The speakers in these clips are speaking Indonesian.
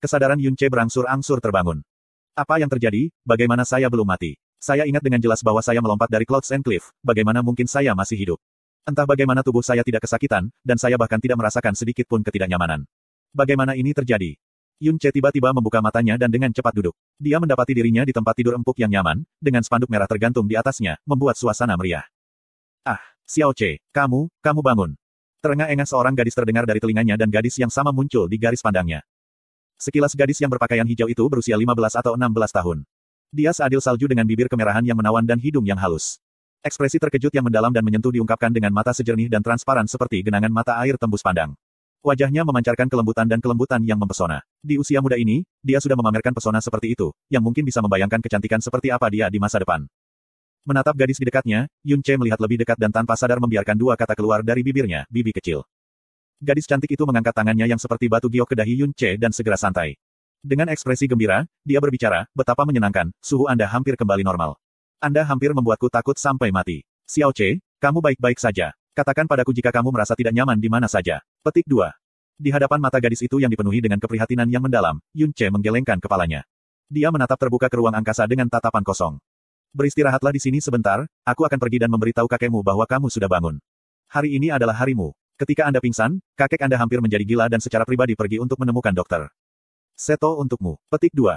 Kesadaran Yunce berangsur-angsur terbangun. Apa yang terjadi? Bagaimana saya belum mati? Saya ingat dengan jelas bahwa saya melompat dari Clouds and Cliff, bagaimana mungkin saya masih hidup? Entah bagaimana tubuh saya tidak kesakitan, dan saya bahkan tidak merasakan sedikit pun ketidaknyamanan. Bagaimana ini terjadi? Yunce tiba-tiba membuka matanya dan dengan cepat duduk. Dia mendapati dirinya di tempat tidur empuk yang nyaman, dengan spanduk merah tergantung di atasnya, membuat suasana meriah. Ah, Xiao Che, kamu, kamu bangun. Terengah-engah seorang gadis terdengar dari telinganya dan gadis yang sama muncul di garis pandangnya. Sekilas gadis yang berpakaian hijau itu berusia 15 atau 16 tahun. Dia seadil salju dengan bibir kemerahan yang menawan dan hidung yang halus. Ekspresi terkejut yang mendalam dan menyentuh diungkapkan dengan mata sejernih dan transparan seperti genangan mata air tembus pandang. Wajahnya memancarkan kelembutan dan kelembutan yang mempesona. Di usia muda ini, dia sudah memamerkan pesona seperti itu, yang mungkin bisa membayangkan kecantikan seperti apa dia di masa depan. Menatap gadis di dekatnya, Yun Che melihat lebih dekat dan tanpa sadar membiarkan dua kata keluar dari bibirnya, bibi kecil. Gadis cantik itu mengangkat tangannya yang seperti batu giok ke dahi Yun Che dan segera santai. Dengan ekspresi gembira, dia berbicara, betapa menyenangkan, suhu Anda hampir kembali normal. Anda hampir membuatku takut sampai mati. Xiao Che, kamu baik-baik saja. Katakan padaku jika kamu merasa tidak nyaman di mana saja. Petik 2. Di hadapan mata gadis itu yang dipenuhi dengan keprihatinan yang mendalam, Yun Che menggelengkan kepalanya. Dia menatap terbuka ke ruang angkasa dengan tatapan kosong. Beristirahatlah di sini sebentar, aku akan pergi dan memberitahu kakekmu bahwa kamu sudah bangun. Hari ini adalah harimu. Ketika Anda pingsan, kakek Anda hampir menjadi gila dan secara pribadi pergi untuk menemukan dokter. Seto untukmu. Petik 2.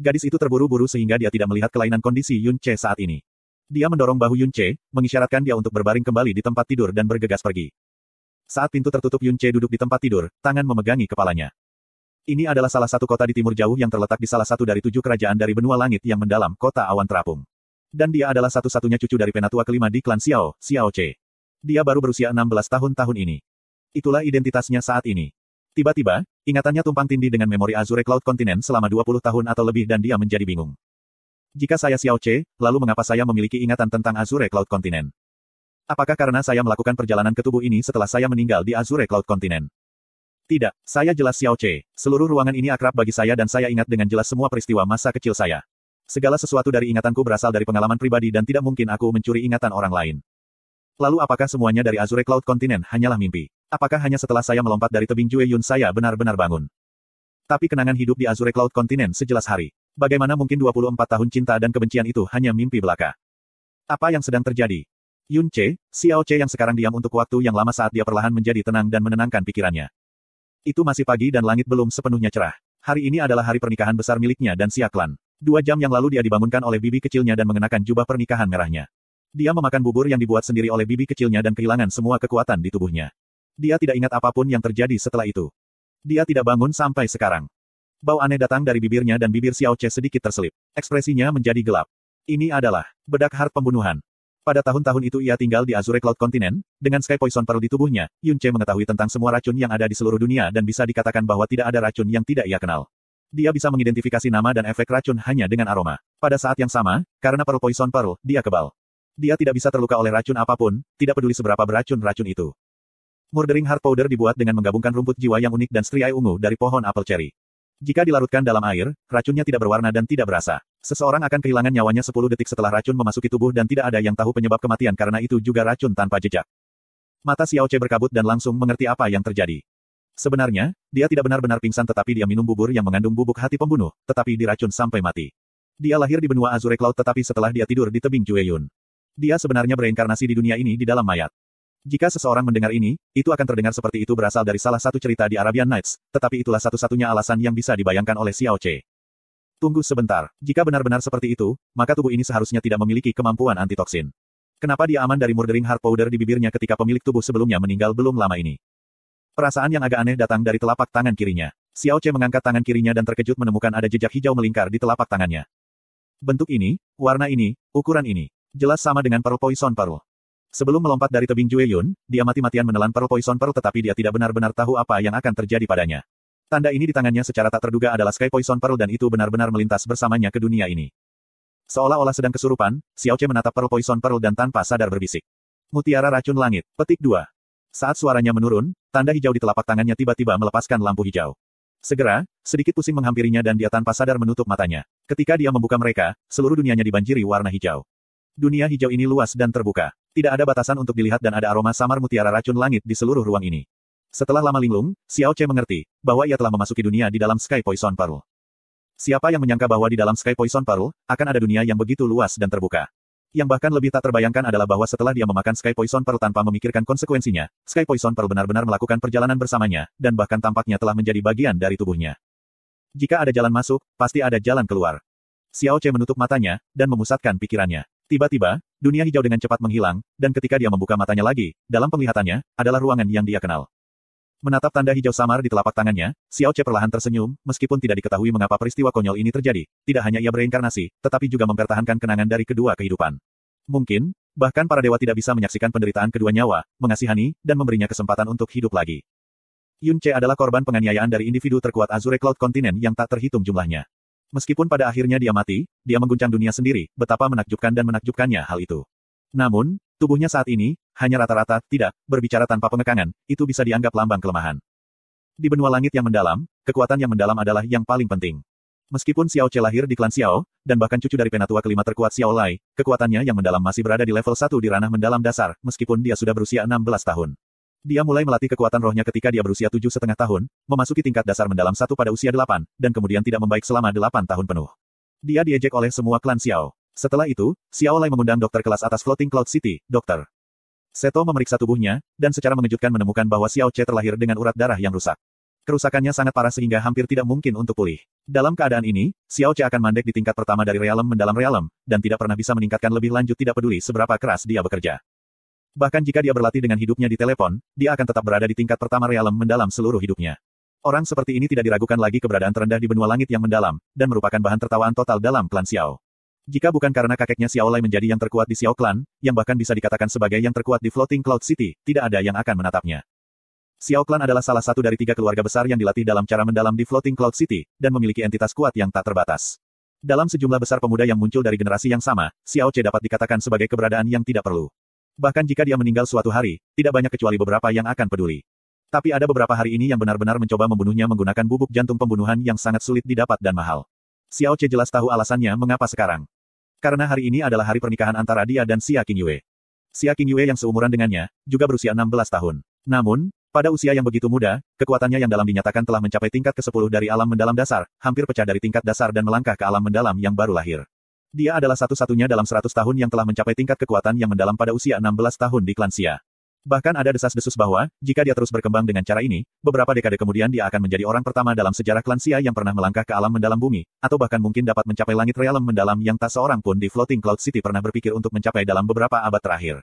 Gadis itu terburu-buru sehingga dia tidak melihat kelainan kondisi Yun Che saat ini. Dia mendorong bahu Yun Che, mengisyaratkan dia untuk berbaring kembali di tempat tidur dan bergegas pergi. Saat pintu tertutup Yun Che duduk di tempat tidur, tangan memegangi kepalanya. Ini adalah salah satu kota di timur jauh yang terletak di salah satu dari tujuh kerajaan dari benua langit yang mendalam kota awan terapung. Dan dia adalah satu-satunya cucu dari penatua kelima di klan Xiao, Xiao Che. Dia baru berusia 16 tahun tahun ini. Itulah identitasnya saat ini. Tiba-tiba, ingatannya tumpang tindih dengan memori Azure Cloud Continent selama 20 tahun atau lebih dan dia menjadi bingung. Jika saya Xiao Che, lalu mengapa saya memiliki ingatan tentang Azure Cloud Continent? Apakah karena saya melakukan perjalanan ke tubuh ini setelah saya meninggal di Azure Cloud Continent? Tidak, saya jelas Xiao Che. Seluruh ruangan ini akrab bagi saya dan saya ingat dengan jelas semua peristiwa masa kecil saya. Segala sesuatu dari ingatanku berasal dari pengalaman pribadi dan tidak mungkin aku mencuri ingatan orang lain. Lalu apakah semuanya dari Azure Cloud Continent hanyalah mimpi? Apakah hanya setelah saya melompat dari tebing Jue Yun saya benar-benar bangun? Tapi kenangan hidup di Azure Cloud Continent sejelas hari. Bagaimana mungkin 24 tahun cinta dan kebencian itu hanya mimpi belaka? Apa yang sedang terjadi? Yun Che, Xiao Che yang sekarang diam untuk waktu yang lama saat dia perlahan menjadi tenang dan menenangkan pikirannya. Itu masih pagi dan langit belum sepenuhnya cerah. Hari ini adalah hari pernikahan besar miliknya dan Siaklan. Dua jam yang lalu dia dibangunkan oleh bibi kecilnya dan mengenakan jubah pernikahan merahnya. Dia memakan bubur yang dibuat sendiri oleh bibi kecilnya dan kehilangan semua kekuatan di tubuhnya. Dia tidak ingat apapun yang terjadi setelah itu. Dia tidak bangun sampai sekarang. Bau aneh datang dari bibirnya dan bibir Xiao Che sedikit terselip. Ekspresinya menjadi gelap. Ini adalah bedak hard pembunuhan. Pada tahun-tahun itu ia tinggal di Azure Cloud Continent, dengan Sky Poison Pearl di tubuhnya, Yun Che mengetahui tentang semua racun yang ada di seluruh dunia dan bisa dikatakan bahwa tidak ada racun yang tidak ia kenal. Dia bisa mengidentifikasi nama dan efek racun hanya dengan aroma. Pada saat yang sama, karena Pearl Poison Pearl, dia kebal. Dia tidak bisa terluka oleh racun apapun, tidak peduli seberapa beracun racun itu. Murdering Heart Powder dibuat dengan menggabungkan rumput jiwa yang unik dan striai ungu dari pohon apel cherry. Jika dilarutkan dalam air, racunnya tidak berwarna dan tidak berasa. Seseorang akan kehilangan nyawanya 10 detik setelah racun memasuki tubuh dan tidak ada yang tahu penyebab kematian karena itu juga racun tanpa jejak. Mata Xiao Che berkabut dan langsung mengerti apa yang terjadi. Sebenarnya, dia tidak benar-benar pingsan tetapi dia minum bubur yang mengandung bubuk hati pembunuh, tetapi diracun sampai mati. Dia lahir di benua Azure Cloud tetapi setelah dia tidur di tebing Jueyun. Dia sebenarnya bereinkarnasi di dunia ini di dalam mayat. Jika seseorang mendengar ini, itu akan terdengar seperti itu berasal dari salah satu cerita di Arabian Nights, tetapi itulah satu-satunya alasan yang bisa dibayangkan oleh Xiao Che. Tunggu sebentar, jika benar-benar seperti itu, maka tubuh ini seharusnya tidak memiliki kemampuan antitoksin. Kenapa dia aman dari murdering heart powder di bibirnya ketika pemilik tubuh sebelumnya meninggal belum lama ini? Perasaan yang agak aneh datang dari telapak tangan kirinya. Xiao Che mengangkat tangan kirinya dan terkejut menemukan ada jejak hijau melingkar di telapak tangannya. Bentuk ini, warna ini, ukuran ini. Jelas sama dengan Pearl poison Pearl. Sebelum melompat dari tebing Jue dia mati-matian menelan Pearl poison Pearl tetapi dia tidak benar-benar tahu apa yang akan terjadi padanya. Tanda ini di tangannya secara tak terduga adalah Sky Poison Pearl dan itu benar-benar melintas bersamanya ke dunia ini. Seolah-olah sedang kesurupan, Xiao Che menatap Pearl Poison Pearl dan tanpa sadar berbisik. Mutiara Racun Langit, petik 2. Saat suaranya menurun, tanda hijau di telapak tangannya tiba-tiba melepaskan lampu hijau. Segera, sedikit pusing menghampirinya dan dia tanpa sadar menutup matanya. Ketika dia membuka mereka, seluruh dunianya dibanjiri warna hijau. Dunia hijau ini luas dan terbuka. Tidak ada batasan untuk dilihat dan ada aroma samar mutiara racun langit di seluruh ruang ini. Setelah lama linglung, Xiao Che mengerti bahwa ia telah memasuki dunia di dalam Sky Poison Pearl. Siapa yang menyangka bahwa di dalam Sky Poison Pearl akan ada dunia yang begitu luas dan terbuka? Yang bahkan lebih tak terbayangkan adalah bahwa setelah dia memakan Sky Poison Pearl tanpa memikirkan konsekuensinya, Sky Poison Pearl benar-benar melakukan perjalanan bersamanya, dan bahkan tampaknya telah menjadi bagian dari tubuhnya. Jika ada jalan masuk, pasti ada jalan keluar. Xiao Che menutup matanya, dan memusatkan pikirannya. Tiba-tiba, dunia hijau dengan cepat menghilang, dan ketika dia membuka matanya lagi, dalam penglihatannya, adalah ruangan yang dia kenal. Menatap tanda hijau samar di telapak tangannya, Xiao Che perlahan tersenyum, meskipun tidak diketahui mengapa peristiwa konyol ini terjadi. Tidak hanya ia bereinkarnasi, tetapi juga mempertahankan kenangan dari kedua kehidupan. Mungkin, bahkan para dewa tidak bisa menyaksikan penderitaan kedua nyawa, mengasihani, dan memberinya kesempatan untuk hidup lagi. Yun Che adalah korban penganiayaan dari individu terkuat Azure Cloud Continent yang tak terhitung jumlahnya. Meskipun pada akhirnya dia mati, dia mengguncang dunia sendiri, betapa menakjubkan dan menakjubkannya hal itu. Namun, tubuhnya saat ini, hanya rata-rata, tidak, berbicara tanpa pengekangan, itu bisa dianggap lambang kelemahan. Di benua langit yang mendalam, kekuatan yang mendalam adalah yang paling penting. Meskipun Xiao Che lahir di klan Xiao, dan bahkan cucu dari penatua kelima terkuat Xiao Lai, kekuatannya yang mendalam masih berada di level 1 di ranah mendalam dasar, meskipun dia sudah berusia 16 tahun. Dia mulai melatih kekuatan rohnya ketika dia berusia tujuh setengah tahun, memasuki tingkat dasar mendalam satu pada usia delapan, dan kemudian tidak membaik selama delapan tahun penuh. Dia diejek oleh semua klan Xiao. Setelah itu, Xiao Lai mengundang dokter kelas atas Floating Cloud City, dokter. Seto memeriksa tubuhnya, dan secara mengejutkan menemukan bahwa Xiao Che terlahir dengan urat darah yang rusak. Kerusakannya sangat parah sehingga hampir tidak mungkin untuk pulih. Dalam keadaan ini, Xiao Che akan mandek di tingkat pertama dari realem mendalam realem, dan tidak pernah bisa meningkatkan lebih lanjut tidak peduli seberapa keras dia bekerja. Bahkan jika dia berlatih dengan hidupnya di telepon, dia akan tetap berada di tingkat pertama realem mendalam seluruh hidupnya. Orang seperti ini tidak diragukan lagi keberadaan terendah di benua langit yang mendalam, dan merupakan bahan tertawaan total dalam klan Xiao. Jika bukan karena kakeknya Xiao Lai menjadi yang terkuat di Xiao Clan, yang bahkan bisa dikatakan sebagai yang terkuat di Floating Cloud City, tidak ada yang akan menatapnya. Xiao Clan adalah salah satu dari tiga keluarga besar yang dilatih dalam cara mendalam di Floating Cloud City, dan memiliki entitas kuat yang tak terbatas. Dalam sejumlah besar pemuda yang muncul dari generasi yang sama, Xiao Che dapat dikatakan sebagai keberadaan yang tidak perlu. Bahkan jika dia meninggal suatu hari, tidak banyak kecuali beberapa yang akan peduli. Tapi ada beberapa hari ini yang benar-benar mencoba membunuhnya menggunakan bubuk jantung pembunuhan yang sangat sulit didapat dan mahal. Xiao Che jelas tahu alasannya mengapa sekarang. Karena hari ini adalah hari pernikahan antara dia dan Xia Qingyue. Xia Qingyue yang seumuran dengannya, juga berusia 16 tahun. Namun, pada usia yang begitu muda, kekuatannya yang dalam dinyatakan telah mencapai tingkat ke-10 dari alam mendalam dasar, hampir pecah dari tingkat dasar dan melangkah ke alam mendalam yang baru lahir. Dia adalah satu-satunya dalam 100 tahun yang telah mencapai tingkat kekuatan yang mendalam pada usia 16 tahun di Klansia. Bahkan ada desas-desus bahwa, jika dia terus berkembang dengan cara ini, beberapa dekade kemudian dia akan menjadi orang pertama dalam sejarah Klansia yang pernah melangkah ke alam mendalam bumi, atau bahkan mungkin dapat mencapai langit realem mendalam yang tak seorang pun di Floating Cloud City pernah berpikir untuk mencapai dalam beberapa abad terakhir.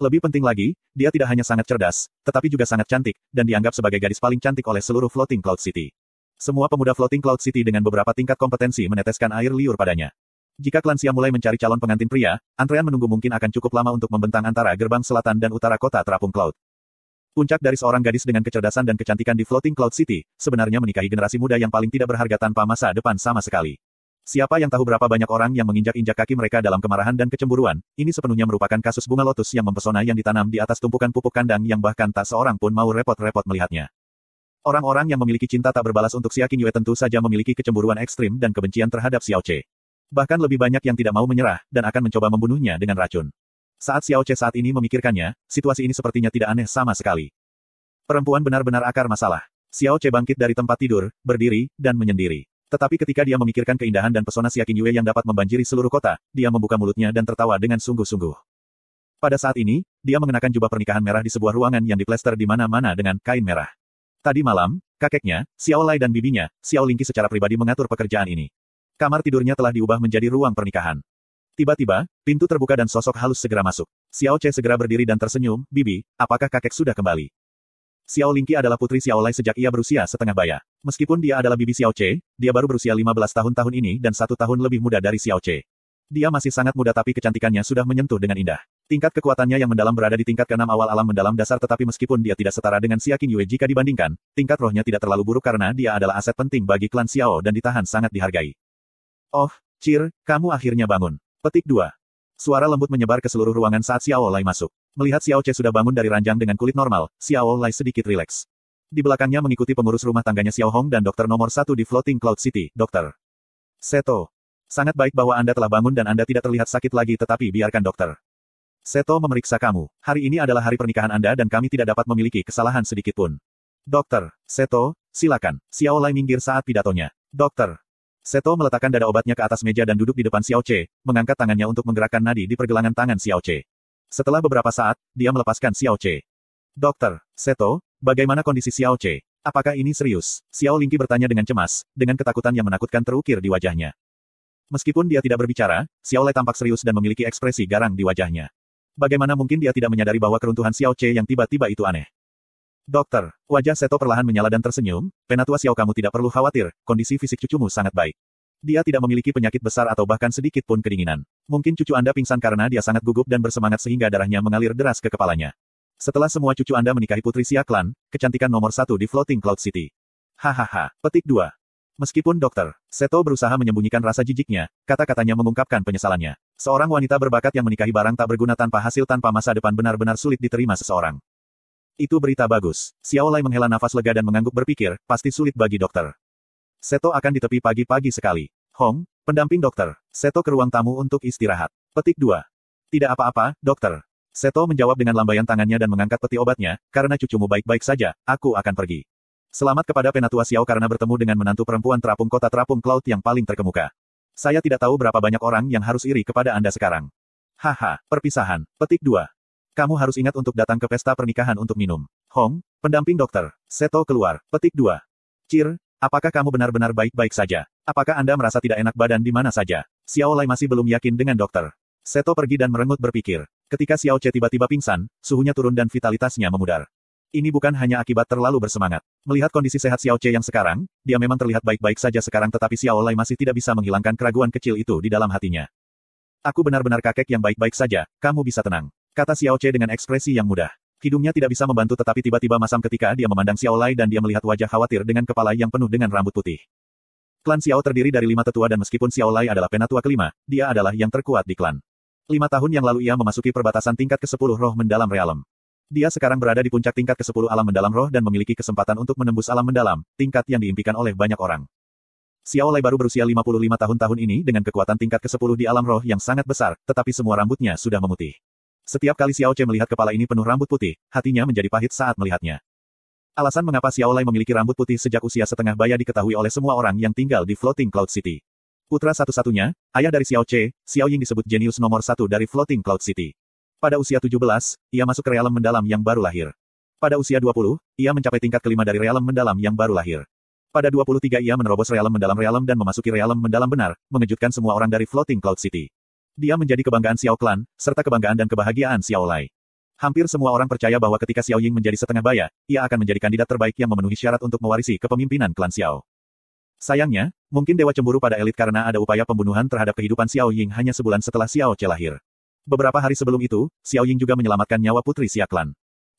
Lebih penting lagi, dia tidak hanya sangat cerdas, tetapi juga sangat cantik, dan dianggap sebagai gadis paling cantik oleh seluruh Floating Cloud City. Semua pemuda Floating Cloud City dengan beberapa tingkat kompetensi meneteskan air liur padanya. Jika klan Sia mulai mencari calon pengantin pria, antrean menunggu mungkin akan cukup lama untuk membentang antara gerbang selatan dan utara kota terapung cloud. Puncak dari seorang gadis dengan kecerdasan dan kecantikan di Floating Cloud City, sebenarnya menikahi generasi muda yang paling tidak berharga tanpa masa depan sama sekali. Siapa yang tahu berapa banyak orang yang menginjak-injak kaki mereka dalam kemarahan dan kecemburuan, ini sepenuhnya merupakan kasus bunga lotus yang mempesona yang ditanam di atas tumpukan pupuk kandang yang bahkan tak seorang pun mau repot-repot melihatnya. Orang-orang yang memiliki cinta tak berbalas untuk Xia Qingyue tentu saja memiliki kecemburuan ekstrim dan kebencian terhadap Xiao Che. Bahkan lebih banyak yang tidak mau menyerah, dan akan mencoba membunuhnya dengan racun. Saat Xiao Che saat ini memikirkannya, situasi ini sepertinya tidak aneh sama sekali. Perempuan benar-benar akar masalah. Xiao Che bangkit dari tempat tidur, berdiri, dan menyendiri. Tetapi ketika dia memikirkan keindahan dan pesona Xia Yue yang dapat membanjiri seluruh kota, dia membuka mulutnya dan tertawa dengan sungguh-sungguh. Pada saat ini, dia mengenakan jubah pernikahan merah di sebuah ruangan yang diplester di mana-mana dengan kain merah. Tadi malam, kakeknya, Xiao Lai dan bibinya, Xiao Lingqi secara pribadi mengatur pekerjaan ini. Kamar tidurnya telah diubah menjadi ruang pernikahan. Tiba-tiba, pintu terbuka dan sosok halus segera masuk. Xiao Che segera berdiri dan tersenyum, Bibi, apakah kakek sudah kembali? Xiao Lingqi adalah putri Xiao Lai sejak ia berusia setengah baya. Meskipun dia adalah bibi Xiao Che, dia baru berusia 15 tahun tahun ini dan satu tahun lebih muda dari Xiao Che. Dia masih sangat muda tapi kecantikannya sudah menyentuh dengan indah. Tingkat kekuatannya yang mendalam berada di tingkat keenam awal alam mendalam dasar tetapi meskipun dia tidak setara dengan Xia King Yue jika dibandingkan, tingkat rohnya tidak terlalu buruk karena dia adalah aset penting bagi klan Xiao dan ditahan sangat dihargai. Oh, Cir, kamu akhirnya bangun. Petik 2. Suara lembut menyebar ke seluruh ruangan saat Xiao Lai masuk. Melihat Xiao Che sudah bangun dari ranjang dengan kulit normal, Xiao Lai sedikit rileks. Di belakangnya mengikuti pengurus rumah tangganya Xiao Hong dan dokter nomor satu di Floating Cloud City, dokter. Seto. Sangat baik bahwa Anda telah bangun dan Anda tidak terlihat sakit lagi tetapi biarkan dokter. Seto memeriksa kamu. Hari ini adalah hari pernikahan Anda dan kami tidak dapat memiliki kesalahan sedikitpun. Dokter, Seto, silakan. Xiao Lai minggir saat pidatonya. Dokter, Seto meletakkan dada obatnya ke atas meja dan duduk di depan Xiao Che, mengangkat tangannya untuk menggerakkan nadi di pergelangan tangan Xiao Che. Setelah beberapa saat, dia melepaskan Xiao Che. Dokter, Seto, bagaimana kondisi Xiao Che? Apakah ini serius? Xiao Lingqi bertanya dengan cemas, dengan ketakutan yang menakutkan terukir di wajahnya. Meskipun dia tidak berbicara, Xiao Lei tampak serius dan memiliki ekspresi garang di wajahnya. Bagaimana mungkin dia tidak menyadari bahwa keruntuhan Xiao Che yang tiba-tiba itu aneh? Dokter, wajah Seto perlahan menyala dan tersenyum, Penatua Xiao kamu tidak perlu khawatir, kondisi fisik cucumu sangat baik. Dia tidak memiliki penyakit besar atau bahkan sedikit pun kedinginan. Mungkin cucu Anda pingsan karena dia sangat gugup dan bersemangat sehingga darahnya mengalir deras ke kepalanya. Setelah semua cucu Anda menikahi Putri Siaklan, kecantikan nomor satu di Floating Cloud City. Hahaha, petik dua. Meskipun dokter, Seto berusaha menyembunyikan rasa jijiknya, kata-katanya mengungkapkan penyesalannya. Seorang wanita berbakat yang menikahi barang tak berguna tanpa hasil tanpa masa depan benar-benar sulit diterima seseorang. Itu berita bagus. Xiao Lai menghela nafas lega dan mengangguk berpikir, pasti sulit bagi dokter. Seto akan ditepi pagi-pagi sekali. Hong, pendamping dokter. Seto ke ruang tamu untuk istirahat. Petik 2. Tidak apa-apa, dokter. Seto menjawab dengan lambaian tangannya dan mengangkat peti obatnya, karena cucumu baik-baik saja, aku akan pergi. Selamat kepada Penatua Xiao karena bertemu dengan menantu perempuan terapung kota terapung Cloud yang paling terkemuka. Saya tidak tahu berapa banyak orang yang harus iri kepada Anda sekarang. Haha, perpisahan. Petik 2. Kamu harus ingat untuk datang ke pesta pernikahan untuk minum. Hong, pendamping dokter. Seto keluar. Petik 2. Cir, apakah kamu benar-benar baik-baik saja? Apakah Anda merasa tidak enak badan di mana saja? Xiao Lai masih belum yakin dengan dokter. Seto pergi dan merengut berpikir. Ketika Xiao Che tiba-tiba pingsan, suhunya turun dan vitalitasnya memudar. Ini bukan hanya akibat terlalu bersemangat. Melihat kondisi sehat Xiao Che yang sekarang, dia memang terlihat baik-baik saja sekarang tetapi Xiao Lai masih tidak bisa menghilangkan keraguan kecil itu di dalam hatinya. Aku benar-benar kakek yang baik-baik saja, kamu bisa tenang. Kata Xiao Che dengan ekspresi yang mudah. Hidungnya tidak bisa membantu tetapi tiba-tiba masam ketika dia memandang Xiao Lai dan dia melihat wajah khawatir dengan kepala yang penuh dengan rambut putih. Klan Xiao terdiri dari lima tetua dan meskipun Xiao Lai adalah penatua kelima, dia adalah yang terkuat di klan. Lima tahun yang lalu ia memasuki perbatasan tingkat ke-10 roh mendalam realem. Dia sekarang berada di puncak tingkat ke-10 alam mendalam roh dan memiliki kesempatan untuk menembus alam mendalam, tingkat yang diimpikan oleh banyak orang. Xiao Lai baru berusia 55 tahun tahun ini dengan kekuatan tingkat ke-10 di alam roh yang sangat besar, tetapi semua rambutnya sudah memutih. Setiap kali Xiao Che melihat kepala ini penuh rambut putih, hatinya menjadi pahit saat melihatnya. Alasan mengapa Xiao Lai memiliki rambut putih sejak usia setengah baya diketahui oleh semua orang yang tinggal di Floating Cloud City. Putra satu-satunya, ayah dari Xiao Che, Xiao Ying disebut jenius nomor satu dari Floating Cloud City. Pada usia 17, ia masuk ke realem mendalam yang baru lahir. Pada usia 20, ia mencapai tingkat kelima dari realem mendalam yang baru lahir. Pada 23 ia menerobos realem mendalam-realem dan memasuki realem mendalam benar, mengejutkan semua orang dari Floating Cloud City. Dia menjadi kebanggaan Xiao Clan, serta kebanggaan dan kebahagiaan Xiao Lai. Hampir semua orang percaya bahwa ketika Xiao Ying menjadi setengah baya, ia akan menjadi kandidat terbaik yang memenuhi syarat untuk mewarisi kepemimpinan klan Xiao. Sayangnya, mungkin dewa cemburu pada elit karena ada upaya pembunuhan terhadap kehidupan Xiao Ying hanya sebulan setelah Xiao Che lahir. Beberapa hari sebelum itu, Xiao Ying juga menyelamatkan nyawa putri Xia Clan.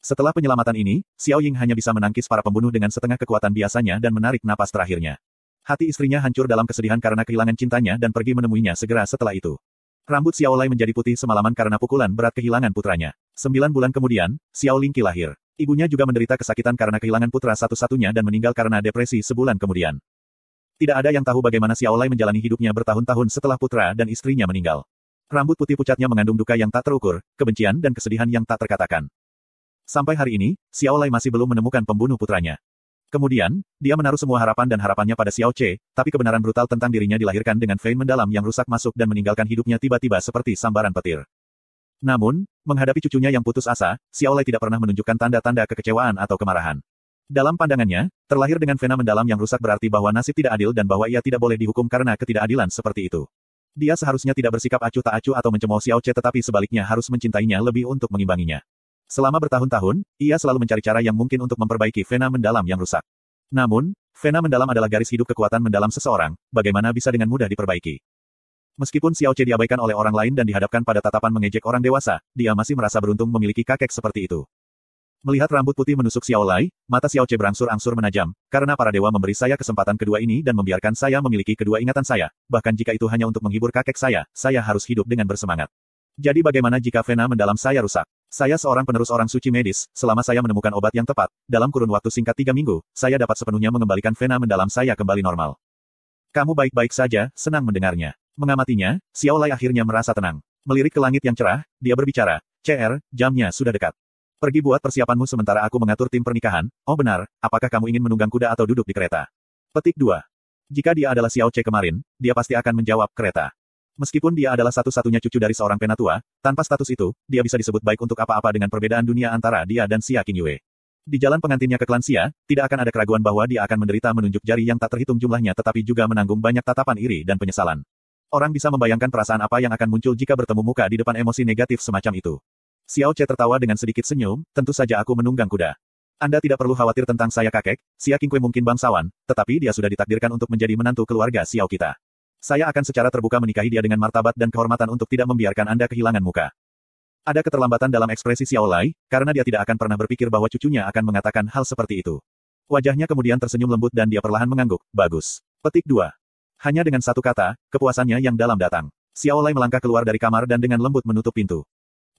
Setelah penyelamatan ini, Xiao Ying hanya bisa menangkis para pembunuh dengan setengah kekuatan biasanya dan menarik napas terakhirnya. Hati istrinya hancur dalam kesedihan karena kehilangan cintanya dan pergi menemuinya segera setelah itu. Rambut Xiao Lai menjadi putih semalaman karena pukulan berat kehilangan putranya. Sembilan bulan kemudian, Xiao Lingqi lahir. Ibunya juga menderita kesakitan karena kehilangan putra satu-satunya dan meninggal karena depresi sebulan kemudian. Tidak ada yang tahu bagaimana Xiao Lai menjalani hidupnya bertahun-tahun setelah putra dan istrinya meninggal. Rambut putih pucatnya mengandung duka yang tak terukur, kebencian dan kesedihan yang tak terkatakan. Sampai hari ini, Xiao Lai masih belum menemukan pembunuh putranya. Kemudian, dia menaruh semua harapan dan harapannya pada Xiao Che, tapi kebenaran brutal tentang dirinya dilahirkan dengan vein mendalam yang rusak masuk dan meninggalkan hidupnya tiba-tiba seperti sambaran petir. Namun, menghadapi cucunya yang putus asa, Xiao Lei tidak pernah menunjukkan tanda-tanda kekecewaan atau kemarahan. Dalam pandangannya, terlahir dengan vena mendalam yang rusak berarti bahwa nasib tidak adil dan bahwa ia tidak boleh dihukum karena ketidakadilan seperti itu. Dia seharusnya tidak bersikap acuh tak acuh atau mencemooh Xiao Che tetapi sebaliknya harus mencintainya lebih untuk mengimbanginya. Selama bertahun-tahun, ia selalu mencari cara yang mungkin untuk memperbaiki vena mendalam yang rusak. Namun, vena mendalam adalah garis hidup kekuatan mendalam seseorang, bagaimana bisa dengan mudah diperbaiki. Meskipun Xiao Che diabaikan oleh orang lain dan dihadapkan pada tatapan mengejek orang dewasa, dia masih merasa beruntung memiliki kakek seperti itu. Melihat rambut putih menusuk Xiao Lai, mata Xiao Che berangsur-angsur menajam, karena para dewa memberi saya kesempatan kedua ini dan membiarkan saya memiliki kedua ingatan saya, bahkan jika itu hanya untuk menghibur kakek saya, saya harus hidup dengan bersemangat. Jadi bagaimana jika vena mendalam saya rusak? Saya seorang penerus orang suci medis, selama saya menemukan obat yang tepat, dalam kurun waktu singkat tiga minggu, saya dapat sepenuhnya mengembalikan vena mendalam saya kembali normal. Kamu baik-baik saja, senang mendengarnya. Mengamatinya, Xiao Lai akhirnya merasa tenang. Melirik ke langit yang cerah, dia berbicara, CR, jamnya sudah dekat. Pergi buat persiapanmu sementara aku mengatur tim pernikahan, oh benar, apakah kamu ingin menunggang kuda atau duduk di kereta? Petik 2. Jika dia adalah Xiao Che kemarin, dia pasti akan menjawab kereta. Meskipun dia adalah satu-satunya cucu dari seorang penatua, tanpa status itu, dia bisa disebut baik untuk apa-apa dengan perbedaan dunia antara dia dan Xia Qingyue. Di jalan pengantinnya ke Klansia, tidak akan ada keraguan bahwa dia akan menderita menunjuk jari yang tak terhitung jumlahnya tetapi juga menanggung banyak tatapan iri dan penyesalan. Orang bisa membayangkan perasaan apa yang akan muncul jika bertemu muka di depan emosi negatif semacam itu. Xiao Che tertawa dengan sedikit senyum, tentu saja aku menunggang kuda. Anda tidak perlu khawatir tentang saya kakek, Xia Qingkui mungkin bangsawan, tetapi dia sudah ditakdirkan untuk menjadi menantu keluarga Xiao kita. Saya akan secara terbuka menikahi dia dengan martabat dan kehormatan untuk tidak membiarkan Anda kehilangan muka. Ada keterlambatan dalam ekspresi Xiao Lai, karena dia tidak akan pernah berpikir bahwa cucunya akan mengatakan hal seperti itu. Wajahnya kemudian tersenyum lembut dan dia perlahan mengangguk, bagus. Petik 2. Hanya dengan satu kata, kepuasannya yang dalam datang. Xiao Lai melangkah keluar dari kamar dan dengan lembut menutup pintu.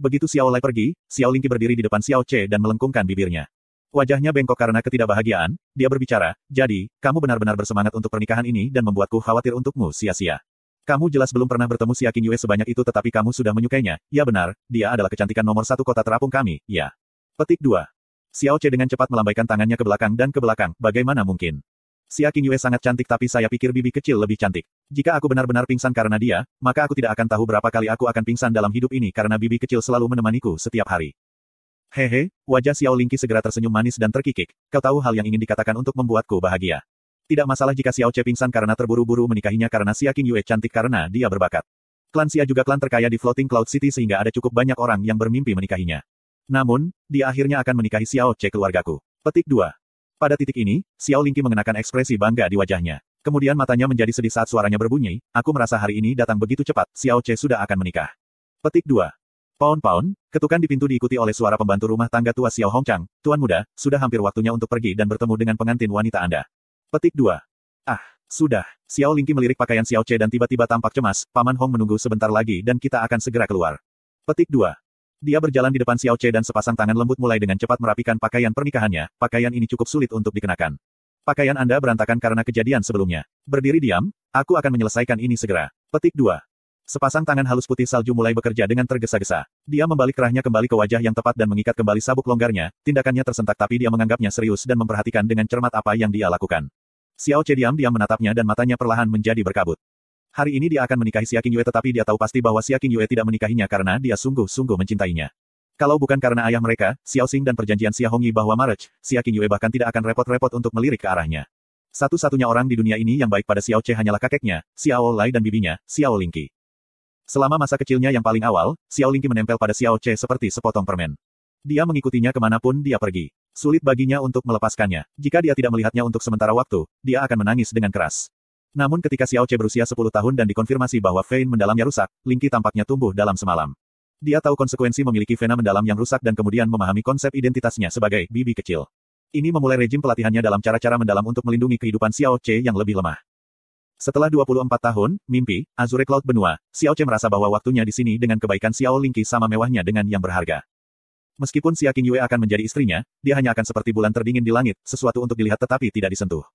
Begitu Xiao Lai pergi, Xiao Lingqi berdiri di depan Xiao Che dan melengkungkan bibirnya. Wajahnya bengkok karena ketidakbahagiaan, dia berbicara, jadi, kamu benar-benar bersemangat untuk pernikahan ini dan membuatku khawatir untukmu sia-sia. Kamu jelas belum pernah bertemu si Akin Yue sebanyak itu tetapi kamu sudah menyukainya, ya benar, dia adalah kecantikan nomor satu kota terapung kami, ya. Petik 2. Xiao Che dengan cepat melambaikan tangannya ke belakang dan ke belakang, bagaimana mungkin? Si Akin Yue sangat cantik tapi saya pikir bibi kecil lebih cantik. Jika aku benar-benar pingsan karena dia, maka aku tidak akan tahu berapa kali aku akan pingsan dalam hidup ini karena bibi kecil selalu menemaniku setiap hari. Hehe, wajah Xiao Lingqi segera tersenyum manis dan terkikik. Kau tahu hal yang ingin dikatakan untuk membuatku bahagia. Tidak masalah jika Xiao Che pingsan karena terburu-buru menikahinya karena Xia King Yue cantik karena dia berbakat. Klan Xia juga klan terkaya di Floating Cloud City sehingga ada cukup banyak orang yang bermimpi menikahinya. Namun, dia akhirnya akan menikahi Xiao Che keluargaku. Petik 2. Pada titik ini, Xiao Lingqi mengenakan ekspresi bangga di wajahnya. Kemudian matanya menjadi sedih saat suaranya berbunyi, aku merasa hari ini datang begitu cepat, Xiao Che sudah akan menikah. Petik 2. Pound-pound, ketukan di pintu diikuti oleh suara pembantu rumah tangga tua Xiao Hongchang, Tuan Muda, sudah hampir waktunya untuk pergi dan bertemu dengan pengantin wanita Anda. Petik 2. Ah, sudah. Xiao Lingqi melirik pakaian Xiao Che dan tiba-tiba tampak cemas, Paman Hong menunggu sebentar lagi dan kita akan segera keluar. Petik 2. Dia berjalan di depan Xiao Che dan sepasang tangan lembut mulai dengan cepat merapikan pakaian pernikahannya, pakaian ini cukup sulit untuk dikenakan. Pakaian Anda berantakan karena kejadian sebelumnya. Berdiri diam, aku akan menyelesaikan ini segera. Petik 2. Sepasang tangan halus putih salju mulai bekerja dengan tergesa-gesa. Dia membalik kerahnya kembali ke wajah yang tepat dan mengikat kembali sabuk longgarnya, tindakannya tersentak tapi dia menganggapnya serius dan memperhatikan dengan cermat apa yang dia lakukan. Xiao Che diam-diam menatapnya dan matanya perlahan menjadi berkabut. Hari ini dia akan menikahi Xia Qingyue tetapi dia tahu pasti bahwa Xia Qingyue tidak menikahinya karena dia sungguh-sungguh mencintainya. Kalau bukan karena ayah mereka, Xiao Xing dan perjanjian Xia Hongyi bahwa marriage, Xia Qingyue bahkan tidak akan repot-repot untuk melirik ke arahnya. Satu-satunya orang di dunia ini yang baik pada Xiao Che hanyalah kakeknya, Xiao Lai dan bibinya, Xiao Lingqi. Selama masa kecilnya yang paling awal, Xiao Lingqi menempel pada Xiao Che seperti sepotong permen. Dia mengikutinya kemanapun dia pergi. Sulit baginya untuk melepaskannya. Jika dia tidak melihatnya untuk sementara waktu, dia akan menangis dengan keras. Namun ketika Xiao Che berusia 10 tahun dan dikonfirmasi bahwa Vein mendalamnya rusak, Lingqi tampaknya tumbuh dalam semalam. Dia tahu konsekuensi memiliki vena mendalam yang rusak dan kemudian memahami konsep identitasnya sebagai bibi kecil. Ini memulai rejim pelatihannya dalam cara-cara mendalam untuk melindungi kehidupan Xiao Che yang lebih lemah. Setelah 24 tahun, mimpi, Azure Cloud benua, Xiao Che merasa bahwa waktunya di sini dengan kebaikan Xiao Lingqi sama mewahnya dengan yang berharga. Meskipun Xia Qingyue akan menjadi istrinya, dia hanya akan seperti bulan terdingin di langit, sesuatu untuk dilihat tetapi tidak disentuh.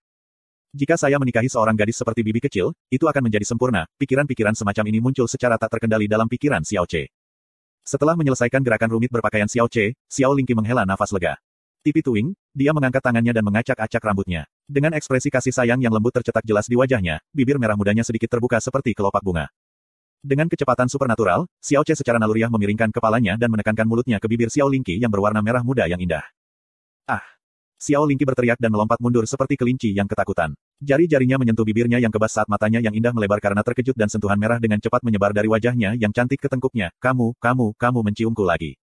Jika saya menikahi seorang gadis seperti bibi kecil, itu akan menjadi sempurna, pikiran-pikiran semacam ini muncul secara tak terkendali dalam pikiran Xiao Che. Setelah menyelesaikan gerakan rumit berpakaian Xiao Che, Xiao Lingqi menghela nafas lega. Tipi Tuing, dia mengangkat tangannya dan mengacak-acak rambutnya. Dengan ekspresi kasih sayang yang lembut tercetak jelas di wajahnya, bibir merah mudanya sedikit terbuka seperti kelopak bunga. Dengan kecepatan supernatural, Xiao Che secara naluriah memiringkan kepalanya dan menekankan mulutnya ke bibir Xiao Lingqi yang berwarna merah muda yang indah. Ah! Xiao Lingqi berteriak dan melompat mundur seperti kelinci yang ketakutan. Jari-jarinya menyentuh bibirnya yang kebas saat matanya yang indah melebar karena terkejut dan sentuhan merah dengan cepat menyebar dari wajahnya yang cantik ke tengkuknya. Kamu, kamu, kamu menciumku lagi.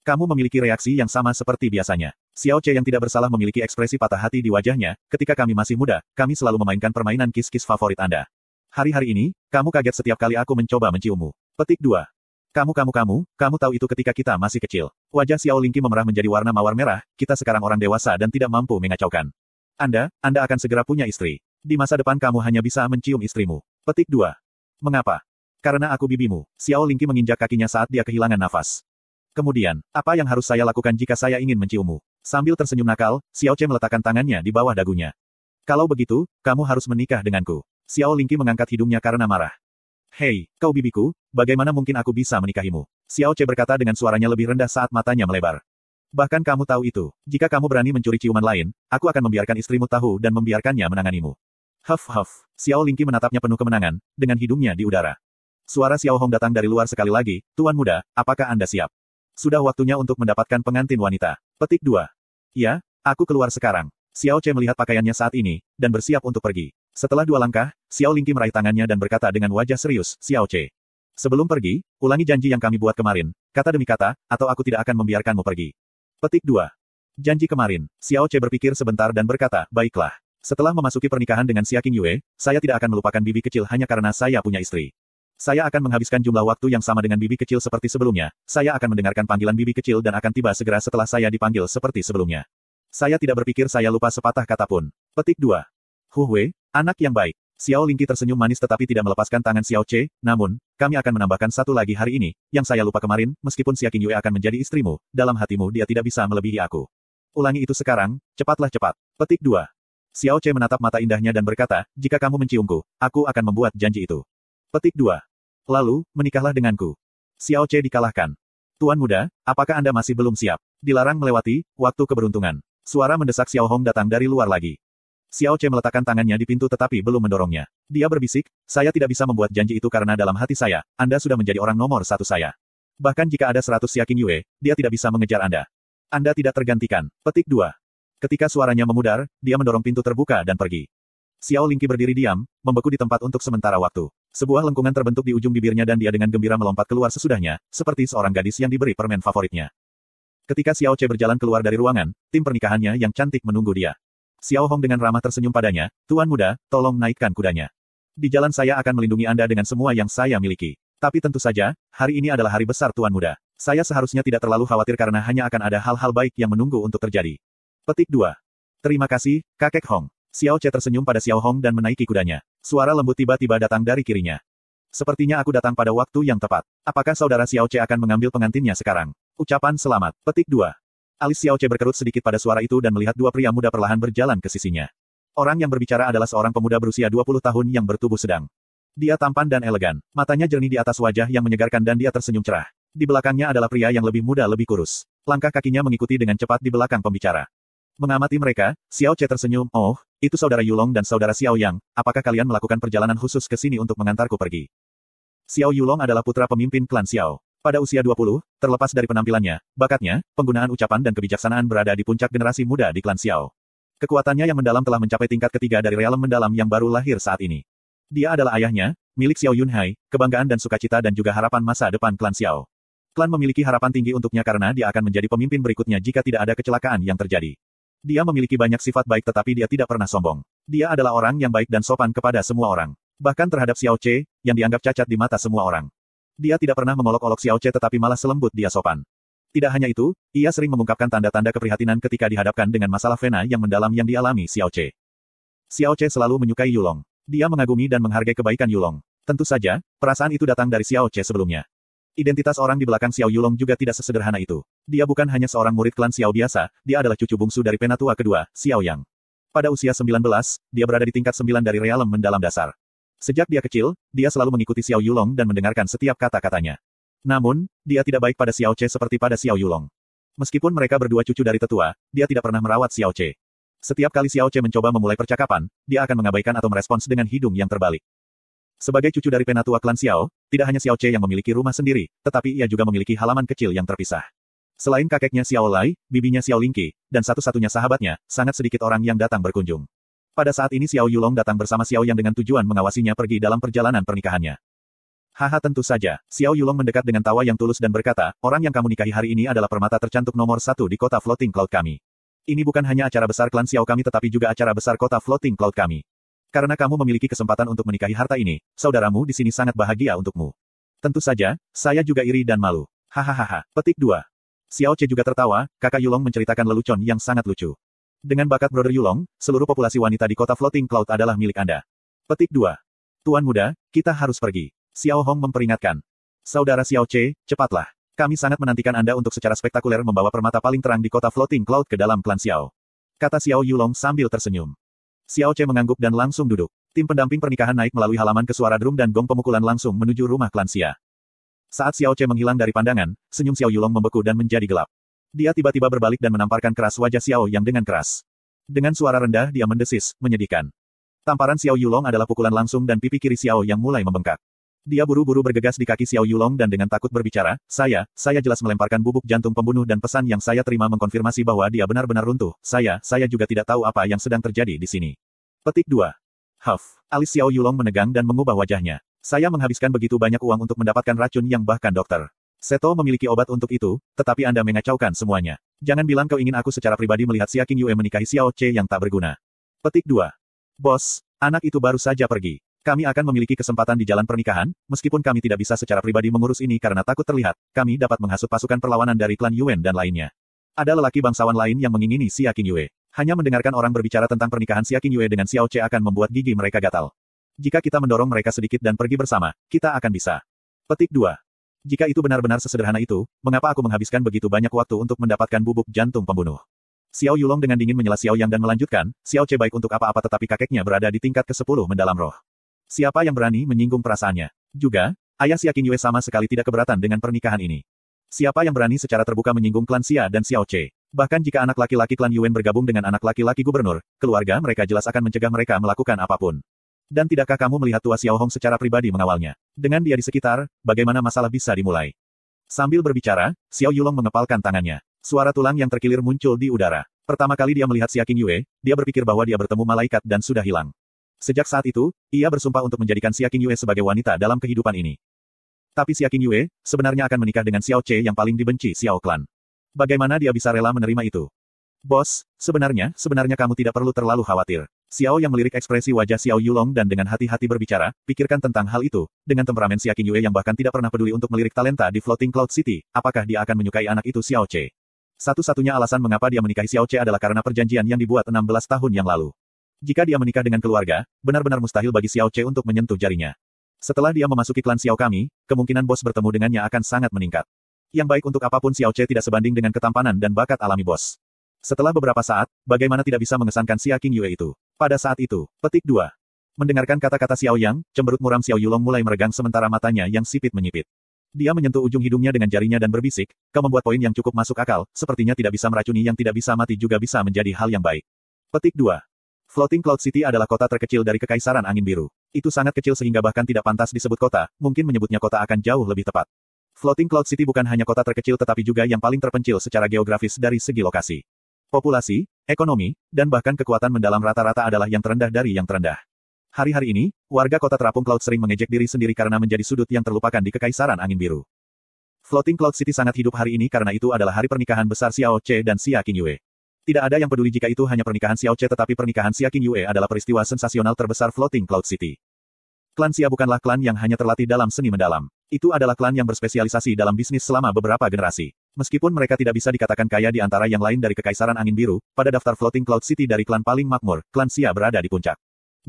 Kamu memiliki reaksi yang sama seperti biasanya. Xiao Che yang tidak bersalah memiliki ekspresi patah hati di wajahnya, ketika kami masih muda, kami selalu memainkan permainan kis-kis favorit Anda. Hari-hari ini, kamu kaget setiap kali aku mencoba menciummu. Petik 2. Kamu kamu kamu, kamu tahu itu ketika kita masih kecil. Wajah Xiao Lingqi memerah menjadi warna mawar merah, kita sekarang orang dewasa dan tidak mampu mengacaukan. Anda, Anda akan segera punya istri. Di masa depan kamu hanya bisa mencium istrimu. Petik 2. Mengapa? Karena aku bibimu. Xiao Lingqi menginjak kakinya saat dia kehilangan nafas. Kemudian, apa yang harus saya lakukan jika saya ingin menciummu? Sambil tersenyum nakal, Xiao Che meletakkan tangannya di bawah dagunya. Kalau begitu, kamu harus menikah denganku. Xiao Lingqi mengangkat hidungnya karena marah. Hei, kau bibiku, bagaimana mungkin aku bisa menikahimu? Xiao Che berkata dengan suaranya lebih rendah saat matanya melebar. Bahkan kamu tahu itu. Jika kamu berani mencuri ciuman lain, aku akan membiarkan istrimu tahu dan membiarkannya menanganimu. Huff huff. Xiao Lingqi menatapnya penuh kemenangan, dengan hidungnya di udara. Suara Xiao Hong datang dari luar sekali lagi, Tuan Muda, apakah Anda siap? Sudah waktunya untuk mendapatkan pengantin wanita. Petik 2. Ya, aku keluar sekarang. Xiao Che melihat pakaiannya saat ini, dan bersiap untuk pergi. Setelah dua langkah, Xiao Lingqi meraih tangannya dan berkata dengan wajah serius, Xiao Che. Sebelum pergi, ulangi janji yang kami buat kemarin, kata demi kata, atau aku tidak akan membiarkanmu pergi. Petik 2. Janji kemarin, Xiao Che berpikir sebentar dan berkata, baiklah. Setelah memasuki pernikahan dengan Xia Qingyue, saya tidak akan melupakan bibi kecil hanya karena saya punya istri. Saya akan menghabiskan jumlah waktu yang sama dengan bibi kecil seperti sebelumnya. Saya akan mendengarkan panggilan bibi kecil dan akan tiba segera setelah saya dipanggil seperti sebelumnya. Saya tidak berpikir saya lupa sepatah kata pun. Petik 2. Huwe, anak yang baik. Xiao Lingqi tersenyum manis tetapi tidak melepaskan tangan Xiao Che, namun, kami akan menambahkan satu lagi hari ini, yang saya lupa kemarin, meskipun Xia Qingyue akan menjadi istrimu, dalam hatimu dia tidak bisa melebihi aku. Ulangi itu sekarang, cepatlah cepat. Petik 2. Xiao Che menatap mata indahnya dan berkata, jika kamu menciumku, aku akan membuat janji itu. Petik 2. Lalu, menikahlah denganku. Xiao Che dikalahkan. Tuan muda, apakah Anda masih belum siap? Dilarang melewati, waktu keberuntungan. Suara mendesak Xiao Hong datang dari luar lagi. Xiao Che meletakkan tangannya di pintu tetapi belum mendorongnya. Dia berbisik, saya tidak bisa membuat janji itu karena dalam hati saya, Anda sudah menjadi orang nomor satu saya. Bahkan jika ada seratus yakin Yue, dia tidak bisa mengejar Anda. Anda tidak tergantikan. Petik 2. Ketika suaranya memudar, dia mendorong pintu terbuka dan pergi. Xiao Lingqi berdiri diam, membeku di tempat untuk sementara waktu. Sebuah lengkungan terbentuk di ujung bibirnya dan dia dengan gembira melompat keluar sesudahnya, seperti seorang gadis yang diberi permen favoritnya. Ketika Xiao Che berjalan keluar dari ruangan, tim pernikahannya yang cantik menunggu dia. Xiao Hong dengan ramah tersenyum padanya, Tuan muda, tolong naikkan kudanya. Di jalan saya akan melindungi Anda dengan semua yang saya miliki. Tapi tentu saja, hari ini adalah hari besar Tuan muda. Saya seharusnya tidak terlalu khawatir karena hanya akan ada hal-hal baik yang menunggu untuk terjadi. Petik 2. Terima kasih, Kakek Hong. Xiao Che tersenyum pada Xiao Hong dan menaiki kudanya. Suara lembut tiba-tiba datang dari kirinya. Sepertinya aku datang pada waktu yang tepat. Apakah saudara Xiao Che akan mengambil pengantinnya sekarang? Ucapan selamat. Petik 2. Alis Xiao Che berkerut sedikit pada suara itu dan melihat dua pria muda perlahan berjalan ke sisinya. Orang yang berbicara adalah seorang pemuda berusia 20 tahun yang bertubuh sedang. Dia tampan dan elegan. Matanya jernih di atas wajah yang menyegarkan dan dia tersenyum cerah. Di belakangnya adalah pria yang lebih muda lebih kurus. Langkah kakinya mengikuti dengan cepat di belakang pembicara. Mengamati mereka, Xiao Che tersenyum, oh, itu saudara Yulong dan saudara Xiao Yang, apakah kalian melakukan perjalanan khusus ke sini untuk mengantarku pergi? Xiao Yulong adalah putra pemimpin klan Xiao. Pada usia 20, terlepas dari penampilannya, bakatnya, penggunaan ucapan dan kebijaksanaan berada di puncak generasi muda di klan Xiao. Kekuatannya yang mendalam telah mencapai tingkat ketiga dari realem mendalam yang baru lahir saat ini. Dia adalah ayahnya, milik Xiao Yunhai, kebanggaan dan sukacita dan juga harapan masa depan klan Xiao. Klan memiliki harapan tinggi untuknya karena dia akan menjadi pemimpin berikutnya jika tidak ada kecelakaan yang terjadi. Dia memiliki banyak sifat baik tetapi dia tidak pernah sombong. Dia adalah orang yang baik dan sopan kepada semua orang. Bahkan terhadap Xiao Che, yang dianggap cacat di mata semua orang. Dia tidak pernah mengolok-olok Xiao Che tetapi malah selembut dia sopan. Tidak hanya itu, ia sering mengungkapkan tanda-tanda keprihatinan ketika dihadapkan dengan masalah Vena yang mendalam yang dialami Xiao Che. Xiao Che selalu menyukai Yulong. Dia mengagumi dan menghargai kebaikan Yulong. Tentu saja, perasaan itu datang dari Xiao Che sebelumnya. Identitas orang di belakang Xiao Yulong juga tidak sesederhana itu. Dia bukan hanya seorang murid klan Xiao biasa, dia adalah cucu bungsu dari penatua kedua, Xiao Yang. Pada usia 19, dia berada di tingkat 9 dari realem mendalam dasar. Sejak dia kecil, dia selalu mengikuti Xiao Yulong dan mendengarkan setiap kata-katanya. Namun, dia tidak baik pada Xiao Che seperti pada Xiao Yulong. Meskipun mereka berdua cucu dari tetua, dia tidak pernah merawat Xiao Che. Setiap kali Xiao Che mencoba memulai percakapan, dia akan mengabaikan atau merespons dengan hidung yang terbalik. Sebagai cucu dari penatua klan Xiao, tidak hanya Xiao Che yang memiliki rumah sendiri, tetapi ia juga memiliki halaman kecil yang terpisah. Selain kakeknya Xiao Lai, bibinya Xiao Lingqi, dan satu-satunya sahabatnya, sangat sedikit orang yang datang berkunjung. Pada saat ini Xiao Yulong datang bersama Xiao Yang dengan tujuan mengawasinya pergi dalam perjalanan pernikahannya. Haha tentu saja, Xiao Yulong mendekat dengan tawa yang tulus dan berkata, orang yang kamu nikahi hari ini adalah permata tercantik nomor satu di kota floating cloud kami. Ini bukan hanya acara besar klan Xiao kami tetapi juga acara besar kota floating cloud kami. Karena kamu memiliki kesempatan untuk menikahi harta ini, saudaramu di sini sangat bahagia untukmu. Tentu saja, saya juga iri dan malu. Hahaha. Petik 2. Xiao Che juga tertawa, kakak Yulong menceritakan lelucon yang sangat lucu. Dengan bakat brother Yulong, seluruh populasi wanita di kota Floating Cloud adalah milik Anda. Petik 2. Tuan muda, kita harus pergi. Xiao Hong memperingatkan. Saudara Xiao Che, cepatlah. Kami sangat menantikan Anda untuk secara spektakuler membawa permata paling terang di kota Floating Cloud ke dalam klan Xiao. Kata Xiao Yulong sambil tersenyum. Xiao Che mengangguk dan langsung duduk. Tim pendamping pernikahan naik melalui halaman ke suara drum dan gong pemukulan langsung menuju rumah klan Xia. Saat Xiao Che menghilang dari pandangan, senyum Xiao Yulong membeku dan menjadi gelap. Dia tiba-tiba berbalik dan menamparkan keras wajah Xiao Yang dengan keras. Dengan suara rendah dia mendesis, menyedihkan. Tamparan Xiao Yulong adalah pukulan langsung dan pipi kiri Xiao Yang mulai membengkak. Dia buru-buru bergegas di kaki Xiao Yulong dan dengan takut berbicara, saya, saya jelas melemparkan bubuk jantung pembunuh dan pesan yang saya terima mengkonfirmasi bahwa dia benar-benar runtuh, saya, saya juga tidak tahu apa yang sedang terjadi di sini. Petik 2. Huff. Alis Xiao Yulong menegang dan mengubah wajahnya. Saya menghabiskan begitu banyak uang untuk mendapatkan racun yang bahkan dokter. Seto memiliki obat untuk itu, tetapi Anda mengacaukan semuanya. Jangan bilang kau ingin aku secara pribadi melihat Xia Yue menikahi Xiao Che yang tak berguna. Petik 2. Bos, anak itu baru saja pergi. Kami akan memiliki kesempatan di jalan pernikahan, meskipun kami tidak bisa secara pribadi mengurus ini karena takut terlihat, kami dapat menghasut pasukan perlawanan dari klan Yuan dan lainnya. Ada lelaki bangsawan lain yang mengingini Xia Yue. Hanya mendengarkan orang berbicara tentang pernikahan Xia Yue dengan Xiao Che akan membuat gigi mereka gatal. Jika kita mendorong mereka sedikit dan pergi bersama, kita akan bisa. Petik 2. Jika itu benar-benar sesederhana itu, mengapa aku menghabiskan begitu banyak waktu untuk mendapatkan bubuk jantung pembunuh? Xiao Yulong dengan dingin menyela Xiao Yang dan melanjutkan, Xiao Che baik untuk apa-apa tetapi kakeknya berada di tingkat ke-10 mendalam roh. Siapa yang berani menyinggung perasaannya? Juga, ayah Xia Qingyue sama sekali tidak keberatan dengan pernikahan ini. Siapa yang berani secara terbuka menyinggung klan Xia dan Xiao Che? Bahkan jika anak laki-laki klan Yuan bergabung dengan anak laki-laki gubernur, keluarga mereka jelas akan mencegah mereka melakukan apapun. Dan tidakkah kamu melihat Tua Xiao Hong secara pribadi mengawalnya? Dengan dia di sekitar, bagaimana masalah bisa dimulai? Sambil berbicara, Xiao Yulong mengepalkan tangannya. Suara tulang yang terkilir muncul di udara. Pertama kali dia melihat Xia Qingyue, dia berpikir bahwa dia bertemu malaikat dan sudah hilang. Sejak saat itu, ia bersumpah untuk menjadikan Xia Qingyue sebagai wanita dalam kehidupan ini. Tapi Xia Qingyue sebenarnya akan menikah dengan Xiao Che yang paling dibenci Xiao Clan. Bagaimana dia bisa rela menerima itu? Bos, sebenarnya, sebenarnya kamu tidak perlu terlalu khawatir. Xiao yang melirik ekspresi wajah Xiao Yulong dan dengan hati-hati berbicara, pikirkan tentang hal itu. Dengan temperamen Xia Yue yang bahkan tidak pernah peduli untuk melirik talenta di Floating Cloud City, apakah dia akan menyukai anak itu Xiao Che? Satu-satunya alasan mengapa dia menikahi Xiao Che adalah karena perjanjian yang dibuat 16 tahun yang lalu. Jika dia menikah dengan keluarga, benar-benar mustahil bagi Xiao Che untuk menyentuh jarinya. Setelah dia memasuki klan Xiao kami, kemungkinan bos bertemu dengannya akan sangat meningkat. Yang baik untuk apapun Xiao Che tidak sebanding dengan ketampanan dan bakat alami bos. Setelah beberapa saat, bagaimana tidak bisa mengesankan Xia King Yue itu? Pada saat itu, petik 2. Mendengarkan kata-kata Xiao Yang, cemberut muram Xiao Yulong mulai meregang sementara matanya yang sipit menyipit. Dia menyentuh ujung hidungnya dengan jarinya dan berbisik, kau membuat poin yang cukup masuk akal, sepertinya tidak bisa meracuni yang tidak bisa mati juga bisa menjadi hal yang baik. Petik 2. Floating Cloud City adalah kota terkecil dari Kekaisaran Angin Biru. Itu sangat kecil sehingga bahkan tidak pantas disebut kota, mungkin menyebutnya kota akan jauh lebih tepat. Floating Cloud City bukan hanya kota terkecil tetapi juga yang paling terpencil secara geografis dari segi lokasi populasi, ekonomi, dan bahkan kekuatan mendalam rata-rata adalah yang terendah dari yang terendah. Hari-hari ini, warga kota terapung Cloud sering mengejek diri sendiri karena menjadi sudut yang terlupakan di kekaisaran angin biru. Floating Cloud City sangat hidup hari ini karena itu adalah hari pernikahan besar Xiao Che dan Xia Yue. Tidak ada yang peduli jika itu hanya pernikahan Xiao Che tetapi pernikahan Xia Yue adalah peristiwa sensasional terbesar Floating Cloud City. Klan Xia bukanlah klan yang hanya terlatih dalam seni mendalam. Itu adalah klan yang berspesialisasi dalam bisnis selama beberapa generasi. Meskipun mereka tidak bisa dikatakan kaya di antara yang lain dari Kekaisaran Angin Biru, pada daftar Floating Cloud City dari klan paling makmur, klan Xia berada di puncak.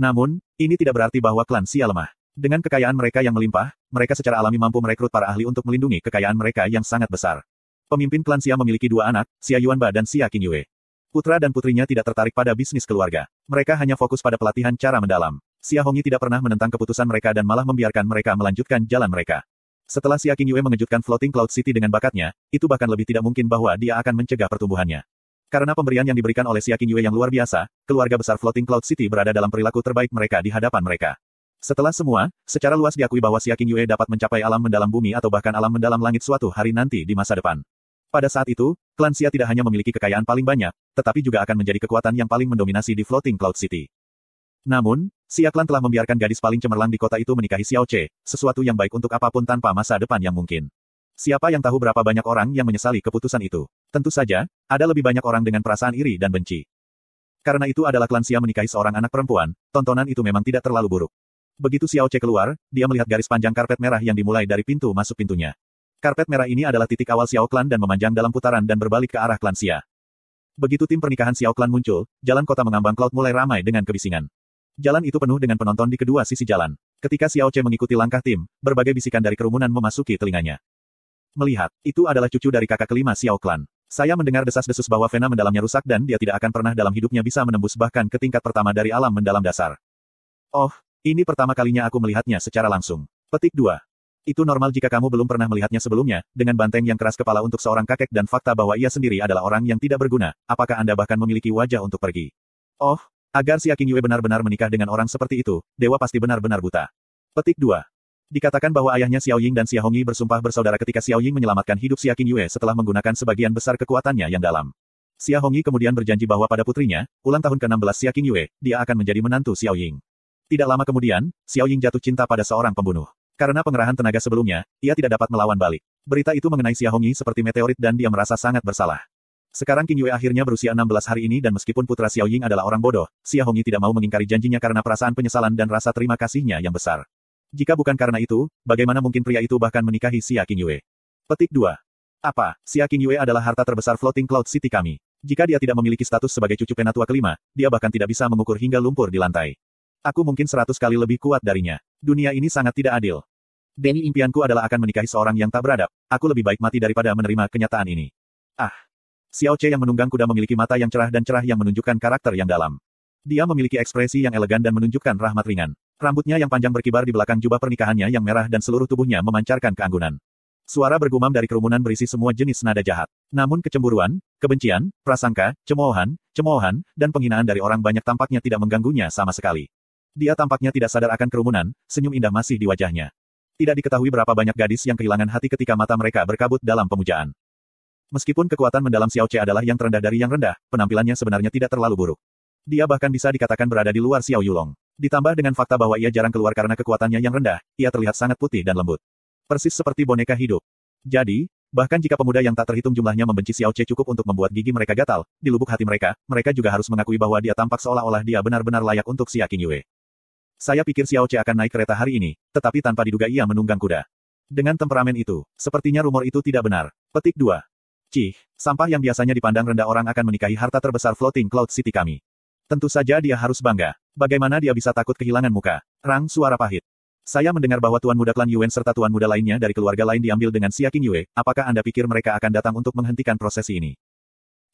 Namun, ini tidak berarti bahwa klan Xia lemah. Dengan kekayaan mereka yang melimpah, mereka secara alami mampu merekrut para ahli untuk melindungi kekayaan mereka yang sangat besar. Pemimpin klan Xia memiliki dua anak, Xia Yuanba dan Xia Qingyue. Putra dan putrinya tidak tertarik pada bisnis keluarga. Mereka hanya fokus pada pelatihan cara mendalam. Xia Hongyi tidak pernah menentang keputusan mereka dan malah membiarkan mereka melanjutkan jalan mereka. Setelah Xia Yue mengejutkan Floating Cloud City dengan bakatnya, itu bahkan lebih tidak mungkin bahwa dia akan mencegah pertumbuhannya. Karena pemberian yang diberikan oleh Xia Yue yang luar biasa, keluarga besar Floating Cloud City berada dalam perilaku terbaik mereka di hadapan mereka. Setelah semua, secara luas diakui bahwa Xia Yue dapat mencapai alam mendalam bumi atau bahkan alam mendalam langit suatu hari nanti di masa depan. Pada saat itu, klan Xia tidak hanya memiliki kekayaan paling banyak, tetapi juga akan menjadi kekuatan yang paling mendominasi di Floating Cloud City. Namun, Si Atlan telah membiarkan gadis paling cemerlang di kota itu menikahi Xiao Che, sesuatu yang baik untuk apapun tanpa masa depan yang mungkin. Siapa yang tahu berapa banyak orang yang menyesali keputusan itu? Tentu saja, ada lebih banyak orang dengan perasaan iri dan benci. Karena itu adalah klan Xia menikahi seorang anak perempuan, tontonan itu memang tidak terlalu buruk. Begitu Xiao Che keluar, dia melihat garis panjang karpet merah yang dimulai dari pintu masuk pintunya. Karpet merah ini adalah titik awal Xiao Clan dan memanjang dalam putaran dan berbalik ke arah klan Xia. Begitu tim pernikahan Xiao Clan muncul, jalan kota mengambang cloud mulai ramai dengan kebisingan. Jalan itu penuh dengan penonton di kedua sisi jalan. Ketika Xiao Che mengikuti langkah tim, berbagai bisikan dari kerumunan memasuki telinganya. Melihat, itu adalah cucu dari kakak kelima Xiao Clan. Saya mendengar desas-desus bahwa Vena mendalamnya rusak dan dia tidak akan pernah dalam hidupnya bisa menembus bahkan ke tingkat pertama dari alam mendalam dasar. Oh, ini pertama kalinya aku melihatnya secara langsung. Petik 2. Itu normal jika kamu belum pernah melihatnya sebelumnya, dengan banteng yang keras kepala untuk seorang kakek dan fakta bahwa ia sendiri adalah orang yang tidak berguna, apakah Anda bahkan memiliki wajah untuk pergi? Oh, Agar si Aking Yue benar-benar menikah dengan orang seperti itu, dewa pasti benar-benar buta. Petik 2. Dikatakan bahwa ayahnya Xiao Ying dan Xiao Hongyi bersumpah bersaudara ketika Xiao Ying menyelamatkan hidup si Aking Yue setelah menggunakan sebagian besar kekuatannya yang dalam. Xiao Hongyi kemudian berjanji bahwa pada putrinya, ulang tahun ke-16 Xia Qing Yue, dia akan menjadi menantu Xiao Ying. Tidak lama kemudian, Xiao Ying jatuh cinta pada seorang pembunuh. Karena pengerahan tenaga sebelumnya, ia tidak dapat melawan balik. Berita itu mengenai Xiao Hongyi seperti meteorit dan dia merasa sangat bersalah. Sekarang King Yue akhirnya berusia 16 hari ini dan meskipun putra Xiao Ying adalah orang bodoh, Xia Hongyi tidak mau mengingkari janjinya karena perasaan penyesalan dan rasa terima kasihnya yang besar. Jika bukan karena itu, bagaimana mungkin pria itu bahkan menikahi Xia King Yue? Petik 2. Apa, Xia King Yue adalah harta terbesar floating cloud city kami. Jika dia tidak memiliki status sebagai cucu penatua kelima, dia bahkan tidak bisa mengukur hingga lumpur di lantai. Aku mungkin seratus kali lebih kuat darinya. Dunia ini sangat tidak adil. Denny impianku adalah akan menikahi seorang yang tak beradab. Aku lebih baik mati daripada menerima kenyataan ini. Ah, Xiao Che yang menunggang kuda memiliki mata yang cerah dan cerah yang menunjukkan karakter yang dalam. Dia memiliki ekspresi yang elegan dan menunjukkan rahmat ringan. Rambutnya yang panjang berkibar di belakang jubah pernikahannya yang merah dan seluruh tubuhnya memancarkan keanggunan. Suara bergumam dari kerumunan berisi semua jenis nada jahat. Namun kecemburuan, kebencian, prasangka, cemoohan, cemoohan, dan penghinaan dari orang banyak tampaknya tidak mengganggunya sama sekali. Dia tampaknya tidak sadar akan kerumunan, senyum indah masih di wajahnya. Tidak diketahui berapa banyak gadis yang kehilangan hati ketika mata mereka berkabut dalam pemujaan. Meskipun kekuatan mendalam Xiao Che adalah yang terendah dari yang rendah, penampilannya sebenarnya tidak terlalu buruk. Dia bahkan bisa dikatakan berada di luar Xiao Yulong. Ditambah dengan fakta bahwa ia jarang keluar karena kekuatannya yang rendah, ia terlihat sangat putih dan lembut. Persis seperti boneka hidup. Jadi, bahkan jika pemuda yang tak terhitung jumlahnya membenci Xiao Che cukup untuk membuat gigi mereka gatal, di lubuk hati mereka, mereka juga harus mengakui bahwa dia tampak seolah-olah dia benar-benar layak untuk Xia Yue. Saya pikir Xiao Che akan naik kereta hari ini, tetapi tanpa diduga ia menunggang kuda. Dengan temperamen itu, sepertinya rumor itu tidak benar. Petik 2. Cih, sampah yang biasanya dipandang rendah orang akan menikahi harta terbesar floating cloud city kami. Tentu saja dia harus bangga. Bagaimana dia bisa takut kehilangan muka? Rang suara pahit. Saya mendengar bahwa Tuan Muda Klan Yuan serta Tuan Muda lainnya dari keluarga lain diambil dengan Xia Yue, apakah Anda pikir mereka akan datang untuk menghentikan prosesi ini?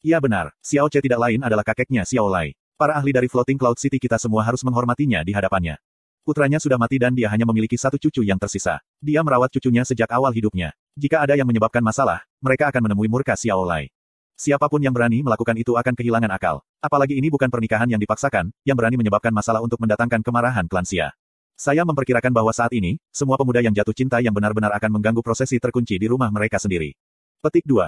Iya benar, Xiao Che tidak lain adalah kakeknya Xiao Lai. Para ahli dari Floating Cloud City kita semua harus menghormatinya di hadapannya. Putranya sudah mati dan dia hanya memiliki satu cucu yang tersisa. Dia merawat cucunya sejak awal hidupnya. Jika ada yang menyebabkan masalah, mereka akan menemui murka Xiao Lai. Siapapun yang berani melakukan itu akan kehilangan akal. Apalagi ini bukan pernikahan yang dipaksakan, yang berani menyebabkan masalah untuk mendatangkan kemarahan klan Xia. Saya memperkirakan bahwa saat ini, semua pemuda yang jatuh cinta yang benar-benar akan mengganggu prosesi terkunci di rumah mereka sendiri. Petik 2.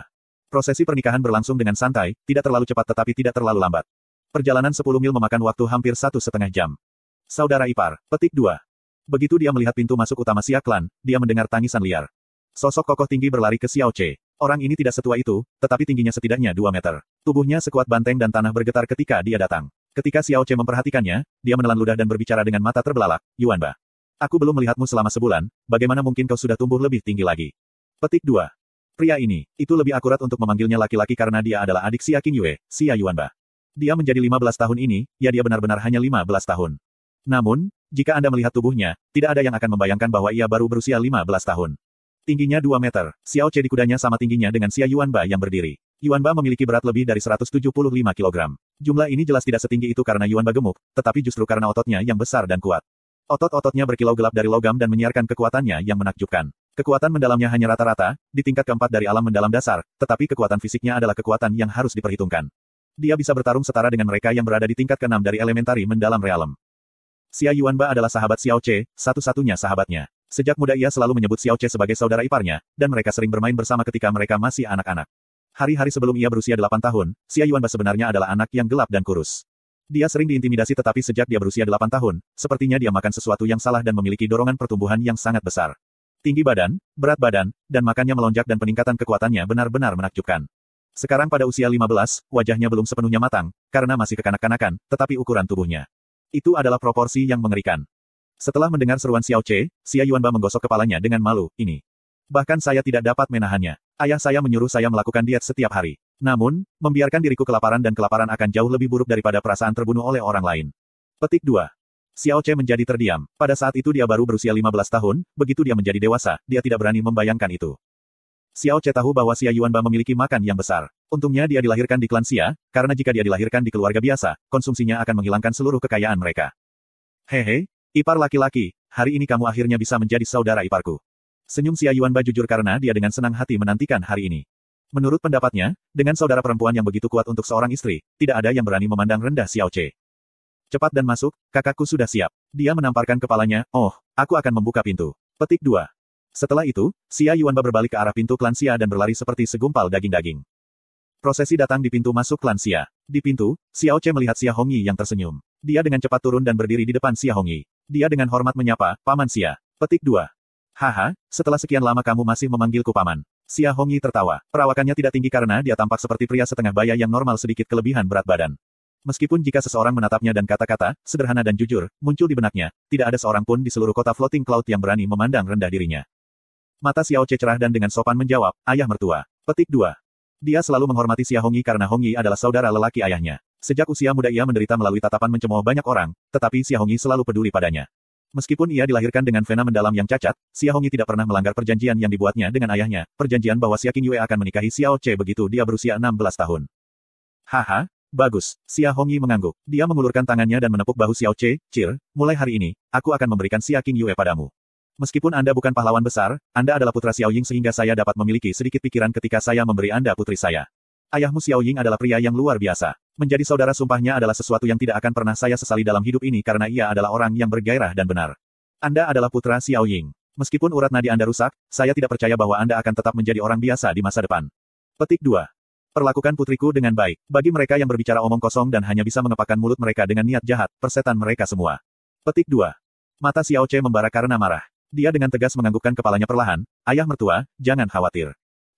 Prosesi pernikahan berlangsung dengan santai, tidak terlalu cepat tetapi tidak terlalu lambat. Perjalanan 10 mil memakan waktu hampir satu setengah jam. Saudara ipar, petik 2. Begitu dia melihat pintu masuk utama siaklan, dia mendengar tangisan liar. Sosok kokoh tinggi berlari ke Xiao Che. Orang ini tidak setua itu, tetapi tingginya setidaknya 2 meter. Tubuhnya sekuat banteng dan tanah bergetar ketika dia datang. Ketika Xiao Che memperhatikannya, dia menelan ludah dan berbicara dengan mata terbelalak, Yuan Ba. Aku belum melihatmu selama sebulan, bagaimana mungkin kau sudah tumbuh lebih tinggi lagi? Petik 2. Pria ini, itu lebih akurat untuk memanggilnya laki-laki karena dia adalah adik Xia Yue, Xia Yuanba. Dia menjadi 15 tahun ini, ya dia benar-benar hanya 15 tahun. Namun, jika Anda melihat tubuhnya, tidak ada yang akan membayangkan bahwa ia baru berusia 15 tahun. Tingginya 2 meter, Xiao Che di kudanya sama tingginya dengan Xia Yuanba yang berdiri. Yuanba memiliki berat lebih dari 175 kg. Jumlah ini jelas tidak setinggi itu karena Yuanba gemuk, tetapi justru karena ototnya yang besar dan kuat. Otot-ototnya berkilau gelap dari logam dan menyiarkan kekuatannya yang menakjubkan. Kekuatan mendalamnya hanya rata-rata, di tingkat keempat dari alam mendalam dasar, tetapi kekuatan fisiknya adalah kekuatan yang harus diperhitungkan. Dia bisa bertarung setara dengan mereka yang berada di tingkat keenam dari elementari mendalam realem. Xia Yuanba adalah sahabat Xiao Che, satu-satunya sahabatnya. Sejak muda ia selalu menyebut Xiao Che sebagai saudara iparnya, dan mereka sering bermain bersama ketika mereka masih anak-anak. Hari-hari sebelum ia berusia 8 tahun, Xia Yuanba sebenarnya adalah anak yang gelap dan kurus. Dia sering diintimidasi tetapi sejak dia berusia 8 tahun, sepertinya dia makan sesuatu yang salah dan memiliki dorongan pertumbuhan yang sangat besar. Tinggi badan, berat badan, dan makannya melonjak dan peningkatan kekuatannya benar-benar menakjubkan. Sekarang pada usia 15, wajahnya belum sepenuhnya matang, karena masih kekanak-kanakan, tetapi ukuran tubuhnya. Itu adalah proporsi yang mengerikan. Setelah mendengar seruan Xiao Che, Xia Yuanba menggosok kepalanya dengan malu, ini. Bahkan saya tidak dapat menahannya. Ayah saya menyuruh saya melakukan diet setiap hari. Namun, membiarkan diriku kelaparan dan kelaparan akan jauh lebih buruk daripada perasaan terbunuh oleh orang lain. Petik 2. Xiao Che menjadi terdiam. Pada saat itu dia baru berusia 15 tahun, begitu dia menjadi dewasa, dia tidak berani membayangkan itu. Xiao Che tahu bahwa Xia Yuanba memiliki makan yang besar. Untungnya dia dilahirkan di klan Xia, karena jika dia dilahirkan di keluarga biasa, konsumsinya akan menghilangkan seluruh kekayaan mereka. Hehe, Ipar laki-laki, hari ini kamu akhirnya bisa menjadi saudara iparku. Senyum Xia Yuanba jujur karena dia dengan senang hati menantikan hari ini. Menurut pendapatnya, dengan saudara perempuan yang begitu kuat untuk seorang istri, tidak ada yang berani memandang rendah Xiao Che. Cepat dan masuk, kakakku sudah siap. Dia menamparkan kepalanya, oh, aku akan membuka pintu. Petik 2. Setelah itu, Xia Yuanba berbalik ke arah pintu klan Xia dan berlari seperti segumpal daging-daging. Prosesi datang di pintu masuk klan Xia. Di pintu, Xiao Che melihat Xia Hongyi yang tersenyum. Dia dengan cepat turun dan berdiri di depan Xia Hongyi. Dia dengan hormat menyapa, Paman Xia. Petik 2. Haha, setelah sekian lama kamu masih memanggilku Paman. Xia Hongyi tertawa. Perawakannya tidak tinggi karena dia tampak seperti pria setengah baya yang normal sedikit kelebihan berat badan. Meskipun jika seseorang menatapnya dan kata-kata, sederhana dan jujur, muncul di benaknya, tidak ada seorang pun di seluruh kota floating cloud yang berani memandang rendah dirinya. Mata Xiao Che cerah dan dengan sopan menjawab, ayah mertua. Petik 2. Dia selalu menghormati Xia Hongyi karena Hongyi adalah saudara lelaki ayahnya. Sejak usia muda ia menderita melalui tatapan mencemooh banyak orang, tetapi Xiaohongi selalu peduli padanya. Meskipun ia dilahirkan dengan vena mendalam yang cacat, Xiaohongi tidak pernah melanggar perjanjian yang dibuatnya dengan ayahnya, perjanjian bahwa Xia Qingyue akan menikahi Xiao Che begitu dia berusia 16 tahun. Haha, Bagus, Xiaohongi mengangguk. Dia mengulurkan tangannya dan menepuk bahu Xiao Che, Cir, mulai hari ini, aku akan memberikan Xia Qingyue padamu. Meskipun Anda bukan pahlawan besar, Anda adalah putra Xiao Ying sehingga saya dapat memiliki sedikit pikiran ketika saya memberi Anda putri saya. Ayahmu Xiao Ying adalah pria yang luar biasa. Menjadi saudara sumpahnya adalah sesuatu yang tidak akan pernah saya sesali dalam hidup ini karena ia adalah orang yang bergairah dan benar. Anda adalah putra Xiao Ying. Meskipun urat nadi Anda rusak, saya tidak percaya bahwa Anda akan tetap menjadi orang biasa di masa depan. Petik 2. Perlakukan putriku dengan baik. Bagi mereka yang berbicara omong kosong dan hanya bisa mengepakkan mulut mereka dengan niat jahat, persetan mereka semua. Petik 2. Mata Xiao Che membara karena marah. Dia dengan tegas menganggukkan kepalanya perlahan, ayah mertua, jangan khawatir.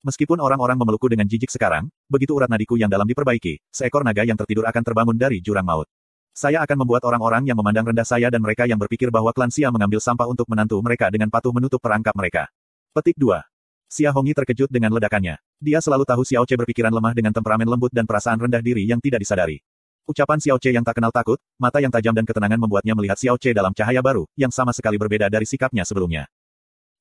Meskipun orang-orang memelukku dengan jijik sekarang, begitu urat nadiku yang dalam diperbaiki, seekor naga yang tertidur akan terbangun dari jurang maut. Saya akan membuat orang-orang yang memandang rendah saya dan mereka yang berpikir bahwa klan Sia mengambil sampah untuk menantu mereka dengan patuh menutup perangkap mereka. Petik 2. Xia Hongyi terkejut dengan ledakannya. Dia selalu tahu Xiao Che berpikiran lemah dengan temperamen lembut dan perasaan rendah diri yang tidak disadari. Ucapan Xiao Che yang tak kenal takut, mata yang tajam dan ketenangan membuatnya melihat Xiao Che dalam cahaya baru, yang sama sekali berbeda dari sikapnya sebelumnya.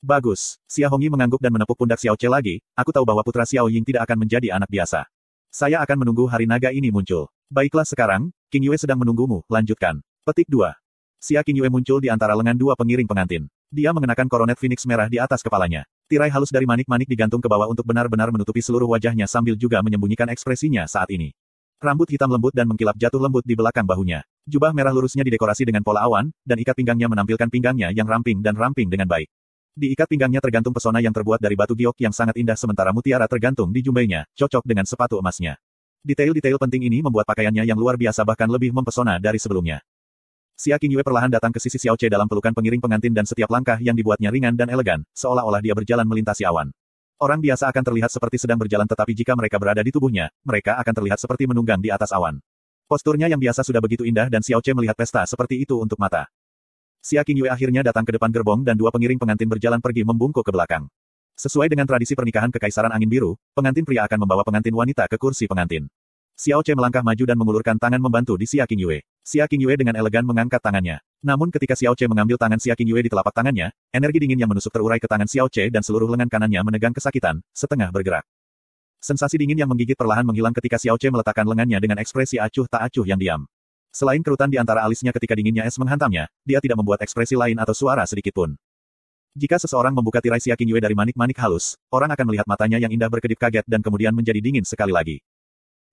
Bagus. Xia Hongyi mengangguk dan menepuk pundak Xiao Che lagi, aku tahu bahwa putra Xiao Ying tidak akan menjadi anak biasa. Saya akan menunggu hari naga ini muncul. Baiklah sekarang, King Yue sedang menunggumu, lanjutkan. Petik 2. Xia King Yue muncul di antara lengan dua pengiring pengantin. Dia mengenakan koronet phoenix merah di atas kepalanya. Tirai halus dari manik-manik digantung ke bawah untuk benar-benar menutupi seluruh wajahnya sambil juga menyembunyikan ekspresinya saat ini. Rambut hitam lembut dan mengkilap jatuh lembut di belakang bahunya. Jubah merah lurusnya didekorasi dengan pola awan, dan ikat pinggangnya menampilkan pinggangnya yang ramping dan ramping dengan baik. Diikat pinggangnya tergantung pesona yang terbuat dari batu giok yang sangat indah sementara mutiara tergantung di jumbainya, cocok dengan sepatu emasnya. Detail-detail penting ini membuat pakaiannya yang luar biasa bahkan lebih mempesona dari sebelumnya. Aking Yue perlahan datang ke sisi Xiao Che dalam pelukan pengiring pengantin dan setiap langkah yang dibuatnya ringan dan elegan, seolah-olah dia berjalan melintasi awan. Orang biasa akan terlihat seperti sedang berjalan tetapi jika mereka berada di tubuhnya, mereka akan terlihat seperti menunggang di atas awan. Posturnya yang biasa sudah begitu indah dan Xiao Che melihat pesta seperti itu untuk mata. Xia Qingyue akhirnya datang ke depan gerbong dan dua pengiring pengantin berjalan pergi membungkuk ke belakang. Sesuai dengan tradisi pernikahan Kekaisaran Angin Biru, pengantin pria akan membawa pengantin wanita ke kursi pengantin. Xiao Che melangkah maju dan mengulurkan tangan membantu di Xia Qingyue. Xia Qingyue dengan elegan mengangkat tangannya. Namun ketika Xiao Che mengambil tangan Xia Qingyue di telapak tangannya, energi dingin yang menusuk terurai ke tangan Xiao Che dan seluruh lengan kanannya menegang kesakitan, setengah bergerak. Sensasi dingin yang menggigit perlahan menghilang ketika Xiao Che meletakkan lengannya dengan ekspresi acuh tak acuh yang diam. Selain kerutan di antara alisnya ketika dinginnya es menghantamnya, dia tidak membuat ekspresi lain atau suara sedikit pun. Jika seseorang membuka tirai Xia Qingyue dari manik-manik halus, orang akan melihat matanya yang indah berkedip kaget dan kemudian menjadi dingin sekali lagi.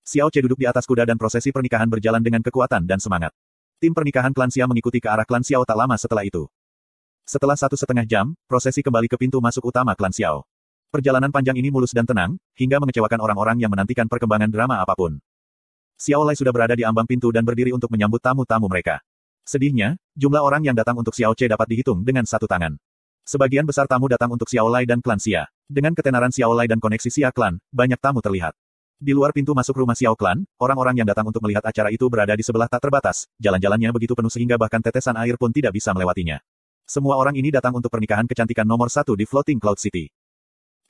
Xiao Che duduk di atas kuda dan prosesi pernikahan berjalan dengan kekuatan dan semangat. Tim pernikahan klan Xia mengikuti ke arah klan Xiao tak lama setelah itu. Setelah satu setengah jam, prosesi kembali ke pintu masuk utama klan Xiao. Perjalanan panjang ini mulus dan tenang, hingga mengecewakan orang-orang yang menantikan perkembangan drama apapun. Xiao Lai sudah berada di ambang pintu dan berdiri untuk menyambut tamu-tamu mereka. Sedihnya, jumlah orang yang datang untuk Xiao Che dapat dihitung dengan satu tangan. Sebagian besar tamu datang untuk Xiao Lai dan klan Xia. Dengan ketenaran Xiao Lai dan koneksi Xia klan, banyak tamu terlihat. Di luar pintu masuk rumah Xiao Klan, orang-orang yang datang untuk melihat acara itu berada di sebelah tak terbatas, jalan-jalannya begitu penuh sehingga bahkan tetesan air pun tidak bisa melewatinya. Semua orang ini datang untuk pernikahan kecantikan nomor satu di Floating Cloud City.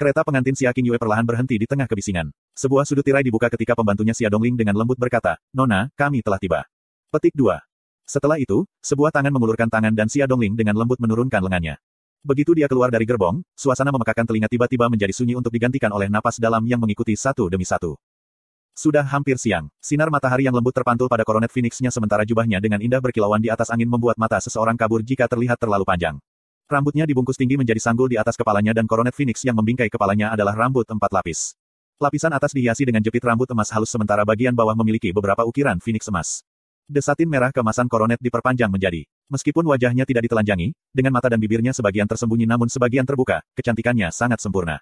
Kereta pengantin Xia King Yue perlahan berhenti di tengah kebisingan. Sebuah sudut tirai dibuka ketika pembantunya Xia Dongling dengan lembut berkata, Nona, kami telah tiba. Petik 2. Setelah itu, sebuah tangan mengulurkan tangan dan Xia Dongling dengan lembut menurunkan lengannya. Begitu dia keluar dari gerbong, suasana memekakan telinga tiba-tiba menjadi sunyi untuk digantikan oleh napas dalam yang mengikuti satu demi satu. Sudah hampir siang, sinar matahari yang lembut terpantul pada koronet Phoenix-nya sementara jubahnya dengan indah berkilauan di atas angin membuat mata seseorang kabur jika terlihat terlalu panjang. Rambutnya dibungkus tinggi menjadi sanggul di atas kepalanya dan koronet Phoenix yang membingkai kepalanya adalah rambut empat lapis. Lapisan atas dihiasi dengan jepit rambut emas halus sementara bagian bawah memiliki beberapa ukiran phoenix emas. Desatin merah kemasan koronet diperpanjang menjadi. Meskipun wajahnya tidak ditelanjangi, dengan mata dan bibirnya sebagian tersembunyi namun sebagian terbuka, kecantikannya sangat sempurna.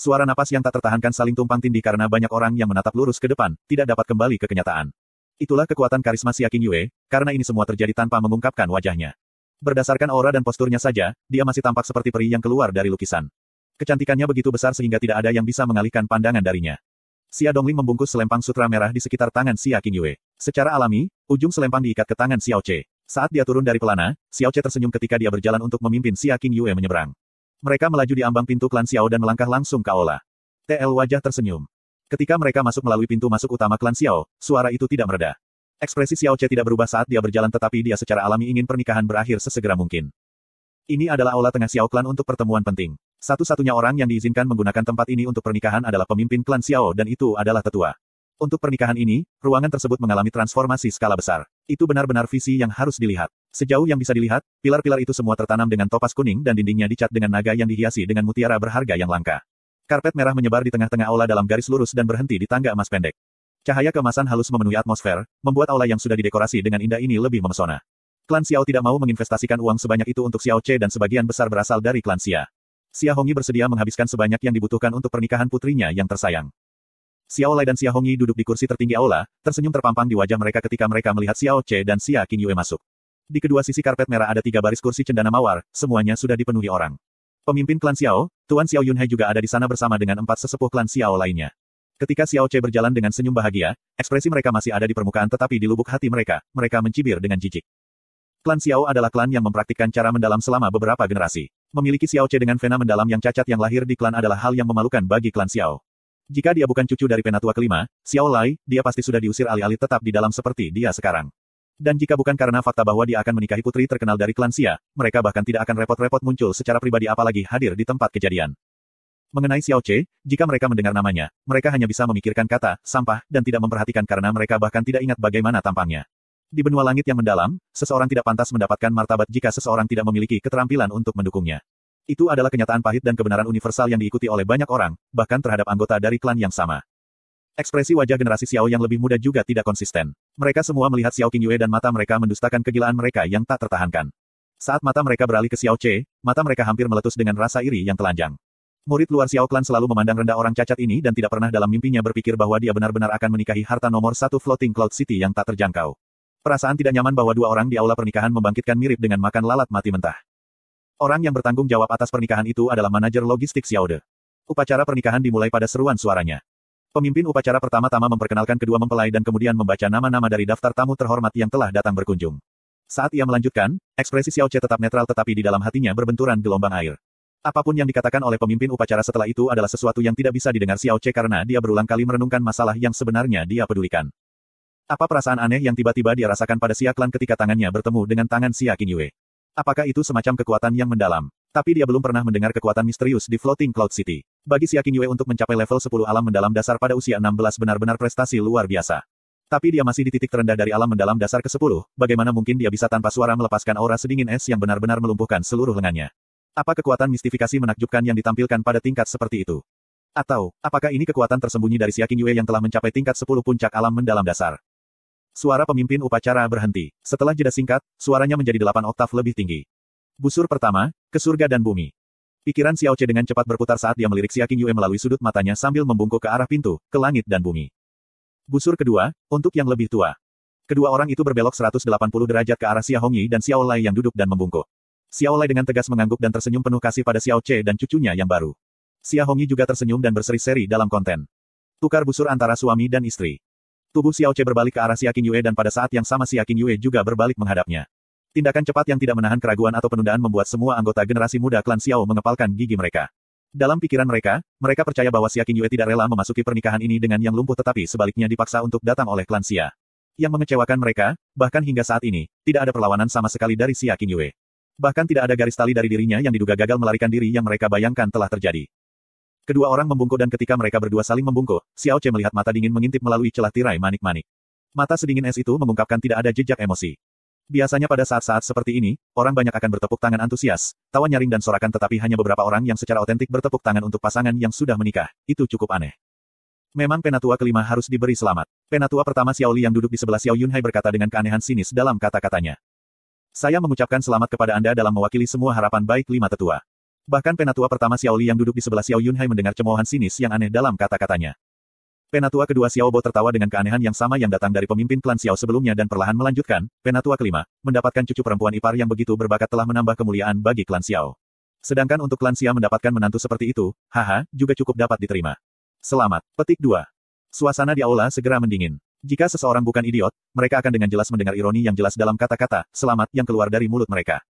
Suara napas yang tak tertahankan saling tumpang tindih karena banyak orang yang menatap lurus ke depan, tidak dapat kembali ke kenyataan. Itulah kekuatan karisma Yakin Yue, karena ini semua terjadi tanpa mengungkapkan wajahnya. Berdasarkan aura dan posturnya saja, dia masih tampak seperti peri yang keluar dari lukisan. Kecantikannya begitu besar sehingga tidak ada yang bisa mengalihkan pandangan darinya. Xia Dongling membungkus selempang sutra merah di sekitar tangan Xia Qingyue. Secara alami, ujung selempang diikat ke tangan Xiao Che. Saat dia turun dari pelana, Xiao Che tersenyum ketika dia berjalan untuk memimpin Xia Qingyue menyeberang. Mereka melaju di ambang pintu klan Xiao dan melangkah langsung ke aula. TL wajah tersenyum. Ketika mereka masuk melalui pintu masuk utama klan Xiao, suara itu tidak mereda. Ekspresi Xiao Che tidak berubah saat dia berjalan tetapi dia secara alami ingin pernikahan berakhir sesegera mungkin. Ini adalah aula tengah Xiao Clan untuk pertemuan penting. Satu-satunya orang yang diizinkan menggunakan tempat ini untuk pernikahan adalah pemimpin klan Xiao dan itu adalah tetua. Untuk pernikahan ini, ruangan tersebut mengalami transformasi skala besar. Itu benar-benar visi yang harus dilihat. Sejauh yang bisa dilihat, pilar-pilar itu semua tertanam dengan topas kuning dan dindingnya dicat dengan naga yang dihiasi dengan mutiara berharga yang langka. Karpet merah menyebar di tengah-tengah aula dalam garis lurus dan berhenti di tangga emas pendek. Cahaya kemasan halus memenuhi atmosfer, membuat aula yang sudah didekorasi dengan indah ini lebih memesona. Klan Xiao tidak mau menginvestasikan uang sebanyak itu untuk Xiao Che dan sebagian besar berasal dari klan Xia. Xia Hongyi bersedia menghabiskan sebanyak yang dibutuhkan untuk pernikahan putrinya yang tersayang. Xiao Lai dan Xia Hongyi duduk di kursi tertinggi aula, tersenyum terpampang di wajah mereka ketika mereka melihat Xiao Che dan Xia Qingyue masuk. Di kedua sisi karpet merah ada tiga baris kursi cendana mawar, semuanya sudah dipenuhi orang. Pemimpin klan Xiao, Tuan Xiao Yunhai juga ada di sana bersama dengan empat sesepuh klan Xiao lainnya. Ketika Xiao Che berjalan dengan senyum bahagia, ekspresi mereka masih ada di permukaan tetapi di lubuk hati mereka, mereka mencibir dengan jijik. Klan Xiao adalah klan yang mempraktikkan cara mendalam selama beberapa generasi. Memiliki Xiao Che dengan vena mendalam yang cacat yang lahir di klan adalah hal yang memalukan bagi klan Xiao. Jika dia bukan cucu dari penatua kelima, Xiao Lai, dia pasti sudah diusir alih-alih tetap di dalam seperti dia sekarang. Dan jika bukan karena fakta bahwa dia akan menikahi putri terkenal dari klan Xia, mereka bahkan tidak akan repot-repot muncul secara pribadi apalagi hadir di tempat kejadian. Mengenai Xiao Che, jika mereka mendengar namanya, mereka hanya bisa memikirkan kata, sampah, dan tidak memperhatikan karena mereka bahkan tidak ingat bagaimana tampangnya. Di benua langit yang mendalam, seseorang tidak pantas mendapatkan martabat jika seseorang tidak memiliki keterampilan untuk mendukungnya. Itu adalah kenyataan pahit dan kebenaran universal yang diikuti oleh banyak orang, bahkan terhadap anggota dari klan yang sama. Ekspresi wajah generasi Xiao yang lebih muda juga tidak konsisten. Mereka semua melihat Xiao Qingyue dan mata mereka mendustakan kegilaan mereka yang tak tertahankan. Saat mata mereka beralih ke Xiao Che, mata mereka hampir meletus dengan rasa iri yang telanjang. Murid luar Xiao Clan selalu memandang rendah orang cacat ini dan tidak pernah dalam mimpinya berpikir bahwa dia benar-benar akan menikahi harta nomor satu Floating Cloud City yang tak terjangkau. Perasaan tidak nyaman bahwa dua orang di aula pernikahan membangkitkan mirip dengan makan lalat mati mentah. Orang yang bertanggung jawab atas pernikahan itu adalah manajer logistik Xiaode. Upacara pernikahan dimulai pada seruan suaranya. Pemimpin upacara pertama-tama memperkenalkan kedua mempelai dan kemudian membaca nama-nama dari daftar tamu terhormat yang telah datang berkunjung. Saat ia melanjutkan, ekspresi Xiao Che tetap netral tetapi di dalam hatinya berbenturan gelombang air. Apapun yang dikatakan oleh pemimpin upacara setelah itu adalah sesuatu yang tidak bisa didengar Xiao Che karena dia berulang kali merenungkan masalah yang sebenarnya dia pedulikan. Apa perasaan aneh yang tiba-tiba dia rasakan pada Xia Klan ketika tangannya bertemu dengan tangan Xia Qingyue? Apakah itu semacam kekuatan yang mendalam? Tapi dia belum pernah mendengar kekuatan misterius di Floating Cloud City. Bagi Xia Qingyue untuk mencapai level 10 alam mendalam dasar pada usia 16 benar-benar prestasi luar biasa. Tapi dia masih di titik terendah dari alam mendalam dasar ke-10, bagaimana mungkin dia bisa tanpa suara melepaskan aura sedingin es yang benar-benar melumpuhkan seluruh lengannya? Apa kekuatan mistifikasi menakjubkan yang ditampilkan pada tingkat seperti itu? Atau, apakah ini kekuatan tersembunyi dari Xia Qingyue yang telah mencapai tingkat 10 puncak alam mendalam dasar? Suara pemimpin upacara berhenti. Setelah jeda singkat, suaranya menjadi delapan oktav lebih tinggi. Busur pertama, ke surga dan bumi. Pikiran Xiao Che dengan cepat berputar saat dia melirik Xia Qingyue melalui sudut matanya sambil membungkuk ke arah pintu, ke langit dan bumi. Busur kedua, untuk yang lebih tua. Kedua orang itu berbelok 180 derajat ke arah Xia Hongyi dan Xiao Lai yang duduk dan membungkuk. Xiao Lai dengan tegas mengangguk dan tersenyum penuh kasih pada Xiao Che dan cucunya yang baru. Xia Hongyi juga tersenyum dan berseri-seri dalam konten. Tukar busur antara suami dan istri. Tubuh Xiao Che berbalik ke arah Siakin Yue dan pada saat yang sama Siakin Yue juga berbalik menghadapnya. Tindakan cepat yang tidak menahan keraguan atau penundaan membuat semua anggota generasi muda klan Xiao mengepalkan gigi mereka. Dalam pikiran mereka, mereka percaya bahwa Siakin Yue tidak rela memasuki pernikahan ini dengan yang lumpuh tetapi sebaliknya dipaksa untuk datang oleh klan Xia. Yang mengecewakan mereka, bahkan hingga saat ini, tidak ada perlawanan sama sekali dari Siakin Yue. Bahkan tidak ada garis tali dari dirinya yang diduga gagal melarikan diri yang mereka bayangkan telah terjadi. Kedua orang membungkuk dan ketika mereka berdua saling membungkuk, Xiao Che melihat mata dingin mengintip melalui celah tirai manik-manik. Mata sedingin es itu mengungkapkan tidak ada jejak emosi. Biasanya pada saat-saat seperti ini, orang banyak akan bertepuk tangan antusias, tawa nyaring dan sorakan tetapi hanya beberapa orang yang secara otentik bertepuk tangan untuk pasangan yang sudah menikah. Itu cukup aneh. Memang penatua kelima harus diberi selamat. Penatua pertama Xiao Li yang duduk di sebelah Xiao Yunhai berkata dengan keanehan sinis dalam kata-katanya. Saya mengucapkan selamat kepada Anda dalam mewakili semua harapan baik lima tetua. Bahkan penatua pertama Xiao Li yang duduk di sebelah Xiao Yunhai mendengar cemoohan sinis yang aneh dalam kata-katanya. Penatua kedua Xiao Bo tertawa dengan keanehan yang sama yang datang dari pemimpin klan Xiao sebelumnya dan perlahan melanjutkan, penatua kelima, mendapatkan cucu perempuan ipar yang begitu berbakat telah menambah kemuliaan bagi klan Xiao. Sedangkan untuk klan Xiao mendapatkan menantu seperti itu, haha, juga cukup dapat diterima. Selamat. Petik 2. Suasana di aula segera mendingin. Jika seseorang bukan idiot, mereka akan dengan jelas mendengar ironi yang jelas dalam kata-kata, selamat, yang keluar dari mulut mereka.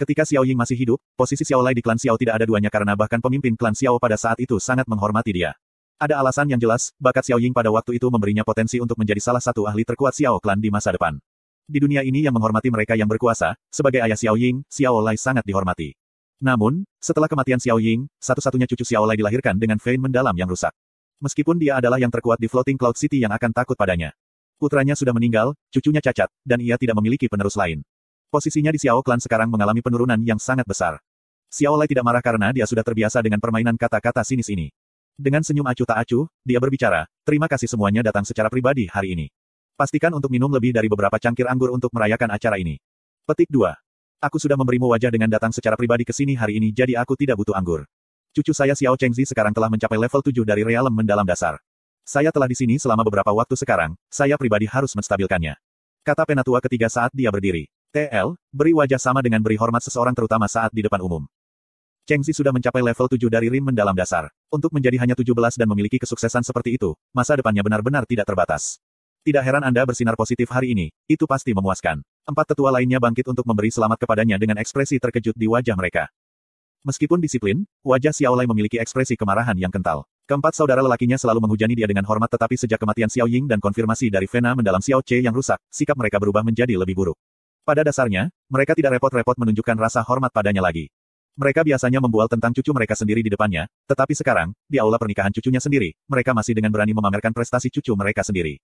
Ketika Xiao Ying masih hidup, posisi Xiao Lai di klan Xiao tidak ada duanya karena bahkan pemimpin klan Xiao pada saat itu sangat menghormati dia. Ada alasan yang jelas, bakat Xiao Ying pada waktu itu memberinya potensi untuk menjadi salah satu ahli terkuat Xiao klan di masa depan. Di dunia ini yang menghormati mereka yang berkuasa, sebagai ayah Xiao Ying, Xiao Lai sangat dihormati. Namun, setelah kematian Xiao Ying, satu-satunya cucu Xiao Lai dilahirkan dengan vein mendalam yang rusak. Meskipun dia adalah yang terkuat di Floating Cloud City yang akan takut padanya. Putranya sudah meninggal, cucunya cacat, dan ia tidak memiliki penerus lain. Posisinya di Xiao Clan sekarang mengalami penurunan yang sangat besar. Xiao Lai tidak marah karena dia sudah terbiasa dengan permainan kata-kata sinis ini. Dengan senyum acuh tak acuh, dia berbicara, terima kasih semuanya datang secara pribadi hari ini. Pastikan untuk minum lebih dari beberapa cangkir anggur untuk merayakan acara ini. Petik 2. Aku sudah memberimu wajah dengan datang secara pribadi ke sini hari ini jadi aku tidak butuh anggur. Cucu saya Xiao Chengzi sekarang telah mencapai level 7 dari realem mendalam dasar. Saya telah di sini selama beberapa waktu sekarang, saya pribadi harus menstabilkannya. Kata penatua ketiga saat dia berdiri. TL, beri wajah sama dengan beri hormat seseorang terutama saat di depan umum. Cheng Zi sudah mencapai level 7 dari rim mendalam dasar. Untuk menjadi hanya 17 dan memiliki kesuksesan seperti itu, masa depannya benar-benar tidak terbatas. Tidak heran Anda bersinar positif hari ini, itu pasti memuaskan. Empat tetua lainnya bangkit untuk memberi selamat kepadanya dengan ekspresi terkejut di wajah mereka. Meskipun disiplin, wajah Xiao Lei memiliki ekspresi kemarahan yang kental. Keempat saudara lelakinya selalu menghujani dia dengan hormat tetapi sejak kematian Xiao Ying dan konfirmasi dari Vena mendalam Xiao Che yang rusak, sikap mereka berubah menjadi lebih buruk. Pada dasarnya, mereka tidak repot-repot menunjukkan rasa hormat padanya lagi. Mereka biasanya membual tentang cucu mereka sendiri di depannya, tetapi sekarang, di aula pernikahan cucunya sendiri, mereka masih dengan berani memamerkan prestasi cucu mereka sendiri.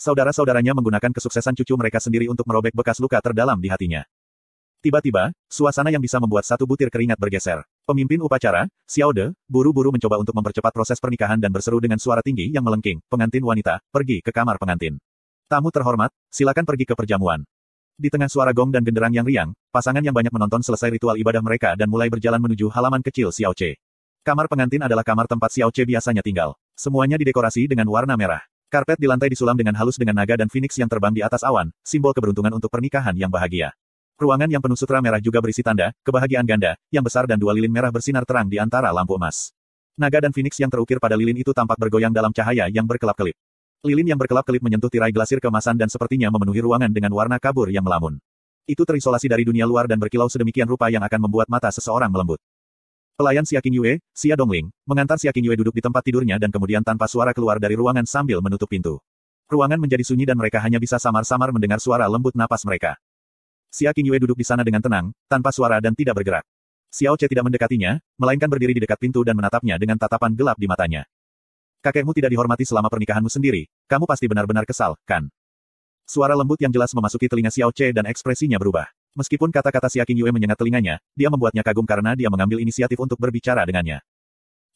Saudara-saudaranya menggunakan kesuksesan cucu mereka sendiri untuk merobek bekas luka terdalam di hatinya. Tiba-tiba, suasana yang bisa membuat satu butir keringat bergeser. Pemimpin upacara, Xiao De, buru-buru mencoba untuk mempercepat proses pernikahan dan berseru dengan suara tinggi yang melengking, pengantin wanita, pergi ke kamar pengantin. Tamu terhormat, silakan pergi ke perjamuan. Di tengah suara gong dan genderang yang riang, pasangan yang banyak menonton selesai ritual ibadah mereka dan mulai berjalan menuju halaman kecil Xiao Che. Kamar pengantin adalah kamar tempat Xiao Che biasanya tinggal. Semuanya didekorasi dengan warna merah. Karpet di lantai disulam dengan halus dengan naga dan phoenix yang terbang di atas awan, simbol keberuntungan untuk pernikahan yang bahagia. Ruangan yang penuh sutra merah juga berisi tanda, kebahagiaan ganda, yang besar dan dua lilin merah bersinar terang di antara lampu emas. Naga dan phoenix yang terukir pada lilin itu tampak bergoyang dalam cahaya yang berkelap-kelip. Lilin yang berkelap-kelip menyentuh tirai glasir kemasan dan sepertinya memenuhi ruangan dengan warna kabur yang melamun. Itu terisolasi dari dunia luar dan berkilau sedemikian rupa yang akan membuat mata seseorang melembut. Pelayan Siaking Yue, Xia Dongling, mengantar Siaking Yue duduk di tempat tidurnya dan kemudian tanpa suara keluar dari ruangan sambil menutup pintu. Ruangan menjadi sunyi dan mereka hanya bisa samar-samar mendengar suara lembut napas mereka. Siaking Yue duduk di sana dengan tenang, tanpa suara dan tidak bergerak. Xiao Che tidak mendekatinya, melainkan berdiri di dekat pintu dan menatapnya dengan tatapan gelap di matanya. Kakekmu tidak dihormati selama pernikahanmu sendiri, kamu pasti benar-benar kesal, kan? Suara lembut yang jelas memasuki telinga Xiao Che dan ekspresinya berubah. Meskipun kata-kata Xia Qingyue menyengat telinganya, dia membuatnya kagum karena dia mengambil inisiatif untuk berbicara dengannya.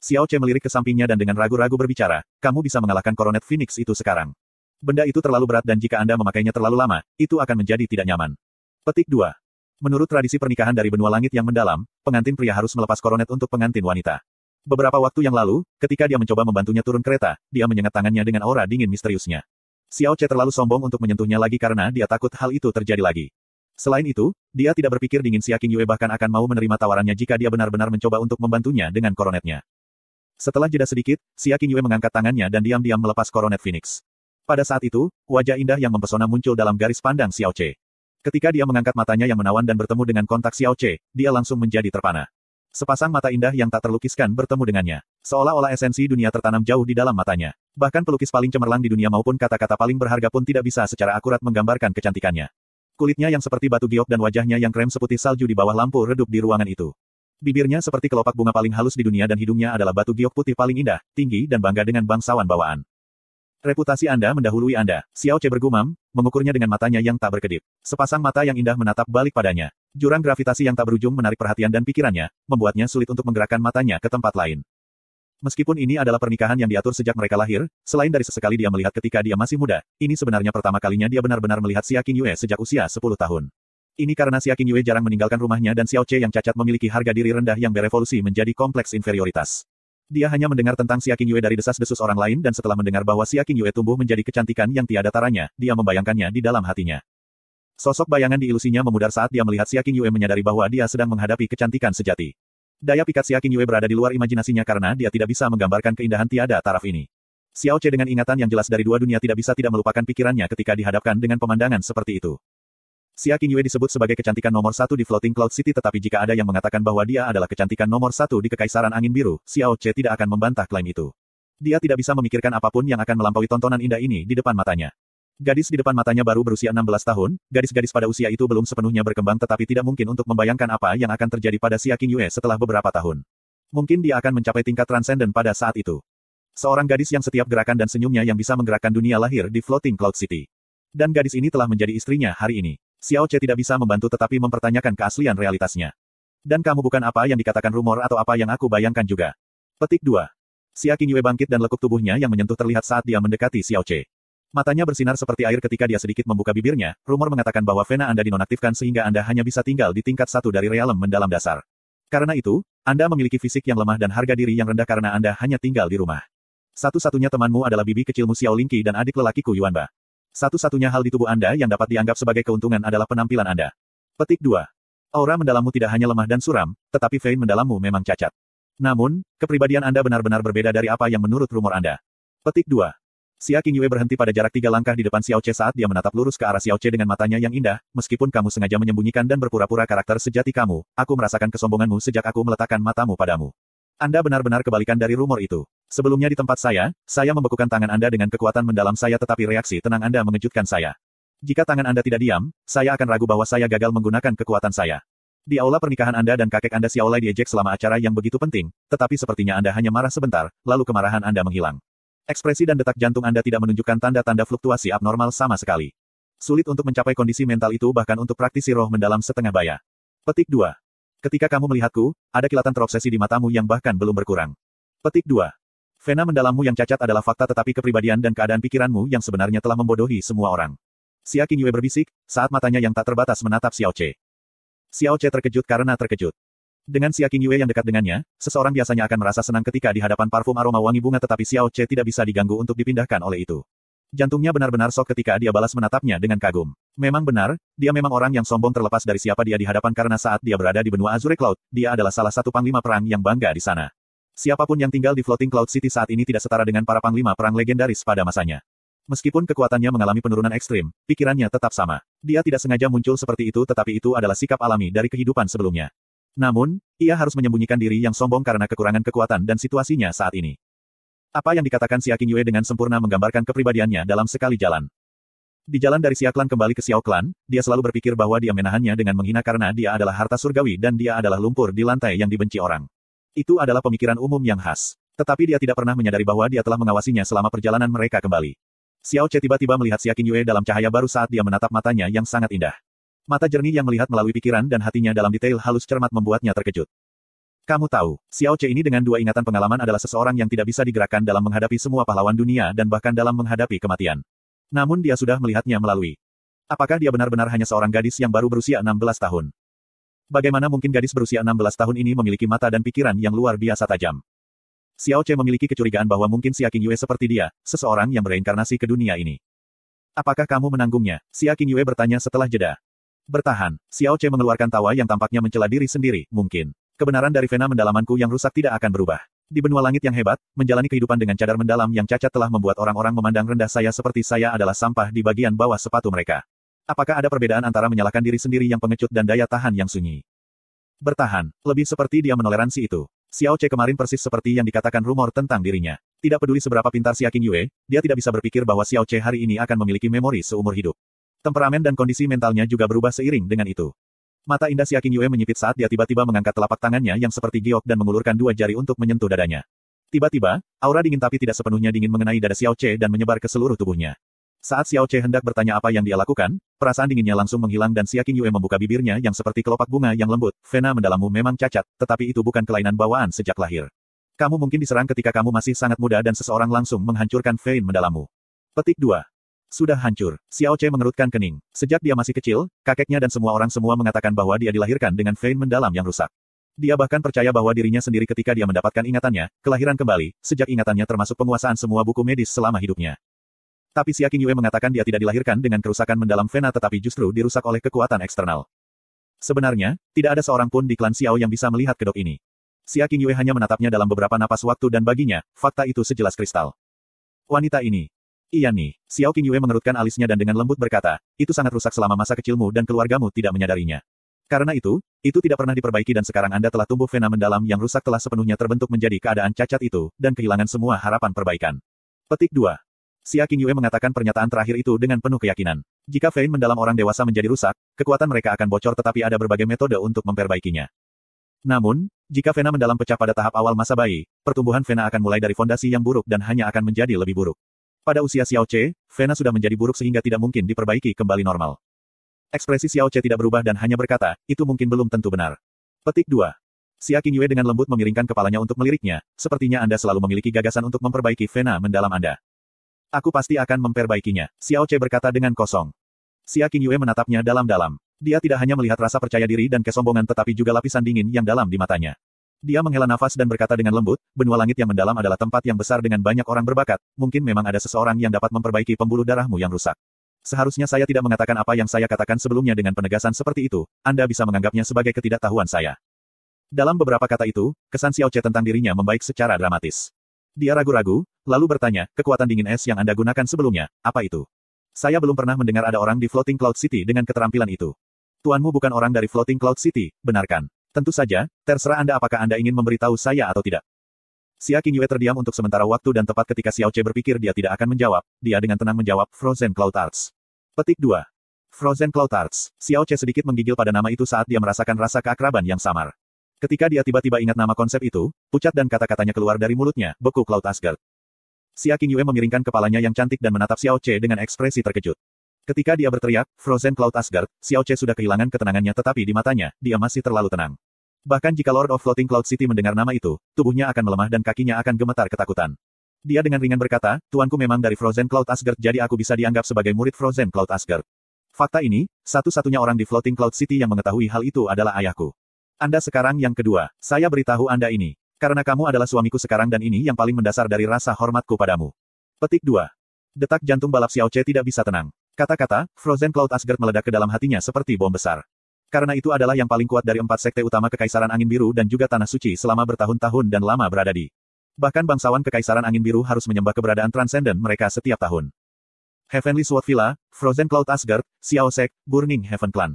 Xiao Che melirik ke sampingnya dan dengan ragu-ragu berbicara, kamu bisa mengalahkan koronet Phoenix itu sekarang. Benda itu terlalu berat dan jika Anda memakainya terlalu lama, itu akan menjadi tidak nyaman. Petik 2. Menurut tradisi pernikahan dari benua langit yang mendalam, pengantin pria harus melepas koronet untuk pengantin wanita. Beberapa waktu yang lalu, ketika dia mencoba membantunya turun kereta, dia menyengat tangannya dengan aura dingin misteriusnya. Xiao Che terlalu sombong untuk menyentuhnya lagi karena dia takut hal itu terjadi lagi. Selain itu, dia tidak berpikir dingin Xia King Yue bahkan akan mau menerima tawarannya jika dia benar-benar mencoba untuk membantunya dengan koronetnya. Setelah jeda sedikit, Xia King Yue mengangkat tangannya dan diam-diam melepas koronet Phoenix. Pada saat itu, wajah indah yang mempesona muncul dalam garis pandang Xiao Che. Ketika dia mengangkat matanya yang menawan dan bertemu dengan kontak Xiao Che, dia langsung menjadi terpana. Sepasang mata indah yang tak terlukiskan bertemu dengannya. Seolah-olah esensi dunia tertanam jauh di dalam matanya. Bahkan pelukis paling cemerlang di dunia maupun kata-kata paling berharga pun tidak bisa secara akurat menggambarkan kecantikannya. Kulitnya yang seperti batu giok dan wajahnya yang krem seputih salju di bawah lampu redup di ruangan itu. Bibirnya seperti kelopak bunga paling halus di dunia dan hidungnya adalah batu giok putih paling indah, tinggi dan bangga dengan bangsawan bawaan. Reputasi Anda mendahului Anda. Xiao Che bergumam, mengukurnya dengan matanya yang tak berkedip. Sepasang mata yang indah menatap balik padanya. Jurang gravitasi yang tak berujung menarik perhatian dan pikirannya, membuatnya sulit untuk menggerakkan matanya ke tempat lain. Meskipun ini adalah pernikahan yang diatur sejak mereka lahir, selain dari sesekali dia melihat ketika dia masih muda, ini sebenarnya pertama kalinya dia benar-benar melihat Xia Qing Yue sejak usia 10 tahun. Ini karena Xia Qing Yue jarang meninggalkan rumahnya dan Xiao Che yang cacat memiliki harga diri rendah yang berevolusi menjadi kompleks inferioritas. Dia hanya mendengar tentang Xia Qingyue dari desas-desus orang lain dan setelah mendengar bahwa Xia Qingyue tumbuh menjadi kecantikan yang tiada taranya, dia membayangkannya di dalam hatinya. Sosok bayangan di ilusinya memudar saat dia melihat Xia Qingyue menyadari bahwa dia sedang menghadapi kecantikan sejati. Daya pikat Xia Qingyue berada di luar imajinasinya karena dia tidak bisa menggambarkan keindahan tiada taraf ini. Xiao Che dengan ingatan yang jelas dari dua dunia tidak bisa tidak melupakan pikirannya ketika dihadapkan dengan pemandangan seperti itu. Xia Qingyue disebut sebagai kecantikan nomor satu di Floating Cloud City tetapi jika ada yang mengatakan bahwa dia adalah kecantikan nomor satu di Kekaisaran Angin Biru, Xiao Che tidak akan membantah klaim itu. Dia tidak bisa memikirkan apapun yang akan melampaui tontonan indah ini di depan matanya. Gadis di depan matanya baru berusia 16 tahun, gadis-gadis pada usia itu belum sepenuhnya berkembang tetapi tidak mungkin untuk membayangkan apa yang akan terjadi pada Xia Qingyue setelah beberapa tahun. Mungkin dia akan mencapai tingkat transenden pada saat itu. Seorang gadis yang setiap gerakan dan senyumnya yang bisa menggerakkan dunia lahir di Floating Cloud City. Dan gadis ini telah menjadi istrinya hari ini. Xiao Che tidak bisa membantu tetapi mempertanyakan keaslian realitasnya. Dan kamu bukan apa yang dikatakan rumor atau apa yang aku bayangkan juga. Petik 2. Xia Qingyue bangkit dan lekuk tubuhnya yang menyentuh terlihat saat dia mendekati Xiao Che. Matanya bersinar seperti air ketika dia sedikit membuka bibirnya, rumor mengatakan bahwa Vena Anda dinonaktifkan sehingga Anda hanya bisa tinggal di tingkat satu dari realem mendalam dasar. Karena itu, Anda memiliki fisik yang lemah dan harga diri yang rendah karena Anda hanya tinggal di rumah. Satu-satunya temanmu adalah bibi kecilmu Xiao Lingqi dan adik lelakiku Yuanba. Satu-satunya hal di tubuh Anda yang dapat dianggap sebagai keuntungan adalah penampilan Anda. Petik 2. Aura mendalammu tidak hanya lemah dan suram, tetapi vein mendalammu memang cacat. Namun, kepribadian Anda benar-benar berbeda dari apa yang menurut rumor Anda. Petik 2. Xia Qingyue berhenti pada jarak tiga langkah di depan Xiao Che saat dia menatap lurus ke arah Xiao Che dengan matanya yang indah, meskipun kamu sengaja menyembunyikan dan berpura-pura karakter sejati kamu, aku merasakan kesombonganmu sejak aku meletakkan matamu padamu. Anda benar-benar kebalikan dari rumor itu. Sebelumnya di tempat saya, saya membekukan tangan Anda dengan kekuatan mendalam saya tetapi reaksi tenang Anda mengejutkan saya. Jika tangan Anda tidak diam, saya akan ragu bahwa saya gagal menggunakan kekuatan saya. Di aula pernikahan Anda dan kakek Anda Xiaolai diejek selama acara yang begitu penting, tetapi sepertinya Anda hanya marah sebentar, lalu kemarahan Anda menghilang. Ekspresi dan detak jantung Anda tidak menunjukkan tanda-tanda fluktuasi abnormal sama sekali. Sulit untuk mencapai kondisi mental itu bahkan untuk praktisi roh mendalam setengah baya. Petik 2. Ketika kamu melihatku, ada kilatan terobsesi di matamu yang bahkan belum berkurang. Petik 2. Vena mendalammu yang cacat adalah fakta tetapi kepribadian dan keadaan pikiranmu yang sebenarnya telah membodohi semua orang. Xia Qingyue berbisik, saat matanya yang tak terbatas menatap Xiao Che. Xiao Che terkejut karena terkejut. Dengan Xia Qingyue yang dekat dengannya, seseorang biasanya akan merasa senang ketika di hadapan parfum aroma wangi bunga tetapi Xiao Che tidak bisa diganggu untuk dipindahkan oleh itu. Jantungnya benar-benar sok ketika dia balas menatapnya dengan kagum. Memang benar, dia memang orang yang sombong terlepas dari siapa dia di hadapan karena saat dia berada di benua Azure Cloud, dia adalah salah satu panglima perang yang bangga di sana. Siapapun yang tinggal di Floating Cloud City saat ini tidak setara dengan para panglima perang legendaris pada masanya. Meskipun kekuatannya mengalami penurunan ekstrim, pikirannya tetap sama. Dia tidak sengaja muncul seperti itu tetapi itu adalah sikap alami dari kehidupan sebelumnya. Namun, ia harus menyembunyikan diri yang sombong karena kekurangan kekuatan dan situasinya saat ini. Apa yang dikatakan Xia Qingyue dengan sempurna menggambarkan kepribadiannya dalam sekali jalan. Di jalan dari Xia Klan kembali ke Xiao Klan, dia selalu berpikir bahwa dia menahannya dengan menghina karena dia adalah harta surgawi dan dia adalah lumpur di lantai yang dibenci orang. Itu adalah pemikiran umum yang khas. Tetapi dia tidak pernah menyadari bahwa dia telah mengawasinya selama perjalanan mereka kembali. Xiao Che tiba-tiba melihat Xia Qingyue dalam cahaya baru saat dia menatap matanya yang sangat indah. Mata jernih yang melihat melalui pikiran dan hatinya dalam detail halus cermat membuatnya terkejut. Kamu tahu, Xiao Che ini dengan dua ingatan pengalaman adalah seseorang yang tidak bisa digerakkan dalam menghadapi semua pahlawan dunia dan bahkan dalam menghadapi kematian. Namun dia sudah melihatnya melalui. Apakah dia benar-benar hanya seorang gadis yang baru berusia 16 tahun? Bagaimana mungkin gadis berusia 16 tahun ini memiliki mata dan pikiran yang luar biasa tajam? Xiao Che memiliki kecurigaan bahwa mungkin Xia King Yue seperti dia, seseorang yang bereinkarnasi ke dunia ini. Apakah kamu menanggungnya? Xia King Yue bertanya setelah jeda. Bertahan, Xiao Che mengeluarkan tawa yang tampaknya mencela diri sendiri, mungkin. Kebenaran dari Vena mendalamanku yang rusak tidak akan berubah. Di benua langit yang hebat, menjalani kehidupan dengan cadar mendalam yang cacat telah membuat orang-orang memandang rendah saya seperti saya adalah sampah di bagian bawah sepatu mereka. Apakah ada perbedaan antara menyalahkan diri sendiri yang pengecut dan daya tahan yang sunyi? Bertahan, lebih seperti dia menoleransi itu. Xiao Che kemarin persis seperti yang dikatakan rumor tentang dirinya. Tidak peduli seberapa pintar Aking Yue, dia tidak bisa berpikir bahwa Xiao Che hari ini akan memiliki memori seumur hidup. Temperamen dan kondisi mentalnya juga berubah seiring dengan itu. Mata indah si Yue menyipit saat dia tiba-tiba mengangkat telapak tangannya yang seperti giok dan mengulurkan dua jari untuk menyentuh dadanya. Tiba-tiba, aura dingin tapi tidak sepenuhnya dingin mengenai dada Xiao Che dan menyebar ke seluruh tubuhnya. Saat Xiao Che hendak bertanya apa yang dia lakukan, perasaan dinginnya langsung menghilang dan Xia Yue membuka bibirnya yang seperti kelopak bunga yang lembut. Vena mendalammu memang cacat, tetapi itu bukan kelainan bawaan sejak lahir. Kamu mungkin diserang ketika kamu masih sangat muda dan seseorang langsung menghancurkan vein mendalammu. Petik 2. Sudah hancur. Xiao Che mengerutkan kening. Sejak dia masih kecil, kakeknya dan semua orang semua mengatakan bahwa dia dilahirkan dengan vein mendalam yang rusak. Dia bahkan percaya bahwa dirinya sendiri ketika dia mendapatkan ingatannya, kelahiran kembali, sejak ingatannya termasuk penguasaan semua buku medis selama hidupnya. Tapi Xia Qingyue mengatakan dia tidak dilahirkan dengan kerusakan mendalam vena tetapi justru dirusak oleh kekuatan eksternal. Sebenarnya, tidak ada seorang pun di klan Xiao yang bisa melihat kedok ini. Xia Qingyue hanya menatapnya dalam beberapa napas waktu dan baginya, fakta itu sejelas kristal. Wanita ini, Iya nih, Xiao Yue mengerutkan alisnya dan dengan lembut berkata, itu sangat rusak selama masa kecilmu dan keluargamu tidak menyadarinya. Karena itu, itu tidak pernah diperbaiki dan sekarang Anda telah tumbuh vena mendalam yang rusak telah sepenuhnya terbentuk menjadi keadaan cacat itu, dan kehilangan semua harapan perbaikan. Petik 2. Xia Yue mengatakan pernyataan terakhir itu dengan penuh keyakinan. Jika vein mendalam orang dewasa menjadi rusak, kekuatan mereka akan bocor tetapi ada berbagai metode untuk memperbaikinya. Namun, jika vena mendalam pecah pada tahap awal masa bayi, pertumbuhan vena akan mulai dari fondasi yang buruk dan hanya akan menjadi lebih buruk. Pada usia Xiao Che, Vena sudah menjadi buruk sehingga tidak mungkin diperbaiki kembali normal. Ekspresi Xiao Che tidak berubah dan hanya berkata, itu mungkin belum tentu benar. Petik 2. Xia Yue dengan lembut memiringkan kepalanya untuk meliriknya, sepertinya Anda selalu memiliki gagasan untuk memperbaiki Vena mendalam Anda. Aku pasti akan memperbaikinya, Xiao Che berkata dengan kosong. Xia Yue menatapnya dalam-dalam. Dia tidak hanya melihat rasa percaya diri dan kesombongan tetapi juga lapisan dingin yang dalam di matanya. Dia menghela nafas dan berkata dengan lembut, benua langit yang mendalam adalah tempat yang besar dengan banyak orang berbakat, mungkin memang ada seseorang yang dapat memperbaiki pembuluh darahmu yang rusak. Seharusnya saya tidak mengatakan apa yang saya katakan sebelumnya dengan penegasan seperti itu, Anda bisa menganggapnya sebagai ketidaktahuan saya. Dalam beberapa kata itu, kesan Xiao Che tentang dirinya membaik secara dramatis. Dia ragu-ragu, lalu bertanya, kekuatan dingin es yang Anda gunakan sebelumnya, apa itu? Saya belum pernah mendengar ada orang di Floating Cloud City dengan keterampilan itu. Tuanmu bukan orang dari Floating Cloud City, benarkan? Tentu saja, terserah Anda apakah Anda ingin memberitahu saya atau tidak. Xia Qingyue terdiam untuk sementara waktu dan tepat ketika Xiao Che berpikir dia tidak akan menjawab, dia dengan tenang menjawab Frozen Cloud Arts. Petik 2. Frozen Cloud Arts. Xiao Che sedikit menggigil pada nama itu saat dia merasakan rasa keakraban yang samar. Ketika dia tiba-tiba ingat nama konsep itu, pucat dan kata-katanya keluar dari mulutnya, beku Cloud Asgard. Xia Qingyue memiringkan kepalanya yang cantik dan menatap Xiao Che dengan ekspresi terkejut. Ketika dia berteriak, Frozen Cloud Asgard, Xiao Che sudah kehilangan ketenangannya tetapi di matanya, dia masih terlalu tenang. Bahkan jika Lord of Floating Cloud City mendengar nama itu, tubuhnya akan melemah dan kakinya akan gemetar ketakutan. Dia dengan ringan berkata, Tuanku memang dari Frozen Cloud Asgard jadi aku bisa dianggap sebagai murid Frozen Cloud Asgard. Fakta ini, satu-satunya orang di Floating Cloud City yang mengetahui hal itu adalah ayahku. Anda sekarang yang kedua, saya beritahu Anda ini. Karena kamu adalah suamiku sekarang dan ini yang paling mendasar dari rasa hormatku padamu. Petik 2. Detak jantung balap Xiao Che tidak bisa tenang. Kata-kata, Frozen Cloud Asgard meledak ke dalam hatinya seperti bom besar. Karena itu adalah yang paling kuat dari empat sekte utama Kekaisaran Angin Biru dan juga Tanah Suci selama bertahun-tahun dan lama berada di. Bahkan bangsawan Kekaisaran Angin Biru harus menyembah keberadaan transenden mereka setiap tahun. Heavenly Sword Villa, Frozen Cloud Asgard, Xiao Sek, Burning Heaven Clan.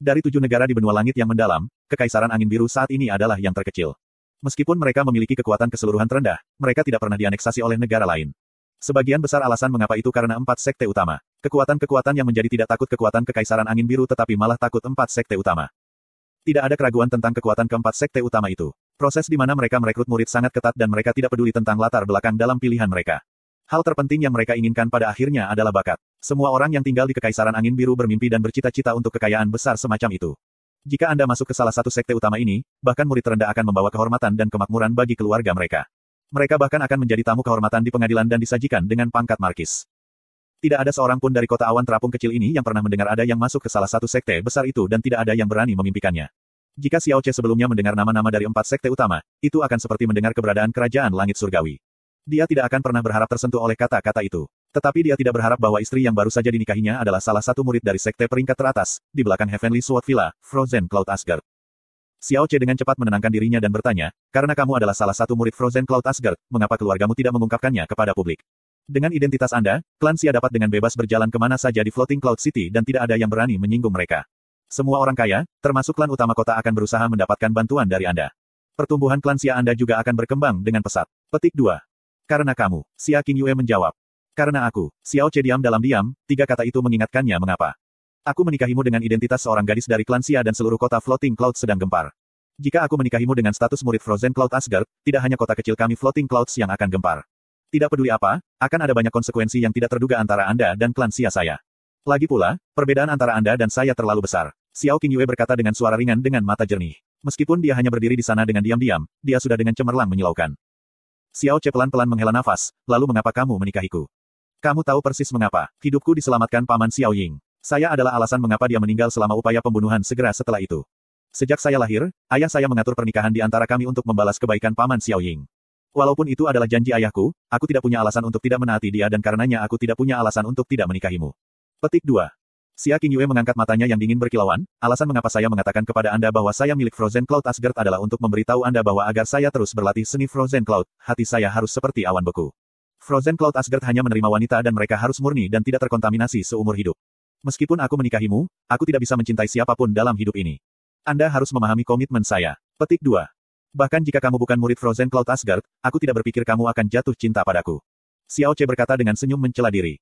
Dari tujuh negara di benua langit yang mendalam, Kekaisaran Angin Biru saat ini adalah yang terkecil. Meskipun mereka memiliki kekuatan keseluruhan terendah, mereka tidak pernah dianeksasi oleh negara lain. Sebagian besar alasan mengapa itu karena empat sekte utama. Kekuatan-kekuatan yang menjadi tidak takut kekuatan kekaisaran angin biru tetapi malah takut empat sekte utama. Tidak ada keraguan tentang kekuatan keempat sekte utama itu. Proses di mana mereka merekrut murid sangat ketat dan mereka tidak peduli tentang latar belakang dalam pilihan mereka. Hal terpenting yang mereka inginkan pada akhirnya adalah bakat. Semua orang yang tinggal di Kekaisaran Angin Biru bermimpi dan bercita-cita untuk kekayaan besar semacam itu. Jika Anda masuk ke salah satu sekte utama ini, bahkan murid terendah akan membawa kehormatan dan kemakmuran bagi keluarga mereka mereka bahkan akan menjadi tamu kehormatan di pengadilan dan disajikan dengan pangkat markis. Tidak ada seorang pun dari kota awan terapung kecil ini yang pernah mendengar ada yang masuk ke salah satu sekte besar itu dan tidak ada yang berani memimpikannya. Jika Xiao Che sebelumnya mendengar nama-nama dari empat sekte utama, itu akan seperti mendengar keberadaan kerajaan langit surgawi. Dia tidak akan pernah berharap tersentuh oleh kata-kata itu. Tetapi dia tidak berharap bahwa istri yang baru saja dinikahinya adalah salah satu murid dari sekte peringkat teratas, di belakang Heavenly Sword Villa, Frozen Cloud Asgard. Xiao Che dengan cepat menenangkan dirinya dan bertanya, karena kamu adalah salah satu murid Frozen Cloud Asgard, mengapa keluargamu tidak mengungkapkannya kepada publik? Dengan identitas Anda, klan Xia dapat dengan bebas berjalan kemana saja di Floating Cloud City dan tidak ada yang berani menyinggung mereka. Semua orang kaya, termasuk klan utama kota akan berusaha mendapatkan bantuan dari Anda. Pertumbuhan klan Xia Anda juga akan berkembang dengan pesat. Petik 2. Karena kamu, Xia Qingyue menjawab. Karena aku, Xiao Che diam dalam diam, tiga kata itu mengingatkannya mengapa. Aku menikahimu dengan identitas seorang gadis dari klan Sia dan seluruh kota Floating Cloud sedang gempar. Jika aku menikahimu dengan status murid Frozen Cloud Asgard, tidak hanya kota kecil kami Floating Clouds yang akan gempar. Tidak peduli apa, akan ada banyak konsekuensi yang tidak terduga antara Anda dan klan Sia saya. Lagi pula, perbedaan antara Anda dan saya terlalu besar. Xiao Qingyue berkata dengan suara ringan dengan mata jernih. Meskipun dia hanya berdiri di sana dengan diam-diam, dia sudah dengan cemerlang menyilaukan. Xiao Che pelan-pelan menghela nafas, lalu mengapa kamu menikahiku? Kamu tahu persis mengapa. Hidupku diselamatkan paman Xiao Ying. Saya adalah alasan mengapa dia meninggal selama upaya pembunuhan segera setelah itu. Sejak saya lahir, ayah saya mengatur pernikahan di antara kami untuk membalas kebaikan paman Xiao Ying. Walaupun itu adalah janji ayahku, aku tidak punya alasan untuk tidak menaati dia dan karenanya aku tidak punya alasan untuk tidak menikahimu. Petik 2. Xia Qingyue mengangkat matanya yang dingin berkilauan, alasan mengapa saya mengatakan kepada Anda bahwa saya milik Frozen Cloud Asgard adalah untuk memberitahu Anda bahwa agar saya terus berlatih seni Frozen Cloud, hati saya harus seperti awan beku. Frozen Cloud Asgard hanya menerima wanita dan mereka harus murni dan tidak terkontaminasi seumur hidup. Meskipun aku menikahimu, aku tidak bisa mencintai siapapun dalam hidup ini. Anda harus memahami komitmen saya. Petik 2. Bahkan jika kamu bukan murid Frozen Cloud Asgard, aku tidak berpikir kamu akan jatuh cinta padaku. Xiao Che berkata dengan senyum mencela diri.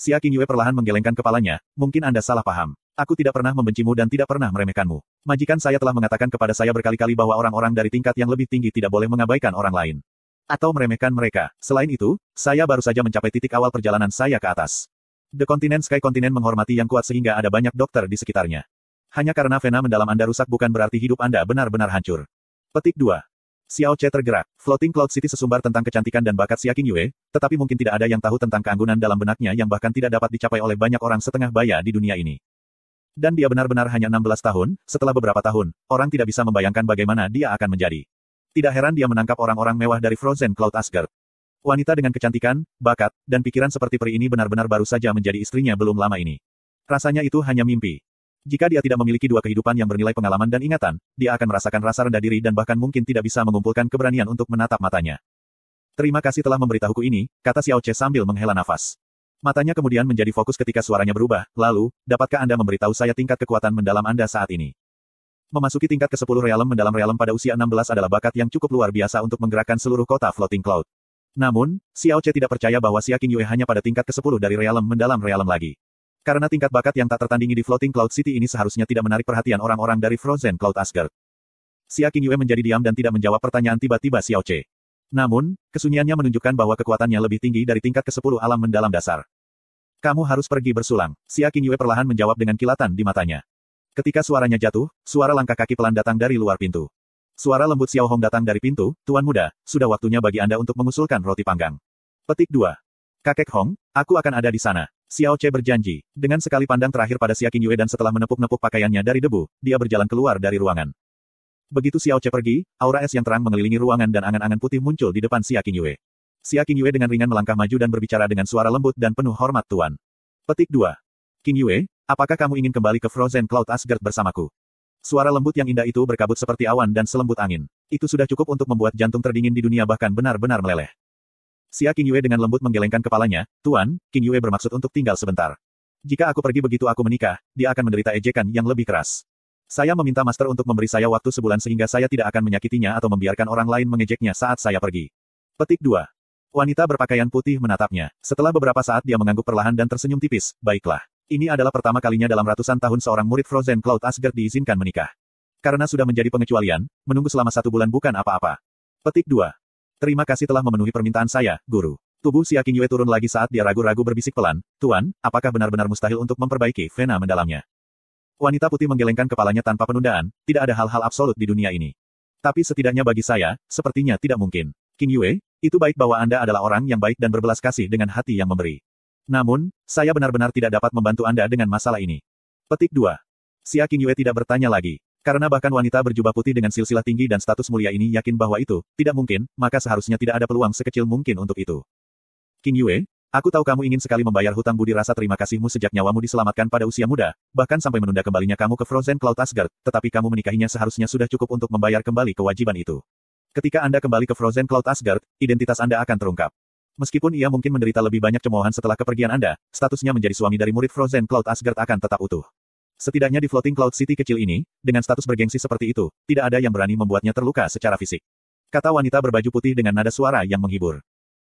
Xia Qingyue perlahan menggelengkan kepalanya, mungkin Anda salah paham. Aku tidak pernah membencimu dan tidak pernah meremehkanmu. Majikan saya telah mengatakan kepada saya berkali-kali bahwa orang-orang dari tingkat yang lebih tinggi tidak boleh mengabaikan orang lain. Atau meremehkan mereka. Selain itu, saya baru saja mencapai titik awal perjalanan saya ke atas. The Continent Sky Continent menghormati yang kuat sehingga ada banyak dokter di sekitarnya. Hanya karena vena mendalam Anda rusak bukan berarti hidup Anda benar-benar hancur. Petik 2. Xiao Che tergerak. Floating Cloud City sesumbar tentang kecantikan dan bakat Xia Qingyue, tetapi mungkin tidak ada yang tahu tentang keanggunan dalam benaknya yang bahkan tidak dapat dicapai oleh banyak orang setengah baya di dunia ini. Dan dia benar-benar hanya 16 tahun, setelah beberapa tahun, orang tidak bisa membayangkan bagaimana dia akan menjadi. Tidak heran dia menangkap orang-orang mewah dari Frozen Cloud Asgard. Wanita dengan kecantikan, bakat, dan pikiran seperti peri ini benar-benar baru saja menjadi istrinya belum lama ini. Rasanya itu hanya mimpi. Jika dia tidak memiliki dua kehidupan yang bernilai pengalaman dan ingatan, dia akan merasakan rasa rendah diri dan bahkan mungkin tidak bisa mengumpulkan keberanian untuk menatap matanya. Terima kasih telah memberitahuku ini, kata Xiao Che sambil menghela nafas. Matanya kemudian menjadi fokus ketika suaranya berubah, lalu, dapatkah Anda memberitahu saya tingkat kekuatan mendalam Anda saat ini? Memasuki tingkat ke-10 realem mendalam realem pada usia 16 adalah bakat yang cukup luar biasa untuk menggerakkan seluruh kota floating cloud. Namun, Xiao Che tidak percaya bahwa Xia Qingyue hanya pada tingkat ke-10 dari realem mendalam realem lagi. Karena tingkat bakat yang tak tertandingi di Floating Cloud City ini seharusnya tidak menarik perhatian orang-orang dari Frozen Cloud Asgard. Xia Qingyue menjadi diam dan tidak menjawab pertanyaan tiba-tiba Xiao Che. Namun, kesunyiannya menunjukkan bahwa kekuatannya lebih tinggi dari tingkat ke-10 alam mendalam dasar. Kamu harus pergi bersulang. Xia Qingyue perlahan menjawab dengan kilatan di matanya. Ketika suaranya jatuh, suara langkah kaki pelan datang dari luar pintu. Suara lembut Xiao Hong datang dari pintu, Tuan Muda, sudah waktunya bagi Anda untuk mengusulkan roti panggang. Petik 2. Kakek Hong, aku akan ada di sana. Xiao Che berjanji. Dengan sekali pandang terakhir pada Xia Qingyue dan setelah menepuk-nepuk pakaiannya dari debu, dia berjalan keluar dari ruangan. Begitu Xiao Che pergi, aura es yang terang mengelilingi ruangan dan angan-angan putih muncul di depan Xia Qingyue. Xia Qingyue dengan ringan melangkah maju dan berbicara dengan suara lembut dan penuh hormat Tuan. Petik 2. Qingyue, apakah kamu ingin kembali ke Frozen Cloud Asgard bersamaku? Suara lembut yang indah itu berkabut seperti awan dan selembut angin. Itu sudah cukup untuk membuat jantung terdingin di dunia bahkan benar-benar meleleh. Xia Yue dengan lembut menggelengkan kepalanya, Tuan, Yue bermaksud untuk tinggal sebentar. Jika aku pergi begitu aku menikah, dia akan menderita ejekan yang lebih keras. Saya meminta master untuk memberi saya waktu sebulan sehingga saya tidak akan menyakitinya atau membiarkan orang lain mengejeknya saat saya pergi. Petik 2. Wanita berpakaian putih menatapnya. Setelah beberapa saat dia mengangguk perlahan dan tersenyum tipis, baiklah. Ini adalah pertama kalinya dalam ratusan tahun seorang murid Frozen Cloud Asgard diizinkan menikah. Karena sudah menjadi pengecualian, menunggu selama satu bulan bukan apa-apa. Petik 2. Terima kasih telah memenuhi permintaan saya, Guru. Tubuh si Aking Yue turun lagi saat dia ragu-ragu berbisik pelan, Tuan, apakah benar-benar mustahil untuk memperbaiki vena mendalamnya? Wanita putih menggelengkan kepalanya tanpa penundaan, tidak ada hal-hal absolut di dunia ini. Tapi setidaknya bagi saya, sepertinya tidak mungkin. King Yue, itu baik bahwa Anda adalah orang yang baik dan berbelas kasih dengan hati yang memberi. Namun, saya benar-benar tidak dapat membantu Anda dengan masalah ini. Petik 2. Xia Qingyue tidak bertanya lagi. Karena bahkan wanita berjubah putih dengan silsilah tinggi dan status mulia ini yakin bahwa itu tidak mungkin, maka seharusnya tidak ada peluang sekecil mungkin untuk itu. King Yue, aku tahu kamu ingin sekali membayar hutang budi rasa terima kasihmu sejak nyawamu diselamatkan pada usia muda, bahkan sampai menunda kembalinya kamu ke Frozen Cloud Asgard, tetapi kamu menikahinya seharusnya sudah cukup untuk membayar kembali kewajiban itu. Ketika Anda kembali ke Frozen Cloud Asgard, identitas Anda akan terungkap. Meskipun ia mungkin menderita lebih banyak cemoohan setelah kepergian Anda, statusnya menjadi suami dari murid Frozen Cloud Asgard akan tetap utuh. Setidaknya di Floating Cloud City kecil ini, dengan status bergengsi seperti itu, tidak ada yang berani membuatnya terluka secara fisik. Kata wanita berbaju putih dengan nada suara yang menghibur.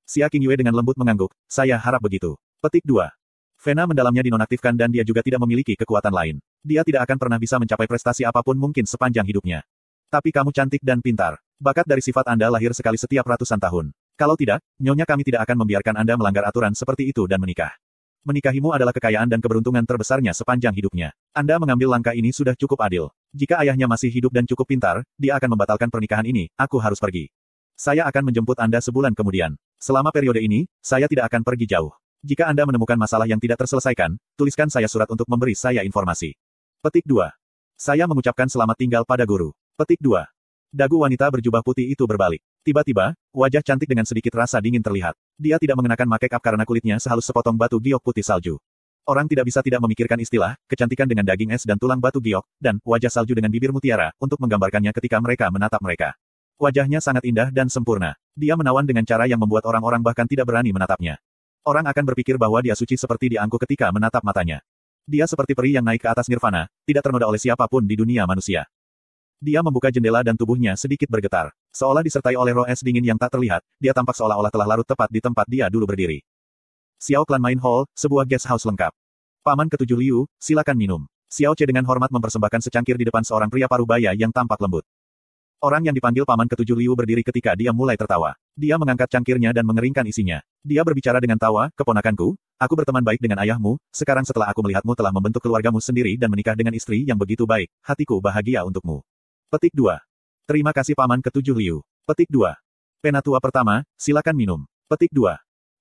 Xia Yue dengan lembut mengangguk, saya harap begitu. Petik 2. Vena mendalamnya dinonaktifkan dan dia juga tidak memiliki kekuatan lain. Dia tidak akan pernah bisa mencapai prestasi apapun mungkin sepanjang hidupnya. Tapi kamu cantik dan pintar. Bakat dari sifat Anda lahir sekali setiap ratusan tahun. Kalau tidak, nyonya kami tidak akan membiarkan Anda melanggar aturan seperti itu dan menikah. Menikahimu adalah kekayaan dan keberuntungan terbesarnya sepanjang hidupnya. Anda mengambil langkah ini sudah cukup adil. Jika ayahnya masih hidup dan cukup pintar, dia akan membatalkan pernikahan ini, aku harus pergi. Saya akan menjemput Anda sebulan kemudian. Selama periode ini, saya tidak akan pergi jauh. Jika Anda menemukan masalah yang tidak terselesaikan, tuliskan saya surat untuk memberi saya informasi. Petik 2. Saya mengucapkan selamat tinggal pada guru. Petik 2. Dagu wanita berjubah putih itu berbalik. Tiba-tiba, wajah cantik dengan sedikit rasa dingin terlihat. Dia tidak mengenakan make up karena kulitnya sehalus sepotong batu giok putih salju. Orang tidak bisa tidak memikirkan istilah, kecantikan dengan daging es dan tulang batu giok, dan wajah salju dengan bibir mutiara, untuk menggambarkannya ketika mereka menatap mereka. Wajahnya sangat indah dan sempurna. Dia menawan dengan cara yang membuat orang-orang bahkan tidak berani menatapnya. Orang akan berpikir bahwa dia suci seperti diangku ketika menatap matanya. Dia seperti peri yang naik ke atas nirvana, tidak ternoda oleh siapapun di dunia manusia. Dia membuka jendela dan tubuhnya sedikit bergetar. Seolah disertai oleh roh es dingin yang tak terlihat, dia tampak seolah-olah telah larut tepat di tempat dia dulu berdiri. Xiao Clan Main Hall, sebuah guest house lengkap. Paman ketujuh Liu, silakan minum. Xiao Che dengan hormat mempersembahkan secangkir di depan seorang pria paruh baya yang tampak lembut. Orang yang dipanggil paman ketujuh Liu berdiri ketika dia mulai tertawa. Dia mengangkat cangkirnya dan mengeringkan isinya. Dia berbicara dengan tawa, keponakanku, aku berteman baik dengan ayahmu, sekarang setelah aku melihatmu telah membentuk keluargamu sendiri dan menikah dengan istri yang begitu baik, hatiku bahagia untukmu. Petik 2. Terima kasih Paman Ketujuh Liu. Petik 2. Penatua pertama, silakan minum. Petik 2.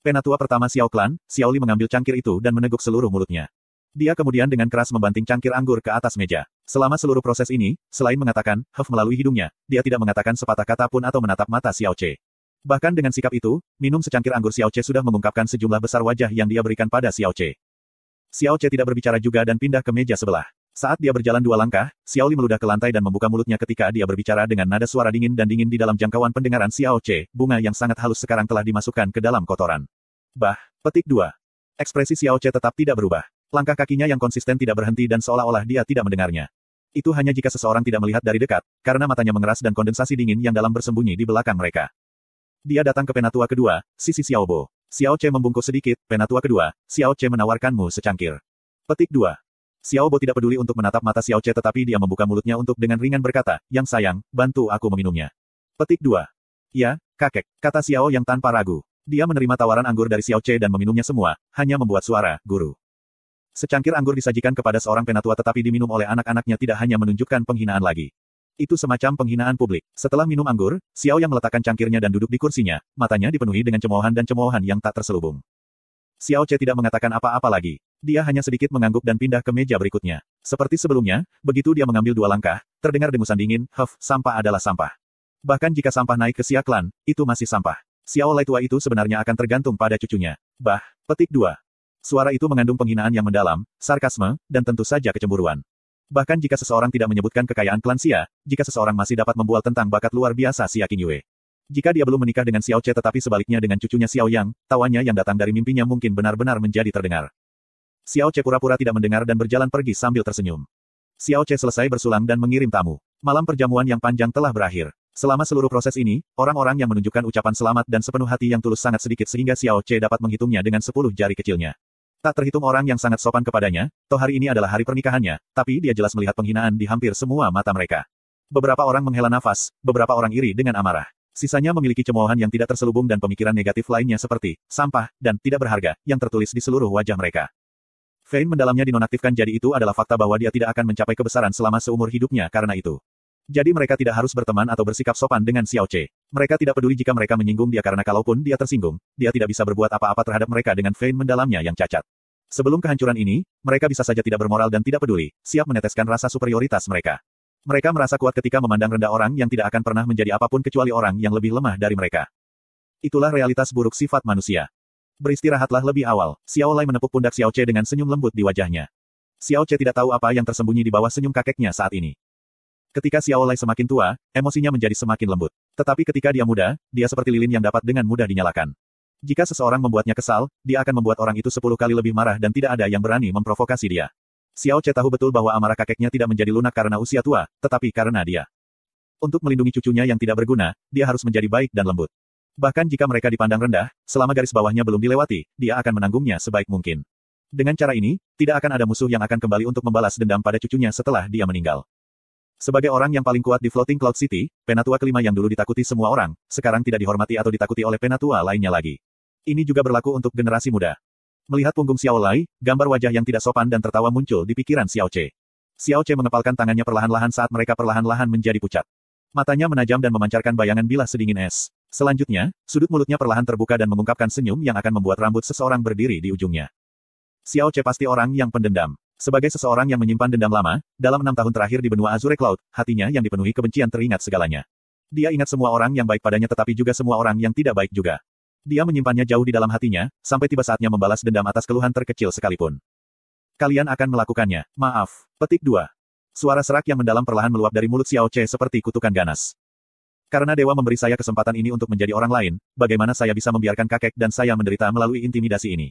Penatua pertama Xiao Clan, Xiao Li mengambil cangkir itu dan meneguk seluruh mulutnya. Dia kemudian dengan keras membanting cangkir anggur ke atas meja. Selama seluruh proses ini, selain mengatakan, Huff melalui hidungnya, dia tidak mengatakan sepatah kata pun atau menatap mata Xiao Che. Bahkan dengan sikap itu, minum secangkir anggur Xiao Che sudah mengungkapkan sejumlah besar wajah yang dia berikan pada Xiao Che. Xiao Che tidak berbicara juga dan pindah ke meja sebelah. Saat dia berjalan dua langkah, Xiao Li meludah ke lantai dan membuka mulutnya ketika dia berbicara dengan nada suara dingin dan dingin di dalam jangkauan pendengaran Xiao Che, bunga yang sangat halus sekarang telah dimasukkan ke dalam kotoran. Bah, petik dua. Ekspresi Xiao Che tetap tidak berubah. Langkah kakinya yang konsisten tidak berhenti dan seolah-olah dia tidak mendengarnya. Itu hanya jika seseorang tidak melihat dari dekat, karena matanya mengeras dan kondensasi dingin yang dalam bersembunyi di belakang mereka. Dia datang ke penatua kedua, sisi Bo. Xiao Che membungkuk sedikit, penatua kedua, Xiao Che menawarkanmu secangkir. Petik 2. Xiao Bo tidak peduli untuk menatap mata Xiao Che tetapi dia membuka mulutnya untuk dengan ringan berkata, yang sayang, bantu aku meminumnya. Petik 2. Ya, kakek, kata Xiao yang tanpa ragu. Dia menerima tawaran anggur dari Xiao Che dan meminumnya semua, hanya membuat suara, guru. Secangkir anggur disajikan kepada seorang penatua tetapi diminum oleh anak-anaknya tidak hanya menunjukkan penghinaan lagi. Itu semacam penghinaan publik. Setelah minum anggur, Xiao yang meletakkan cangkirnya dan duduk di kursinya, matanya dipenuhi dengan cemoohan dan cemoohan yang tak terselubung. Xiao Che tidak mengatakan apa-apa lagi. Dia hanya sedikit mengangguk dan pindah ke meja berikutnya. Seperti sebelumnya, begitu dia mengambil dua langkah, terdengar dengusan dingin, huff, sampah adalah sampah. Bahkan jika sampah naik ke siaklan, itu masih sampah. Xiao Lai tua itu sebenarnya akan tergantung pada cucunya. Bah, petik dua. Suara itu mengandung penghinaan yang mendalam, sarkasme, dan tentu saja kecemburuan. Bahkan jika seseorang tidak menyebutkan kekayaan klan Xia, jika seseorang masih dapat membual tentang bakat luar biasa Xia Qingyue. Jika dia belum menikah dengan Xiao Che tetapi sebaliknya dengan cucunya Xiao Yang, tawanya yang datang dari mimpinya mungkin benar-benar menjadi terdengar. Xiao Che pura-pura tidak mendengar dan berjalan pergi sambil tersenyum. Xiao Che selesai bersulang dan mengirim tamu. Malam perjamuan yang panjang telah berakhir. Selama seluruh proses ini, orang-orang yang menunjukkan ucapan selamat dan sepenuh hati yang tulus sangat sedikit sehingga Xiao Che dapat menghitungnya dengan sepuluh jari kecilnya. Tak terhitung orang yang sangat sopan kepadanya, toh hari ini adalah hari pernikahannya, tapi dia jelas melihat penghinaan di hampir semua mata mereka. Beberapa orang menghela nafas, beberapa orang iri dengan amarah. Sisanya memiliki cemoohan yang tidak terselubung dan pemikiran negatif lainnya seperti sampah dan tidak berharga yang tertulis di seluruh wajah mereka. Fein mendalamnya dinonaktifkan jadi itu adalah fakta bahwa dia tidak akan mencapai kebesaran selama seumur hidupnya karena itu. Jadi mereka tidak harus berteman atau bersikap sopan dengan Xiao Che. Mereka tidak peduli jika mereka menyinggung dia karena kalaupun dia tersinggung, dia tidak bisa berbuat apa-apa terhadap mereka dengan Fein mendalamnya yang cacat. Sebelum kehancuran ini, mereka bisa saja tidak bermoral dan tidak peduli, siap meneteskan rasa superioritas mereka. Mereka merasa kuat ketika memandang rendah orang yang tidak akan pernah menjadi apapun kecuali orang yang lebih lemah dari mereka. Itulah realitas buruk sifat manusia. Beristirahatlah lebih awal. Xiao Lai menepuk pundak Xiao Che dengan senyum lembut di wajahnya. Xiao Che tidak tahu apa yang tersembunyi di bawah senyum kakeknya saat ini. Ketika Xiao Lai semakin tua, emosinya menjadi semakin lembut. Tetapi ketika dia muda, dia seperti lilin yang dapat dengan mudah dinyalakan. Jika seseorang membuatnya kesal, dia akan membuat orang itu sepuluh kali lebih marah dan tidak ada yang berani memprovokasi dia. Xiao Che tahu betul bahwa amarah kakeknya tidak menjadi lunak karena usia tua, tetapi karena dia. Untuk melindungi cucunya yang tidak berguna, dia harus menjadi baik dan lembut. Bahkan jika mereka dipandang rendah, selama garis bawahnya belum dilewati, dia akan menanggungnya sebaik mungkin. Dengan cara ini, tidak akan ada musuh yang akan kembali untuk membalas dendam pada cucunya setelah dia meninggal. Sebagai orang yang paling kuat di Floating Cloud City, penatua kelima yang dulu ditakuti semua orang, sekarang tidak dihormati atau ditakuti oleh penatua lainnya lagi. Ini juga berlaku untuk generasi muda. Melihat punggung Xiao Lai, gambar wajah yang tidak sopan dan tertawa muncul di pikiran Xiao Che. Xiao Che mengepalkan tangannya perlahan-lahan saat mereka perlahan-lahan menjadi pucat. Matanya menajam dan memancarkan bayangan bilah sedingin es. Selanjutnya, sudut mulutnya perlahan terbuka dan mengungkapkan senyum yang akan membuat rambut seseorang berdiri di ujungnya. Xiao Che pasti orang yang pendendam. Sebagai seseorang yang menyimpan dendam lama, dalam enam tahun terakhir di benua Azure Cloud, hatinya yang dipenuhi kebencian teringat segalanya. Dia ingat semua orang yang baik padanya tetapi juga semua orang yang tidak baik juga. Dia menyimpannya jauh di dalam hatinya, sampai tiba saatnya membalas dendam atas keluhan terkecil sekalipun. Kalian akan melakukannya. Maaf. Petik 2. Suara serak yang mendalam perlahan meluap dari mulut Xiao Che seperti kutukan ganas. Karena dewa memberi saya kesempatan ini untuk menjadi orang lain, bagaimana saya bisa membiarkan kakek dan saya menderita melalui intimidasi ini?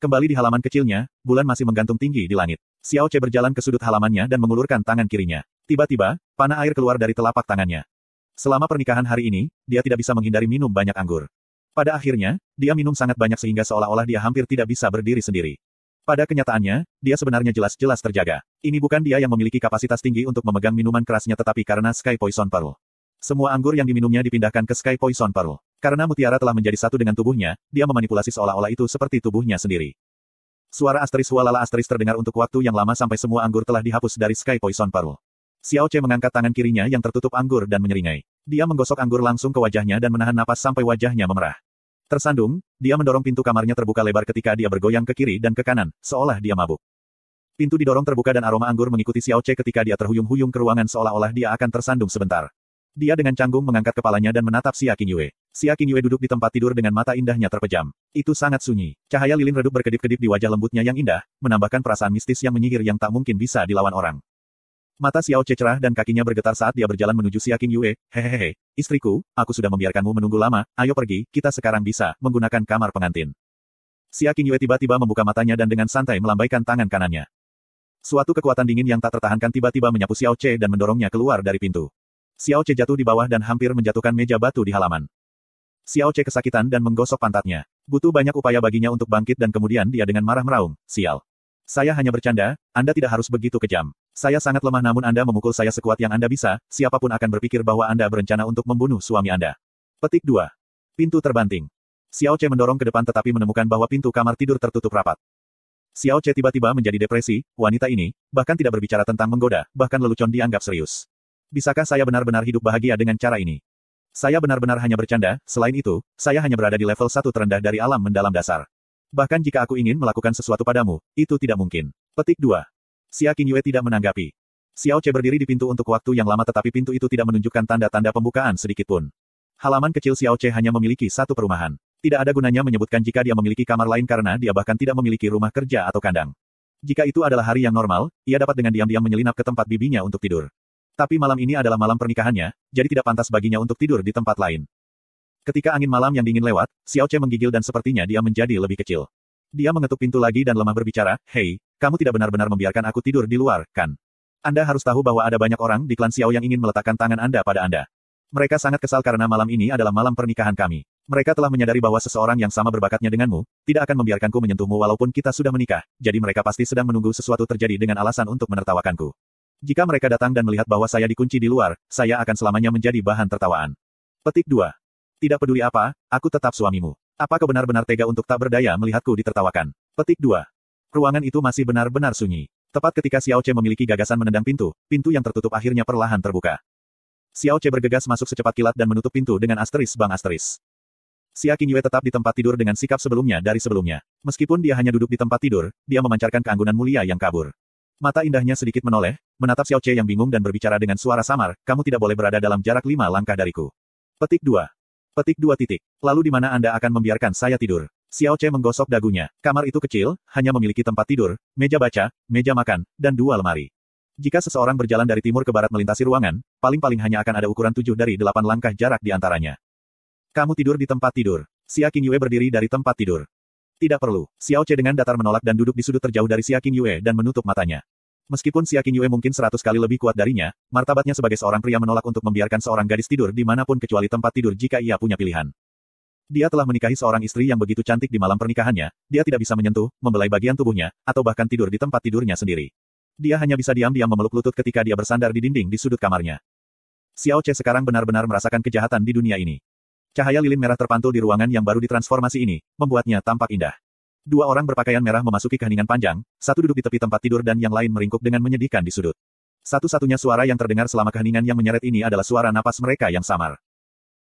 Kembali di halaman kecilnya, bulan masih menggantung tinggi di langit. Xiao Che berjalan ke sudut halamannya dan mengulurkan tangan kirinya. Tiba-tiba, panah air keluar dari telapak tangannya. Selama pernikahan hari ini, dia tidak bisa menghindari minum banyak anggur. Pada akhirnya, dia minum sangat banyak sehingga seolah-olah dia hampir tidak bisa berdiri sendiri. Pada kenyataannya, dia sebenarnya jelas-jelas terjaga. Ini bukan dia yang memiliki kapasitas tinggi untuk memegang minuman kerasnya tetapi karena Sky Poison Pearl. Semua anggur yang diminumnya dipindahkan ke Sky Poison Pearl. Karena mutiara telah menjadi satu dengan tubuhnya, dia memanipulasi seolah-olah itu seperti tubuhnya sendiri. Suara asteris walala asteris terdengar untuk waktu yang lama sampai semua anggur telah dihapus dari Sky Poison Pearl. Xiao Che mengangkat tangan kirinya yang tertutup anggur dan menyeringai. Dia menggosok anggur langsung ke wajahnya dan menahan napas sampai wajahnya memerah. Tersandung, dia mendorong pintu kamarnya terbuka lebar ketika dia bergoyang ke kiri dan ke kanan, seolah dia mabuk. Pintu didorong terbuka dan aroma anggur mengikuti Xiao Che ketika dia terhuyung-huyung ke ruangan seolah-olah dia akan tersandung sebentar. Dia dengan canggung mengangkat kepalanya dan menatap Xia Qingyue. Xia Qingyue duduk di tempat tidur dengan mata indahnya terpejam. Itu sangat sunyi. Cahaya lilin redup berkedip-kedip di wajah lembutnya yang indah, menambahkan perasaan mistis yang menyihir yang tak mungkin bisa dilawan orang. Mata Xiao Che cerah dan kakinya bergetar saat dia berjalan menuju Xia Qingyue. Hehehe, istriku, aku sudah membiarkanmu menunggu lama, ayo pergi, kita sekarang bisa menggunakan kamar pengantin. Xia Qingyue tiba-tiba membuka matanya dan dengan santai melambaikan tangan kanannya. Suatu kekuatan dingin yang tak tertahankan tiba-tiba menyapu Xiao Che dan mendorongnya keluar dari pintu. Xiao Che jatuh di bawah dan hampir menjatuhkan meja batu di halaman. Xiao Che kesakitan dan menggosok pantatnya. Butuh banyak upaya baginya untuk bangkit dan kemudian dia dengan marah meraung, sial. Saya hanya bercanda, Anda tidak harus begitu kejam. Saya sangat lemah namun Anda memukul saya sekuat yang Anda bisa, siapapun akan berpikir bahwa Anda berencana untuk membunuh suami Anda. Petik 2. Pintu terbanting. Xiao Che mendorong ke depan tetapi menemukan bahwa pintu kamar tidur tertutup rapat. Xiao Che tiba-tiba menjadi depresi, wanita ini, bahkan tidak berbicara tentang menggoda, bahkan lelucon dianggap serius. Bisakah saya benar-benar hidup bahagia dengan cara ini? Saya benar-benar hanya bercanda, selain itu, saya hanya berada di level satu terendah dari alam mendalam dasar. Bahkan jika aku ingin melakukan sesuatu padamu, itu tidak mungkin. Petik 2. Xia Qingyue tidak menanggapi. Xiao Che berdiri di pintu untuk waktu yang lama tetapi pintu itu tidak menunjukkan tanda-tanda pembukaan sedikitpun. Halaman kecil Xiao Che hanya memiliki satu perumahan. Tidak ada gunanya menyebutkan jika dia memiliki kamar lain karena dia bahkan tidak memiliki rumah kerja atau kandang. Jika itu adalah hari yang normal, ia dapat dengan diam-diam menyelinap ke tempat bibinya untuk tidur. Tapi malam ini adalah malam pernikahannya, jadi tidak pantas baginya untuk tidur di tempat lain. Ketika angin malam yang dingin lewat, Xiao Che menggigil dan sepertinya dia menjadi lebih kecil. Dia mengetuk pintu lagi dan lemah berbicara, Hei, kamu tidak benar-benar membiarkan aku tidur di luar, kan? Anda harus tahu bahwa ada banyak orang di klan Xiao yang ingin meletakkan tangan Anda pada Anda. Mereka sangat kesal karena malam ini adalah malam pernikahan kami. Mereka telah menyadari bahwa seseorang yang sama berbakatnya denganmu, tidak akan membiarkanku menyentuhmu walaupun kita sudah menikah, jadi mereka pasti sedang menunggu sesuatu terjadi dengan alasan untuk menertawakanku. Jika mereka datang dan melihat bahwa saya dikunci di luar, saya akan selamanya menjadi bahan tertawaan. Petik 2. Tidak peduli apa, aku tetap suamimu. Apakah benar-benar tega untuk tak berdaya melihatku ditertawakan? Petik 2. Ruangan itu masih benar-benar sunyi. Tepat ketika Xiao Che memiliki gagasan menendang pintu, pintu yang tertutup akhirnya perlahan terbuka. Xiao Che bergegas masuk secepat kilat dan menutup pintu dengan asteris bang asteris. Xia Qingyue tetap di tempat tidur dengan sikap sebelumnya dari sebelumnya. Meskipun dia hanya duduk di tempat tidur, dia memancarkan keanggunan mulia yang kabur. Mata indahnya sedikit menoleh, menatap Xiao Che yang bingung dan berbicara dengan suara samar, kamu tidak boleh berada dalam jarak lima langkah dariku. Petik dua. Petik dua titik. Lalu di mana Anda akan membiarkan saya tidur? Xiao Che menggosok dagunya. Kamar itu kecil, hanya memiliki tempat tidur, meja baca, meja makan, dan dua lemari. Jika seseorang berjalan dari timur ke barat melintasi ruangan, paling-paling hanya akan ada ukuran tujuh dari delapan langkah jarak di antaranya. Kamu tidur di tempat tidur. Xia Qingyue berdiri dari tempat tidur. Tidak perlu. Xiao Che dengan datar menolak dan duduk di sudut terjauh dari Xia Qing Yue dan menutup matanya. Meskipun Xia Qing Yue mungkin seratus kali lebih kuat darinya, martabatnya sebagai seorang pria menolak untuk membiarkan seorang gadis tidur di pun kecuali tempat tidur jika ia punya pilihan. Dia telah menikahi seorang istri yang begitu cantik di malam pernikahannya, dia tidak bisa menyentuh, membelai bagian tubuhnya, atau bahkan tidur di tempat tidurnya sendiri. Dia hanya bisa diam-diam memeluk lutut ketika dia bersandar di dinding di sudut kamarnya. Xiao Che sekarang benar-benar merasakan kejahatan di dunia ini. Cahaya lilin merah terpantul di ruangan yang baru ditransformasi ini, membuatnya tampak indah. Dua orang berpakaian merah memasuki keheningan panjang, satu duduk di tepi tempat tidur dan yang lain meringkuk dengan menyedihkan di sudut. Satu-satunya suara yang terdengar selama keheningan yang menyeret ini adalah suara napas mereka yang samar.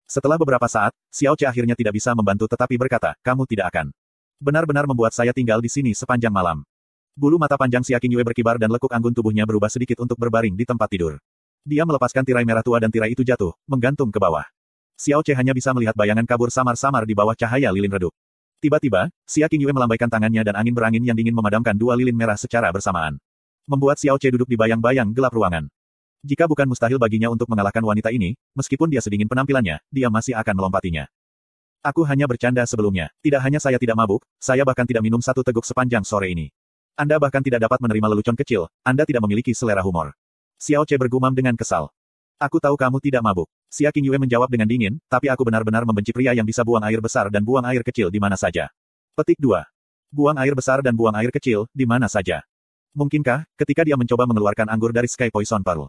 Setelah beberapa saat, Xiao Che akhirnya tidak bisa membantu tetapi berkata, kamu tidak akan. Benar-benar membuat saya tinggal di sini sepanjang malam. Bulu mata panjang Xia Qingyue berkibar dan lekuk anggun tubuhnya berubah sedikit untuk berbaring di tempat tidur. Dia melepaskan tirai merah tua dan tirai itu jatuh, menggantung ke bawah. Xiao Che hanya bisa melihat bayangan kabur samar-samar di bawah cahaya lilin redup. Tiba-tiba, Xia Qingyue melambaikan tangannya dan angin berangin yang dingin memadamkan dua lilin merah secara bersamaan. Membuat Xiao Che duduk di bayang-bayang gelap ruangan. Jika bukan mustahil baginya untuk mengalahkan wanita ini, meskipun dia sedingin penampilannya, dia masih akan melompatinya. Aku hanya bercanda sebelumnya. Tidak hanya saya tidak mabuk, saya bahkan tidak minum satu teguk sepanjang sore ini. Anda bahkan tidak dapat menerima lelucon kecil, Anda tidak memiliki selera humor. Xiao Che bergumam dengan kesal. Aku tahu kamu tidak mabuk. Xia Qingyue menjawab dengan dingin, tapi aku benar-benar membenci pria yang bisa buang air besar dan buang air kecil di mana saja. Petik 2. Buang air besar dan buang air kecil, di mana saja. Mungkinkah, ketika dia mencoba mengeluarkan anggur dari Sky Poison Pearl?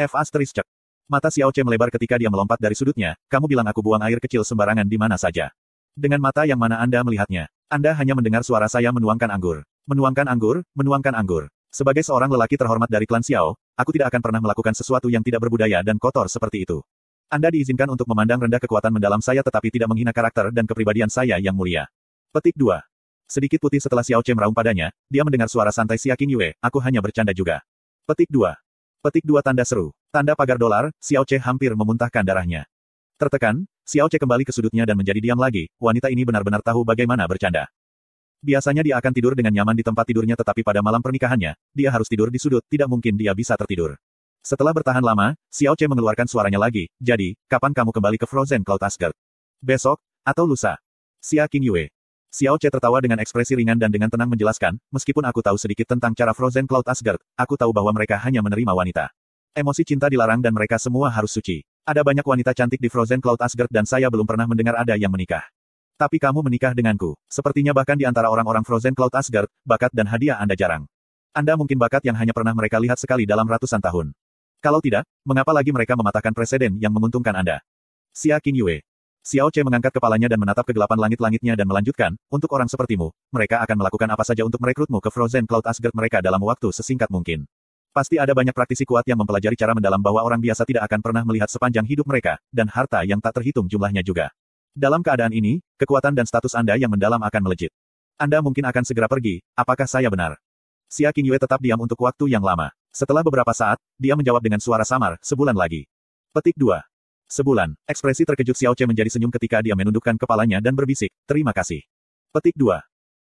F asterisk cek. Mata Xiao Che melebar ketika dia melompat dari sudutnya, kamu bilang aku buang air kecil sembarangan di mana saja. Dengan mata yang mana Anda melihatnya, Anda hanya mendengar suara saya menuangkan anggur. Menuangkan anggur, menuangkan anggur. Sebagai seorang lelaki terhormat dari klan Xiao, aku tidak akan pernah melakukan sesuatu yang tidak berbudaya dan kotor seperti itu. Anda diizinkan untuk memandang rendah kekuatan mendalam saya tetapi tidak menghina karakter dan kepribadian saya yang mulia. Petik 2. Sedikit putih setelah Xiao Che meraung padanya, dia mendengar suara santai Xia King Yue, aku hanya bercanda juga. Petik 2. Petik 2 tanda seru. Tanda pagar dolar, Xiao Che hampir memuntahkan darahnya. Tertekan, Xiao Che kembali ke sudutnya dan menjadi diam lagi, wanita ini benar-benar tahu bagaimana bercanda. Biasanya dia akan tidur dengan nyaman di tempat tidurnya tetapi pada malam pernikahannya, dia harus tidur di sudut, tidak mungkin dia bisa tertidur. Setelah bertahan lama, Xiao Che mengeluarkan suaranya lagi, jadi, kapan kamu kembali ke Frozen Cloud Asgard? Besok? Atau lusa? Xia King Yue. Xiao Che tertawa dengan ekspresi ringan dan dengan tenang menjelaskan, meskipun aku tahu sedikit tentang cara Frozen Cloud Asgard, aku tahu bahwa mereka hanya menerima wanita. Emosi cinta dilarang dan mereka semua harus suci. Ada banyak wanita cantik di Frozen Cloud Asgard dan saya belum pernah mendengar ada yang menikah. Tapi kamu menikah denganku. Sepertinya bahkan di antara orang-orang Frozen Cloud Asgard, bakat dan hadiah Anda jarang. Anda mungkin bakat yang hanya pernah mereka lihat sekali dalam ratusan tahun. Kalau tidak, mengapa lagi mereka mematahkan presiden yang menguntungkan Anda? Xia King Yue. Xiao Che mengangkat kepalanya dan menatap kegelapan langit-langitnya dan melanjutkan, untuk orang sepertimu, mereka akan melakukan apa saja untuk merekrutmu ke Frozen Cloud Asgard mereka dalam waktu sesingkat mungkin. Pasti ada banyak praktisi kuat yang mempelajari cara mendalam bahwa orang biasa tidak akan pernah melihat sepanjang hidup mereka, dan harta yang tak terhitung jumlahnya juga. Dalam keadaan ini, kekuatan dan status Anda yang mendalam akan melejit. Anda mungkin akan segera pergi, apakah saya benar? Xia Qingyue tetap diam untuk waktu yang lama. Setelah beberapa saat, dia menjawab dengan suara samar, sebulan lagi. Petik 2. Sebulan. Ekspresi terkejut Xiao Che menjadi senyum ketika dia menundukkan kepalanya dan berbisik, terima kasih. Petik 2.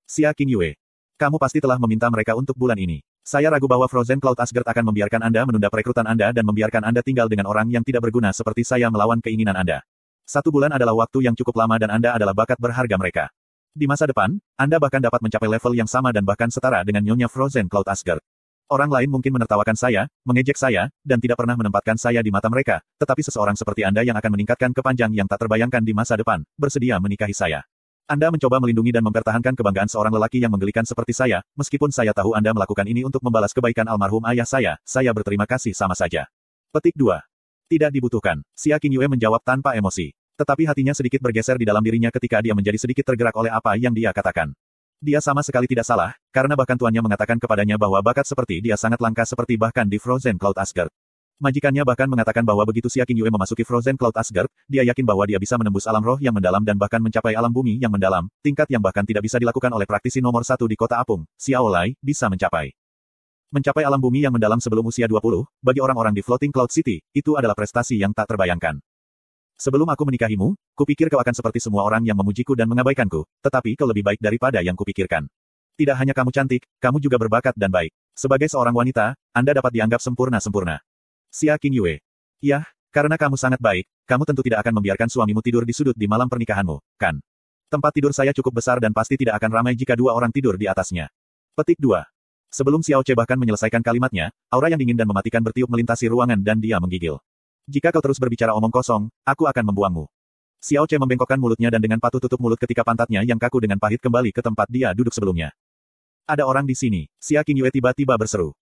Xia Qingyue. Kamu pasti telah meminta mereka untuk bulan ini. Saya ragu bahwa Frozen Cloud Asgard akan membiarkan Anda menunda perekrutan Anda dan membiarkan Anda tinggal dengan orang yang tidak berguna seperti saya melawan keinginan Anda. Satu bulan adalah waktu yang cukup lama dan Anda adalah bakat berharga mereka. Di masa depan, Anda bahkan dapat mencapai level yang sama dan bahkan setara dengan Nyonya Frozen Cloud Asgard. Orang lain mungkin menertawakan saya, mengejek saya, dan tidak pernah menempatkan saya di mata mereka, tetapi seseorang seperti Anda yang akan meningkatkan kepanjang yang tak terbayangkan di masa depan, bersedia menikahi saya. Anda mencoba melindungi dan mempertahankan kebanggaan seorang lelaki yang menggelikan seperti saya, meskipun saya tahu Anda melakukan ini untuk membalas kebaikan almarhum ayah saya, saya berterima kasih sama saja. Petik 2. Tidak dibutuhkan. Xia Yue menjawab tanpa emosi. Tetapi hatinya sedikit bergeser di dalam dirinya ketika dia menjadi sedikit tergerak oleh apa yang dia katakan. Dia sama sekali tidak salah, karena bahkan tuannya mengatakan kepadanya bahwa bakat seperti dia sangat langka seperti bahkan di Frozen Cloud Asgard. Majikannya bahkan mengatakan bahwa begitu Siakin Yue memasuki Frozen Cloud Asgard, dia yakin bahwa dia bisa menembus alam roh yang mendalam dan bahkan mencapai alam bumi yang mendalam, tingkat yang bahkan tidak bisa dilakukan oleh praktisi nomor satu di kota Apung, Xiao Lai, bisa mencapai. Mencapai alam bumi yang mendalam sebelum usia 20, bagi orang-orang di Floating Cloud City, itu adalah prestasi yang tak terbayangkan. Sebelum aku menikahimu, kupikir kau akan seperti semua orang yang memujiku dan mengabaikanku, tetapi kau lebih baik daripada yang kupikirkan. Tidak hanya kamu cantik, kamu juga berbakat dan baik. Sebagai seorang wanita, Anda dapat dianggap sempurna-sempurna. Xia King Yue. Yah, karena kamu sangat baik, kamu tentu tidak akan membiarkan suamimu tidur di sudut di malam pernikahanmu, kan? Tempat tidur saya cukup besar dan pasti tidak akan ramai jika dua orang tidur di atasnya. Petik 2. Sebelum Xiao Che bahkan menyelesaikan kalimatnya, aura yang dingin dan mematikan bertiup melintasi ruangan dan dia menggigil. Jika kau terus berbicara omong kosong, aku akan membuangmu. Xiao Che membengkokkan mulutnya dan dengan patuh tutup mulut ketika pantatnya yang kaku dengan pahit kembali ke tempat dia duduk sebelumnya. Ada orang di sini, Xia Qingyue tiba-tiba berseru.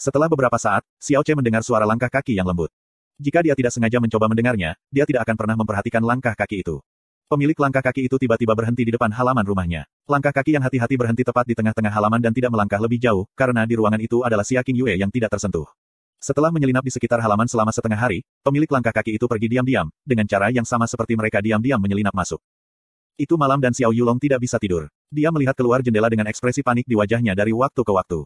Setelah beberapa saat, Xiao Che mendengar suara langkah kaki yang lembut. Jika dia tidak sengaja mencoba mendengarnya, dia tidak akan pernah memperhatikan langkah kaki itu. Pemilik langkah kaki itu tiba-tiba berhenti di depan halaman rumahnya. Langkah kaki yang hati-hati berhenti tepat di tengah-tengah halaman dan tidak melangkah lebih jauh, karena di ruangan itu adalah Xia Qingyue yang tidak tersentuh. Setelah menyelinap di sekitar halaman selama setengah hari, pemilik langkah kaki itu pergi diam-diam, dengan cara yang sama seperti mereka diam-diam menyelinap masuk. Itu malam dan Xiao Yulong tidak bisa tidur. Dia melihat keluar jendela dengan ekspresi panik di wajahnya dari waktu ke waktu.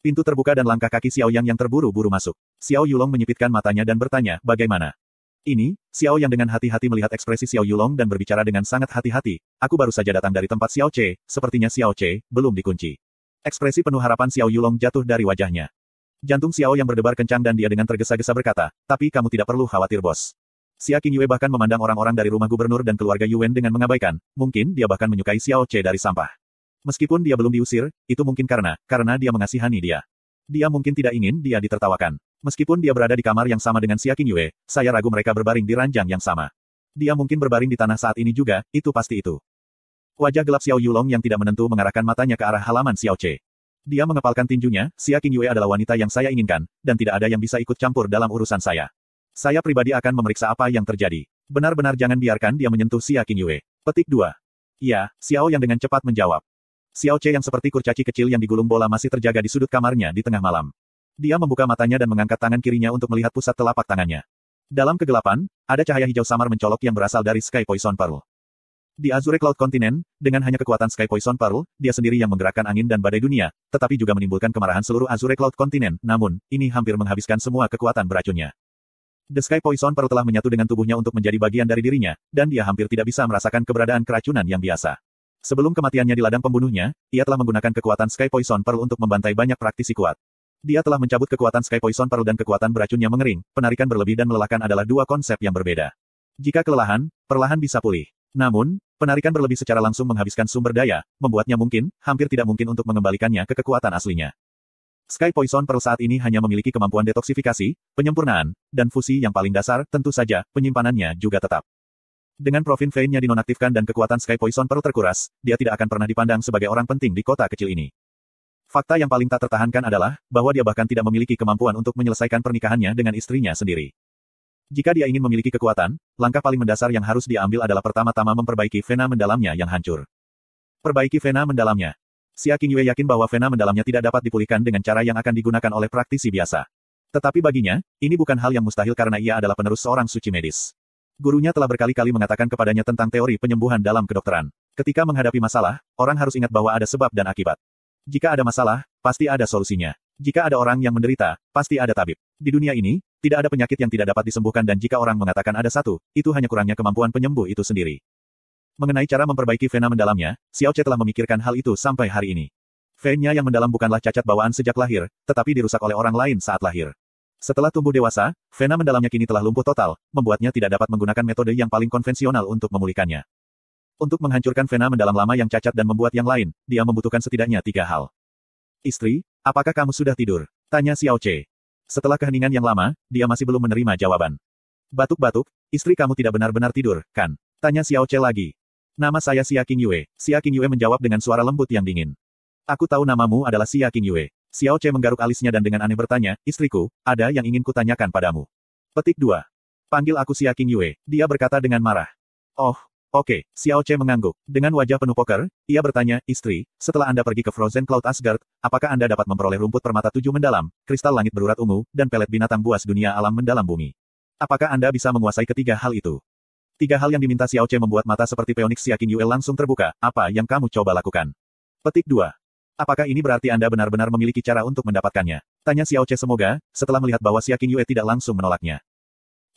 Pintu terbuka dan langkah kaki Xiao Yang yang terburu-buru masuk. Xiao Yulong menyipitkan matanya dan bertanya, bagaimana? Ini, Xiao Yang dengan hati-hati melihat ekspresi Xiao Yulong dan berbicara dengan sangat hati-hati, aku baru saja datang dari tempat Xiao Che, sepertinya Xiao Che, belum dikunci. Ekspresi penuh harapan Xiao Yulong jatuh dari wajahnya. Jantung Xiao yang berdebar kencang dan dia dengan tergesa-gesa berkata, tapi kamu tidak perlu khawatir bos. Xia Yue bahkan memandang orang-orang dari rumah gubernur dan keluarga Yuan dengan mengabaikan, mungkin dia bahkan menyukai Xiao Che dari sampah. Meskipun dia belum diusir, itu mungkin karena, karena dia mengasihani dia. Dia mungkin tidak ingin dia ditertawakan. Meskipun dia berada di kamar yang sama dengan Xia Yue, saya ragu mereka berbaring di ranjang yang sama. Dia mungkin berbaring di tanah saat ini juga, itu pasti itu. Wajah gelap Xiao Yulong yang tidak menentu mengarahkan matanya ke arah halaman Xiao Che. Dia mengepalkan tinjunya, Xia Qingyue adalah wanita yang saya inginkan, dan tidak ada yang bisa ikut campur dalam urusan saya. Saya pribadi akan memeriksa apa yang terjadi. Benar-benar jangan biarkan dia menyentuh Xia Qingyue. Petik 2. Ya, Xiao yang dengan cepat menjawab. Xiao Che yang seperti kurcaci kecil yang digulung bola masih terjaga di sudut kamarnya di tengah malam. Dia membuka matanya dan mengangkat tangan kirinya untuk melihat pusat telapak tangannya. Dalam kegelapan, ada cahaya hijau samar mencolok yang berasal dari Sky Poison Pearl. Di Azure Cloud Continent, dengan hanya kekuatan Sky Poison Paru, dia sendiri yang menggerakkan angin dan badai dunia, tetapi juga menimbulkan kemarahan seluruh Azure Cloud Continent, namun, ini hampir menghabiskan semua kekuatan beracunnya. The Sky Poison Paru telah menyatu dengan tubuhnya untuk menjadi bagian dari dirinya, dan dia hampir tidak bisa merasakan keberadaan keracunan yang biasa. Sebelum kematiannya di ladang pembunuhnya, ia telah menggunakan kekuatan Sky Poison Paru untuk membantai banyak praktisi kuat. Dia telah mencabut kekuatan Sky Poison Paru dan kekuatan beracunnya mengering, penarikan berlebih dan melelahkan adalah dua konsep yang berbeda. Jika kelelahan, perlahan bisa pulih. Namun, penarikan berlebih secara langsung menghabiskan sumber daya, membuatnya mungkin, hampir tidak mungkin untuk mengembalikannya ke kekuatan aslinya. Sky Poison Pearl saat ini hanya memiliki kemampuan detoksifikasi, penyempurnaan, dan fusi yang paling dasar, tentu saja, penyimpanannya juga tetap. Dengan Provin vein nya dinonaktifkan dan kekuatan Sky Poison Pearl terkuras, dia tidak akan pernah dipandang sebagai orang penting di kota kecil ini. Fakta yang paling tak tertahankan adalah, bahwa dia bahkan tidak memiliki kemampuan untuk menyelesaikan pernikahannya dengan istrinya sendiri. Jika dia ingin memiliki kekuatan, langkah paling mendasar yang harus diambil adalah pertama-tama memperbaiki vena mendalamnya yang hancur. Perbaiki vena mendalamnya. Aking Yue yakin bahwa vena mendalamnya tidak dapat dipulihkan dengan cara yang akan digunakan oleh praktisi biasa. Tetapi baginya, ini bukan hal yang mustahil karena ia adalah penerus seorang suci medis. Gurunya telah berkali-kali mengatakan kepadanya tentang teori penyembuhan dalam kedokteran. Ketika menghadapi masalah, orang harus ingat bahwa ada sebab dan akibat. Jika ada masalah, pasti ada solusinya. Jika ada orang yang menderita, pasti ada tabib. Di dunia ini, tidak ada penyakit yang tidak dapat disembuhkan dan jika orang mengatakan ada satu, itu hanya kurangnya kemampuan penyembuh itu sendiri. Mengenai cara memperbaiki vena mendalamnya, Xiao Che telah memikirkan hal itu sampai hari ini. Vena yang mendalam bukanlah cacat bawaan sejak lahir, tetapi dirusak oleh orang lain saat lahir. Setelah tumbuh dewasa, vena mendalamnya kini telah lumpuh total, membuatnya tidak dapat menggunakan metode yang paling konvensional untuk memulihkannya. Untuk menghancurkan vena mendalam lama yang cacat dan membuat yang lain, dia membutuhkan setidaknya tiga hal. Istri, apakah kamu sudah tidur? Tanya Xiao Che. Setelah keheningan yang lama, dia masih belum menerima jawaban. Batuk-batuk, istri kamu tidak benar-benar tidur, kan? Tanya Xiao Che lagi. Nama saya Xia King Yue. Xia King Yue menjawab dengan suara lembut yang dingin. Aku tahu namamu adalah Xia King Yue. Xiao Che menggaruk alisnya dan dengan aneh bertanya, istriku, ada yang ingin kutanyakan padamu. Petik 2. Panggil aku Xia King Yue, dia berkata dengan marah. Oh, Oke, Xiao Che mengangguk. Dengan wajah penuh poker, ia bertanya, Istri, setelah Anda pergi ke Frozen Cloud Asgard, apakah Anda dapat memperoleh rumput permata tujuh mendalam, kristal langit berurat ungu, dan pelet binatang buas dunia alam mendalam bumi? Apakah Anda bisa menguasai ketiga hal itu? Tiga hal yang diminta Xiao Che membuat mata seperti peonik Siaking Yue langsung terbuka, apa yang kamu coba lakukan? Petik 2. Apakah ini berarti Anda benar-benar memiliki cara untuk mendapatkannya? Tanya Xiao Che semoga, setelah melihat bahwa Siaking Yue tidak langsung menolaknya.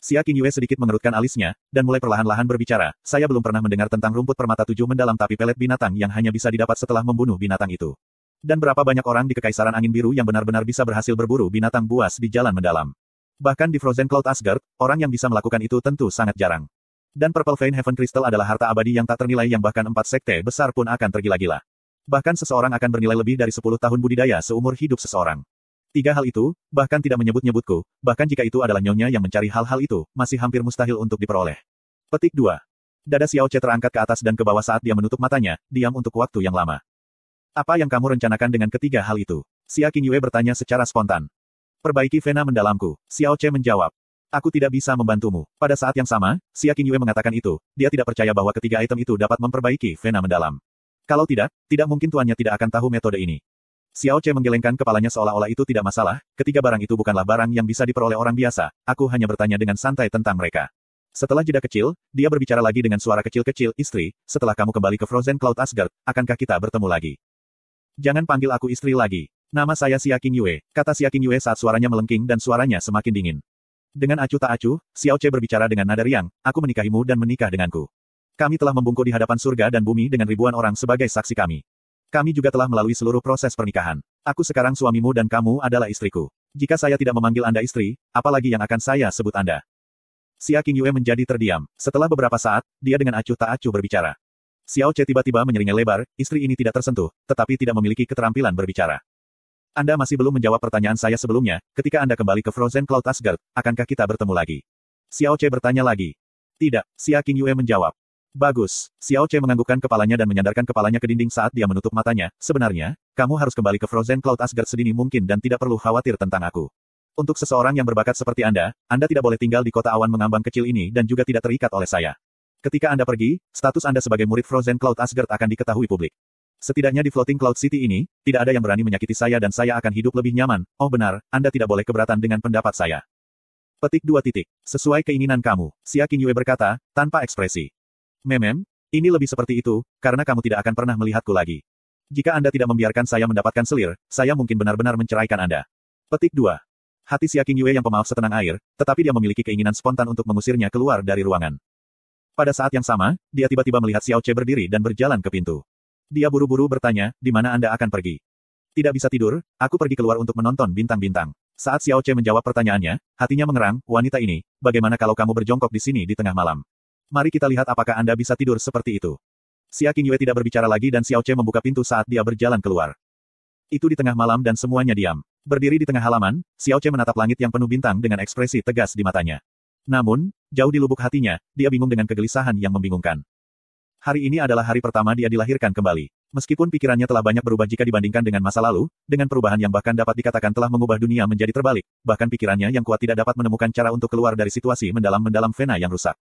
Xia Qingyue sedikit mengerutkan alisnya, dan mulai perlahan-lahan berbicara, saya belum pernah mendengar tentang rumput permata tujuh mendalam tapi pelet binatang yang hanya bisa didapat setelah membunuh binatang itu. Dan berapa banyak orang di Kekaisaran Angin Biru yang benar-benar bisa berhasil berburu binatang buas di jalan mendalam. Bahkan di Frozen Cloud Asgard, orang yang bisa melakukan itu tentu sangat jarang. Dan Purple Vein Heaven Crystal adalah harta abadi yang tak ternilai yang bahkan empat sekte besar pun akan tergila-gila. Bahkan seseorang akan bernilai lebih dari sepuluh tahun budidaya seumur hidup seseorang. Tiga hal itu, bahkan tidak menyebut-nyebutku, bahkan jika itu adalah nyonya yang mencari hal-hal itu, masih hampir mustahil untuk diperoleh. Petik 2. Dada Xiao Che terangkat ke atas dan ke bawah saat dia menutup matanya, diam untuk waktu yang lama. Apa yang kamu rencanakan dengan ketiga hal itu? Xia Yue bertanya secara spontan. Perbaiki vena mendalamku, Xiao Che menjawab. Aku tidak bisa membantumu. Pada saat yang sama, Xia Yue mengatakan itu, dia tidak percaya bahwa ketiga item itu dapat memperbaiki vena mendalam. Kalau tidak, tidak mungkin tuannya tidak akan tahu metode ini. Xiao Che menggelengkan kepalanya seolah-olah itu tidak masalah, ketiga barang itu bukanlah barang yang bisa diperoleh orang biasa, aku hanya bertanya dengan santai tentang mereka. Setelah jeda kecil, dia berbicara lagi dengan suara kecil-kecil, istri, setelah kamu kembali ke Frozen Cloud Asgard, akankah kita bertemu lagi? Jangan panggil aku istri lagi. Nama saya Xia King Yue, kata Xia King Yue saat suaranya melengking dan suaranya semakin dingin. Dengan acuh tak acuh, Xiao Che berbicara dengan nada riang, aku menikahimu dan menikah denganku. Kami telah membungkuk di hadapan surga dan bumi dengan ribuan orang sebagai saksi kami. Kami juga telah melalui seluruh proses pernikahan. Aku sekarang suamimu dan kamu adalah istriku. Jika saya tidak memanggil Anda istri, apalagi yang akan saya sebut Anda? Xia King Yue menjadi terdiam. Setelah beberapa saat, dia dengan acuh tak acuh berbicara. Xiao Che tiba-tiba menyeringai lebar, istri ini tidak tersentuh, tetapi tidak memiliki keterampilan berbicara. Anda masih belum menjawab pertanyaan saya sebelumnya, ketika Anda kembali ke Frozen Cloud Asgard, akankah kita bertemu lagi? Xiao Che bertanya lagi. Tidak, Xia King Yue menjawab. Bagus. Xiao Che menganggukkan kepalanya dan menyandarkan kepalanya ke dinding saat dia menutup matanya. Sebenarnya, kamu harus kembali ke Frozen Cloud Asgard sedini mungkin dan tidak perlu khawatir tentang aku. Untuk seseorang yang berbakat seperti Anda, Anda tidak boleh tinggal di kota awan mengambang kecil ini dan juga tidak terikat oleh saya. Ketika Anda pergi, status Anda sebagai murid Frozen Cloud Asgard akan diketahui publik. Setidaknya di Floating Cloud City ini, tidak ada yang berani menyakiti saya dan saya akan hidup lebih nyaman. Oh benar, Anda tidak boleh keberatan dengan pendapat saya. Petik dua titik. Sesuai keinginan kamu, Xia Qingyue berkata, tanpa ekspresi. Memem, ini lebih seperti itu, karena kamu tidak akan pernah melihatku lagi. Jika Anda tidak membiarkan saya mendapatkan selir, saya mungkin benar-benar menceraikan Anda. Petik 2. Hati Xia Qingyue yang pemaaf setenang air, tetapi dia memiliki keinginan spontan untuk mengusirnya keluar dari ruangan. Pada saat yang sama, dia tiba-tiba melihat Xiao Che berdiri dan berjalan ke pintu. Dia buru-buru bertanya, di mana Anda akan pergi? Tidak bisa tidur, aku pergi keluar untuk menonton bintang-bintang. Saat Xiao Che menjawab pertanyaannya, hatinya mengerang, wanita ini, bagaimana kalau kamu berjongkok di sini di tengah malam? Mari kita lihat apakah Anda bisa tidur seperti itu. Xia Qingyue tidak berbicara lagi dan Xiao Che membuka pintu saat dia berjalan keluar. Itu di tengah malam dan semuanya diam. Berdiri di tengah halaman, Xiao Che menatap langit yang penuh bintang dengan ekspresi tegas di matanya. Namun, jauh di lubuk hatinya, dia bingung dengan kegelisahan yang membingungkan. Hari ini adalah hari pertama dia dilahirkan kembali. Meskipun pikirannya telah banyak berubah jika dibandingkan dengan masa lalu, dengan perubahan yang bahkan dapat dikatakan telah mengubah dunia menjadi terbalik, bahkan pikirannya yang kuat tidak dapat menemukan cara untuk keluar dari situasi mendalam-mendalam vena yang rusak.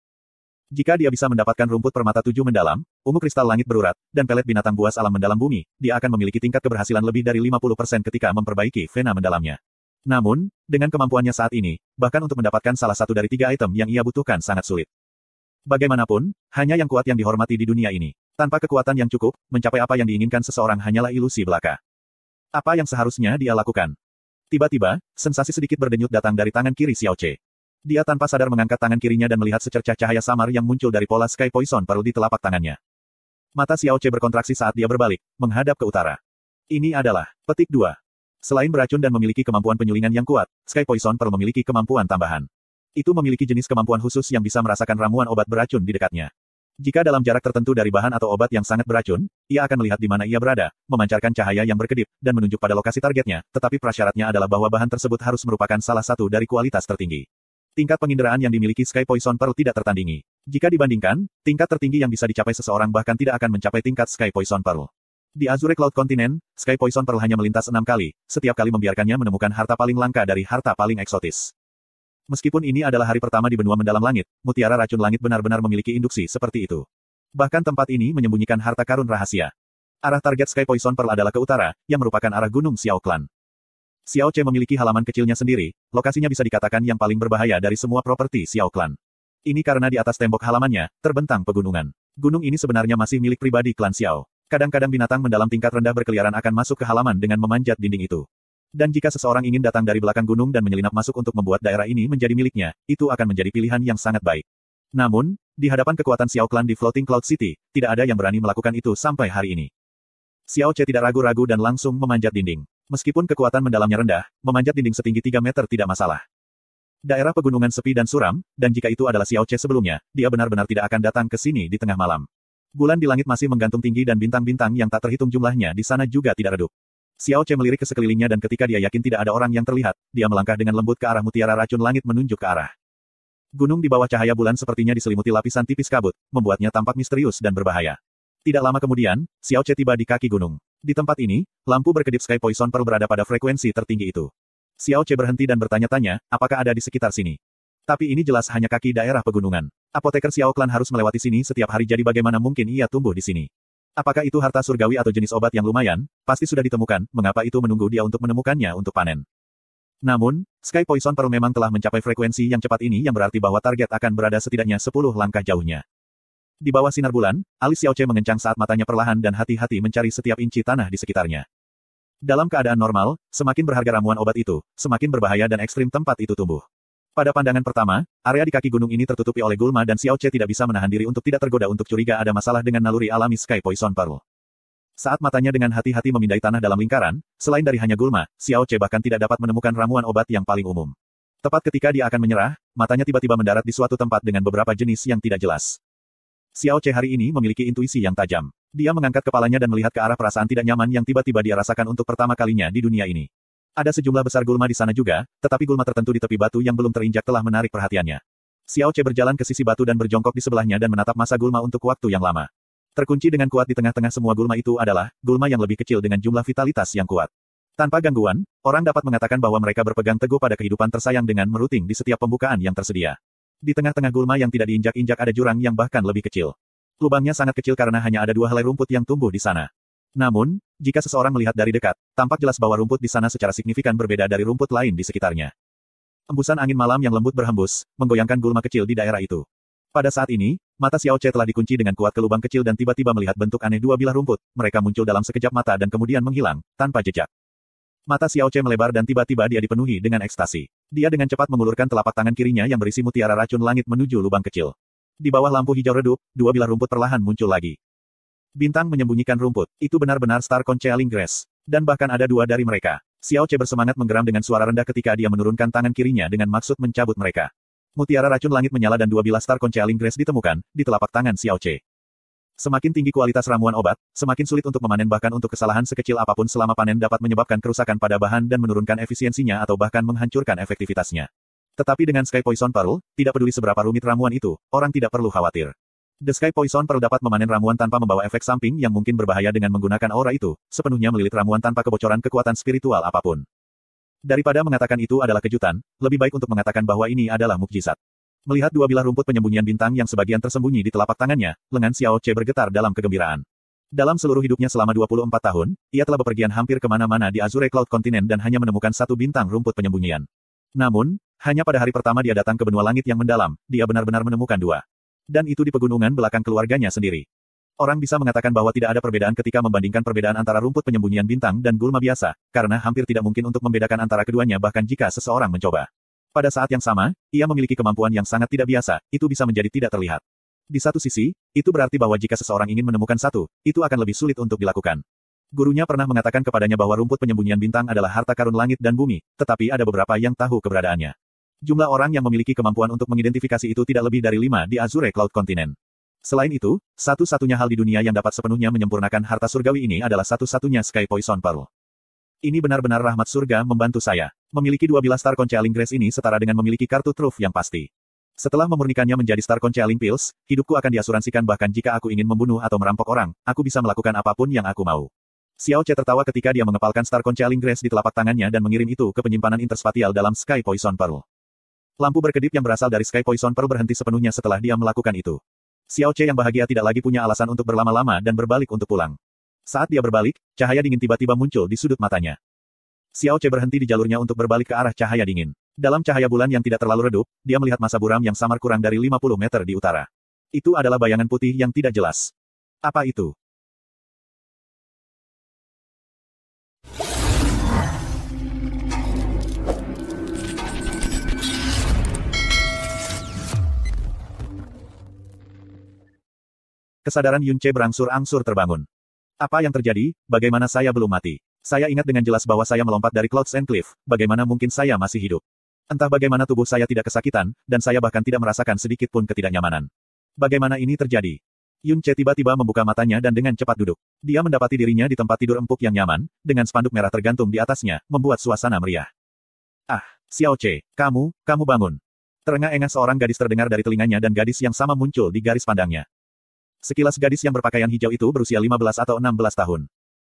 Jika dia bisa mendapatkan rumput permata tujuh mendalam, ungu kristal langit berurat, dan pelet binatang buas alam mendalam bumi, dia akan memiliki tingkat keberhasilan lebih dari 50% ketika memperbaiki vena mendalamnya. Namun, dengan kemampuannya saat ini, bahkan untuk mendapatkan salah satu dari tiga item yang ia butuhkan sangat sulit. Bagaimanapun, hanya yang kuat yang dihormati di dunia ini. Tanpa kekuatan yang cukup, mencapai apa yang diinginkan seseorang hanyalah ilusi belaka. Apa yang seharusnya dia lakukan? Tiba-tiba, sensasi sedikit berdenyut datang dari tangan kiri Xiao Che. Dia tanpa sadar mengangkat tangan kirinya dan melihat secercah cahaya samar yang muncul dari pola Sky Poison Pearl di telapak tangannya. Mata Xiao Che berkontraksi saat dia berbalik, menghadap ke utara. Ini adalah petik dua. Selain beracun dan memiliki kemampuan penyulingan yang kuat, Sky Poison Pearl memiliki kemampuan tambahan. Itu memiliki jenis kemampuan khusus yang bisa merasakan ramuan obat beracun di dekatnya. Jika dalam jarak tertentu dari bahan atau obat yang sangat beracun, ia akan melihat di mana ia berada, memancarkan cahaya yang berkedip, dan menunjuk pada lokasi targetnya, tetapi prasyaratnya adalah bahwa bahan tersebut harus merupakan salah satu dari kualitas tertinggi tingkat penginderaan yang dimiliki Sky Poison Pearl tidak tertandingi. Jika dibandingkan, tingkat tertinggi yang bisa dicapai seseorang bahkan tidak akan mencapai tingkat Sky Poison Pearl. Di Azure Cloud Continent, Sky Poison Pearl hanya melintas enam kali, setiap kali membiarkannya menemukan harta paling langka dari harta paling eksotis. Meskipun ini adalah hari pertama di benua mendalam langit, mutiara racun langit benar-benar memiliki induksi seperti itu. Bahkan tempat ini menyembunyikan harta karun rahasia. Arah target Sky Poison Pearl adalah ke utara, yang merupakan arah Gunung Xiaoklan. Xiao Che memiliki halaman kecilnya sendiri, lokasinya bisa dikatakan yang paling berbahaya dari semua properti Xiao Clan. Ini karena di atas tembok halamannya, terbentang pegunungan. Gunung ini sebenarnya masih milik pribadi klan Xiao. Kadang-kadang binatang mendalam tingkat rendah berkeliaran akan masuk ke halaman dengan memanjat dinding itu. Dan jika seseorang ingin datang dari belakang gunung dan menyelinap masuk untuk membuat daerah ini menjadi miliknya, itu akan menjadi pilihan yang sangat baik. Namun, di hadapan kekuatan Xiao Clan di Floating Cloud City, tidak ada yang berani melakukan itu sampai hari ini. Xiao Che tidak ragu-ragu dan langsung memanjat dinding. Meskipun kekuatan mendalamnya rendah, memanjat dinding setinggi 3 meter tidak masalah. Daerah pegunungan sepi dan suram, dan jika itu adalah Xiao Che sebelumnya, dia benar-benar tidak akan datang ke sini di tengah malam. Bulan di langit masih menggantung tinggi dan bintang-bintang yang tak terhitung jumlahnya di sana juga tidak redup. Xiao Che melirik ke sekelilingnya dan ketika dia yakin tidak ada orang yang terlihat, dia melangkah dengan lembut ke arah mutiara racun langit menunjuk ke arah. Gunung di bawah cahaya bulan sepertinya diselimuti lapisan tipis kabut, membuatnya tampak misterius dan berbahaya. Tidak lama kemudian, Xiao Che tiba di kaki gunung. Di tempat ini, lampu berkedip Sky Poison Pearl berada pada frekuensi tertinggi itu. Xiao Che berhenti dan bertanya-tanya, apakah ada di sekitar sini. Tapi ini jelas hanya kaki daerah pegunungan. Apoteker Xiao Clan harus melewati sini setiap hari jadi bagaimana mungkin ia tumbuh di sini. Apakah itu harta surgawi atau jenis obat yang lumayan, pasti sudah ditemukan, mengapa itu menunggu dia untuk menemukannya untuk panen. Namun, Sky Poison Pearl memang telah mencapai frekuensi yang cepat ini yang berarti bahwa target akan berada setidaknya 10 langkah jauhnya. Di bawah sinar bulan, alis Xiao Che mengencang saat matanya perlahan dan hati-hati mencari setiap inci tanah di sekitarnya. Dalam keadaan normal, semakin berharga ramuan obat itu, semakin berbahaya dan ekstrim tempat itu tumbuh. Pada pandangan pertama, area di kaki gunung ini tertutupi oleh gulma dan Xiao Che tidak bisa menahan diri untuk tidak tergoda untuk curiga ada masalah dengan naluri alami Sky Poison Pearl. Saat matanya dengan hati-hati memindai tanah dalam lingkaran, selain dari hanya gulma, Xiao Che bahkan tidak dapat menemukan ramuan obat yang paling umum. Tepat ketika dia akan menyerah, matanya tiba-tiba mendarat di suatu tempat dengan beberapa jenis yang tidak jelas. Xiao Che hari ini memiliki intuisi yang tajam. Dia mengangkat kepalanya dan melihat ke arah perasaan tidak nyaman yang tiba-tiba dia rasakan untuk pertama kalinya di dunia ini. Ada sejumlah besar gulma di sana juga, tetapi gulma tertentu di tepi batu yang belum terinjak telah menarik perhatiannya. Xiao Che berjalan ke sisi batu dan berjongkok di sebelahnya dan menatap masa gulma untuk waktu yang lama. Terkunci dengan kuat di tengah-tengah semua gulma itu adalah gulma yang lebih kecil dengan jumlah vitalitas yang kuat. Tanpa gangguan, orang dapat mengatakan bahwa mereka berpegang teguh pada kehidupan tersayang dengan meruting di setiap pembukaan yang tersedia. Di tengah-tengah gulma yang tidak diinjak-injak ada jurang yang bahkan lebih kecil. Lubangnya sangat kecil karena hanya ada dua helai rumput yang tumbuh di sana. Namun, jika seseorang melihat dari dekat, tampak jelas bahwa rumput di sana secara signifikan berbeda dari rumput lain di sekitarnya. Embusan angin malam yang lembut berhembus, menggoyangkan gulma kecil di daerah itu. Pada saat ini, mata Xiao Che telah dikunci dengan kuat ke lubang kecil dan tiba-tiba melihat bentuk aneh dua bilah rumput, mereka muncul dalam sekejap mata dan kemudian menghilang, tanpa jejak. Mata Xiao Che melebar dan tiba-tiba dia dipenuhi dengan ekstasi. Dia dengan cepat mengulurkan telapak tangan kirinya yang berisi mutiara racun langit menuju lubang kecil. Di bawah lampu hijau redup, dua bilah rumput perlahan muncul lagi. Bintang menyembunyikan rumput, itu benar-benar Star Conchaling Grass. Dan bahkan ada dua dari mereka. Xiao Che bersemangat menggeram dengan suara rendah ketika dia menurunkan tangan kirinya dengan maksud mencabut mereka. Mutiara racun langit menyala dan dua bilah Star Conchaling Grass ditemukan, di telapak tangan Xiao Che. Semakin tinggi kualitas ramuan obat, semakin sulit untuk memanen bahkan untuk kesalahan sekecil apapun selama panen dapat menyebabkan kerusakan pada bahan dan menurunkan efisiensinya atau bahkan menghancurkan efektivitasnya. Tetapi dengan Sky Poison Pearl, tidak peduli seberapa rumit ramuan itu, orang tidak perlu khawatir. The Sky Poison Pearl dapat memanen ramuan tanpa membawa efek samping yang mungkin berbahaya dengan menggunakan aura itu, sepenuhnya melilit ramuan tanpa kebocoran kekuatan spiritual apapun. Daripada mengatakan itu adalah kejutan, lebih baik untuk mengatakan bahwa ini adalah mukjizat. Melihat dua bilah rumput penyembunyian bintang yang sebagian tersembunyi di telapak tangannya, lengan Xiao Che bergetar dalam kegembiraan. Dalam seluruh hidupnya selama 24 tahun, ia telah bepergian hampir kemana-mana di Azure Cloud Continent dan hanya menemukan satu bintang rumput penyembunyian. Namun, hanya pada hari pertama dia datang ke benua langit yang mendalam, dia benar-benar menemukan dua. Dan itu di pegunungan belakang keluarganya sendiri. Orang bisa mengatakan bahwa tidak ada perbedaan ketika membandingkan perbedaan antara rumput penyembunyian bintang dan gulma biasa, karena hampir tidak mungkin untuk membedakan antara keduanya bahkan jika seseorang mencoba. Pada saat yang sama, ia memiliki kemampuan yang sangat tidak biasa, itu bisa menjadi tidak terlihat. Di satu sisi, itu berarti bahwa jika seseorang ingin menemukan satu, itu akan lebih sulit untuk dilakukan. Gurunya pernah mengatakan kepadanya bahwa rumput penyembunyian bintang adalah harta karun langit dan bumi, tetapi ada beberapa yang tahu keberadaannya. Jumlah orang yang memiliki kemampuan untuk mengidentifikasi itu tidak lebih dari lima di Azure Cloud Continent. Selain itu, satu-satunya hal di dunia yang dapat sepenuhnya menyempurnakan harta surgawi ini adalah satu-satunya Sky Poison Pearl. Ini benar-benar rahmat surga membantu saya. Memiliki dua bilah star conchaling grace ini setara dengan memiliki kartu truf yang pasti. Setelah memurnikannya menjadi star conchaling pills, hidupku akan diasuransikan bahkan jika aku ingin membunuh atau merampok orang, aku bisa melakukan apapun yang aku mau. Xiao Che tertawa ketika dia mengepalkan star conchaling grace di telapak tangannya dan mengirim itu ke penyimpanan interspatial dalam Sky Poison Pearl. Lampu berkedip yang berasal dari Sky Poison Pearl berhenti sepenuhnya setelah dia melakukan itu. Xiao Che yang bahagia tidak lagi punya alasan untuk berlama-lama dan berbalik untuk pulang. Saat dia berbalik, cahaya dingin tiba-tiba muncul di sudut matanya. Xiao Che berhenti di jalurnya untuk berbalik ke arah cahaya dingin. Dalam cahaya bulan yang tidak terlalu redup, dia melihat masa buram yang samar kurang dari 50 meter di utara. Itu adalah bayangan putih yang tidak jelas. Apa itu? Kesadaran Yun Che berangsur-angsur terbangun. Apa yang terjadi? Bagaimana saya belum mati? Saya ingat dengan jelas bahwa saya melompat dari Clouds and Cliff, bagaimana mungkin saya masih hidup? Entah bagaimana tubuh saya tidak kesakitan, dan saya bahkan tidak merasakan sedikit pun ketidaknyamanan. Bagaimana ini terjadi? Yun Che tiba-tiba membuka matanya dan dengan cepat duduk. Dia mendapati dirinya di tempat tidur empuk yang nyaman, dengan spanduk merah tergantung di atasnya, membuat suasana meriah. Ah, Xiao Che, kamu, kamu bangun. Terengah-engah seorang gadis terdengar dari telinganya dan gadis yang sama muncul di garis pandangnya. Sekilas gadis yang berpakaian hijau itu berusia 15 atau 16 tahun.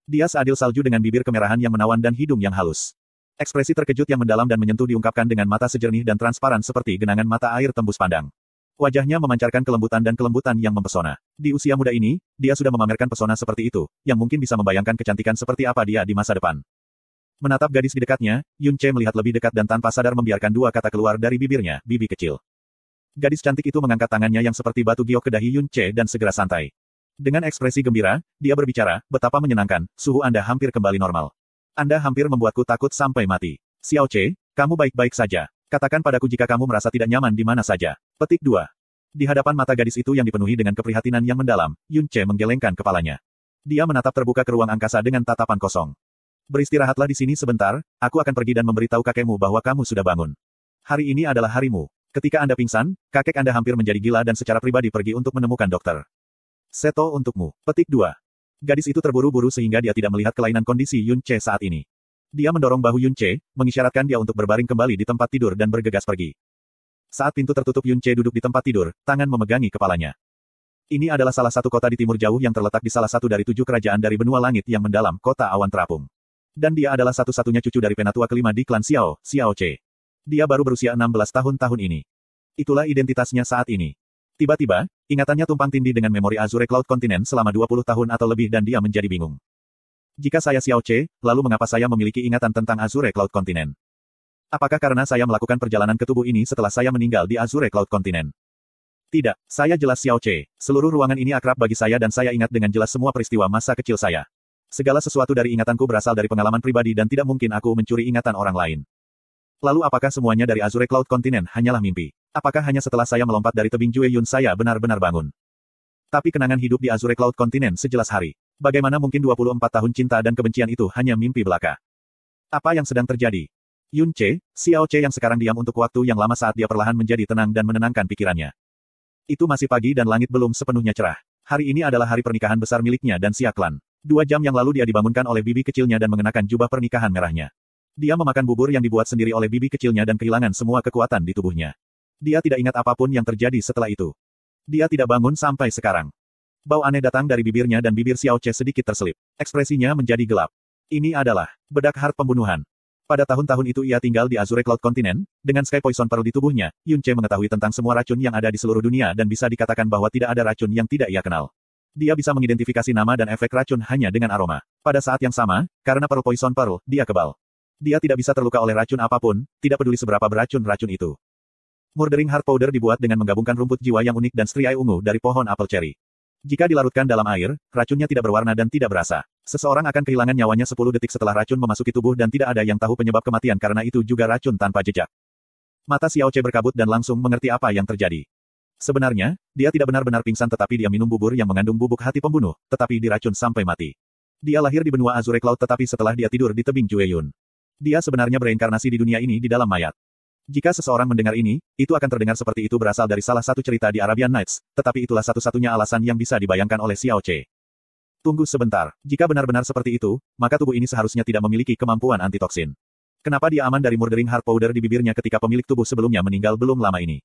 Dia seadil salju dengan bibir kemerahan yang menawan dan hidung yang halus. Ekspresi terkejut yang mendalam dan menyentuh diungkapkan dengan mata sejernih dan transparan seperti genangan mata air tembus pandang. Wajahnya memancarkan kelembutan dan kelembutan yang mempesona. Di usia muda ini, dia sudah memamerkan pesona seperti itu, yang mungkin bisa membayangkan kecantikan seperti apa dia di masa depan. Menatap gadis di dekatnya, Yun Che melihat lebih dekat dan tanpa sadar membiarkan dua kata keluar dari bibirnya, bibi kecil. Gadis cantik itu mengangkat tangannya yang seperti batu giok ke dahi Yun Che dan segera santai. Dengan ekspresi gembira, dia berbicara, betapa menyenangkan, suhu Anda hampir kembali normal. Anda hampir membuatku takut sampai mati. Xiao Che, kamu baik-baik saja. Katakan padaku jika kamu merasa tidak nyaman di mana saja. Petik 2. Di hadapan mata gadis itu yang dipenuhi dengan keprihatinan yang mendalam, Yun Che menggelengkan kepalanya. Dia menatap terbuka ke ruang angkasa dengan tatapan kosong. Beristirahatlah di sini sebentar, aku akan pergi dan memberitahu kakekmu bahwa kamu sudah bangun. Hari ini adalah harimu. Ketika Anda pingsan, kakek Anda hampir menjadi gila dan secara pribadi pergi untuk menemukan dokter. Seto untukmu. Petik 2. Gadis itu terburu-buru sehingga dia tidak melihat kelainan kondisi Yun Che saat ini. Dia mendorong bahu Yun Che, mengisyaratkan dia untuk berbaring kembali di tempat tidur dan bergegas pergi. Saat pintu tertutup Yun Che duduk di tempat tidur, tangan memegangi kepalanya. Ini adalah salah satu kota di timur jauh yang terletak di salah satu dari tujuh kerajaan dari benua langit yang mendalam kota awan terapung. Dan dia adalah satu-satunya cucu dari penatua kelima di klan Xiao, Xiao Che. Dia baru berusia 16 tahun tahun ini. Itulah identitasnya saat ini. Tiba-tiba, ingatannya tumpang tindih dengan memori Azure Cloud Continent selama 20 tahun atau lebih dan dia menjadi bingung. Jika saya Xiao Che, lalu mengapa saya memiliki ingatan tentang Azure Cloud Continent? Apakah karena saya melakukan perjalanan ke tubuh ini setelah saya meninggal di Azure Cloud Continent? Tidak, saya jelas Xiao Che. Seluruh ruangan ini akrab bagi saya dan saya ingat dengan jelas semua peristiwa masa kecil saya. Segala sesuatu dari ingatanku berasal dari pengalaman pribadi dan tidak mungkin aku mencuri ingatan orang lain. Lalu apakah semuanya dari Azure Cloud Continent hanyalah mimpi? Apakah hanya setelah saya melompat dari tebing Jue Yun saya benar-benar bangun? Tapi kenangan hidup di Azure Cloud Continent sejelas hari. Bagaimana mungkin 24 tahun cinta dan kebencian itu hanya mimpi belaka? Apa yang sedang terjadi? Yun Che, Xiao Che yang sekarang diam untuk waktu yang lama saat dia perlahan menjadi tenang dan menenangkan pikirannya. Itu masih pagi dan langit belum sepenuhnya cerah. Hari ini adalah hari pernikahan besar miliknya dan Siaklan. Dua jam yang lalu dia dibangunkan oleh bibi kecilnya dan mengenakan jubah pernikahan merahnya. Dia memakan bubur yang dibuat sendiri oleh bibi kecilnya dan kehilangan semua kekuatan di tubuhnya. Dia tidak ingat apapun yang terjadi setelah itu. Dia tidak bangun sampai sekarang. Bau aneh datang dari bibirnya dan bibir Xiao Che sedikit terselip. Ekspresinya menjadi gelap. Ini adalah bedak hard pembunuhan. Pada tahun-tahun itu ia tinggal di Azure Cloud Continent, dengan Sky Poison Pearl di tubuhnya, Yun Che mengetahui tentang semua racun yang ada di seluruh dunia dan bisa dikatakan bahwa tidak ada racun yang tidak ia kenal. Dia bisa mengidentifikasi nama dan efek racun hanya dengan aroma. Pada saat yang sama, karena Pearl Poison Pearl, dia kebal. Dia tidak bisa terluka oleh racun apapun, tidak peduli seberapa beracun racun itu. Murdering Heart Powder dibuat dengan menggabungkan rumput jiwa yang unik dan striai ungu dari pohon apel cherry. Jika dilarutkan dalam air, racunnya tidak berwarna dan tidak berasa. Seseorang akan kehilangan nyawanya 10 detik setelah racun memasuki tubuh dan tidak ada yang tahu penyebab kematian karena itu juga racun tanpa jejak. Mata Xiao Che berkabut dan langsung mengerti apa yang terjadi. Sebenarnya, dia tidak benar-benar pingsan tetapi dia minum bubur yang mengandung bubuk hati pembunuh, tetapi diracun sampai mati. Dia lahir di benua Azure Cloud tetapi setelah dia tidur di tebing Jueyun. Dia sebenarnya bereinkarnasi di dunia ini di dalam mayat. Jika seseorang mendengar ini, itu akan terdengar seperti itu berasal dari salah satu cerita di Arabian Nights, tetapi itulah satu-satunya alasan yang bisa dibayangkan oleh Xiao Che. Tunggu sebentar. Jika benar-benar seperti itu, maka tubuh ini seharusnya tidak memiliki kemampuan antitoksin. Kenapa dia aman dari murdering heart powder di bibirnya ketika pemilik tubuh sebelumnya meninggal belum lama ini?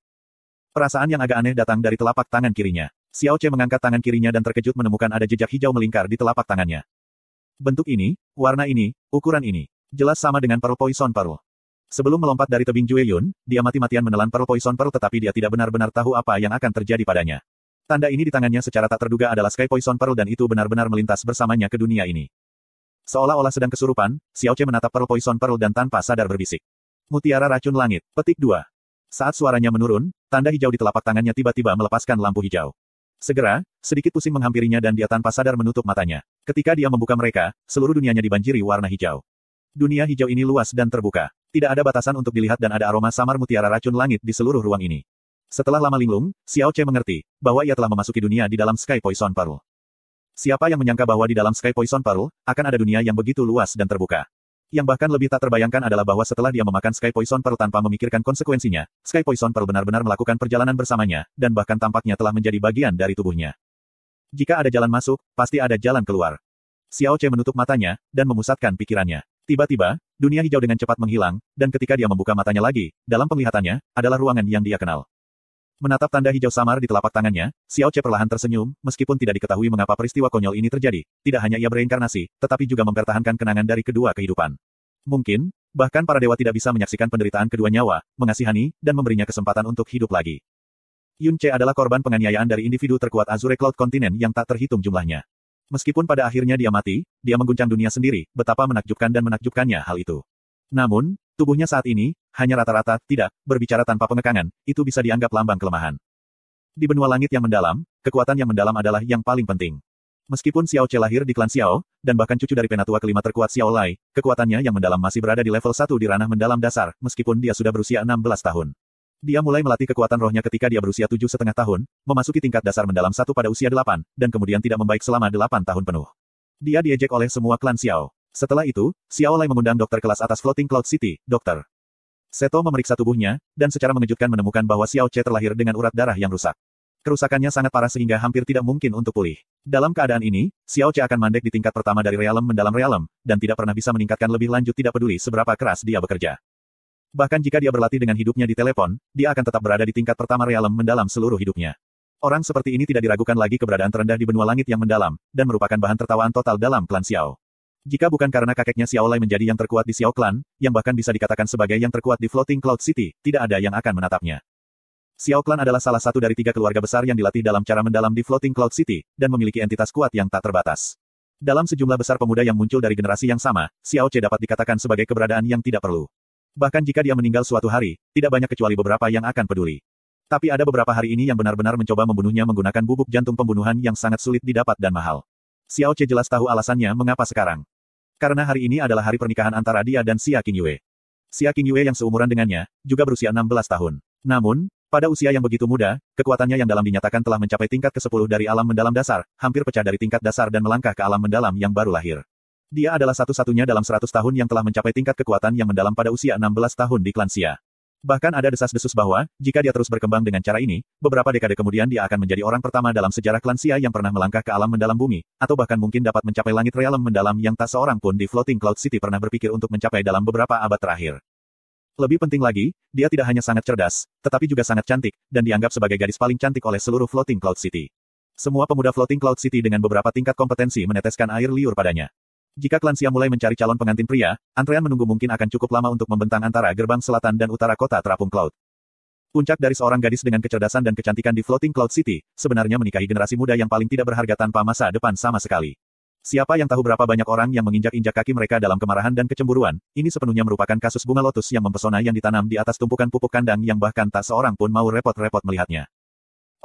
Perasaan yang agak aneh datang dari telapak tangan kirinya. Xiao Che mengangkat tangan kirinya dan terkejut menemukan ada jejak hijau melingkar di telapak tangannya. Bentuk ini, warna ini, ukuran ini. Jelas sama dengan paru poison paru. Sebelum melompat dari tebing Jueyun, dia mati-matian menelan paru poison paru tetapi dia tidak benar-benar tahu apa yang akan terjadi padanya. Tanda ini di tangannya secara tak terduga adalah Sky Poison Paru dan itu benar-benar melintas bersamanya ke dunia ini. Seolah-olah sedang kesurupan, Xiao Che menatap Paru Poison Paru dan tanpa sadar berbisik. Mutiara racun langit, petik dua. Saat suaranya menurun, tanda hijau di telapak tangannya tiba-tiba melepaskan lampu hijau. Segera, sedikit pusing menghampirinya dan dia tanpa sadar menutup matanya. Ketika dia membuka mereka, seluruh dunianya dibanjiri warna hijau. Dunia hijau ini luas dan terbuka. Tidak ada batasan untuk dilihat dan ada aroma samar mutiara racun langit di seluruh ruang ini. Setelah lama linglung, Xiao Che mengerti bahwa ia telah memasuki dunia di dalam Sky Poison Pearl. Siapa yang menyangka bahwa di dalam Sky Poison Pearl akan ada dunia yang begitu luas dan terbuka? Yang bahkan lebih tak terbayangkan adalah bahwa setelah dia memakan Sky Poison Pearl tanpa memikirkan konsekuensinya, Sky Poison Pearl benar-benar melakukan perjalanan bersamanya, dan bahkan tampaknya telah menjadi bagian dari tubuhnya. Jika ada jalan masuk, pasti ada jalan keluar. Xiao Che menutup matanya, dan memusatkan pikirannya. Tiba-tiba, dunia hijau dengan cepat menghilang, dan ketika dia membuka matanya lagi, dalam penglihatannya, adalah ruangan yang dia kenal. Menatap tanda hijau samar di telapak tangannya, Xiao Che perlahan tersenyum, meskipun tidak diketahui mengapa peristiwa konyol ini terjadi. Tidak hanya ia bereinkarnasi, tetapi juga mempertahankan kenangan dari kedua kehidupan. Mungkin, bahkan para dewa tidak bisa menyaksikan penderitaan kedua nyawa, mengasihani, dan memberinya kesempatan untuk hidup lagi. Yun Che adalah korban penganiayaan dari individu terkuat Azure Cloud Continent yang tak terhitung jumlahnya. Meskipun pada akhirnya dia mati, dia mengguncang dunia sendiri, betapa menakjubkan dan menakjubkannya hal itu. Namun, tubuhnya saat ini, hanya rata-rata, tidak, berbicara tanpa pengekangan, itu bisa dianggap lambang kelemahan. Di benua langit yang mendalam, kekuatan yang mendalam adalah yang paling penting. Meskipun Xiao Che lahir di klan Xiao, dan bahkan cucu dari penatua kelima terkuat Xiao Lai, kekuatannya yang mendalam masih berada di level 1 di ranah mendalam dasar, meskipun dia sudah berusia 16 tahun. Dia mulai melatih kekuatan rohnya ketika dia berusia tujuh setengah tahun, memasuki tingkat dasar mendalam satu pada usia delapan, dan kemudian tidak membaik selama delapan tahun penuh. Dia diejek oleh semua klan Xiao. Setelah itu, Xiao Lai mengundang dokter kelas atas Floating Cloud City, dokter. Seto memeriksa tubuhnya, dan secara mengejutkan menemukan bahwa Xiao Che terlahir dengan urat darah yang rusak. Kerusakannya sangat parah sehingga hampir tidak mungkin untuk pulih. Dalam keadaan ini, Xiao Che akan mandek di tingkat pertama dari realem mendalam realem, dan tidak pernah bisa meningkatkan lebih lanjut tidak peduli seberapa keras dia bekerja. Bahkan jika dia berlatih dengan hidupnya di telepon, dia akan tetap berada di tingkat pertama realem mendalam seluruh hidupnya. Orang seperti ini tidak diragukan lagi keberadaan terendah di benua langit yang mendalam, dan merupakan bahan tertawaan total dalam klan Xiao. Jika bukan karena kakeknya Xiao Lai menjadi yang terkuat di Xiao Clan, yang bahkan bisa dikatakan sebagai yang terkuat di Floating Cloud City, tidak ada yang akan menatapnya. Xiao Clan adalah salah satu dari tiga keluarga besar yang dilatih dalam cara mendalam di Floating Cloud City, dan memiliki entitas kuat yang tak terbatas. Dalam sejumlah besar pemuda yang muncul dari generasi yang sama, Xiao Che dapat dikatakan sebagai keberadaan yang tidak perlu. Bahkan jika dia meninggal suatu hari, tidak banyak kecuali beberapa yang akan peduli. Tapi ada beberapa hari ini yang benar-benar mencoba membunuhnya menggunakan bubuk jantung pembunuhan yang sangat sulit didapat dan mahal. Xiao Che jelas tahu alasannya mengapa sekarang. Karena hari ini adalah hari pernikahan antara dia dan Xia Qingyue. Xia Qingyue yang seumuran dengannya, juga berusia 16 tahun. Namun, pada usia yang begitu muda, kekuatannya yang dalam dinyatakan telah mencapai tingkat ke-10 dari alam mendalam dasar, hampir pecah dari tingkat dasar dan melangkah ke alam mendalam yang baru lahir. Dia adalah satu-satunya dalam 100 tahun yang telah mencapai tingkat kekuatan yang mendalam pada usia 16 tahun di Klansia. Bahkan ada desas-desus bahwa, jika dia terus berkembang dengan cara ini, beberapa dekade kemudian dia akan menjadi orang pertama dalam sejarah Klansia yang pernah melangkah ke alam mendalam bumi, atau bahkan mungkin dapat mencapai langit realem mendalam yang tak seorang pun di Floating Cloud City pernah berpikir untuk mencapai dalam beberapa abad terakhir. Lebih penting lagi, dia tidak hanya sangat cerdas, tetapi juga sangat cantik, dan dianggap sebagai gadis paling cantik oleh seluruh Floating Cloud City. Semua pemuda Floating Cloud City dengan beberapa tingkat kompetensi meneteskan air liur padanya. Jika klan Sia mulai mencari calon pengantin pria, antrean menunggu mungkin akan cukup lama untuk membentang antara gerbang selatan dan utara kota terapung cloud. Puncak dari seorang gadis dengan kecerdasan dan kecantikan di Floating Cloud City, sebenarnya menikahi generasi muda yang paling tidak berharga tanpa masa depan sama sekali. Siapa yang tahu berapa banyak orang yang menginjak-injak kaki mereka dalam kemarahan dan kecemburuan, ini sepenuhnya merupakan kasus bunga lotus yang mempesona yang ditanam di atas tumpukan pupuk kandang yang bahkan tak seorang pun mau repot-repot melihatnya.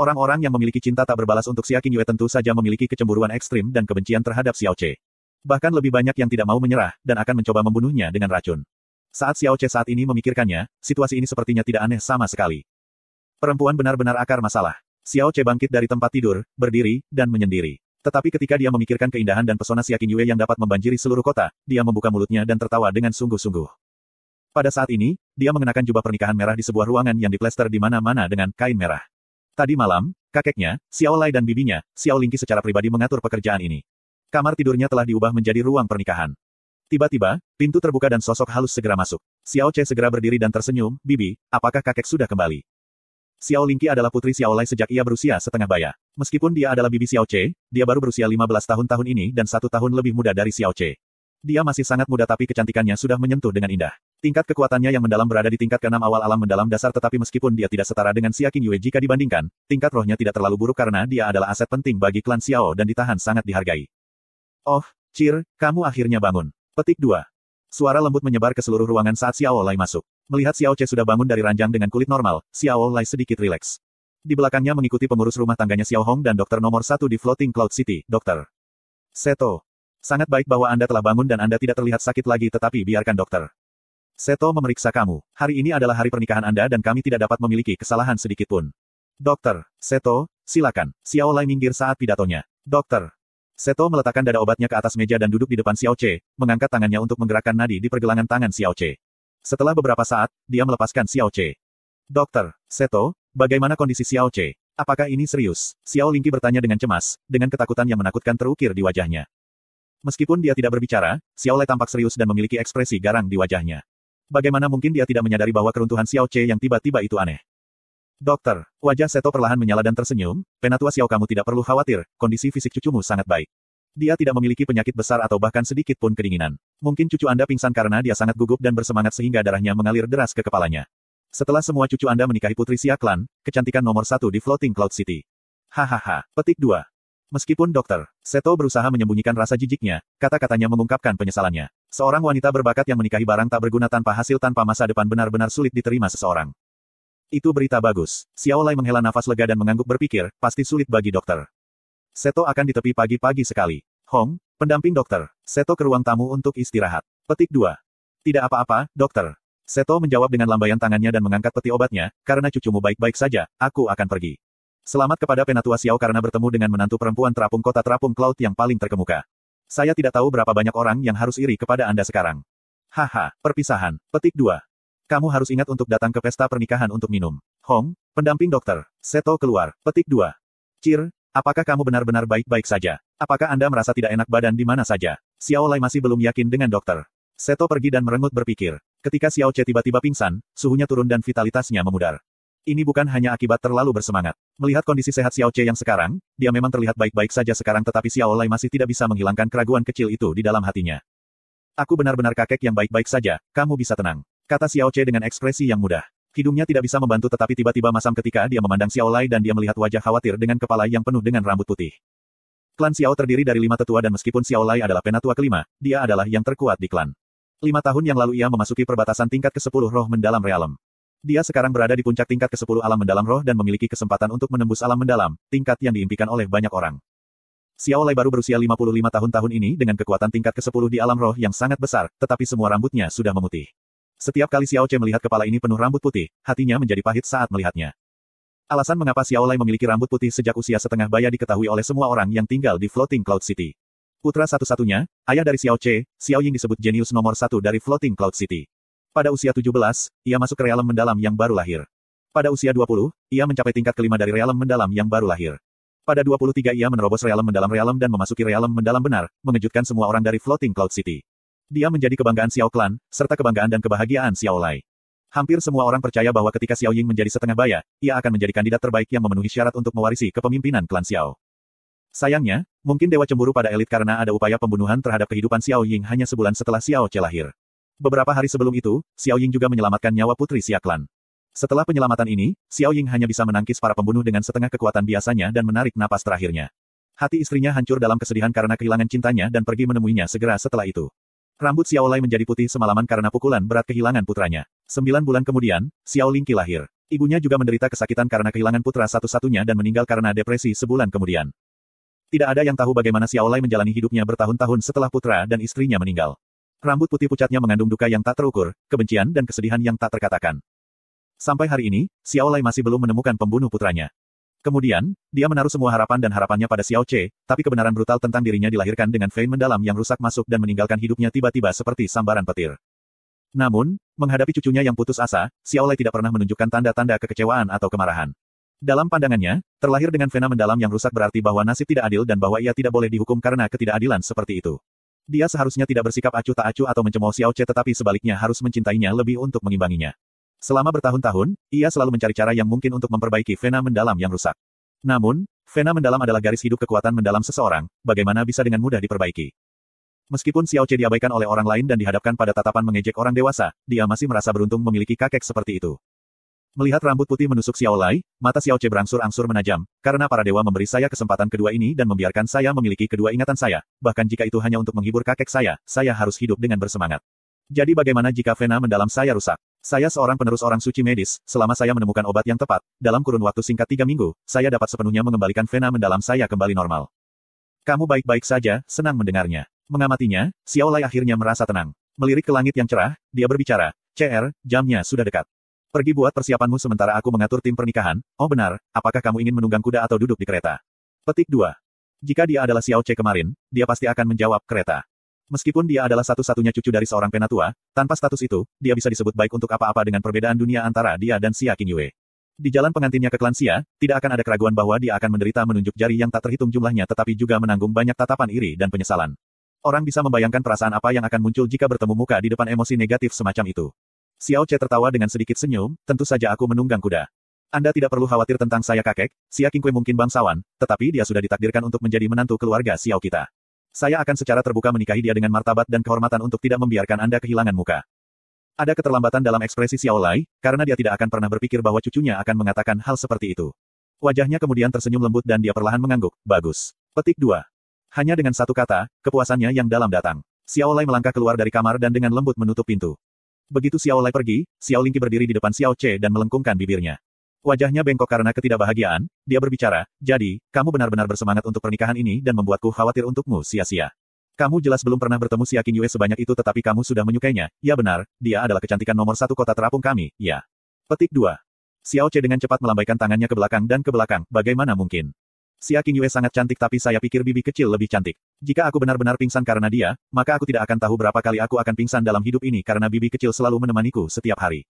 Orang-orang yang memiliki cinta tak berbalas untuk Xia Qingyue tentu saja memiliki kecemburuan ekstrim dan kebencian terhadap Xiao Che. Bahkan lebih banyak yang tidak mau menyerah, dan akan mencoba membunuhnya dengan racun. Saat Xiao Che saat ini memikirkannya, situasi ini sepertinya tidak aneh sama sekali. Perempuan benar-benar akar masalah. Xiao Che bangkit dari tempat tidur, berdiri, dan menyendiri. Tetapi ketika dia memikirkan keindahan dan pesona Xia Qingyue yang dapat membanjiri seluruh kota, dia membuka mulutnya dan tertawa dengan sungguh-sungguh. Pada saat ini, dia mengenakan jubah pernikahan merah di sebuah ruangan yang diplester di mana-mana dengan kain merah. Tadi malam, kakeknya, Xiao Lai dan bibinya, Xiao Lingqi secara pribadi mengatur pekerjaan ini. Kamar tidurnya telah diubah menjadi ruang pernikahan. Tiba-tiba, pintu terbuka dan sosok halus segera masuk. Xiao Che segera berdiri dan tersenyum, Bibi, apakah kakek sudah kembali? Xiao Lingqi adalah putri Xiao Lai sejak ia berusia setengah baya. Meskipun dia adalah bibi Xiao Che, dia baru berusia 15 tahun tahun ini dan satu tahun lebih muda dari Xiao Che. Dia masih sangat muda tapi kecantikannya sudah menyentuh dengan indah. Tingkat kekuatannya yang mendalam berada di tingkat keenam awal alam mendalam dasar tetapi meskipun dia tidak setara dengan Xia Qingyue jika dibandingkan, tingkat rohnya tidak terlalu buruk karena dia adalah aset penting bagi klan Xiao dan ditahan sangat dihargai. Oh, Cir, kamu akhirnya bangun. Petik 2. Suara lembut menyebar ke seluruh ruangan saat Xiao Lai masuk. Melihat Xiao Che sudah bangun dari ranjang dengan kulit normal, Xiao Lai sedikit rileks. Di belakangnya mengikuti pengurus rumah tangganya Xiao Hong dan dokter nomor satu di Floating Cloud City, dokter. Seto. Sangat baik bahwa Anda telah bangun dan Anda tidak terlihat sakit lagi tetapi biarkan dokter. Seto memeriksa kamu. Hari ini adalah hari pernikahan Anda dan kami tidak dapat memiliki kesalahan sedikitpun. Dokter, Seto, silakan. Xiao Lai minggir saat pidatonya. Dokter, Seto meletakkan dada obatnya ke atas meja dan duduk di depan Xiao Che, mengangkat tangannya untuk menggerakkan nadi di pergelangan tangan Xiao Che. Setelah beberapa saat, dia melepaskan Xiao Che. Dokter, Seto, bagaimana kondisi Xiao Che? Apakah ini serius? Xiao Lingqi bertanya dengan cemas, dengan ketakutan yang menakutkan terukir di wajahnya. Meskipun dia tidak berbicara, Xiao Lei tampak serius dan memiliki ekspresi garang di wajahnya. Bagaimana mungkin dia tidak menyadari bahwa keruntuhan Xiao Che yang tiba-tiba itu aneh? Dokter, wajah Seto perlahan menyala dan tersenyum, Penatua Xiao kamu tidak perlu khawatir, kondisi fisik cucumu sangat baik. Dia tidak memiliki penyakit besar atau bahkan sedikit pun kedinginan. Mungkin cucu Anda pingsan karena dia sangat gugup dan bersemangat sehingga darahnya mengalir deras ke kepalanya. Setelah semua cucu Anda menikahi Putri Siaklan, kecantikan nomor satu di Floating Cloud City. Hahaha, petik dua. Meskipun dokter, Seto berusaha menyembunyikan rasa jijiknya, kata-katanya mengungkapkan penyesalannya. Seorang wanita berbakat yang menikahi barang tak berguna tanpa hasil tanpa masa depan benar-benar sulit diterima seseorang. Itu berita bagus. Xiao Lai menghela nafas lega dan mengangguk berpikir, pasti sulit bagi dokter. Seto akan ditepi pagi-pagi sekali. Hong, pendamping dokter. Seto ke ruang tamu untuk istirahat. Petik 2. Tidak apa-apa, dokter. Seto menjawab dengan lambaian tangannya dan mengangkat peti obatnya, karena cucumu baik-baik saja, aku akan pergi. Selamat kepada Penatua Xiao karena bertemu dengan menantu perempuan terapung kota terapung Cloud yang paling terkemuka. Saya tidak tahu berapa banyak orang yang harus iri kepada Anda sekarang. Haha, perpisahan. Petik 2. Kamu harus ingat untuk datang ke pesta pernikahan untuk minum. Hong, pendamping dokter. Seto keluar. Petik 2. Cir, apakah kamu benar-benar baik-baik saja? Apakah Anda merasa tidak enak badan di mana saja? Xiao Lai masih belum yakin dengan dokter. Seto pergi dan merengut berpikir. Ketika Xiao Che tiba-tiba pingsan, suhunya turun dan vitalitasnya memudar. Ini bukan hanya akibat terlalu bersemangat. Melihat kondisi sehat Xiao Che yang sekarang, dia memang terlihat baik-baik saja sekarang tetapi Xiao Lai masih tidak bisa menghilangkan keraguan kecil itu di dalam hatinya. Aku benar-benar kakek yang baik-baik saja, kamu bisa tenang. Kata Xiao Che dengan ekspresi yang mudah. Hidungnya tidak bisa membantu tetapi tiba-tiba masam ketika dia memandang Xiao Lai dan dia melihat wajah khawatir dengan kepala yang penuh dengan rambut putih. Klan Xiao terdiri dari lima tetua dan meskipun Xiao Lai adalah penatua kelima, dia adalah yang terkuat di klan. Lima tahun yang lalu ia memasuki perbatasan tingkat ke-10 roh mendalam realem. Dia sekarang berada di puncak tingkat ke-10 alam mendalam roh dan memiliki kesempatan untuk menembus alam mendalam, tingkat yang diimpikan oleh banyak orang. Xiao Lai baru berusia 55 tahun tahun ini dengan kekuatan tingkat ke-10 di alam roh yang sangat besar, tetapi semua rambutnya sudah memutih. Setiap kali Xiao Che melihat kepala ini penuh rambut putih, hatinya menjadi pahit saat melihatnya. Alasan mengapa Xiao Lai memiliki rambut putih sejak usia setengah baya diketahui oleh semua orang yang tinggal di Floating Cloud City. Putra satu-satunya, ayah dari Xiao Che, Xiao Ying disebut jenius nomor satu dari Floating Cloud City. Pada usia 17, ia masuk ke realem mendalam yang baru lahir. Pada usia 20, ia mencapai tingkat kelima dari realem mendalam yang baru lahir. Pada 23 ia menerobos realem mendalam realem dan memasuki realem mendalam benar, mengejutkan semua orang dari Floating Cloud City. Dia menjadi kebanggaan Xiao Clan, serta kebanggaan dan kebahagiaan Xiao Lai. Hampir semua orang percaya bahwa ketika Xiao Ying menjadi setengah baya, ia akan menjadi kandidat terbaik yang memenuhi syarat untuk mewarisi kepemimpinan klan Xiao. Sayangnya, mungkin dewa cemburu pada elit karena ada upaya pembunuhan terhadap kehidupan Xiao Ying hanya sebulan setelah Xiao Che lahir. Beberapa hari sebelum itu, Xiao Ying juga menyelamatkan nyawa putri Xia Clan. Setelah penyelamatan ini, Xiao Ying hanya bisa menangkis para pembunuh dengan setengah kekuatan biasanya dan menarik napas terakhirnya. Hati istrinya hancur dalam kesedihan karena kehilangan cintanya dan pergi menemuinya segera setelah itu. Rambut Xiao Xiaolai menjadi putih semalaman karena pukulan berat kehilangan putranya. Sembilan bulan kemudian, Xiao Lingqi lahir. Ibunya juga menderita kesakitan karena kehilangan putra satu-satunya dan meninggal karena depresi sebulan kemudian. Tidak ada yang tahu bagaimana Xiao Xiaolai menjalani hidupnya bertahun-tahun setelah putra dan istrinya meninggal. Rambut putih pucatnya mengandung duka yang tak terukur, kebencian dan kesedihan yang tak terkatakan. Sampai hari ini, Xiao Xiaolai masih belum menemukan pembunuh putranya. Kemudian, dia menaruh semua harapan dan harapannya pada Xiao Che, tapi kebenaran brutal tentang dirinya dilahirkan dengan vein mendalam yang rusak masuk dan meninggalkan hidupnya tiba-tiba seperti sambaran petir. Namun, menghadapi cucunya yang putus asa, Xiao Lei tidak pernah menunjukkan tanda-tanda kekecewaan atau kemarahan. Dalam pandangannya, terlahir dengan vena mendalam yang rusak berarti bahwa nasib tidak adil dan bahwa ia tidak boleh dihukum karena ketidakadilan seperti itu. Dia seharusnya tidak bersikap acuh tak acuh atau mencemooh Xiao Che tetapi sebaliknya harus mencintainya lebih untuk mengimbanginya. Selama bertahun-tahun, ia selalu mencari cara yang mungkin untuk memperbaiki vena mendalam yang rusak. Namun, vena mendalam adalah garis hidup kekuatan mendalam seseorang, bagaimana bisa dengan mudah diperbaiki. Meskipun Xiao Che diabaikan oleh orang lain dan dihadapkan pada tatapan mengejek orang dewasa, dia masih merasa beruntung memiliki kakek seperti itu. Melihat rambut putih menusuk Xiao Lai, mata Xiao Che berangsur-angsur menajam, karena para dewa memberi saya kesempatan kedua ini dan membiarkan saya memiliki kedua ingatan saya, bahkan jika itu hanya untuk menghibur kakek saya, saya harus hidup dengan bersemangat. Jadi bagaimana jika vena mendalam saya rusak? Saya seorang penerus orang suci medis, selama saya menemukan obat yang tepat, dalam kurun waktu singkat tiga minggu, saya dapat sepenuhnya mengembalikan vena mendalam saya kembali normal. Kamu baik-baik saja, senang mendengarnya. Mengamatinya, Xiao Lai akhirnya merasa tenang. Melirik ke langit yang cerah, dia berbicara, CR, jamnya sudah dekat. Pergi buat persiapanmu sementara aku mengatur tim pernikahan, oh benar, apakah kamu ingin menunggang kuda atau duduk di kereta? Petik 2. Jika dia adalah Xiao Che kemarin, dia pasti akan menjawab kereta. Meskipun dia adalah satu-satunya cucu dari seorang penatua, tanpa status itu, dia bisa disebut baik untuk apa-apa dengan perbedaan dunia antara dia dan Xia Qingyue. Di jalan pengantinnya ke klan Xia, tidak akan ada keraguan bahwa dia akan menderita menunjuk jari yang tak terhitung jumlahnya tetapi juga menanggung banyak tatapan iri dan penyesalan. Orang bisa membayangkan perasaan apa yang akan muncul jika bertemu muka di depan emosi negatif semacam itu. Xiao Che tertawa dengan sedikit senyum, tentu saja aku menunggang kuda. Anda tidak perlu khawatir tentang saya kakek, Xia Qingyue mungkin bangsawan, tetapi dia sudah ditakdirkan untuk menjadi menantu keluarga Xiao kita. Saya akan secara terbuka menikahi dia dengan martabat dan kehormatan untuk tidak membiarkan Anda kehilangan muka. Ada keterlambatan dalam ekspresi Xiao Lai, karena dia tidak akan pernah berpikir bahwa cucunya akan mengatakan hal seperti itu. Wajahnya kemudian tersenyum lembut dan dia perlahan mengangguk, bagus. Petik 2. Hanya dengan satu kata, kepuasannya yang dalam datang. Xiao Lai melangkah keluar dari kamar dan dengan lembut menutup pintu. Begitu Xiao Lai pergi, Xiao Lingqi berdiri di depan Xiao Che dan melengkungkan bibirnya. Wajahnya bengkok karena ketidakbahagiaan, dia berbicara, jadi, kamu benar-benar bersemangat untuk pernikahan ini dan membuatku khawatir untukmu sia-sia. Kamu jelas belum pernah bertemu si Aking Yue sebanyak itu tetapi kamu sudah menyukainya, ya benar, dia adalah kecantikan nomor satu kota terapung kami, ya. Petik 2. Xiao Che dengan cepat melambaikan tangannya ke belakang dan ke belakang, bagaimana mungkin? Si Aking Yue sangat cantik tapi saya pikir bibi kecil lebih cantik. Jika aku benar-benar pingsan karena dia, maka aku tidak akan tahu berapa kali aku akan pingsan dalam hidup ini karena bibi kecil selalu menemaniku setiap hari.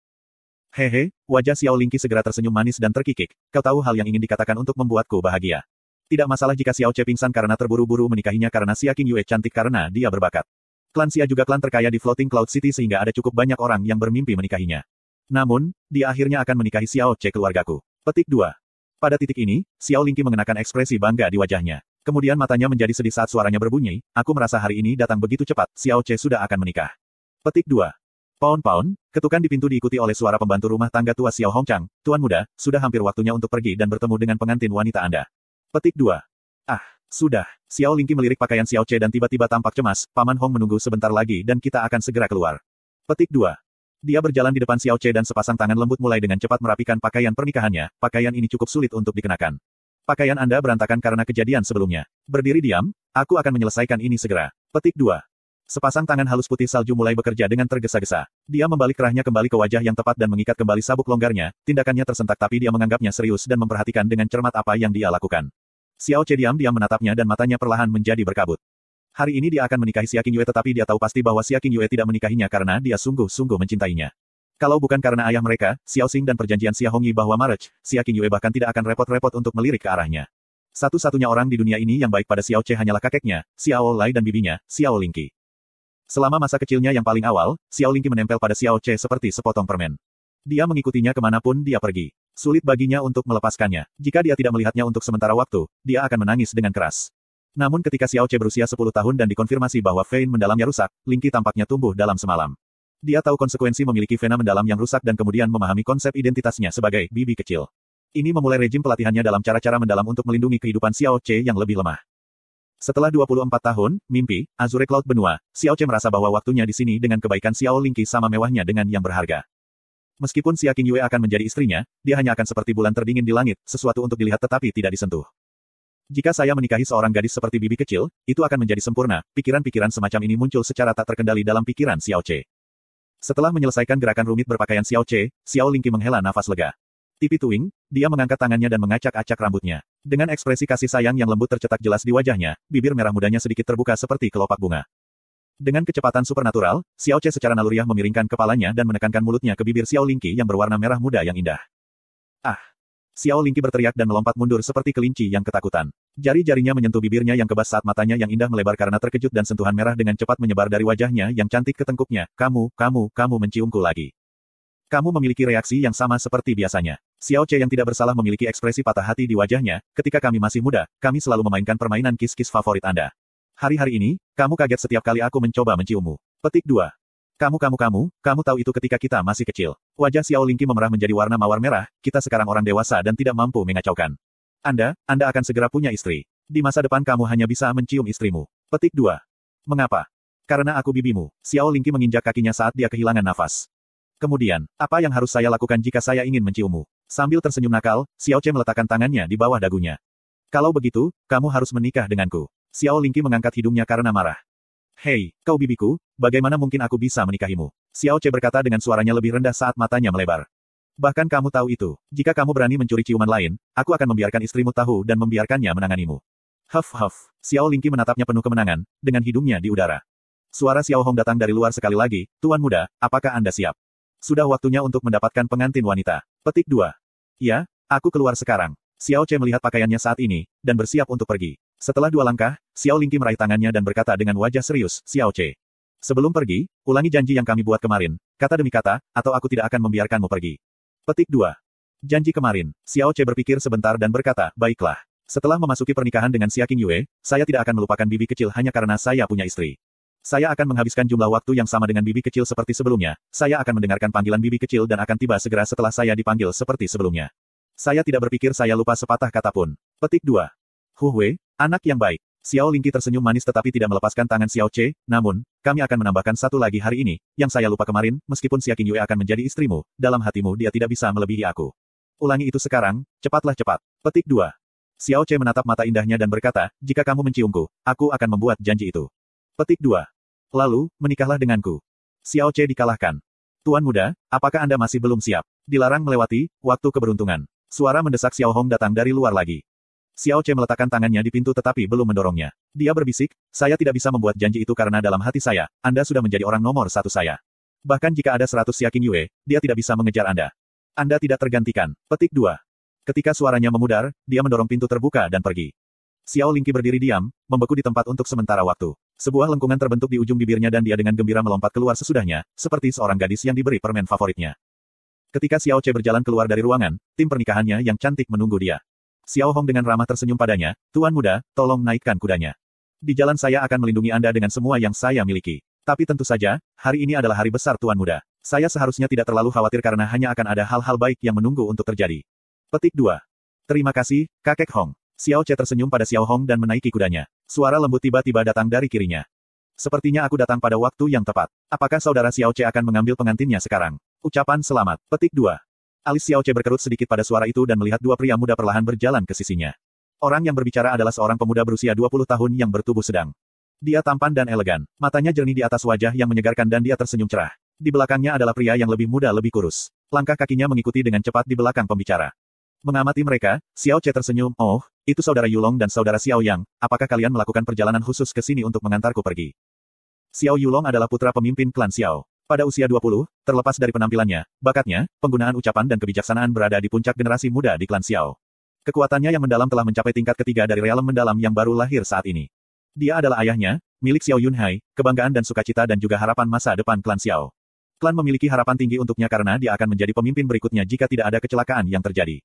Hehe, wajah Xiao Lingqi segera tersenyum manis dan terkikik. Kau tahu hal yang ingin dikatakan untuk membuatku bahagia. Tidak masalah jika Xiao Che pingsan karena terburu-buru menikahinya karena Xia King Yue cantik karena dia berbakat. Klan Xia juga klan terkaya di Floating Cloud City sehingga ada cukup banyak orang yang bermimpi menikahinya. Namun, dia akhirnya akan menikahi Xiao Che keluargaku. Petik 2. Pada titik ini, Xiao Lingqi mengenakan ekspresi bangga di wajahnya. Kemudian matanya menjadi sedih saat suaranya berbunyi, aku merasa hari ini datang begitu cepat, Xiao Che sudah akan menikah. Petik 2. Paun-paun, ketukan di pintu diikuti oleh suara pembantu rumah tangga tua Xiao Hongchang, Tuan Muda, sudah hampir waktunya untuk pergi dan bertemu dengan pengantin wanita Anda. Petik 2. Ah, sudah. Xiao Lingqi melirik pakaian Xiao Che dan tiba-tiba tampak cemas, Paman Hong menunggu sebentar lagi dan kita akan segera keluar. Petik 2. Dia berjalan di depan Xiao Che dan sepasang tangan lembut mulai dengan cepat merapikan pakaian pernikahannya, pakaian ini cukup sulit untuk dikenakan. Pakaian Anda berantakan karena kejadian sebelumnya. Berdiri diam, aku akan menyelesaikan ini segera. Petik 2. Sepasang tangan halus putih salju mulai bekerja dengan tergesa-gesa. Dia membalik kerahnya kembali ke wajah yang tepat dan mengikat kembali sabuk longgarnya, tindakannya tersentak tapi dia menganggapnya serius dan memperhatikan dengan cermat apa yang dia lakukan. Xiao Che diam-diam menatapnya dan matanya perlahan menjadi berkabut. Hari ini dia akan menikahi Xia Qingyue tetapi dia tahu pasti bahwa Xia Qingyue tidak menikahinya karena dia sungguh-sungguh mencintainya. Kalau bukan karena ayah mereka, Xiao Xing dan perjanjian Xia Hongyi bahwa marriage, Xia Qingyue bahkan tidak akan repot-repot untuk melirik ke arahnya. Satu-satunya orang di dunia ini yang baik pada Xiao Che hanyalah kakeknya, Xiao Lai dan bibinya, Xiao Lingqi. Selama masa kecilnya yang paling awal, Xiao Lingqi menempel pada Xiao Che seperti sepotong permen. Dia mengikutinya kemanapun dia pergi. Sulit baginya untuk melepaskannya. Jika dia tidak melihatnya untuk sementara waktu, dia akan menangis dengan keras. Namun ketika Xiao Che berusia 10 tahun dan dikonfirmasi bahwa vein mendalamnya rusak, Lingqi tampaknya tumbuh dalam semalam. Dia tahu konsekuensi memiliki vena mendalam yang rusak dan kemudian memahami konsep identitasnya sebagai bibi kecil. Ini memulai rejim pelatihannya dalam cara-cara mendalam untuk melindungi kehidupan Xiao Che yang lebih lemah. Setelah 24 tahun, mimpi, Azure Cloud benua, Xiao Che merasa bahwa waktunya di sini dengan kebaikan Xiao Lingqi sama mewahnya dengan yang berharga. Meskipun Xia Qingyue akan menjadi istrinya, dia hanya akan seperti bulan terdingin di langit, sesuatu untuk dilihat tetapi tidak disentuh. Jika saya menikahi seorang gadis seperti bibi kecil, itu akan menjadi sempurna, pikiran-pikiran semacam ini muncul secara tak terkendali dalam pikiran Xiao Che. Setelah menyelesaikan gerakan rumit berpakaian Xiao Che, Xiao Lingqi menghela nafas lega. Tipi tuing, dia mengangkat tangannya dan mengacak-acak rambutnya. Dengan ekspresi kasih sayang yang lembut tercetak jelas di wajahnya, bibir merah mudanya sedikit terbuka seperti kelopak bunga. Dengan kecepatan supernatural, Xiao Che secara naluriah memiringkan kepalanya dan menekankan mulutnya ke bibir Xiao Lingqi yang berwarna merah muda yang indah. Ah! Xiao Lingqi berteriak dan melompat mundur seperti kelinci yang ketakutan. Jari-jarinya menyentuh bibirnya yang kebas saat matanya yang indah melebar karena terkejut dan sentuhan merah dengan cepat menyebar dari wajahnya yang cantik ke tengkuknya. Kamu, kamu, kamu menciumku lagi. Kamu memiliki reaksi yang sama seperti biasanya. Xiao Che yang tidak bersalah memiliki ekspresi patah hati di wajahnya, ketika kami masih muda, kami selalu memainkan permainan kis-kis favorit Anda. Hari-hari ini, kamu kaget setiap kali aku mencoba menciummu. Petik 2. Kamu kamu kamu, kamu tahu itu ketika kita masih kecil. Wajah Xiao Lingqi memerah menjadi warna mawar merah, kita sekarang orang dewasa dan tidak mampu mengacaukan. Anda, Anda akan segera punya istri. Di masa depan kamu hanya bisa mencium istrimu. Petik 2. Mengapa? Karena aku bibimu. Xiao Lingqi menginjak kakinya saat dia kehilangan nafas. Kemudian, apa yang harus saya lakukan jika saya ingin menciummu? Sambil tersenyum nakal, Xiao Che meletakkan tangannya di bawah dagunya. Kalau begitu, kamu harus menikah denganku. Xiao Lingqi mengangkat hidungnya karena marah. Hei, kau bibiku, bagaimana mungkin aku bisa menikahimu? Xiao Che berkata dengan suaranya lebih rendah saat matanya melebar. Bahkan kamu tahu itu. Jika kamu berani mencuri ciuman lain, aku akan membiarkan istrimu tahu dan membiarkannya menanganimu. Huff huff, Xiao Lingqi menatapnya penuh kemenangan, dengan hidungnya di udara. Suara Xiao Hong datang dari luar sekali lagi, Tuan Muda, apakah Anda siap? Sudah waktunya untuk mendapatkan pengantin wanita. Petik 2. Ya, aku keluar sekarang. Xiao Che melihat pakaiannya saat ini, dan bersiap untuk pergi. Setelah dua langkah, Xiao Lingqi meraih tangannya dan berkata dengan wajah serius, Xiao Che. Sebelum pergi, ulangi janji yang kami buat kemarin, kata demi kata, atau aku tidak akan membiarkanmu pergi. Petik 2. Janji kemarin, Xiao Che berpikir sebentar dan berkata, baiklah. Setelah memasuki pernikahan dengan Xia Qingyue, saya tidak akan melupakan bibi kecil hanya karena saya punya istri. Saya akan menghabiskan jumlah waktu yang sama dengan bibi kecil seperti sebelumnya, saya akan mendengarkan panggilan bibi kecil dan akan tiba segera setelah saya dipanggil seperti sebelumnya. Saya tidak berpikir saya lupa sepatah kata pun. Petik 2. Huwei, anak yang baik. Xiao Lingqi tersenyum manis tetapi tidak melepaskan tangan Xiao Che, namun, kami akan menambahkan satu lagi hari ini, yang saya lupa kemarin, meskipun Xia Qingyue akan menjadi istrimu, dalam hatimu dia tidak bisa melebihi aku. Ulangi itu sekarang, cepatlah cepat. Petik 2. Xiao Che menatap mata indahnya dan berkata, jika kamu menciumku, aku akan membuat janji itu. Petik 2. Lalu, menikahlah denganku. Xiao Che dikalahkan. Tuan muda, apakah Anda masih belum siap? Dilarang melewati, waktu keberuntungan. Suara mendesak Xiao Hong datang dari luar lagi. Xiao Che meletakkan tangannya di pintu tetapi belum mendorongnya. Dia berbisik, saya tidak bisa membuat janji itu karena dalam hati saya, Anda sudah menjadi orang nomor satu saya. Bahkan jika ada seratus Siaking Yue, dia tidak bisa mengejar Anda. Anda tidak tergantikan. Petik 2. Ketika suaranya memudar, dia mendorong pintu terbuka dan pergi. Xiao Lingqi berdiri diam, membeku di tempat untuk sementara waktu. Sebuah lengkungan terbentuk di ujung bibirnya dan dia dengan gembira melompat keluar sesudahnya, seperti seorang gadis yang diberi permen favoritnya. Ketika Xiao Che berjalan keluar dari ruangan, tim pernikahannya yang cantik menunggu dia. Xiao Hong dengan ramah tersenyum padanya, Tuan muda, tolong naikkan kudanya. Di jalan saya akan melindungi Anda dengan semua yang saya miliki. Tapi tentu saja, hari ini adalah hari besar Tuan muda. Saya seharusnya tidak terlalu khawatir karena hanya akan ada hal-hal baik yang menunggu untuk terjadi. Petik 2. Terima kasih, Kakek Hong. Xiao Che tersenyum pada Xiao Hong dan menaiki kudanya. Suara lembut tiba-tiba datang dari kirinya. Sepertinya aku datang pada waktu yang tepat. Apakah saudara Xiao Che akan mengambil pengantinnya sekarang? Ucapan selamat. Petik 2. Alis Xiao Che berkerut sedikit pada suara itu dan melihat dua pria muda perlahan berjalan ke sisinya. Orang yang berbicara adalah seorang pemuda berusia 20 tahun yang bertubuh sedang. Dia tampan dan elegan. Matanya jernih di atas wajah yang menyegarkan dan dia tersenyum cerah. Di belakangnya adalah pria yang lebih muda lebih kurus. Langkah kakinya mengikuti dengan cepat di belakang pembicara. Mengamati mereka, Xiao Che tersenyum, oh, itu saudara Yulong dan saudara Xiao Yang, apakah kalian melakukan perjalanan khusus ke sini untuk mengantarku pergi? Xiao Yulong adalah putra pemimpin klan Xiao. Pada usia 20, terlepas dari penampilannya, bakatnya, penggunaan ucapan dan kebijaksanaan berada di puncak generasi muda di klan Xiao. Kekuatannya yang mendalam telah mencapai tingkat ketiga dari realem mendalam yang baru lahir saat ini. Dia adalah ayahnya, milik Xiao Yunhai, kebanggaan dan sukacita dan juga harapan masa depan klan Xiao. Klan memiliki harapan tinggi untuknya karena dia akan menjadi pemimpin berikutnya jika tidak ada kecelakaan yang terjadi.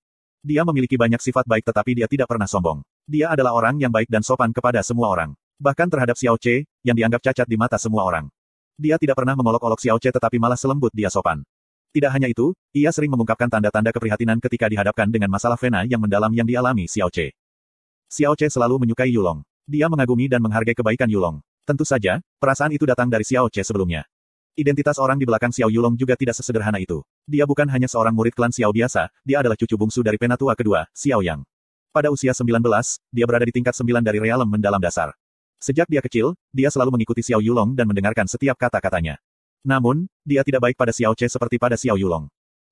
Dia memiliki banyak sifat baik tetapi dia tidak pernah sombong. Dia adalah orang yang baik dan sopan kepada semua orang. Bahkan terhadap Xiao Che, yang dianggap cacat di mata semua orang. Dia tidak pernah mengolok-olok Xiao Che tetapi malah selembut dia sopan. Tidak hanya itu, ia sering mengungkapkan tanda-tanda keprihatinan ketika dihadapkan dengan masalah Vena yang mendalam yang dialami Xiao Che. Xiao Che selalu menyukai Yulong. Dia mengagumi dan menghargai kebaikan Yulong. Tentu saja, perasaan itu datang dari Xiao Che sebelumnya. Identitas orang di belakang Xiao Yulong juga tidak sesederhana itu. Dia bukan hanya seorang murid klan Xiao biasa, dia adalah cucu bungsu dari penatua kedua, Xiao Yang. Pada usia 19, dia berada di tingkat 9 dari realem mendalam dasar. Sejak dia kecil, dia selalu mengikuti Xiao Yulong dan mendengarkan setiap kata-katanya. Namun, dia tidak baik pada Xiao Che seperti pada Xiao Yulong.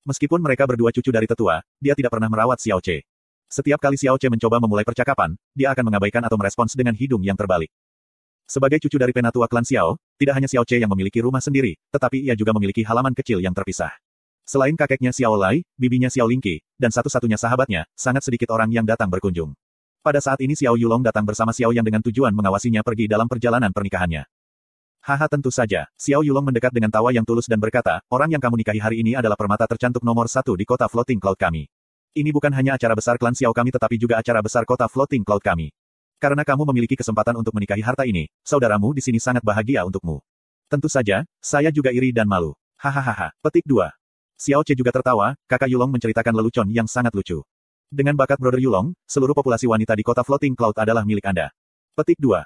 Meskipun mereka berdua cucu dari tetua, dia tidak pernah merawat Xiao Che. Setiap kali Xiao Che mencoba memulai percakapan, dia akan mengabaikan atau merespons dengan hidung yang terbalik. Sebagai cucu dari penatua klan Xiao, tidak hanya Xiao Che yang memiliki rumah sendiri, tetapi ia juga memiliki halaman kecil yang terpisah. Selain kakeknya Xiao Lai, bibinya Xiao Lingqi, dan satu-satunya sahabatnya, sangat sedikit orang yang datang berkunjung. Pada saat ini Xiao Yulong datang bersama Xiao Yang dengan tujuan mengawasinya pergi dalam perjalanan pernikahannya. Haha tentu saja, Xiao Yulong mendekat dengan tawa yang tulus dan berkata, orang yang kamu nikahi hari ini adalah permata tercantik nomor satu di kota Floating Cloud kami. Ini bukan hanya acara besar klan Xiao kami tetapi juga acara besar kota Floating Cloud kami. Karena kamu memiliki kesempatan untuk menikahi harta ini, saudaramu di sini sangat bahagia untukmu. Tentu saja, saya juga iri dan malu. Hahaha. Petik 2. Xiao Che juga tertawa, kakak Yulong menceritakan lelucon yang sangat lucu. Dengan bakat Brother Yulong, seluruh populasi wanita di kota Floating Cloud adalah milik Anda. Petik 2.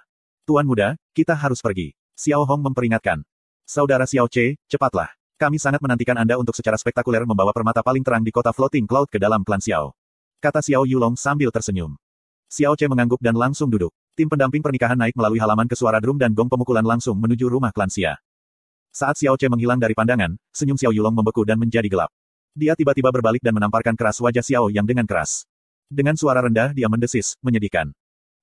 Tuan muda, kita harus pergi. Xiao Hong memperingatkan. Saudara Xiao Che, cepatlah. Kami sangat menantikan Anda untuk secara spektakuler membawa permata paling terang di kota Floating Cloud ke dalam klan Xiao. Kata Xiao Yulong sambil tersenyum. Xiao Che mengangguk dan langsung duduk. Tim pendamping pernikahan naik melalui halaman ke suara drum dan gong pemukulan langsung menuju rumah klan Xia. Saat Xiao Che menghilang dari pandangan, senyum Xiao Yulong membeku dan menjadi gelap. Dia tiba-tiba berbalik dan menamparkan keras wajah Xiao yang dengan keras. Dengan suara rendah dia mendesis, menyedihkan.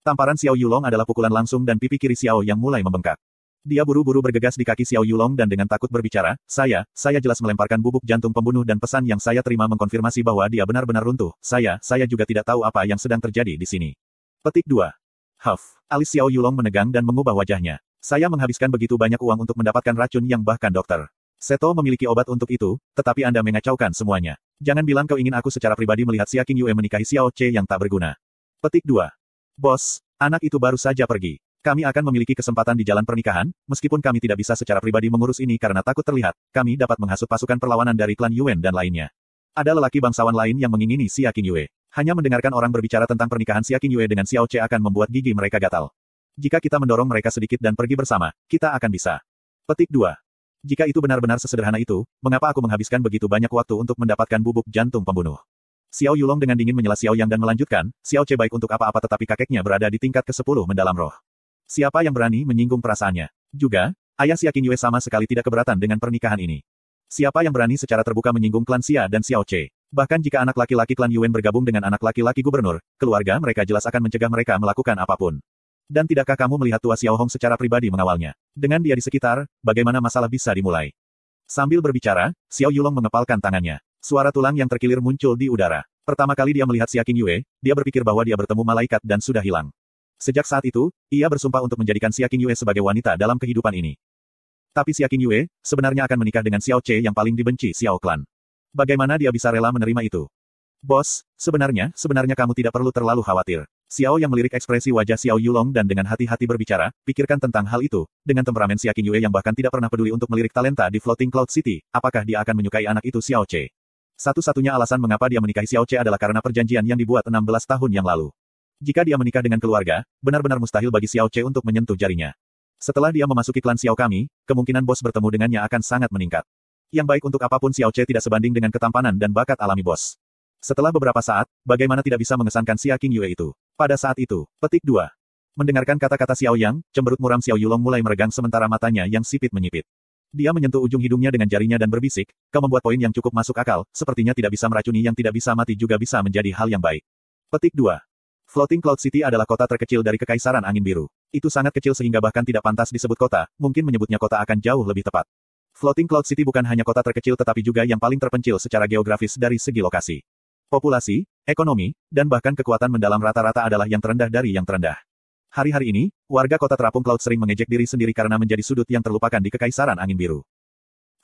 Tamparan Xiao Yulong adalah pukulan langsung dan pipi kiri Xiao yang mulai membengkak. Dia buru-buru bergegas di kaki Xiao Yulong dan dengan takut berbicara, saya, saya jelas melemparkan bubuk jantung pembunuh dan pesan yang saya terima mengkonfirmasi bahwa dia benar-benar runtuh, saya, saya juga tidak tahu apa yang sedang terjadi di sini. Petik 2. Huff. Alis Xiao Yulong menegang dan mengubah wajahnya. Saya menghabiskan begitu banyak uang untuk mendapatkan racun yang bahkan dokter. Seto memiliki obat untuk itu, tetapi Anda mengacaukan semuanya. Jangan bilang kau ingin aku secara pribadi melihat Xia King Yue menikahi Xiao Che yang tak berguna. Petik 2. Bos, anak itu baru saja pergi. Kami akan memiliki kesempatan di jalan pernikahan, meskipun kami tidak bisa secara pribadi mengurus ini karena takut terlihat, kami dapat menghasut pasukan perlawanan dari klan Yuan dan lainnya. Ada lelaki bangsawan lain yang mengingini Xia King Yue. Hanya mendengarkan orang berbicara tentang pernikahan Xia King Yue dengan Xiao Che akan membuat gigi mereka gatal. Jika kita mendorong mereka sedikit dan pergi bersama, kita akan bisa. Petik 2. Jika itu benar-benar sesederhana itu, mengapa aku menghabiskan begitu banyak waktu untuk mendapatkan bubuk jantung pembunuh? Xiao Yulong dengan dingin menyela Xiao Yang dan melanjutkan, Xiao Che baik untuk apa-apa tetapi kakeknya berada di tingkat ke-10 mendalam roh. Siapa yang berani menyinggung perasaannya? Juga, ayah Siakin Yue sama sekali tidak keberatan dengan pernikahan ini. Siapa yang berani secara terbuka menyinggung klan Xia dan Xiao Che? Bahkan jika anak laki-laki klan Yuan bergabung dengan anak laki-laki gubernur, keluarga mereka jelas akan mencegah mereka melakukan apapun. Dan tidakkah kamu melihat tua Xiao Hong secara pribadi mengawalnya? Dengan dia di sekitar, bagaimana masalah bisa dimulai? Sambil berbicara, Xiao Yulong mengepalkan tangannya. Suara tulang yang terkilir muncul di udara. Pertama kali dia melihat Xia Qingyue, dia berpikir bahwa dia bertemu malaikat dan sudah hilang. Sejak saat itu, ia bersumpah untuk menjadikan Siaking Yue sebagai wanita dalam kehidupan ini. Tapi Siaking Yue, sebenarnya akan menikah dengan Xiao Che yang paling dibenci Xiao Clan. Bagaimana dia bisa rela menerima itu? Bos, sebenarnya, sebenarnya kamu tidak perlu terlalu khawatir. Xiao yang melirik ekspresi wajah Xiao Yulong dan dengan hati-hati berbicara, pikirkan tentang hal itu, dengan temperamen Xiaking Yue yang bahkan tidak pernah peduli untuk melirik talenta di Floating Cloud City, apakah dia akan menyukai anak itu Xiao Che? Satu-satunya alasan mengapa dia menikahi Xiao Che adalah karena perjanjian yang dibuat 16 tahun yang lalu. Jika dia menikah dengan keluarga, benar-benar mustahil bagi Xiao Che untuk menyentuh jarinya. Setelah dia memasuki klan Xiao kami, kemungkinan bos bertemu dengannya akan sangat meningkat. Yang baik untuk apapun Xiao Che tidak sebanding dengan ketampanan dan bakat alami bos. Setelah beberapa saat, bagaimana tidak bisa mengesankan Xia King Yue itu? Pada saat itu, petik 2. Mendengarkan kata-kata Xiao Yang, cemberut muram Xiao Yulong mulai meregang sementara matanya yang sipit menyipit. Dia menyentuh ujung hidungnya dengan jarinya dan berbisik, kau membuat poin yang cukup masuk akal, sepertinya tidak bisa meracuni yang tidak bisa mati juga bisa menjadi hal yang baik. Petik 2. Floating Cloud City adalah kota terkecil dari Kekaisaran Angin Biru. Itu sangat kecil sehingga bahkan tidak pantas disebut kota, mungkin menyebutnya kota akan jauh lebih tepat. Floating Cloud City bukan hanya kota terkecil tetapi juga yang paling terpencil secara geografis dari segi lokasi. Populasi, ekonomi, dan bahkan kekuatan mendalam rata-rata adalah yang terendah dari yang terendah. Hari-hari ini, warga kota terapung Cloud sering mengejek diri sendiri karena menjadi sudut yang terlupakan di Kekaisaran Angin Biru.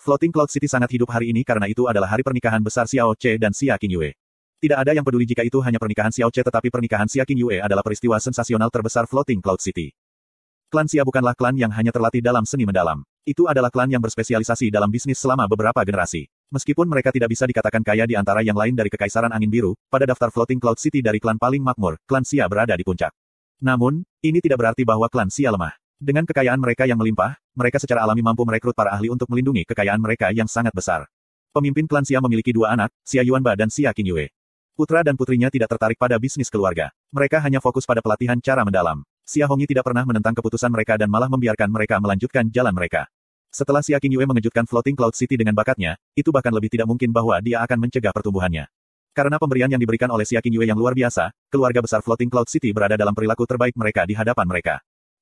Floating Cloud City sangat hidup hari ini karena itu adalah hari pernikahan besar Xiao Che dan Xia Qingyue. Tidak ada yang peduli jika itu hanya pernikahan Xiao Che tetapi pernikahan Xia King Yue adalah peristiwa sensasional terbesar Floating Cloud City. Klan Xia bukanlah klan yang hanya terlatih dalam seni mendalam. Itu adalah klan yang berspesialisasi dalam bisnis selama beberapa generasi. Meskipun mereka tidak bisa dikatakan kaya di antara yang lain dari Kekaisaran Angin Biru, pada daftar Floating Cloud City dari klan paling makmur, klan Xia berada di puncak. Namun, ini tidak berarti bahwa klan Xia lemah. Dengan kekayaan mereka yang melimpah, mereka secara alami mampu merekrut para ahli untuk melindungi kekayaan mereka yang sangat besar. Pemimpin klan Xia memiliki dua anak, Xia Yuanba dan Xia Qingyue. Putra dan putrinya tidak tertarik pada bisnis keluarga. Mereka hanya fokus pada pelatihan cara mendalam. Xia Hongyi tidak pernah menentang keputusan mereka dan malah membiarkan mereka melanjutkan jalan mereka. Setelah Xia Qingyue mengejutkan Floating Cloud City dengan bakatnya, itu bahkan lebih tidak mungkin bahwa dia akan mencegah pertumbuhannya. Karena pemberian yang diberikan oleh Xia Qingyue yang luar biasa, keluarga besar Floating Cloud City berada dalam perilaku terbaik mereka di hadapan mereka.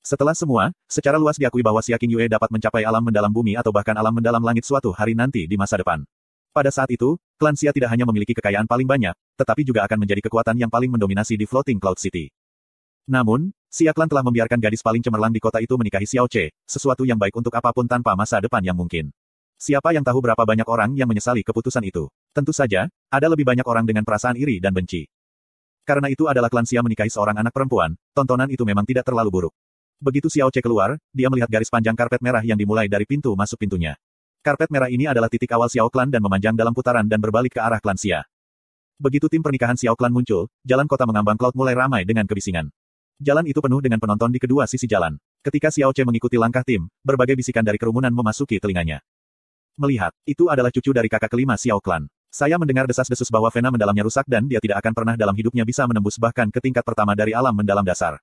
Setelah semua, secara luas diakui bahwa Xia Qingyue dapat mencapai alam mendalam bumi atau bahkan alam mendalam langit suatu hari nanti di masa depan. Pada saat itu, klan Xia tidak hanya memiliki kekayaan paling banyak, tetapi juga akan menjadi kekuatan yang paling mendominasi di Floating Cloud City. Namun, Xia klan telah membiarkan gadis paling cemerlang di kota itu menikahi Xiao Che, sesuatu yang baik untuk apapun tanpa masa depan yang mungkin. Siapa yang tahu berapa banyak orang yang menyesali keputusan itu? Tentu saja, ada lebih banyak orang dengan perasaan iri dan benci. Karena itu adalah klan Xia menikahi seorang anak perempuan, tontonan itu memang tidak terlalu buruk. Begitu Xiao Che keluar, dia melihat garis panjang karpet merah yang dimulai dari pintu masuk pintunya. Karpet merah ini adalah titik awal Xiao Clan dan memanjang dalam putaran dan berbalik ke arah Klan Xia. Begitu tim pernikahan Xiao Clan muncul, jalan kota mengambang cloud mulai ramai dengan kebisingan. Jalan itu penuh dengan penonton di kedua sisi jalan. Ketika Xiao Che mengikuti langkah tim, berbagai bisikan dari kerumunan memasuki telinganya. Melihat, itu adalah cucu dari kakak kelima Xiao Clan. Saya mendengar desas-desus bahwa Vena mendalamnya rusak dan dia tidak akan pernah dalam hidupnya bisa menembus bahkan ke tingkat pertama dari alam mendalam dasar.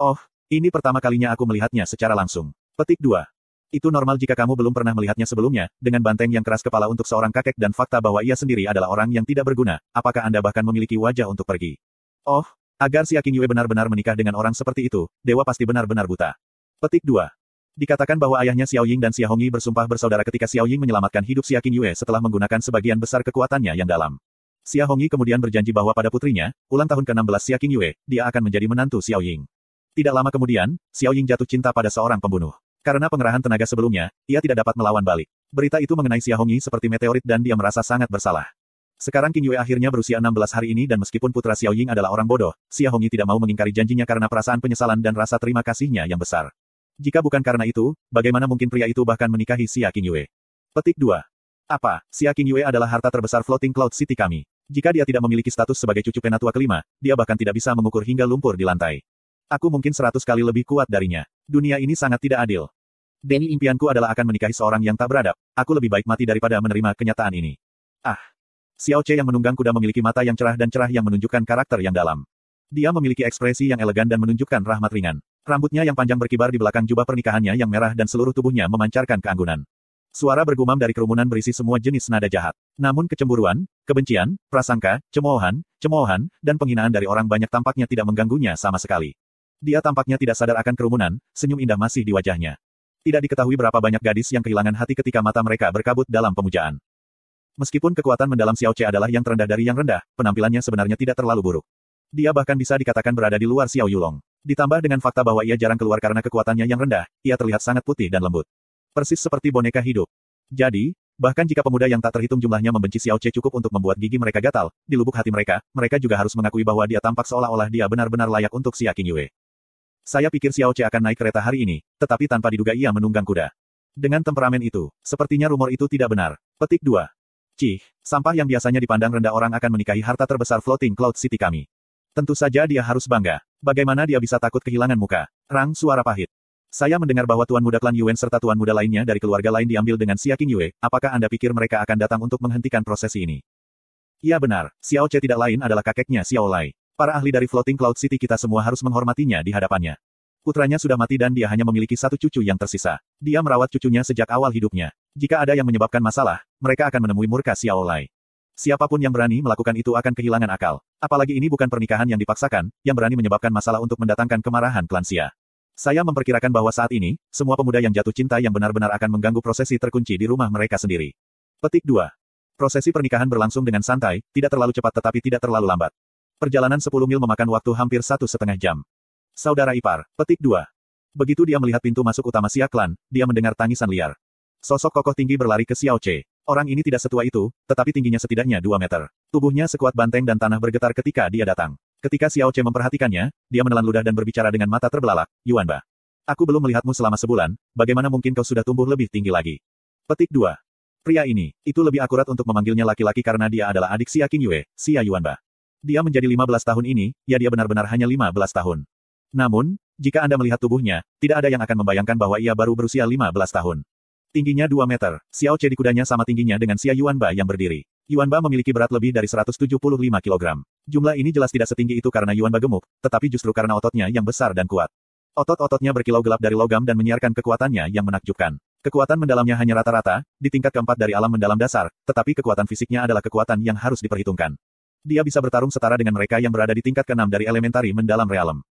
Oh, ini pertama kalinya aku melihatnya secara langsung. Petik 2. Itu normal jika kamu belum pernah melihatnya sebelumnya, dengan banteng yang keras kepala untuk seorang kakek dan fakta bahwa ia sendiri adalah orang yang tidak berguna, apakah Anda bahkan memiliki wajah untuk pergi? Oh, agar si Aking Yue benar-benar menikah dengan orang seperti itu, dewa pasti benar-benar buta. Petik 2. Dikatakan bahwa ayahnya Xiao Ying dan Xiao Hongyi bersumpah bersaudara ketika Xiao Ying menyelamatkan hidup si Aking Yue setelah menggunakan sebagian besar kekuatannya yang dalam. Xia Hongyi kemudian berjanji bahwa pada putrinya, ulang tahun ke-16 Xia Qingyue, dia akan menjadi menantu Xiao Ying. Tidak lama kemudian, Xiao Ying jatuh cinta pada seorang pembunuh. Karena pengerahan tenaga sebelumnya, ia tidak dapat melawan balik. Berita itu mengenai Xia Hongyi seperti meteorit dan dia merasa sangat bersalah. Sekarang King Yue akhirnya berusia 16 hari ini dan meskipun putra Xiao Ying adalah orang bodoh, Xia Hongyi tidak mau mengingkari janjinya karena perasaan penyesalan dan rasa terima kasihnya yang besar. Jika bukan karena itu, bagaimana mungkin pria itu bahkan menikahi Xia King Yue? Petik 2. Apa, Xia King Yue adalah harta terbesar Floating Cloud City kami. Jika dia tidak memiliki status sebagai cucu penatua kelima, dia bahkan tidak bisa mengukur hingga lumpur di lantai. Aku mungkin seratus kali lebih kuat darinya. Dunia ini sangat tidak adil. Denny impianku adalah akan menikahi seorang yang tak beradab. Aku lebih baik mati daripada menerima kenyataan ini. Ah. Xiao Che yang menunggang kuda memiliki mata yang cerah dan cerah yang menunjukkan karakter yang dalam. Dia memiliki ekspresi yang elegan dan menunjukkan rahmat ringan. Rambutnya yang panjang berkibar di belakang jubah pernikahannya yang merah dan seluruh tubuhnya memancarkan keanggunan. Suara bergumam dari kerumunan berisi semua jenis nada jahat. Namun kecemburuan, kebencian, prasangka, cemoohan, cemoohan, dan penghinaan dari orang banyak tampaknya tidak mengganggunya sama sekali. Dia tampaknya tidak sadar akan kerumunan, senyum indah masih di wajahnya. Tidak diketahui berapa banyak gadis yang kehilangan hati ketika mata mereka berkabut dalam pemujaan. Meskipun kekuatan mendalam Xiao Che adalah yang terendah dari yang rendah, penampilannya sebenarnya tidak terlalu buruk. Dia bahkan bisa dikatakan berada di luar Xiao Yulong. Ditambah dengan fakta bahwa ia jarang keluar karena kekuatannya yang rendah, ia terlihat sangat putih dan lembut. Persis seperti boneka hidup. Jadi, bahkan jika pemuda yang tak terhitung jumlahnya membenci Xiao Che cukup untuk membuat gigi mereka gatal, di lubuk hati mereka, mereka juga harus mengakui bahwa dia tampak seolah-olah dia benar-benar layak untuk Xia Qingyue. Saya pikir Xiao Che akan naik kereta hari ini, tetapi tanpa diduga ia menunggang kuda. Dengan temperamen itu, sepertinya rumor itu tidak benar. Petik 2. Cih, sampah yang biasanya dipandang rendah orang akan menikahi harta terbesar floating cloud city kami. Tentu saja dia harus bangga. Bagaimana dia bisa takut kehilangan muka? Rang suara pahit. Saya mendengar bahwa tuan muda klan Yuan serta tuan muda lainnya dari keluarga lain diambil dengan Siakin Yue, apakah Anda pikir mereka akan datang untuk menghentikan prosesi ini? Iya benar, Xiao Che tidak lain adalah kakeknya Xiao Lai. Para ahli dari Floating Cloud City kita semua harus menghormatinya di hadapannya. Putranya sudah mati dan dia hanya memiliki satu cucu yang tersisa. Dia merawat cucunya sejak awal hidupnya. Jika ada yang menyebabkan masalah, mereka akan menemui murka Xiao Lai. Siapapun yang berani melakukan itu akan kehilangan akal. Apalagi ini bukan pernikahan yang dipaksakan, yang berani menyebabkan masalah untuk mendatangkan kemarahan klan Xia. Saya memperkirakan bahwa saat ini, semua pemuda yang jatuh cinta yang benar-benar akan mengganggu prosesi terkunci di rumah mereka sendiri. Petik 2. Prosesi pernikahan berlangsung dengan santai, tidak terlalu cepat tetapi tidak terlalu lambat. Perjalanan 10 mil memakan waktu hampir satu setengah jam. Saudara ipar, petik 2. Begitu dia melihat pintu masuk utama Siaklan, dia mendengar tangisan liar. Sosok kokoh tinggi berlari ke Xiao Che. Orang ini tidak setua itu, tetapi tingginya setidaknya 2 meter. Tubuhnya sekuat banteng dan tanah bergetar ketika dia datang. Ketika Xiao Che memperhatikannya, dia menelan ludah dan berbicara dengan mata terbelalak, Yuan Ba. Aku belum melihatmu selama sebulan, bagaimana mungkin kau sudah tumbuh lebih tinggi lagi? Petik 2. Pria ini, itu lebih akurat untuk memanggilnya laki-laki karena dia adalah adik Xia Yue, Xia Yuanba dia menjadi 15 tahun ini, ya dia benar-benar hanya 15 tahun. Namun, jika Anda melihat tubuhnya, tidak ada yang akan membayangkan bahwa ia baru berusia 15 tahun. Tingginya 2 meter, Xiao Che di kudanya sama tingginya dengan Xia Yuanba yang berdiri. Yuanba memiliki berat lebih dari 175 kg. Jumlah ini jelas tidak setinggi itu karena Yuanba gemuk, tetapi justru karena ototnya yang besar dan kuat. Otot-ototnya berkilau gelap dari logam dan menyiarkan kekuatannya yang menakjubkan. Kekuatan mendalamnya hanya rata-rata, di tingkat keempat dari alam mendalam dasar, tetapi kekuatan fisiknya adalah kekuatan yang harus diperhitungkan. Dia bisa bertarung setara dengan mereka yang berada di tingkat keenam dari elementari mendalam realem.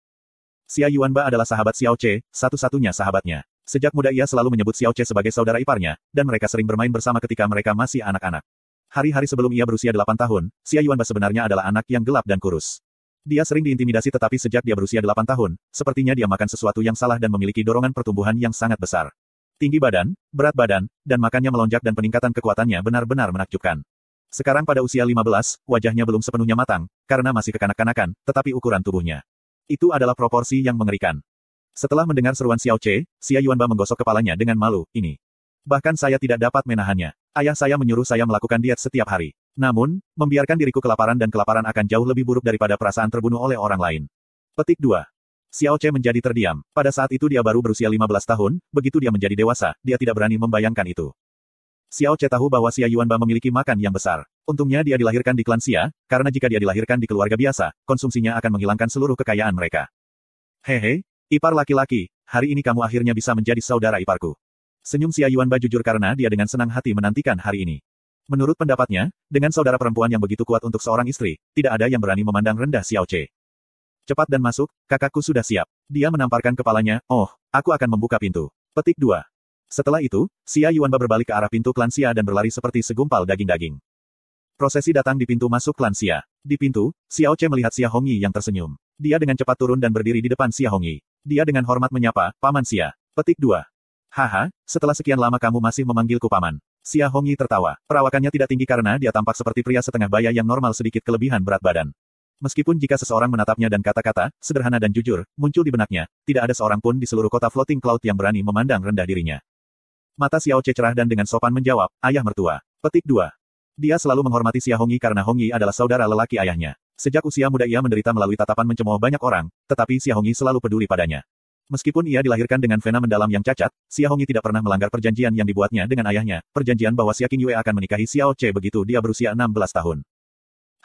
Xia Yuanba adalah sahabat Xiao Che, satu-satunya sahabatnya. Sejak muda ia selalu menyebut Xiao Che sebagai saudara iparnya, dan mereka sering bermain bersama ketika mereka masih anak-anak. Hari-hari sebelum ia berusia 8 tahun, Xia Yuanba sebenarnya adalah anak yang gelap dan kurus. Dia sering diintimidasi tetapi sejak dia berusia 8 tahun, sepertinya dia makan sesuatu yang salah dan memiliki dorongan pertumbuhan yang sangat besar. Tinggi badan, berat badan, dan makannya melonjak dan peningkatan kekuatannya benar-benar menakjubkan. Sekarang pada usia 15, wajahnya belum sepenuhnya matang, karena masih kekanak-kanakan, tetapi ukuran tubuhnya. Itu adalah proporsi yang mengerikan. Setelah mendengar seruan Xiao Che, Xia Yuanba menggosok kepalanya dengan malu, ini. Bahkan saya tidak dapat menahannya. Ayah saya menyuruh saya melakukan diet setiap hari. Namun, membiarkan diriku kelaparan dan kelaparan akan jauh lebih buruk daripada perasaan terbunuh oleh orang lain. Petik 2. Xiao Che menjadi terdiam. Pada saat itu dia baru berusia 15 tahun, begitu dia menjadi dewasa, dia tidak berani membayangkan itu. Xiao Che tahu bahwa Xia Yuanba memiliki makan yang besar. Untungnya dia dilahirkan di klan Xia, karena jika dia dilahirkan di keluarga biasa, konsumsinya akan menghilangkan seluruh kekayaan mereka. Hehe, ipar laki-laki, hari ini kamu akhirnya bisa menjadi saudara iparku. Senyum Xia Yuanba jujur karena dia dengan senang hati menantikan hari ini. Menurut pendapatnya, dengan saudara perempuan yang begitu kuat untuk seorang istri, tidak ada yang berani memandang rendah Xiao Che. Cepat dan masuk, kakakku sudah siap. Dia menamparkan kepalanya, oh, aku akan membuka pintu. Petik 2. Setelah itu, Xia Yuanba berbalik ke arah pintu klan Xia dan berlari seperti segumpal daging-daging. Prosesi datang di pintu masuk klan Xia. Di pintu, Xiao Che melihat Xia Hongyi yang tersenyum. Dia dengan cepat turun dan berdiri di depan Xia Hongyi. Dia dengan hormat menyapa, Paman Xia. Petik 2. Haha, setelah sekian lama kamu masih memanggilku Paman. Xia Hongyi tertawa. Perawakannya tidak tinggi karena dia tampak seperti pria setengah baya yang normal sedikit kelebihan berat badan. Meskipun jika seseorang menatapnya dan kata-kata, sederhana dan jujur, muncul di benaknya, tidak ada seorang pun di seluruh kota floating cloud yang berani memandang rendah dirinya. Mata Xiao Che cerah dan dengan sopan menjawab, ayah mertua. Petik 2. Dia selalu menghormati Xia Hongyi karena Hongyi adalah saudara lelaki ayahnya. Sejak usia muda ia menderita melalui tatapan mencemooh banyak orang, tetapi Xia Hongyi selalu peduli padanya. Meskipun ia dilahirkan dengan vena mendalam yang cacat, Xia Hongyi tidak pernah melanggar perjanjian yang dibuatnya dengan ayahnya, perjanjian bahwa Xia Qingyue akan menikahi Xiao Che begitu dia berusia 16 tahun.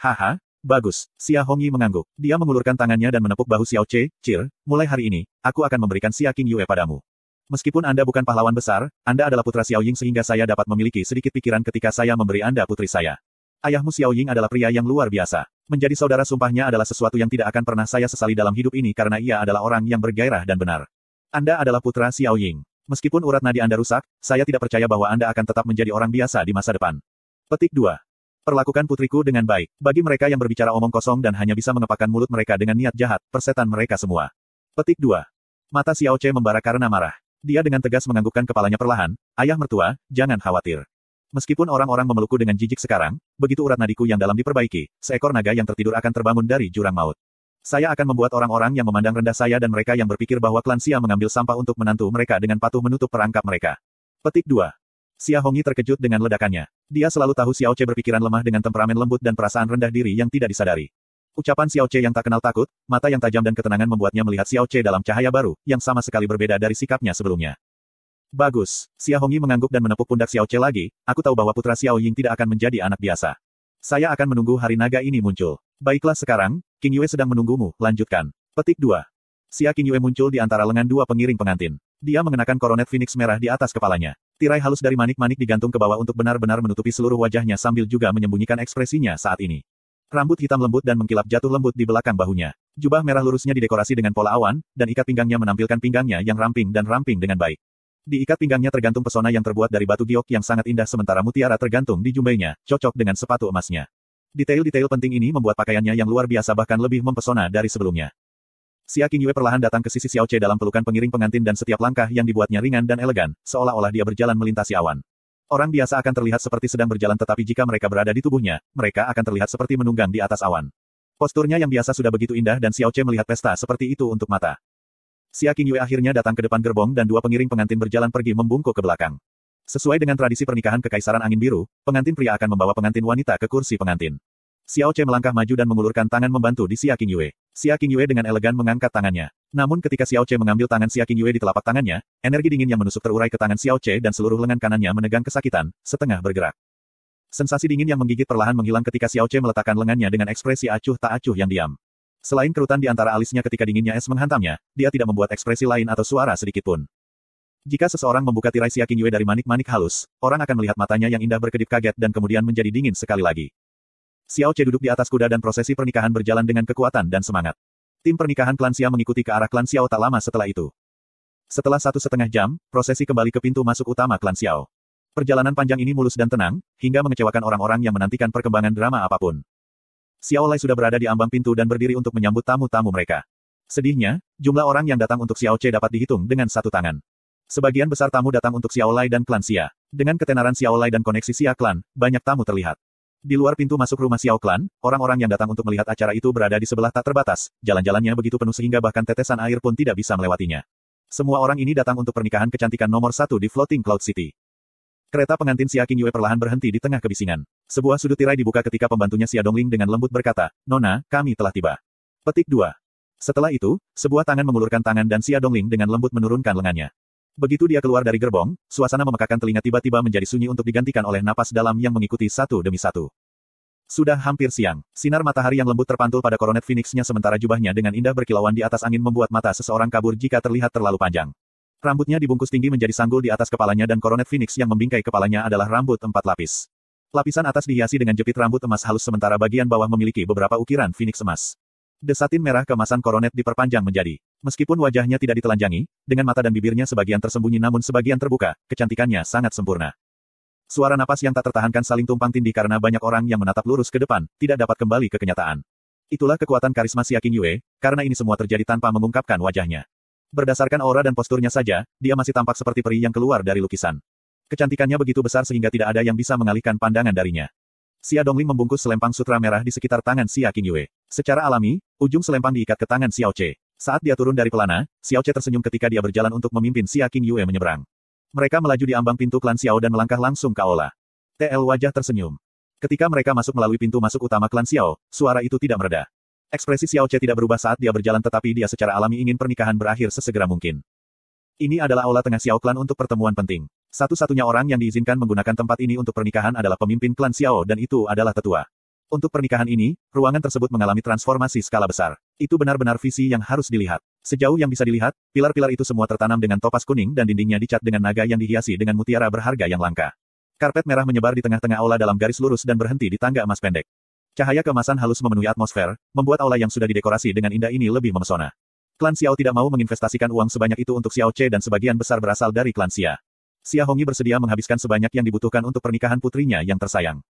Haha, Bagus, Xia Hongyi mengangguk. Dia mengulurkan tangannya dan menepuk bahu Xiao Che, Cir, mulai hari ini, aku akan memberikan Xia Qingyue padamu. Meskipun Anda bukan pahlawan besar, Anda adalah putra Xiao Ying sehingga saya dapat memiliki sedikit pikiran ketika saya memberi Anda putri saya. Ayahmu Xiao Ying adalah pria yang luar biasa. Menjadi saudara sumpahnya adalah sesuatu yang tidak akan pernah saya sesali dalam hidup ini karena ia adalah orang yang bergairah dan benar. Anda adalah putra Xiao Ying. Meskipun urat nadi Anda rusak, saya tidak percaya bahwa Anda akan tetap menjadi orang biasa di masa depan. Petik 2. Perlakukan putriku dengan baik. Bagi mereka yang berbicara omong kosong dan hanya bisa mengepakkan mulut mereka dengan niat jahat, persetan mereka semua. Petik 2. Mata Xiao Che membara karena marah. Dia dengan tegas menganggukkan kepalanya perlahan, ayah mertua, jangan khawatir. Meskipun orang-orang memelukku dengan jijik sekarang, begitu urat nadiku yang dalam diperbaiki, seekor naga yang tertidur akan terbangun dari jurang maut. Saya akan membuat orang-orang yang memandang rendah saya dan mereka yang berpikir bahwa klan Sia mengambil sampah untuk menantu mereka dengan patuh menutup perangkap mereka. Petik 2. Xia Hongyi terkejut dengan ledakannya. Dia selalu tahu Xiao Che berpikiran lemah dengan temperamen lembut dan perasaan rendah diri yang tidak disadari. Ucapan Xiao Che yang tak kenal takut, mata yang tajam dan ketenangan membuatnya melihat Xiao Che dalam cahaya baru, yang sama sekali berbeda dari sikapnya sebelumnya. Bagus. Xia Hongyi mengangguk dan menepuk pundak Xiao Che lagi, aku tahu bahwa putra Xiao Ying tidak akan menjadi anak biasa. Saya akan menunggu hari naga ini muncul. Baiklah sekarang, King Yue sedang menunggumu, lanjutkan. Petik 2. Xia King Yue muncul di antara lengan dua pengiring pengantin. Dia mengenakan koronet phoenix merah di atas kepalanya. Tirai halus dari manik-manik digantung ke bawah untuk benar-benar menutupi seluruh wajahnya sambil juga menyembunyikan ekspresinya saat ini. Rambut hitam lembut dan mengkilap jatuh lembut di belakang bahunya. Jubah merah lurusnya didekorasi dengan pola awan, dan ikat pinggangnya menampilkan pinggangnya yang ramping dan ramping dengan baik. Di ikat pinggangnya tergantung pesona yang terbuat dari batu giok yang sangat indah sementara mutiara tergantung di jumbainya, cocok dengan sepatu emasnya. Detail-detail penting ini membuat pakaiannya yang luar biasa bahkan lebih mempesona dari sebelumnya. Xia Qingyue perlahan datang ke sisi Xiao Che dalam pelukan pengiring pengantin dan setiap langkah yang dibuatnya ringan dan elegan, seolah-olah dia berjalan melintasi awan. Orang biasa akan terlihat seperti sedang berjalan tetapi jika mereka berada di tubuhnya, mereka akan terlihat seperti menunggang di atas awan. Posturnya yang biasa sudah begitu indah dan Xiao Che melihat pesta seperti itu untuk mata. Xia Yue akhirnya datang ke depan gerbong dan dua pengiring pengantin berjalan pergi membungkuk ke belakang. Sesuai dengan tradisi pernikahan Kekaisaran Angin Biru, pengantin pria akan membawa pengantin wanita ke kursi pengantin. Xiao Che melangkah maju dan mengulurkan tangan membantu di Xia Qingyue. Yue. Xia Qingyue Yue dengan elegan mengangkat tangannya. Namun ketika Xiao Che mengambil tangan Xia Qingyue Yue di telapak tangannya, energi dingin yang menusuk terurai ke tangan Xiao Che dan seluruh lengan kanannya menegang kesakitan, setengah bergerak. Sensasi dingin yang menggigit perlahan menghilang ketika Xiao Che meletakkan lengannya dengan ekspresi acuh tak acuh yang diam. Selain kerutan di antara alisnya ketika dinginnya es menghantamnya, dia tidak membuat ekspresi lain atau suara sedikit pun. Jika seseorang membuka tirai Xia Qingyue Yue dari manik-manik halus, orang akan melihat matanya yang indah berkedip kaget dan kemudian menjadi dingin sekali lagi. Xiao Che duduk di atas kuda dan prosesi pernikahan berjalan dengan kekuatan dan semangat. Tim pernikahan klan Xiao mengikuti ke arah klan Xiao tak lama setelah itu. Setelah satu setengah jam, prosesi kembali ke pintu masuk utama klan Xiao. Perjalanan panjang ini mulus dan tenang, hingga mengecewakan orang-orang yang menantikan perkembangan drama apapun. Xiao Lai sudah berada di ambang pintu dan berdiri untuk menyambut tamu-tamu mereka. Sedihnya, jumlah orang yang datang untuk Xiao Che dapat dihitung dengan satu tangan. Sebagian besar tamu datang untuk Xiao Lai dan klan Xia. Dengan ketenaran Xiao Lai dan koneksi Xia klan, banyak tamu terlihat. Di luar pintu masuk rumah Xiao Clan, orang-orang yang datang untuk melihat acara itu berada di sebelah tak terbatas, jalan-jalannya begitu penuh sehingga bahkan tetesan air pun tidak bisa melewatinya. Semua orang ini datang untuk pernikahan kecantikan nomor satu di Floating Cloud City. Kereta pengantin Xia Qingyue Yue perlahan berhenti di tengah kebisingan. Sebuah sudut tirai dibuka ketika pembantunya Xia Dongling dengan lembut berkata, Nona, kami telah tiba. Petik 2. Setelah itu, sebuah tangan mengulurkan tangan dan Xia Dongling dengan lembut menurunkan lengannya. Begitu dia keluar dari gerbong, suasana memekakan telinga tiba-tiba menjadi sunyi untuk digantikan oleh napas dalam yang mengikuti satu demi satu. Sudah hampir siang, sinar matahari yang lembut terpantul pada koronet phoenix-nya sementara jubahnya dengan indah berkilauan di atas angin membuat mata seseorang kabur jika terlihat terlalu panjang. Rambutnya dibungkus tinggi menjadi sanggul di atas kepalanya dan koronet Phoenix yang membingkai kepalanya adalah rambut empat lapis. Lapisan atas dihiasi dengan jepit rambut emas halus sementara bagian bawah memiliki beberapa ukiran Phoenix emas. Desatin merah kemasan koronet diperpanjang menjadi Meskipun wajahnya tidak ditelanjangi, dengan mata dan bibirnya sebagian tersembunyi namun sebagian terbuka, kecantikannya sangat sempurna. Suara napas yang tak tertahankan saling tumpang tindih karena banyak orang yang menatap lurus ke depan, tidak dapat kembali ke kenyataan. Itulah kekuatan karisma Siaking Yue, karena ini semua terjadi tanpa mengungkapkan wajahnya. Berdasarkan aura dan posturnya saja, dia masih tampak seperti peri yang keluar dari lukisan. Kecantikannya begitu besar sehingga tidak ada yang bisa mengalihkan pandangan darinya. Xia Dongling membungkus selempang sutra merah di sekitar tangan Xia Yue. Secara alami, ujung selempang diikat ke tangan Xiao Che. Saat dia turun dari pelana, Xiao Che tersenyum ketika dia berjalan untuk memimpin Xia King Yue menyeberang. Mereka melaju di ambang pintu klan Xiao dan melangkah langsung ke aula. TL wajah tersenyum. Ketika mereka masuk melalui pintu masuk utama klan Xiao, suara itu tidak mereda. Ekspresi Xiao Che tidak berubah saat dia berjalan tetapi dia secara alami ingin pernikahan berakhir sesegera mungkin. Ini adalah aula tengah Xiao klan untuk pertemuan penting. Satu-satunya orang yang diizinkan menggunakan tempat ini untuk pernikahan adalah pemimpin klan Xiao dan itu adalah tetua. Untuk pernikahan ini, ruangan tersebut mengalami transformasi skala besar. Itu benar-benar visi yang harus dilihat. Sejauh yang bisa dilihat, pilar-pilar itu semua tertanam dengan topas kuning dan dindingnya dicat dengan naga yang dihiasi dengan mutiara berharga yang langka. Karpet merah menyebar di tengah-tengah aula dalam garis lurus dan berhenti di tangga emas pendek. Cahaya kemasan halus memenuhi atmosfer, membuat aula yang sudah didekorasi dengan indah ini lebih memesona. Klan Xiao tidak mau menginvestasikan uang sebanyak itu untuk Xiao Che dan sebagian besar berasal dari klan Xia. Xia Hongyi bersedia menghabiskan sebanyak yang dibutuhkan untuk pernikahan putrinya yang tersayang.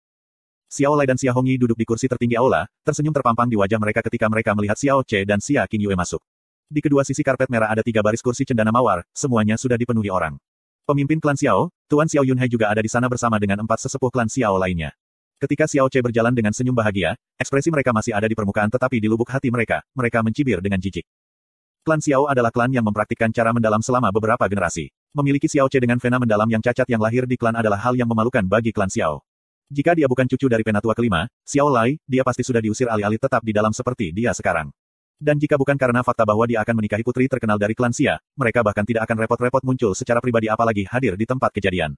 Xiao Lai dan Xiaohongyi Hongyi duduk di kursi tertinggi aula, tersenyum terpampang di wajah mereka ketika mereka melihat Xiao Che dan Xia Qingyue masuk. Di kedua sisi karpet merah ada tiga baris kursi cendana mawar, semuanya sudah dipenuhi orang. Pemimpin klan Xiao, Tuan Xiao Yunhai juga ada di sana bersama dengan empat sesepuh klan Xiao lainnya. Ketika Xiao Che berjalan dengan senyum bahagia, ekspresi mereka masih ada di permukaan tetapi di lubuk hati mereka, mereka mencibir dengan jijik. Klan Xiao adalah klan yang mempraktikkan cara mendalam selama beberapa generasi. Memiliki Xiao Che dengan vena mendalam yang cacat yang lahir di klan adalah hal yang memalukan bagi klan Xiao. Jika dia bukan cucu dari penatua kelima, Xiao Lai, dia pasti sudah diusir alih-alih tetap di dalam seperti dia sekarang. Dan jika bukan karena fakta bahwa dia akan menikahi putri terkenal dari klan Xia, mereka bahkan tidak akan repot-repot muncul secara pribadi apalagi hadir di tempat kejadian.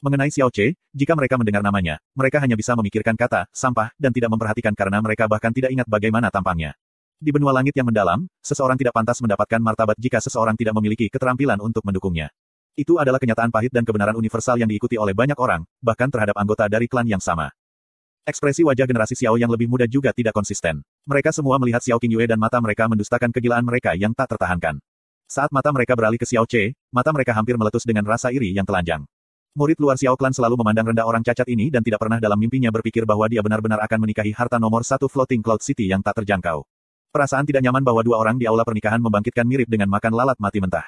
Mengenai Xiao Che, jika mereka mendengar namanya, mereka hanya bisa memikirkan kata, sampah, dan tidak memperhatikan karena mereka bahkan tidak ingat bagaimana tampangnya. Di benua langit yang mendalam, seseorang tidak pantas mendapatkan martabat jika seseorang tidak memiliki keterampilan untuk mendukungnya. Itu adalah kenyataan pahit dan kebenaran universal yang diikuti oleh banyak orang, bahkan terhadap anggota dari klan yang sama. Ekspresi wajah generasi Xiao yang lebih muda juga tidak konsisten. Mereka semua melihat Xiao Qingyue dan mata mereka mendustakan kegilaan mereka yang tak tertahankan. Saat mata mereka beralih ke Xiao Che, mata mereka hampir meletus dengan rasa iri yang telanjang. Murid luar Xiao Clan selalu memandang rendah orang cacat ini dan tidak pernah dalam mimpinya berpikir bahwa dia benar-benar akan menikahi harta nomor satu floating cloud city yang tak terjangkau. Perasaan tidak nyaman bahwa dua orang di aula pernikahan membangkitkan mirip dengan makan lalat mati mentah.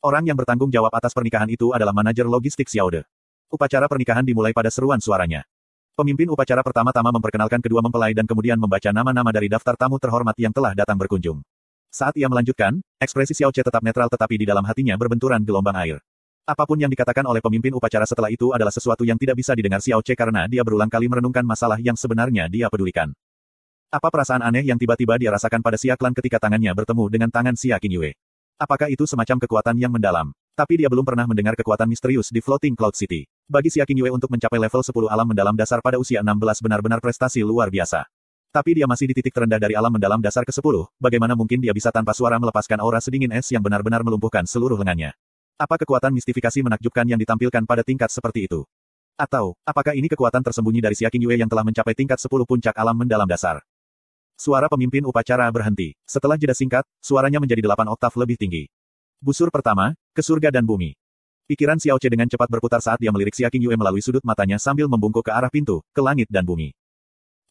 Orang yang bertanggung jawab atas pernikahan itu adalah manajer logistik Xiaode. Upacara pernikahan dimulai pada seruan suaranya. Pemimpin upacara pertama-tama memperkenalkan kedua mempelai dan kemudian membaca nama-nama dari daftar tamu terhormat yang telah datang berkunjung. Saat ia melanjutkan, ekspresi Xiao Che tetap netral tetapi di dalam hatinya berbenturan gelombang air. Apapun yang dikatakan oleh pemimpin upacara setelah itu adalah sesuatu yang tidak bisa didengar Xiao Che karena dia berulang kali merenungkan masalah yang sebenarnya dia pedulikan. Apa perasaan aneh yang tiba-tiba dia rasakan pada Xia Klan ketika tangannya bertemu dengan tangan Xia Qingyue? Apakah itu semacam kekuatan yang mendalam? Tapi dia belum pernah mendengar kekuatan misterius di Floating Cloud City. Bagi Xia Qingyue untuk mencapai level 10 alam mendalam dasar pada usia 16 benar-benar prestasi luar biasa. Tapi dia masih di titik terendah dari alam mendalam dasar ke-10, bagaimana mungkin dia bisa tanpa suara melepaskan aura sedingin es yang benar-benar melumpuhkan seluruh lengannya? Apa kekuatan mistifikasi menakjubkan yang ditampilkan pada tingkat seperti itu? Atau, apakah ini kekuatan tersembunyi dari Xia Qingyue yang telah mencapai tingkat 10 puncak alam mendalam dasar? Suara pemimpin upacara berhenti. Setelah jeda singkat, suaranya menjadi delapan oktav lebih tinggi. Busur pertama, ke surga dan bumi. Pikiran Xiao Che dengan cepat berputar saat dia melirik Xiaqing Yue melalui sudut matanya sambil membungkuk ke arah pintu, ke langit dan bumi.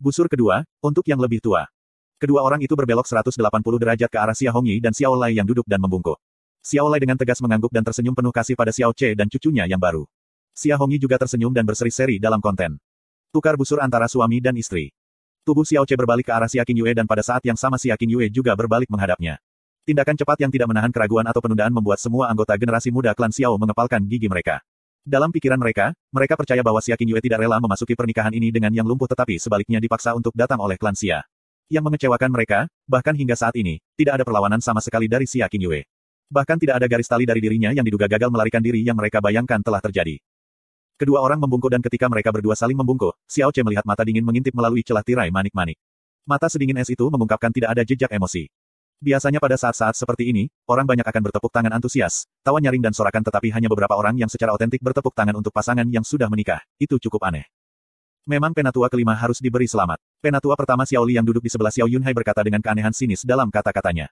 Busur kedua, untuk yang lebih tua. Kedua orang itu berbelok 180 derajat ke arah Xia Hongyi dan Xiao Lai yang duduk dan membungkuk. Xiao Lai dengan tegas mengangguk dan tersenyum penuh kasih pada Xiao Che dan cucunya yang baru. Xia Hongyi juga tersenyum dan berseri-seri dalam konten. Tukar busur antara suami dan istri. Tubuh Xiao Che berbalik ke arah Xia Yue dan pada saat yang sama Xia Yue juga berbalik menghadapnya. Tindakan cepat yang tidak menahan keraguan atau penundaan membuat semua anggota generasi muda klan Xiao mengepalkan gigi mereka. Dalam pikiran mereka, mereka percaya bahwa Xia Yue tidak rela memasuki pernikahan ini dengan yang lumpuh tetapi sebaliknya dipaksa untuk datang oleh klan Xia. Yang mengecewakan mereka, bahkan hingga saat ini, tidak ada perlawanan sama sekali dari Xia Yue. Bahkan tidak ada garis tali dari dirinya yang diduga gagal melarikan diri yang mereka bayangkan telah terjadi. Kedua orang membungkuk dan ketika mereka berdua saling membungkuk, Xiao Che melihat mata dingin mengintip melalui celah tirai manik-manik. Mata sedingin es itu mengungkapkan tidak ada jejak emosi. Biasanya pada saat-saat seperti ini, orang banyak akan bertepuk tangan antusias, tawa nyaring dan sorakan tetapi hanya beberapa orang yang secara otentik bertepuk tangan untuk pasangan yang sudah menikah. Itu cukup aneh. Memang penatua kelima harus diberi selamat. Penatua pertama Xiao Li yang duduk di sebelah Xiao Yunhai berkata dengan keanehan sinis dalam kata-katanya.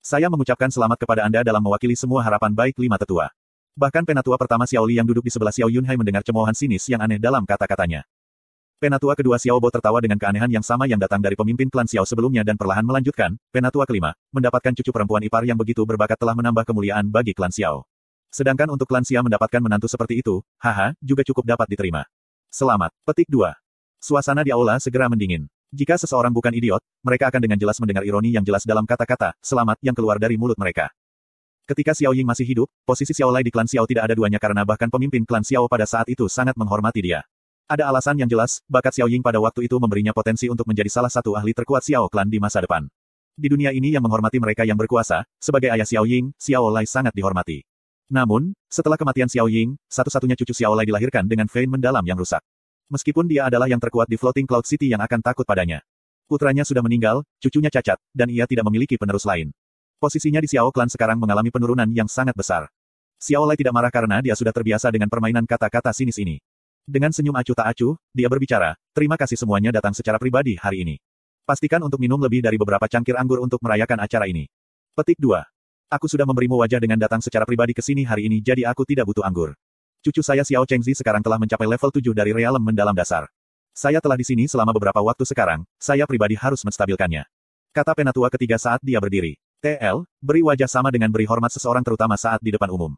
Saya mengucapkan selamat kepada Anda dalam mewakili semua harapan baik lima tetua. Bahkan penatua pertama Xiao Li yang duduk di sebelah Xiao Yunhai mendengar cemoohan sinis yang aneh dalam kata-katanya. Penatua kedua Xiao Bo tertawa dengan keanehan yang sama yang datang dari pemimpin klan Xiao sebelumnya dan perlahan melanjutkan, penatua kelima, mendapatkan cucu perempuan ipar yang begitu berbakat telah menambah kemuliaan bagi klan Xiao. Sedangkan untuk klan Xiao mendapatkan menantu seperti itu, haha, juga cukup dapat diterima. Selamat. Petik 2. Suasana di aula segera mendingin. Jika seseorang bukan idiot, mereka akan dengan jelas mendengar ironi yang jelas dalam kata-kata, selamat, yang keluar dari mulut mereka. Ketika Xiao Ying masih hidup, posisi Xiao Lai di klan Xiao tidak ada duanya karena bahkan pemimpin klan Xiao pada saat itu sangat menghormati dia. Ada alasan yang jelas, bakat Xiao Ying pada waktu itu memberinya potensi untuk menjadi salah satu ahli terkuat Xiao klan di masa depan. Di dunia ini yang menghormati mereka yang berkuasa, sebagai ayah Xiao Ying, Xiao Lai sangat dihormati. Namun, setelah kematian Xiao Ying, satu-satunya cucu Xiao Lai dilahirkan dengan vein mendalam yang rusak. Meskipun dia adalah yang terkuat di Floating Cloud City yang akan takut padanya. Putranya sudah meninggal, cucunya cacat, dan ia tidak memiliki penerus lain. Posisinya di Xiao Clan sekarang mengalami penurunan yang sangat besar. Xiao Lai tidak marah karena dia sudah terbiasa dengan permainan kata-kata sinis ini. Dengan senyum acuh tak acuh, dia berbicara, terima kasih semuanya datang secara pribadi hari ini. Pastikan untuk minum lebih dari beberapa cangkir anggur untuk merayakan acara ini. Petik 2. Aku sudah memberimu wajah dengan datang secara pribadi ke sini hari ini jadi aku tidak butuh anggur. Cucu saya Xiao Chengzi sekarang telah mencapai level 7 dari realem mendalam dasar. Saya telah di sini selama beberapa waktu sekarang, saya pribadi harus menstabilkannya. Kata penatua ketiga saat dia berdiri. TL, beri wajah sama dengan beri hormat seseorang terutama saat di depan umum.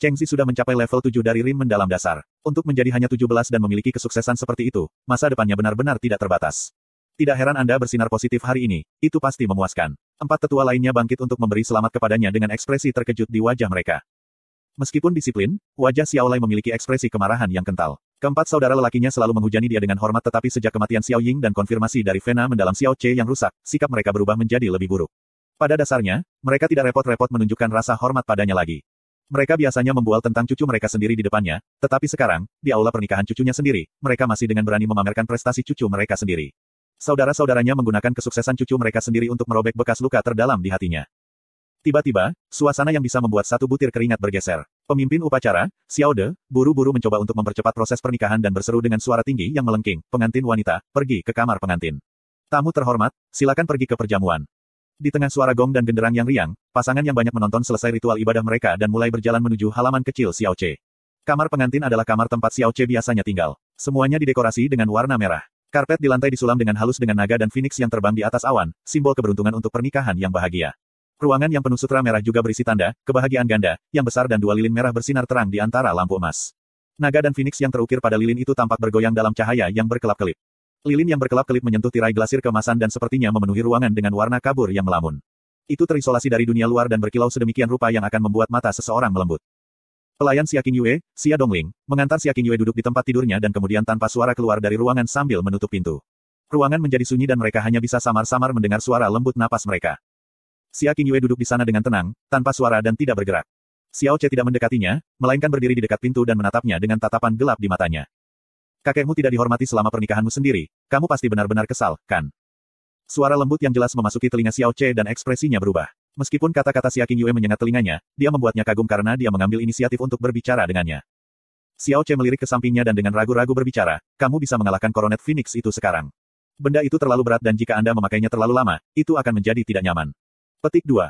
Cheng Xi sudah mencapai level 7 dari rim mendalam dasar. Untuk menjadi hanya 17 dan memiliki kesuksesan seperti itu, masa depannya benar-benar tidak terbatas. Tidak heran Anda bersinar positif hari ini, itu pasti memuaskan. Empat tetua lainnya bangkit untuk memberi selamat kepadanya dengan ekspresi terkejut di wajah mereka. Meskipun disiplin, wajah Xiao Lei memiliki ekspresi kemarahan yang kental. Keempat saudara lelakinya selalu menghujani dia dengan hormat tetapi sejak kematian Xiao Ying dan konfirmasi dari Vena mendalam Xiao Che yang rusak, sikap mereka berubah menjadi lebih buruk. Pada dasarnya, mereka tidak repot-repot menunjukkan rasa hormat padanya lagi. Mereka biasanya membual tentang cucu mereka sendiri di depannya, tetapi sekarang, di aula pernikahan cucunya sendiri, mereka masih dengan berani memamerkan prestasi cucu mereka sendiri. Saudara-saudaranya menggunakan kesuksesan cucu mereka sendiri untuk merobek bekas luka terdalam di hatinya. Tiba-tiba, suasana yang bisa membuat satu butir keringat bergeser. Pemimpin upacara, Xiao Xiaode, buru-buru mencoba untuk mempercepat proses pernikahan dan berseru dengan suara tinggi yang melengking, pengantin wanita, pergi ke kamar pengantin. Tamu terhormat, silakan pergi ke perjamuan. Di tengah suara gong dan genderang yang riang, pasangan yang banyak menonton selesai ritual ibadah mereka dan mulai berjalan menuju halaman kecil Xiao Che. Kamar pengantin adalah kamar tempat Xiao Che biasanya tinggal. Semuanya didekorasi dengan warna merah. Karpet di lantai disulam dengan halus dengan naga dan phoenix yang terbang di atas awan, simbol keberuntungan untuk pernikahan yang bahagia. Ruangan yang penuh sutra merah juga berisi tanda, kebahagiaan ganda, yang besar dan dua lilin merah bersinar terang di antara lampu emas. Naga dan Phoenix yang terukir pada lilin itu tampak bergoyang dalam cahaya yang berkelap-kelip. Lilin yang berkelap-kelip menyentuh tirai glasir kemasan dan sepertinya memenuhi ruangan dengan warna kabur yang melamun. Itu terisolasi dari dunia luar dan berkilau sedemikian rupa yang akan membuat mata seseorang melembut. Pelayan Siakin Yue, Xia Dongling, mengantar Siakin Yue duduk di tempat tidurnya dan kemudian tanpa suara keluar dari ruangan sambil menutup pintu. Ruangan menjadi sunyi dan mereka hanya bisa samar-samar mendengar suara lembut napas mereka. Siakin Yue duduk di sana dengan tenang, tanpa suara dan tidak bergerak. Xiao Che tidak mendekatinya, melainkan berdiri di dekat pintu dan menatapnya dengan tatapan gelap di matanya. Kakekmu tidak dihormati selama pernikahanmu sendiri, kamu pasti benar-benar kesal, kan? Suara lembut yang jelas memasuki telinga Xiao Che dan ekspresinya berubah. Meskipun kata-kata Xia Qing Yue menyengat telinganya, dia membuatnya kagum karena dia mengambil inisiatif untuk berbicara dengannya. Xiao Che melirik ke sampingnya dan dengan ragu-ragu berbicara, kamu bisa mengalahkan koronet Phoenix itu sekarang. Benda itu terlalu berat dan jika Anda memakainya terlalu lama, itu akan menjadi tidak nyaman. Petik 2.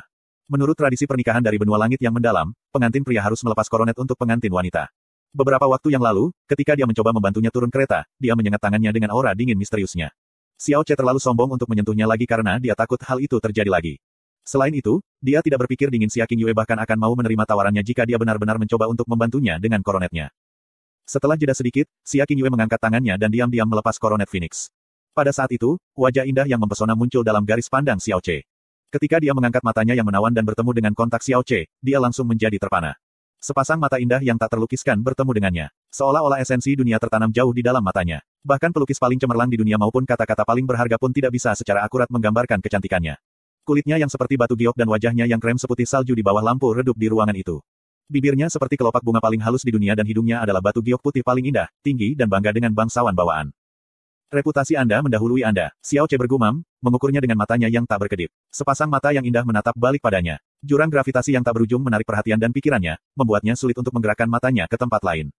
Menurut tradisi pernikahan dari benua langit yang mendalam, pengantin pria harus melepas koronet untuk pengantin wanita. Beberapa waktu yang lalu, ketika dia mencoba membantunya turun kereta, dia menyengat tangannya dengan aura dingin misteriusnya. Xiao Che terlalu sombong untuk menyentuhnya lagi karena dia takut hal itu terjadi lagi. Selain itu, dia tidak berpikir dingin Xia Yue bahkan akan mau menerima tawarannya jika dia benar-benar mencoba untuk membantunya dengan koronetnya. Setelah jeda sedikit, Xia Yue mengangkat tangannya dan diam-diam melepas koronet Phoenix. Pada saat itu, wajah indah yang mempesona muncul dalam garis pandang Xiao Che. Ketika dia mengangkat matanya yang menawan dan bertemu dengan kontak Xiao Che, dia langsung menjadi terpana. Sepasang mata indah yang tak terlukiskan bertemu dengannya. Seolah-olah esensi dunia tertanam jauh di dalam matanya. Bahkan pelukis paling cemerlang di dunia maupun kata-kata paling berharga pun tidak bisa secara akurat menggambarkan kecantikannya. Kulitnya yang seperti batu giok dan wajahnya yang krem seputih salju di bawah lampu redup di ruangan itu. Bibirnya seperti kelopak bunga paling halus di dunia dan hidungnya adalah batu giok putih paling indah, tinggi dan bangga dengan bangsawan bawaan. Reputasi Anda mendahului Anda. Xiao Che bergumam, mengukurnya dengan matanya yang tak berkedip. Sepasang mata yang indah menatap balik padanya. Jurang gravitasi yang tak berujung menarik perhatian dan pikirannya, membuatnya sulit untuk menggerakkan matanya ke tempat lain.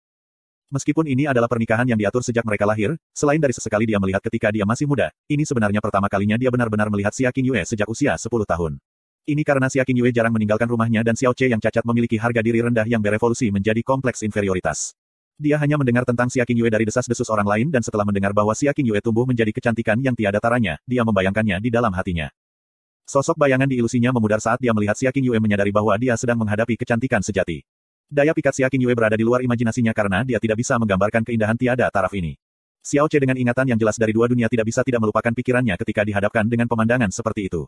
Meskipun ini adalah pernikahan yang diatur sejak mereka lahir, selain dari sesekali dia melihat ketika dia masih muda, ini sebenarnya pertama kalinya dia benar-benar melihat Xia Qingyue sejak usia 10 tahun. Ini karena Xia Qingyue jarang meninggalkan rumahnya dan Xiao Che yang cacat memiliki harga diri rendah yang berevolusi menjadi kompleks inferioritas. Dia hanya mendengar tentang Xia Qingyue dari desas-desus orang lain dan setelah mendengar bahwa Xia Qingyue tumbuh menjadi kecantikan yang tiada taranya, dia membayangkannya di dalam hatinya. Sosok bayangan di ilusinya memudar saat dia melihat Siaking Yue menyadari bahwa dia sedang menghadapi kecantikan sejati. Daya pikat Siaking Yue berada di luar imajinasinya karena dia tidak bisa menggambarkan keindahan tiada taraf ini. Xiao Che dengan ingatan yang jelas dari dua dunia tidak bisa tidak melupakan pikirannya ketika dihadapkan dengan pemandangan seperti itu.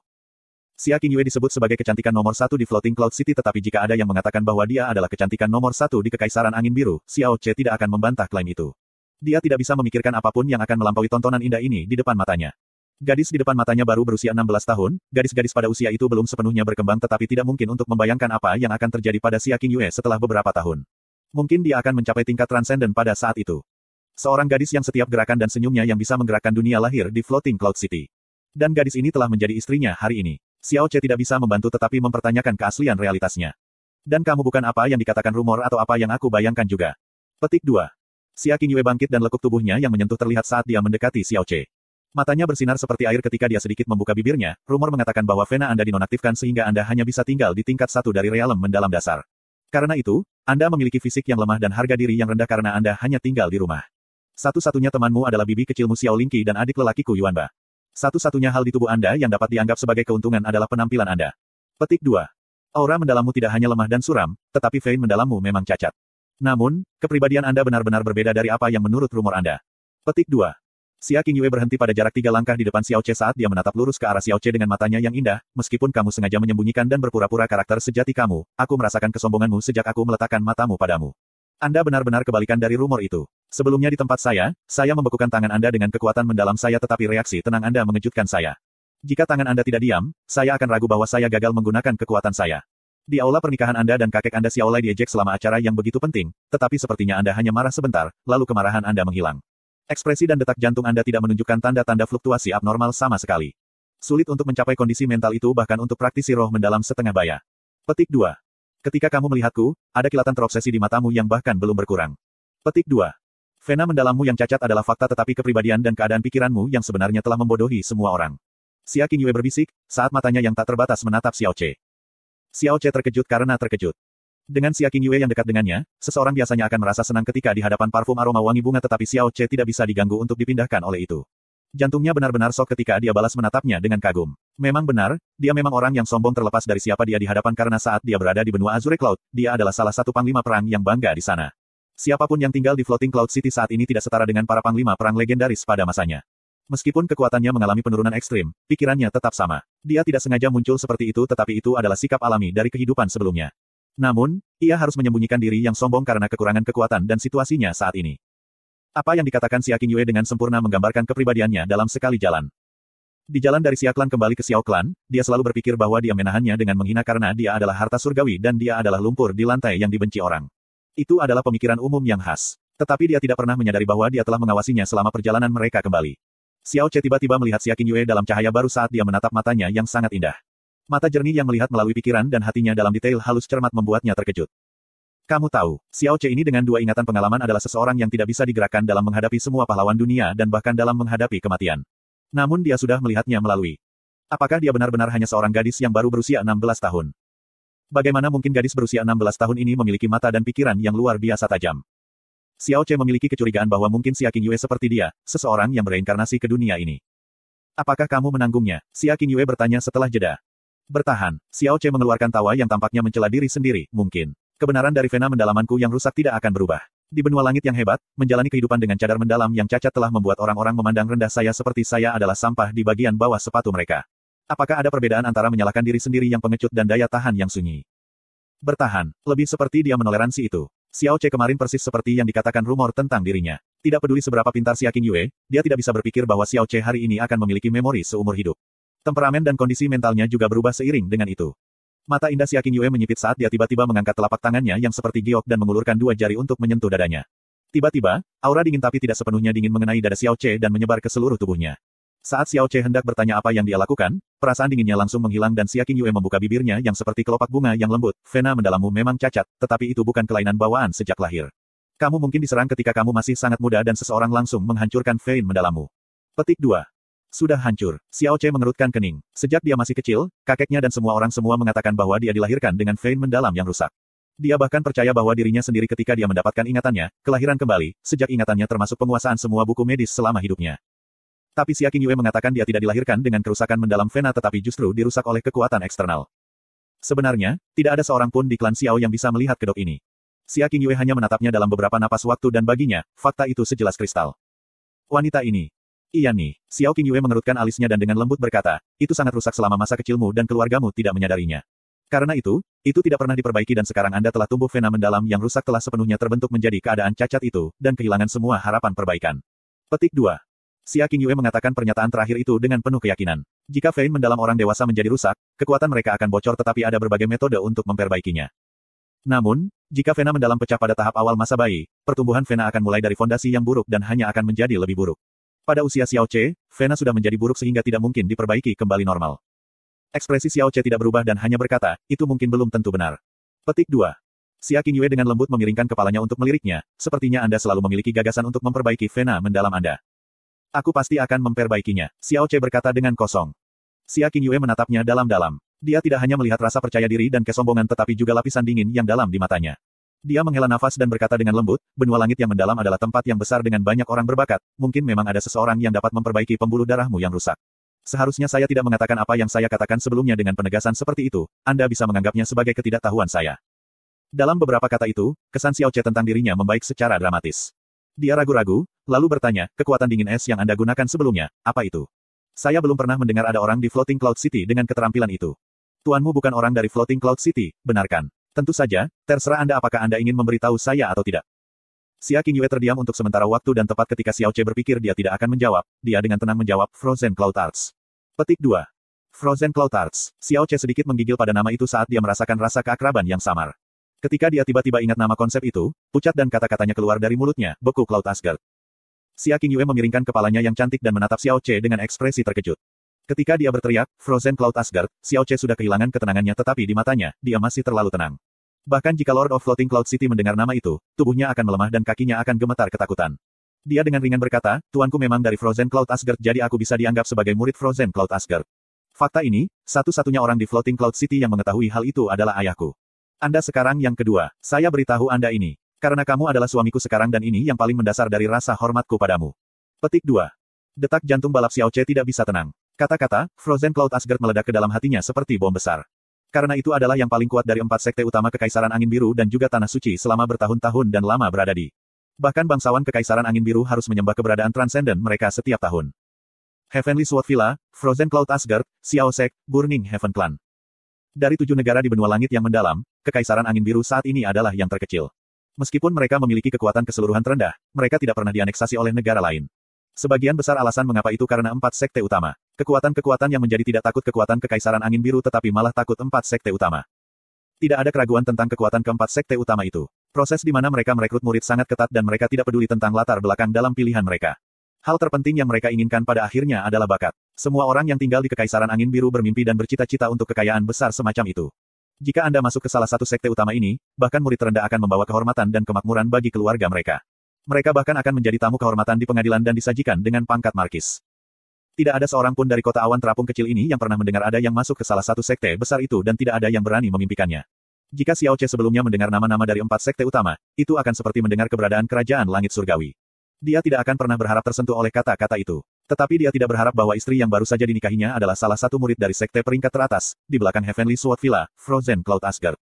Siaking Yue disebut sebagai kecantikan nomor satu di Floating Cloud City tetapi jika ada yang mengatakan bahwa dia adalah kecantikan nomor satu di Kekaisaran Angin Biru, Xiao Che tidak akan membantah klaim itu. Dia tidak bisa memikirkan apapun yang akan melampaui tontonan indah ini di depan matanya. Gadis di depan matanya baru berusia 16 tahun, gadis-gadis pada usia itu belum sepenuhnya berkembang tetapi tidak mungkin untuk membayangkan apa yang akan terjadi pada Xia King Yue setelah beberapa tahun. Mungkin dia akan mencapai tingkat transenden pada saat itu. Seorang gadis yang setiap gerakan dan senyumnya yang bisa menggerakkan dunia lahir di Floating Cloud City. Dan gadis ini telah menjadi istrinya hari ini. Xiao Che tidak bisa membantu tetapi mempertanyakan keaslian realitasnya. Dan kamu bukan apa yang dikatakan rumor atau apa yang aku bayangkan juga. Petik 2. Xia Yue bangkit dan lekuk tubuhnya yang menyentuh terlihat saat dia mendekati Xiao Che. Matanya bersinar seperti air ketika dia sedikit membuka bibirnya, rumor mengatakan bahwa Vena Anda dinonaktifkan sehingga Anda hanya bisa tinggal di tingkat satu dari realem mendalam dasar. Karena itu, Anda memiliki fisik yang lemah dan harga diri yang rendah karena Anda hanya tinggal di rumah. Satu-satunya temanmu adalah bibi kecilmu Xiao Lingqi dan adik lelakiku Yuanba. Satu-satunya hal di tubuh Anda yang dapat dianggap sebagai keuntungan adalah penampilan Anda. Petik 2. Aura mendalammu tidak hanya lemah dan suram, tetapi vein mendalammu memang cacat. Namun, kepribadian Anda benar-benar berbeda dari apa yang menurut rumor Anda. Petik 2. Xia Qingyue berhenti pada jarak tiga langkah di depan Xiao Che saat dia menatap lurus ke arah Xiao Che dengan matanya yang indah, meskipun kamu sengaja menyembunyikan dan berpura-pura karakter sejati kamu, aku merasakan kesombonganmu sejak aku meletakkan matamu padamu. Anda benar-benar kebalikan dari rumor itu. Sebelumnya di tempat saya, saya membekukan tangan Anda dengan kekuatan mendalam saya tetapi reaksi tenang Anda mengejutkan saya. Jika tangan Anda tidak diam, saya akan ragu bahwa saya gagal menggunakan kekuatan saya. Di aula pernikahan Anda dan kakek Anda Xiao Lei diejek selama acara yang begitu penting, tetapi sepertinya Anda hanya marah sebentar, lalu kemarahan Anda menghilang. Ekspresi dan detak jantung Anda tidak menunjukkan tanda-tanda fluktuasi abnormal sama sekali. Sulit untuk mencapai kondisi mental itu bahkan untuk praktisi roh mendalam setengah baya. Petik 2. Ketika kamu melihatku, ada kilatan terobsesi di matamu yang bahkan belum berkurang. Petik 2. Vena mendalammu yang cacat adalah fakta tetapi kepribadian dan keadaan pikiranmu yang sebenarnya telah membodohi semua orang. Xia Qingyue berbisik, saat matanya yang tak terbatas menatap Xiao Che. Xiao Che terkejut karena terkejut. Dengan Xia Qingyue yang dekat dengannya, seseorang biasanya akan merasa senang ketika di hadapan parfum aroma wangi bunga tetapi Xiao Che tidak bisa diganggu untuk dipindahkan oleh itu. Jantungnya benar-benar sok ketika dia balas menatapnya dengan kagum. Memang benar, dia memang orang yang sombong terlepas dari siapa dia di hadapan karena saat dia berada di benua Azure Cloud, dia adalah salah satu panglima perang yang bangga di sana. Siapapun yang tinggal di Floating Cloud City saat ini tidak setara dengan para panglima perang legendaris pada masanya. Meskipun kekuatannya mengalami penurunan ekstrim, pikirannya tetap sama. Dia tidak sengaja muncul seperti itu tetapi itu adalah sikap alami dari kehidupan sebelumnya. Namun, ia harus menyembunyikan diri yang sombong karena kekurangan kekuatan dan situasinya saat ini. Apa yang dikatakan Xia Yue dengan sempurna menggambarkan kepribadiannya dalam sekali jalan. Di jalan dari Siaklan kembali ke Xiao Klan, dia selalu berpikir bahwa dia menahannya dengan menghina karena dia adalah harta surgawi dan dia adalah lumpur di lantai yang dibenci orang. Itu adalah pemikiran umum yang khas. Tetapi dia tidak pernah menyadari bahwa dia telah mengawasinya selama perjalanan mereka kembali. Xiao Che tiba-tiba melihat Xia Yue dalam cahaya baru saat dia menatap matanya yang sangat indah. Mata jernih yang melihat melalui pikiran dan hatinya dalam detail halus cermat membuatnya terkejut. Kamu tahu, Xiao Che ini dengan dua ingatan pengalaman adalah seseorang yang tidak bisa digerakkan dalam menghadapi semua pahlawan dunia dan bahkan dalam menghadapi kematian. Namun dia sudah melihatnya melalui. Apakah dia benar-benar hanya seorang gadis yang baru berusia 16 tahun? Bagaimana mungkin gadis berusia 16 tahun ini memiliki mata dan pikiran yang luar biasa tajam? Xiao Che memiliki kecurigaan bahwa mungkin Xia Qingyue Yue seperti dia, seseorang yang bereinkarnasi ke dunia ini. Apakah kamu menanggungnya? Xia Qingyue Yue bertanya setelah jeda. Bertahan, Xiao Che mengeluarkan tawa yang tampaknya mencela diri sendiri, mungkin. Kebenaran dari vena mendalamanku yang rusak tidak akan berubah. Di benua langit yang hebat, menjalani kehidupan dengan cadar mendalam yang cacat telah membuat orang-orang memandang rendah saya seperti saya adalah sampah di bagian bawah sepatu mereka. Apakah ada perbedaan antara menyalahkan diri sendiri yang pengecut dan daya tahan yang sunyi? Bertahan, lebih seperti dia menoleransi itu. Xiao Che kemarin persis seperti yang dikatakan rumor tentang dirinya. Tidak peduli seberapa pintar Siakin Yue, dia tidak bisa berpikir bahwa Xiao Che hari ini akan memiliki memori seumur hidup. Temperamen dan kondisi mentalnya juga berubah seiring dengan itu. Mata indah si Yue menyipit saat dia tiba-tiba mengangkat telapak tangannya yang seperti giok dan mengulurkan dua jari untuk menyentuh dadanya. Tiba-tiba, aura dingin tapi tidak sepenuhnya dingin mengenai dada Xiao Che dan menyebar ke seluruh tubuhnya. Saat Xiao Che hendak bertanya apa yang dia lakukan, perasaan dinginnya langsung menghilang dan si Yue membuka bibirnya yang seperti kelopak bunga yang lembut. Vena mendalammu memang cacat, tetapi itu bukan kelainan bawaan sejak lahir. Kamu mungkin diserang ketika kamu masih sangat muda dan seseorang langsung menghancurkan vein mendalammu. Petik 2 sudah hancur. Xiao Che mengerutkan kening. Sejak dia masih kecil, kakeknya dan semua orang semua mengatakan bahwa dia dilahirkan dengan vein mendalam yang rusak. Dia bahkan percaya bahwa dirinya sendiri ketika dia mendapatkan ingatannya, kelahiran kembali, sejak ingatannya termasuk penguasaan semua buku medis selama hidupnya. Tapi Xia Yue mengatakan dia tidak dilahirkan dengan kerusakan mendalam vena tetapi justru dirusak oleh kekuatan eksternal. Sebenarnya, tidak ada seorang pun di klan Xiao yang bisa melihat kedok ini. Xia Yue hanya menatapnya dalam beberapa napas waktu dan baginya, fakta itu sejelas kristal. Wanita ini, Iya nih, Xiao Qingyue mengerutkan alisnya dan dengan lembut berkata, itu sangat rusak selama masa kecilmu dan keluargamu tidak menyadarinya. Karena itu, itu tidak pernah diperbaiki dan sekarang Anda telah tumbuh vena mendalam yang rusak telah sepenuhnya terbentuk menjadi keadaan cacat itu, dan kehilangan semua harapan perbaikan. Petik 2. Xia Qingyue mengatakan pernyataan terakhir itu dengan penuh keyakinan. Jika vein mendalam orang dewasa menjadi rusak, kekuatan mereka akan bocor tetapi ada berbagai metode untuk memperbaikinya. Namun, jika vena mendalam pecah pada tahap awal masa bayi, pertumbuhan vena akan mulai dari fondasi yang buruk dan hanya akan menjadi lebih buruk. Pada usia Xiao Che, Vena sudah menjadi buruk sehingga tidak mungkin diperbaiki kembali normal. Ekspresi Xiao Che tidak berubah dan hanya berkata, itu mungkin belum tentu benar. Petik 2. Aking Yue dengan lembut memiringkan kepalanya untuk meliriknya, sepertinya Anda selalu memiliki gagasan untuk memperbaiki Vena mendalam Anda. Aku pasti akan memperbaikinya, Xiao Che berkata dengan kosong. Aking Yue menatapnya dalam-dalam. Dia tidak hanya melihat rasa percaya diri dan kesombongan tetapi juga lapisan dingin yang dalam di matanya. Dia menghela nafas dan berkata dengan lembut, benua langit yang mendalam adalah tempat yang besar dengan banyak orang berbakat, mungkin memang ada seseorang yang dapat memperbaiki pembuluh darahmu yang rusak. Seharusnya saya tidak mengatakan apa yang saya katakan sebelumnya dengan penegasan seperti itu, Anda bisa menganggapnya sebagai ketidaktahuan saya. Dalam beberapa kata itu, kesan Xiao Che tentang dirinya membaik secara dramatis. Dia ragu-ragu, lalu bertanya, kekuatan dingin es yang Anda gunakan sebelumnya, apa itu? Saya belum pernah mendengar ada orang di Floating Cloud City dengan keterampilan itu. Tuanmu bukan orang dari Floating Cloud City, benarkan? Tentu saja, terserah Anda apakah Anda ingin memberitahu saya atau tidak. Xia Qingyue terdiam untuk sementara waktu dan tepat ketika Xiao Che berpikir dia tidak akan menjawab, dia dengan tenang menjawab Frozen Cloud Arts. Petik 2. Frozen Cloud Arts. Xiao Che sedikit menggigil pada nama itu saat dia merasakan rasa keakraban yang samar. Ketika dia tiba-tiba ingat nama konsep itu, pucat dan kata-katanya keluar dari mulutnya, beku Cloud Asgard. Xia Qingyue memiringkan kepalanya yang cantik dan menatap Xiao Che dengan ekspresi terkejut. Ketika dia berteriak, Frozen Cloud Asgard, Xiao Che sudah kehilangan ketenangannya tetapi di matanya, dia masih terlalu tenang. Bahkan jika Lord of Floating Cloud City mendengar nama itu, tubuhnya akan melemah dan kakinya akan gemetar ketakutan. Dia dengan ringan berkata, tuanku memang dari Frozen Cloud Asgard jadi aku bisa dianggap sebagai murid Frozen Cloud Asgard. Fakta ini, satu-satunya orang di Floating Cloud City yang mengetahui hal itu adalah ayahku. Anda sekarang yang kedua, saya beritahu Anda ini. Karena kamu adalah suamiku sekarang dan ini yang paling mendasar dari rasa hormatku padamu. Petik 2. Detak jantung balap Xiao Che tidak bisa tenang. Kata-kata, Frozen Cloud Asgard meledak ke dalam hatinya seperti bom besar. Karena itu adalah yang paling kuat dari empat sekte utama Kekaisaran Angin Biru dan juga Tanah Suci selama bertahun-tahun dan lama berada di. Bahkan bangsawan Kekaisaran Angin Biru harus menyembah keberadaan transenden mereka setiap tahun. Heavenly Sword Villa, Frozen Cloud Asgard, Xiao Sek, Burning Heaven Clan. Dari tujuh negara di benua langit yang mendalam, Kekaisaran Angin Biru saat ini adalah yang terkecil. Meskipun mereka memiliki kekuatan keseluruhan terendah, mereka tidak pernah dianeksasi oleh negara lain. Sebagian besar alasan mengapa itu karena empat sekte utama. Kekuatan-kekuatan yang menjadi tidak takut kekuatan kekaisaran angin biru tetapi malah takut empat sekte utama. Tidak ada keraguan tentang kekuatan keempat sekte utama itu. Proses di mana mereka merekrut murid sangat ketat dan mereka tidak peduli tentang latar belakang dalam pilihan mereka. Hal terpenting yang mereka inginkan pada akhirnya adalah bakat. Semua orang yang tinggal di Kekaisaran Angin Biru bermimpi dan bercita-cita untuk kekayaan besar semacam itu. Jika Anda masuk ke salah satu sekte utama ini, bahkan murid terendah akan membawa kehormatan dan kemakmuran bagi keluarga mereka. Mereka bahkan akan menjadi tamu kehormatan di pengadilan dan disajikan dengan pangkat markis. Tidak ada seorang pun dari kota awan terapung kecil ini yang pernah mendengar ada yang masuk ke salah satu sekte besar itu dan tidak ada yang berani memimpikannya. Jika Xiao Che sebelumnya mendengar nama-nama dari empat sekte utama, itu akan seperti mendengar keberadaan kerajaan langit surgawi. Dia tidak akan pernah berharap tersentuh oleh kata-kata itu. Tetapi dia tidak berharap bahwa istri yang baru saja dinikahinya adalah salah satu murid dari sekte peringkat teratas, di belakang Heavenly Sword Villa, Frozen Cloud Asgard.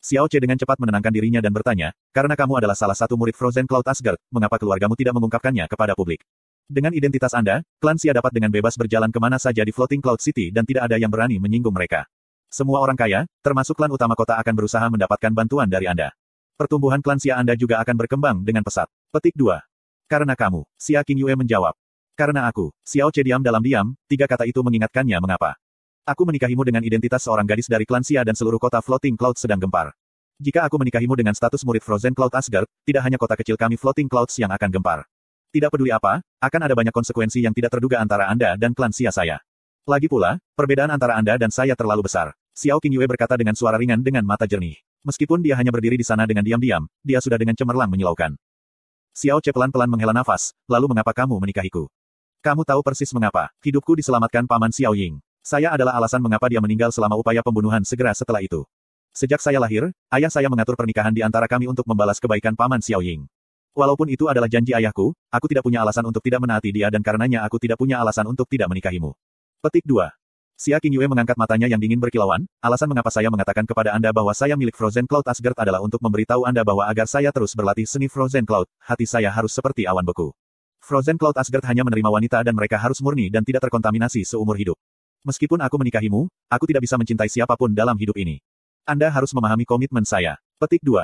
Xiao Che dengan cepat menenangkan dirinya dan bertanya, karena kamu adalah salah satu murid Frozen Cloud Asgard, mengapa keluargamu tidak mengungkapkannya kepada publik? Dengan identitas Anda, klan Xia dapat dengan bebas berjalan kemana saja di Floating Cloud City dan tidak ada yang berani menyinggung mereka. Semua orang kaya, termasuk klan utama kota akan berusaha mendapatkan bantuan dari Anda. Pertumbuhan klan Xia Anda juga akan berkembang dengan pesat. Petik 2. Karena kamu, Xia King Yue menjawab. Karena aku, Xiao Che diam dalam diam, tiga kata itu mengingatkannya mengapa. Aku menikahimu dengan identitas seorang gadis dari klan Sia dan seluruh kota Floating Cloud sedang gempar. Jika aku menikahimu dengan status murid Frozen Cloud Asgard, tidak hanya kota kecil kami Floating Clouds yang akan gempar. Tidak peduli apa, akan ada banyak konsekuensi yang tidak terduga antara Anda dan klan Sia saya. Lagi pula, perbedaan antara Anda dan saya terlalu besar. Xiao Qingyue berkata dengan suara ringan dengan mata jernih. Meskipun dia hanya berdiri di sana dengan diam-diam, dia sudah dengan cemerlang menyilaukan. Xiao Che pelan-pelan menghela nafas, lalu mengapa kamu menikahiku? Kamu tahu persis mengapa. Hidupku diselamatkan Paman Xiao Ying. Saya adalah alasan mengapa dia meninggal selama upaya pembunuhan segera setelah itu. Sejak saya lahir, ayah saya mengatur pernikahan di antara kami untuk membalas kebaikan paman Xiao Ying. Walaupun itu adalah janji ayahku, aku tidak punya alasan untuk tidak menaati dia dan karenanya aku tidak punya alasan untuk tidak menikahimu. Petik 2. Xia Qingyue mengangkat matanya yang dingin berkilauan, alasan mengapa saya mengatakan kepada Anda bahwa saya milik Frozen Cloud Asgard adalah untuk memberitahu Anda bahwa agar saya terus berlatih seni Frozen Cloud, hati saya harus seperti awan beku. Frozen Cloud Asgard hanya menerima wanita dan mereka harus murni dan tidak terkontaminasi seumur hidup. Meskipun aku menikahimu, aku tidak bisa mencintai siapapun dalam hidup ini. Anda harus memahami komitmen saya. Petik 2.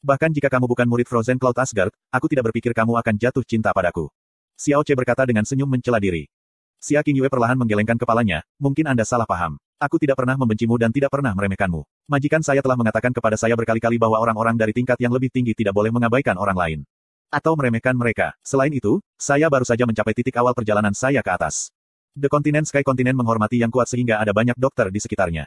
Bahkan jika kamu bukan murid Frozen Cloud Asgard, aku tidak berpikir kamu akan jatuh cinta padaku. Xiao Che berkata dengan senyum mencela diri. Xia Qingyue perlahan menggelengkan kepalanya, mungkin Anda salah paham. Aku tidak pernah membencimu dan tidak pernah meremehkanmu. Majikan saya telah mengatakan kepada saya berkali-kali bahwa orang-orang dari tingkat yang lebih tinggi tidak boleh mengabaikan orang lain. Atau meremehkan mereka. Selain itu, saya baru saja mencapai titik awal perjalanan saya ke atas. The Continent Sky Continent menghormati yang kuat sehingga ada banyak dokter di sekitarnya.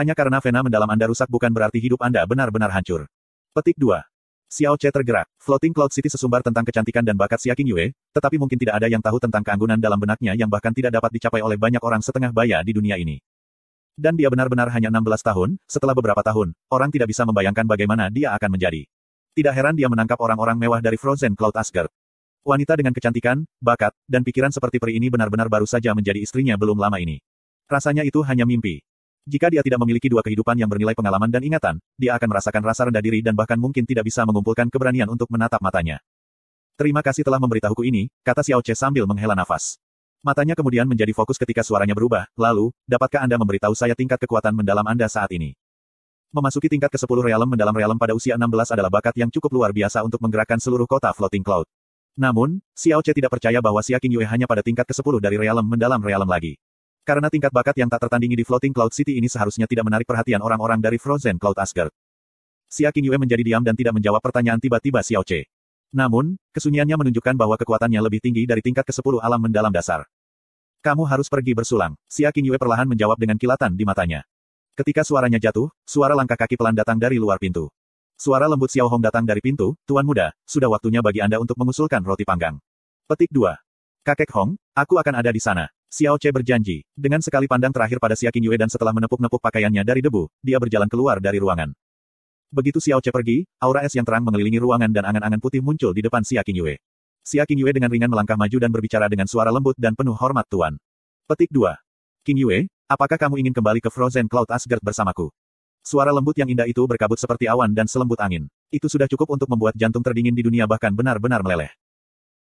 Hanya karena vena mendalam Anda rusak bukan berarti hidup Anda benar-benar hancur. Petik 2. Xiao Che tergerak. Floating Cloud City sesumbar tentang kecantikan dan bakat Xia Qingyue, tetapi mungkin tidak ada yang tahu tentang keanggunan dalam benaknya yang bahkan tidak dapat dicapai oleh banyak orang setengah baya di dunia ini. Dan dia benar-benar hanya 16 tahun, setelah beberapa tahun, orang tidak bisa membayangkan bagaimana dia akan menjadi. Tidak heran dia menangkap orang-orang mewah dari Frozen Cloud Asgard. Wanita dengan kecantikan, bakat, dan pikiran seperti peri ini benar-benar baru saja menjadi istrinya belum lama ini. Rasanya itu hanya mimpi. Jika dia tidak memiliki dua kehidupan yang bernilai pengalaman dan ingatan, dia akan merasakan rasa rendah diri dan bahkan mungkin tidak bisa mengumpulkan keberanian untuk menatap matanya. Terima kasih telah memberitahuku ini, kata Xiao Che sambil menghela nafas. Matanya kemudian menjadi fokus ketika suaranya berubah, lalu, dapatkah Anda memberitahu saya tingkat kekuatan mendalam Anda saat ini? Memasuki tingkat ke-10 realem mendalam realem pada usia 16 adalah bakat yang cukup luar biasa untuk menggerakkan seluruh kota floating cloud. Namun, Xiao Che tidak percaya bahwa Xia King Yue hanya pada tingkat ke-10 dari realem mendalam realem lagi. Karena tingkat bakat yang tak tertandingi di Floating Cloud City ini seharusnya tidak menarik perhatian orang-orang dari Frozen Cloud Asgard. Xia King Yue menjadi diam dan tidak menjawab pertanyaan tiba-tiba Xiao Che. Namun, kesunyiannya menunjukkan bahwa kekuatannya lebih tinggi dari tingkat ke-10 alam mendalam dasar. Kamu harus pergi bersulang, Xia King Yue perlahan menjawab dengan kilatan di matanya. Ketika suaranya jatuh, suara langkah kaki pelan datang dari luar pintu. Suara lembut Xiao Hong datang dari pintu, Tuan Muda, sudah waktunya bagi Anda untuk mengusulkan roti panggang. Petik 2. Kakek Hong, aku akan ada di sana. Xiao Che berjanji. Dengan sekali pandang terakhir pada Xia Yue dan setelah menepuk-nepuk pakaiannya dari debu, dia berjalan keluar dari ruangan. Begitu Xiao Che pergi, aura es yang terang mengelilingi ruangan dan angan-angan putih muncul di depan Xia Yue. Xia Yue dengan ringan melangkah maju dan berbicara dengan suara lembut dan penuh hormat Tuan. Petik 2. Qingyue, apakah kamu ingin kembali ke Frozen Cloud Asgard bersamaku? Suara lembut yang indah itu berkabut seperti awan dan selembut angin. Itu sudah cukup untuk membuat jantung terdingin di dunia bahkan benar-benar meleleh.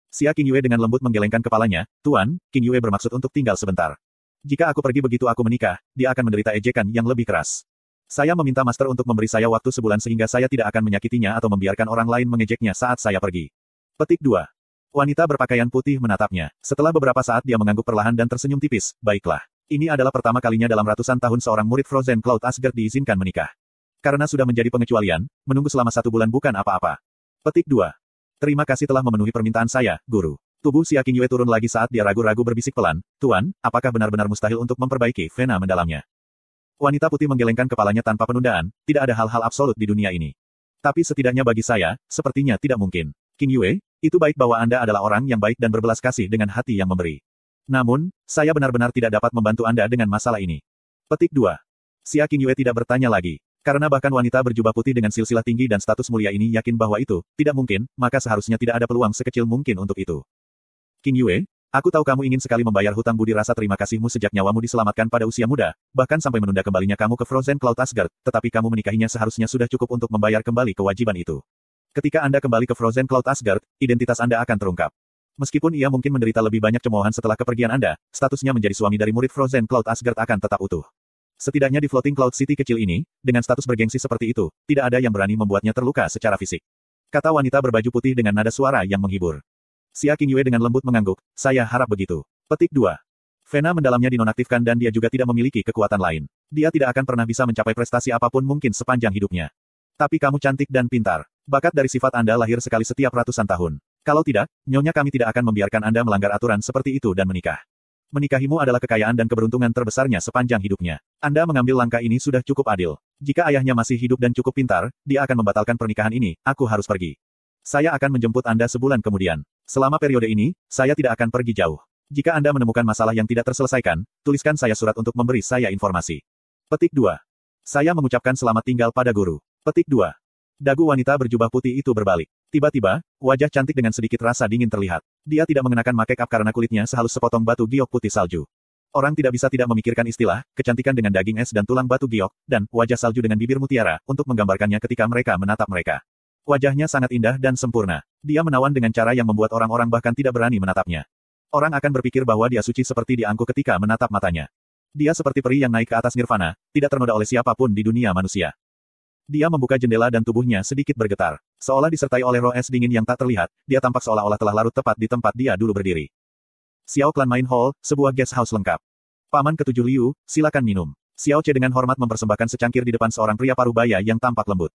Xia Yue dengan lembut menggelengkan kepalanya, Tuan, Yue bermaksud untuk tinggal sebentar. Jika aku pergi begitu aku menikah, dia akan menderita ejekan yang lebih keras. Saya meminta Master untuk memberi saya waktu sebulan sehingga saya tidak akan menyakitinya atau membiarkan orang lain mengejeknya saat saya pergi. Petik 2. Wanita berpakaian putih menatapnya. Setelah beberapa saat dia mengangguk perlahan dan tersenyum tipis, baiklah. Ini adalah pertama kalinya dalam ratusan tahun seorang murid Frozen Cloud Asgard diizinkan menikah. Karena sudah menjadi pengecualian, menunggu selama satu bulan bukan apa-apa. Petik 2. Terima kasih telah memenuhi permintaan saya, guru. Tubuh si Aking Yue turun lagi saat dia ragu-ragu berbisik pelan, Tuan, apakah benar-benar mustahil untuk memperbaiki vena mendalamnya? Wanita putih menggelengkan kepalanya tanpa penundaan, tidak ada hal-hal absolut di dunia ini. Tapi setidaknya bagi saya, sepertinya tidak mungkin. King Yue, itu baik bahwa Anda adalah orang yang baik dan berbelas kasih dengan hati yang memberi. Namun, saya benar-benar tidak dapat membantu Anda dengan masalah ini. Petik 2. Xia Qingyue tidak bertanya lagi. Karena bahkan wanita berjubah putih dengan silsilah tinggi dan status mulia ini yakin bahwa itu tidak mungkin, maka seharusnya tidak ada peluang sekecil mungkin untuk itu. King Yue, aku tahu kamu ingin sekali membayar hutang budi rasa terima kasihmu sejak nyawamu diselamatkan pada usia muda, bahkan sampai menunda kembalinya kamu ke Frozen Cloud Asgard, tetapi kamu menikahinya seharusnya sudah cukup untuk membayar kembali kewajiban itu. Ketika Anda kembali ke Frozen Cloud Asgard, identitas Anda akan terungkap. Meskipun ia mungkin menderita lebih banyak cemoohan setelah kepergian Anda, statusnya menjadi suami dari murid Frozen Cloud Asgard akan tetap utuh. Setidaknya di floating cloud city kecil ini, dengan status bergengsi seperti itu, tidak ada yang berani membuatnya terluka secara fisik. Kata wanita berbaju putih dengan nada suara yang menghibur. Xia Qingyue dengan lembut mengangguk, saya harap begitu. Petik 2. Vena mendalamnya dinonaktifkan dan dia juga tidak memiliki kekuatan lain. Dia tidak akan pernah bisa mencapai prestasi apapun mungkin sepanjang hidupnya. Tapi kamu cantik dan pintar. Bakat dari sifat Anda lahir sekali setiap ratusan tahun. Kalau tidak, nyonya kami tidak akan membiarkan Anda melanggar aturan seperti itu dan menikah. Menikahimu adalah kekayaan dan keberuntungan terbesarnya sepanjang hidupnya. Anda mengambil langkah ini sudah cukup adil. Jika ayahnya masih hidup dan cukup pintar, dia akan membatalkan pernikahan ini, aku harus pergi. Saya akan menjemput Anda sebulan kemudian. Selama periode ini, saya tidak akan pergi jauh. Jika Anda menemukan masalah yang tidak terselesaikan, tuliskan saya surat untuk memberi saya informasi. Petik 2. Saya mengucapkan selamat tinggal pada guru. Petik 2. Dagu wanita berjubah putih itu berbalik. Tiba-tiba, wajah cantik dengan sedikit rasa dingin terlihat. Dia tidak mengenakan make up karena kulitnya sehalus sepotong batu giok putih salju. Orang tidak bisa tidak memikirkan istilah, kecantikan dengan daging es dan tulang batu giok, dan wajah salju dengan bibir mutiara, untuk menggambarkannya ketika mereka menatap mereka. Wajahnya sangat indah dan sempurna. Dia menawan dengan cara yang membuat orang-orang bahkan tidak berani menatapnya. Orang akan berpikir bahwa dia suci seperti diangku ketika menatap matanya. Dia seperti peri yang naik ke atas nirvana, tidak ternoda oleh siapapun di dunia manusia. Dia membuka jendela dan tubuhnya sedikit bergetar. Seolah disertai oleh roh es dingin yang tak terlihat, dia tampak seolah-olah telah larut tepat di tempat dia dulu berdiri. Xiao Clan Main Hall, sebuah guest house lengkap. Paman ketujuh Liu, silakan minum. Xiao Che dengan hormat mempersembahkan secangkir di depan seorang pria parubaya yang tampak lembut.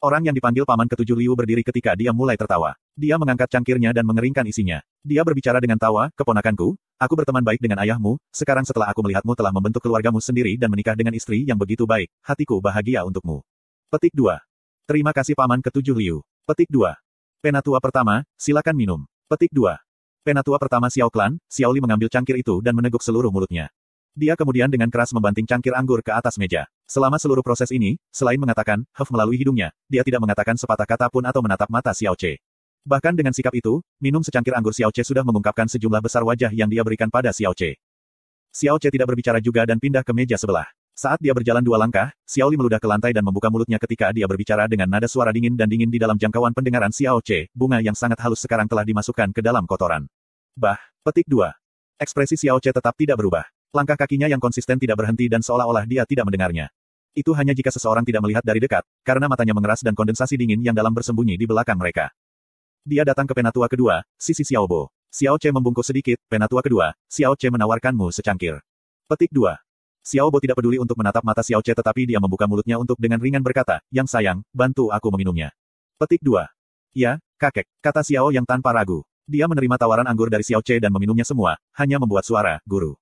Orang yang dipanggil Paman ketujuh Liu berdiri ketika dia mulai tertawa. Dia mengangkat cangkirnya dan mengeringkan isinya. Dia berbicara dengan tawa, keponakanku, aku berteman baik dengan ayahmu, sekarang setelah aku melihatmu telah membentuk keluargamu sendiri dan menikah dengan istri yang begitu baik, hatiku bahagia untukmu. Petik 2. Terima kasih Paman Ketujuh Liu. Petik 2. Penatua pertama, silakan minum. Petik 2. Penatua pertama Xiao Clan, Xiao Li mengambil cangkir itu dan meneguk seluruh mulutnya. Dia kemudian dengan keras membanting cangkir anggur ke atas meja. Selama seluruh proses ini, selain mengatakan, Huff melalui hidungnya, dia tidak mengatakan sepatah kata pun atau menatap mata Xiao Che. Bahkan dengan sikap itu, minum secangkir anggur Xiao Che sudah mengungkapkan sejumlah besar wajah yang dia berikan pada Xiao Che. Xiao Che tidak berbicara juga dan pindah ke meja sebelah. Saat dia berjalan dua langkah, Xiaoli meludah ke lantai dan membuka mulutnya ketika dia berbicara dengan nada suara dingin dan dingin di dalam jangkauan pendengaran Xiao Che, bunga yang sangat halus sekarang telah dimasukkan ke dalam kotoran. Bah, petik dua. Ekspresi Xiao Che tetap tidak berubah. Langkah kakinya yang konsisten tidak berhenti dan seolah-olah dia tidak mendengarnya. Itu hanya jika seseorang tidak melihat dari dekat, karena matanya mengeras dan kondensasi dingin yang dalam bersembunyi di belakang mereka. Dia datang ke penatua kedua, sisi Xiaobo. Xiao Che membungkuk sedikit, penatua kedua, Xiao Che menawarkanmu secangkir. Petik 2. Xiao Bo tidak peduli untuk menatap mata Xiao Che tetapi dia membuka mulutnya untuk dengan ringan berkata, Yang sayang, bantu aku meminumnya. Petik 2. Ya, kakek, kata Xiao yang tanpa ragu. Dia menerima tawaran anggur dari Xiao Che dan meminumnya semua, hanya membuat suara, guru.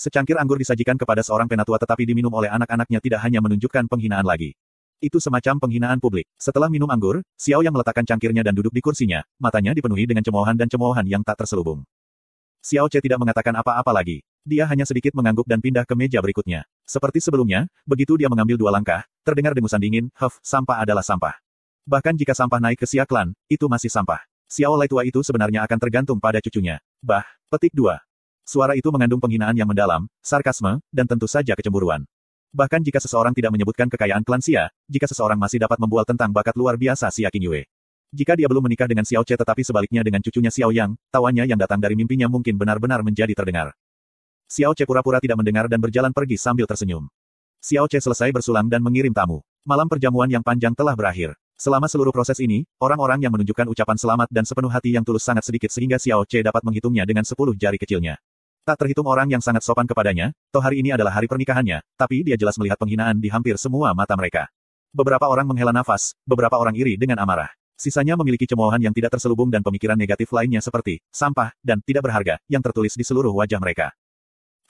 Secangkir anggur disajikan kepada seorang penatua tetapi diminum oleh anak-anaknya tidak hanya menunjukkan penghinaan lagi. Itu semacam penghinaan publik. Setelah minum anggur, Xiao yang meletakkan cangkirnya dan duduk di kursinya, matanya dipenuhi dengan cemoohan dan cemoohan yang tak terselubung. Xiao Che tidak mengatakan apa-apa lagi. Dia hanya sedikit mengangguk dan pindah ke meja berikutnya. Seperti sebelumnya, begitu dia mengambil dua langkah, terdengar dengusan dingin, huff, sampah adalah sampah. Bahkan jika sampah naik ke siaklan, itu masih sampah. Xiao Lai tua itu sebenarnya akan tergantung pada cucunya. Bah, petik dua. Suara itu mengandung penghinaan yang mendalam, sarkasme, dan tentu saja kecemburuan. Bahkan jika seseorang tidak menyebutkan kekayaan klan Xia, jika seseorang masih dapat membual tentang bakat luar biasa Xia Qingyue. Jika dia belum menikah dengan Xiao Che tetapi sebaliknya dengan cucunya Xiao Yang, tawanya yang datang dari mimpinya mungkin benar-benar menjadi terdengar. Xiao Che pura-pura tidak mendengar dan berjalan pergi sambil tersenyum. Xiao Che selesai bersulang dan mengirim tamu. Malam perjamuan yang panjang telah berakhir. Selama seluruh proses ini, orang-orang yang menunjukkan ucapan selamat dan sepenuh hati yang tulus sangat sedikit sehingga Xiao Che dapat menghitungnya dengan sepuluh jari kecilnya. Tak terhitung orang yang sangat sopan kepadanya, toh hari ini adalah hari pernikahannya, tapi dia jelas melihat penghinaan di hampir semua mata mereka. Beberapa orang menghela nafas, beberapa orang iri dengan amarah. Sisanya memiliki cemoohan yang tidak terselubung dan pemikiran negatif lainnya seperti sampah dan tidak berharga yang tertulis di seluruh wajah mereka.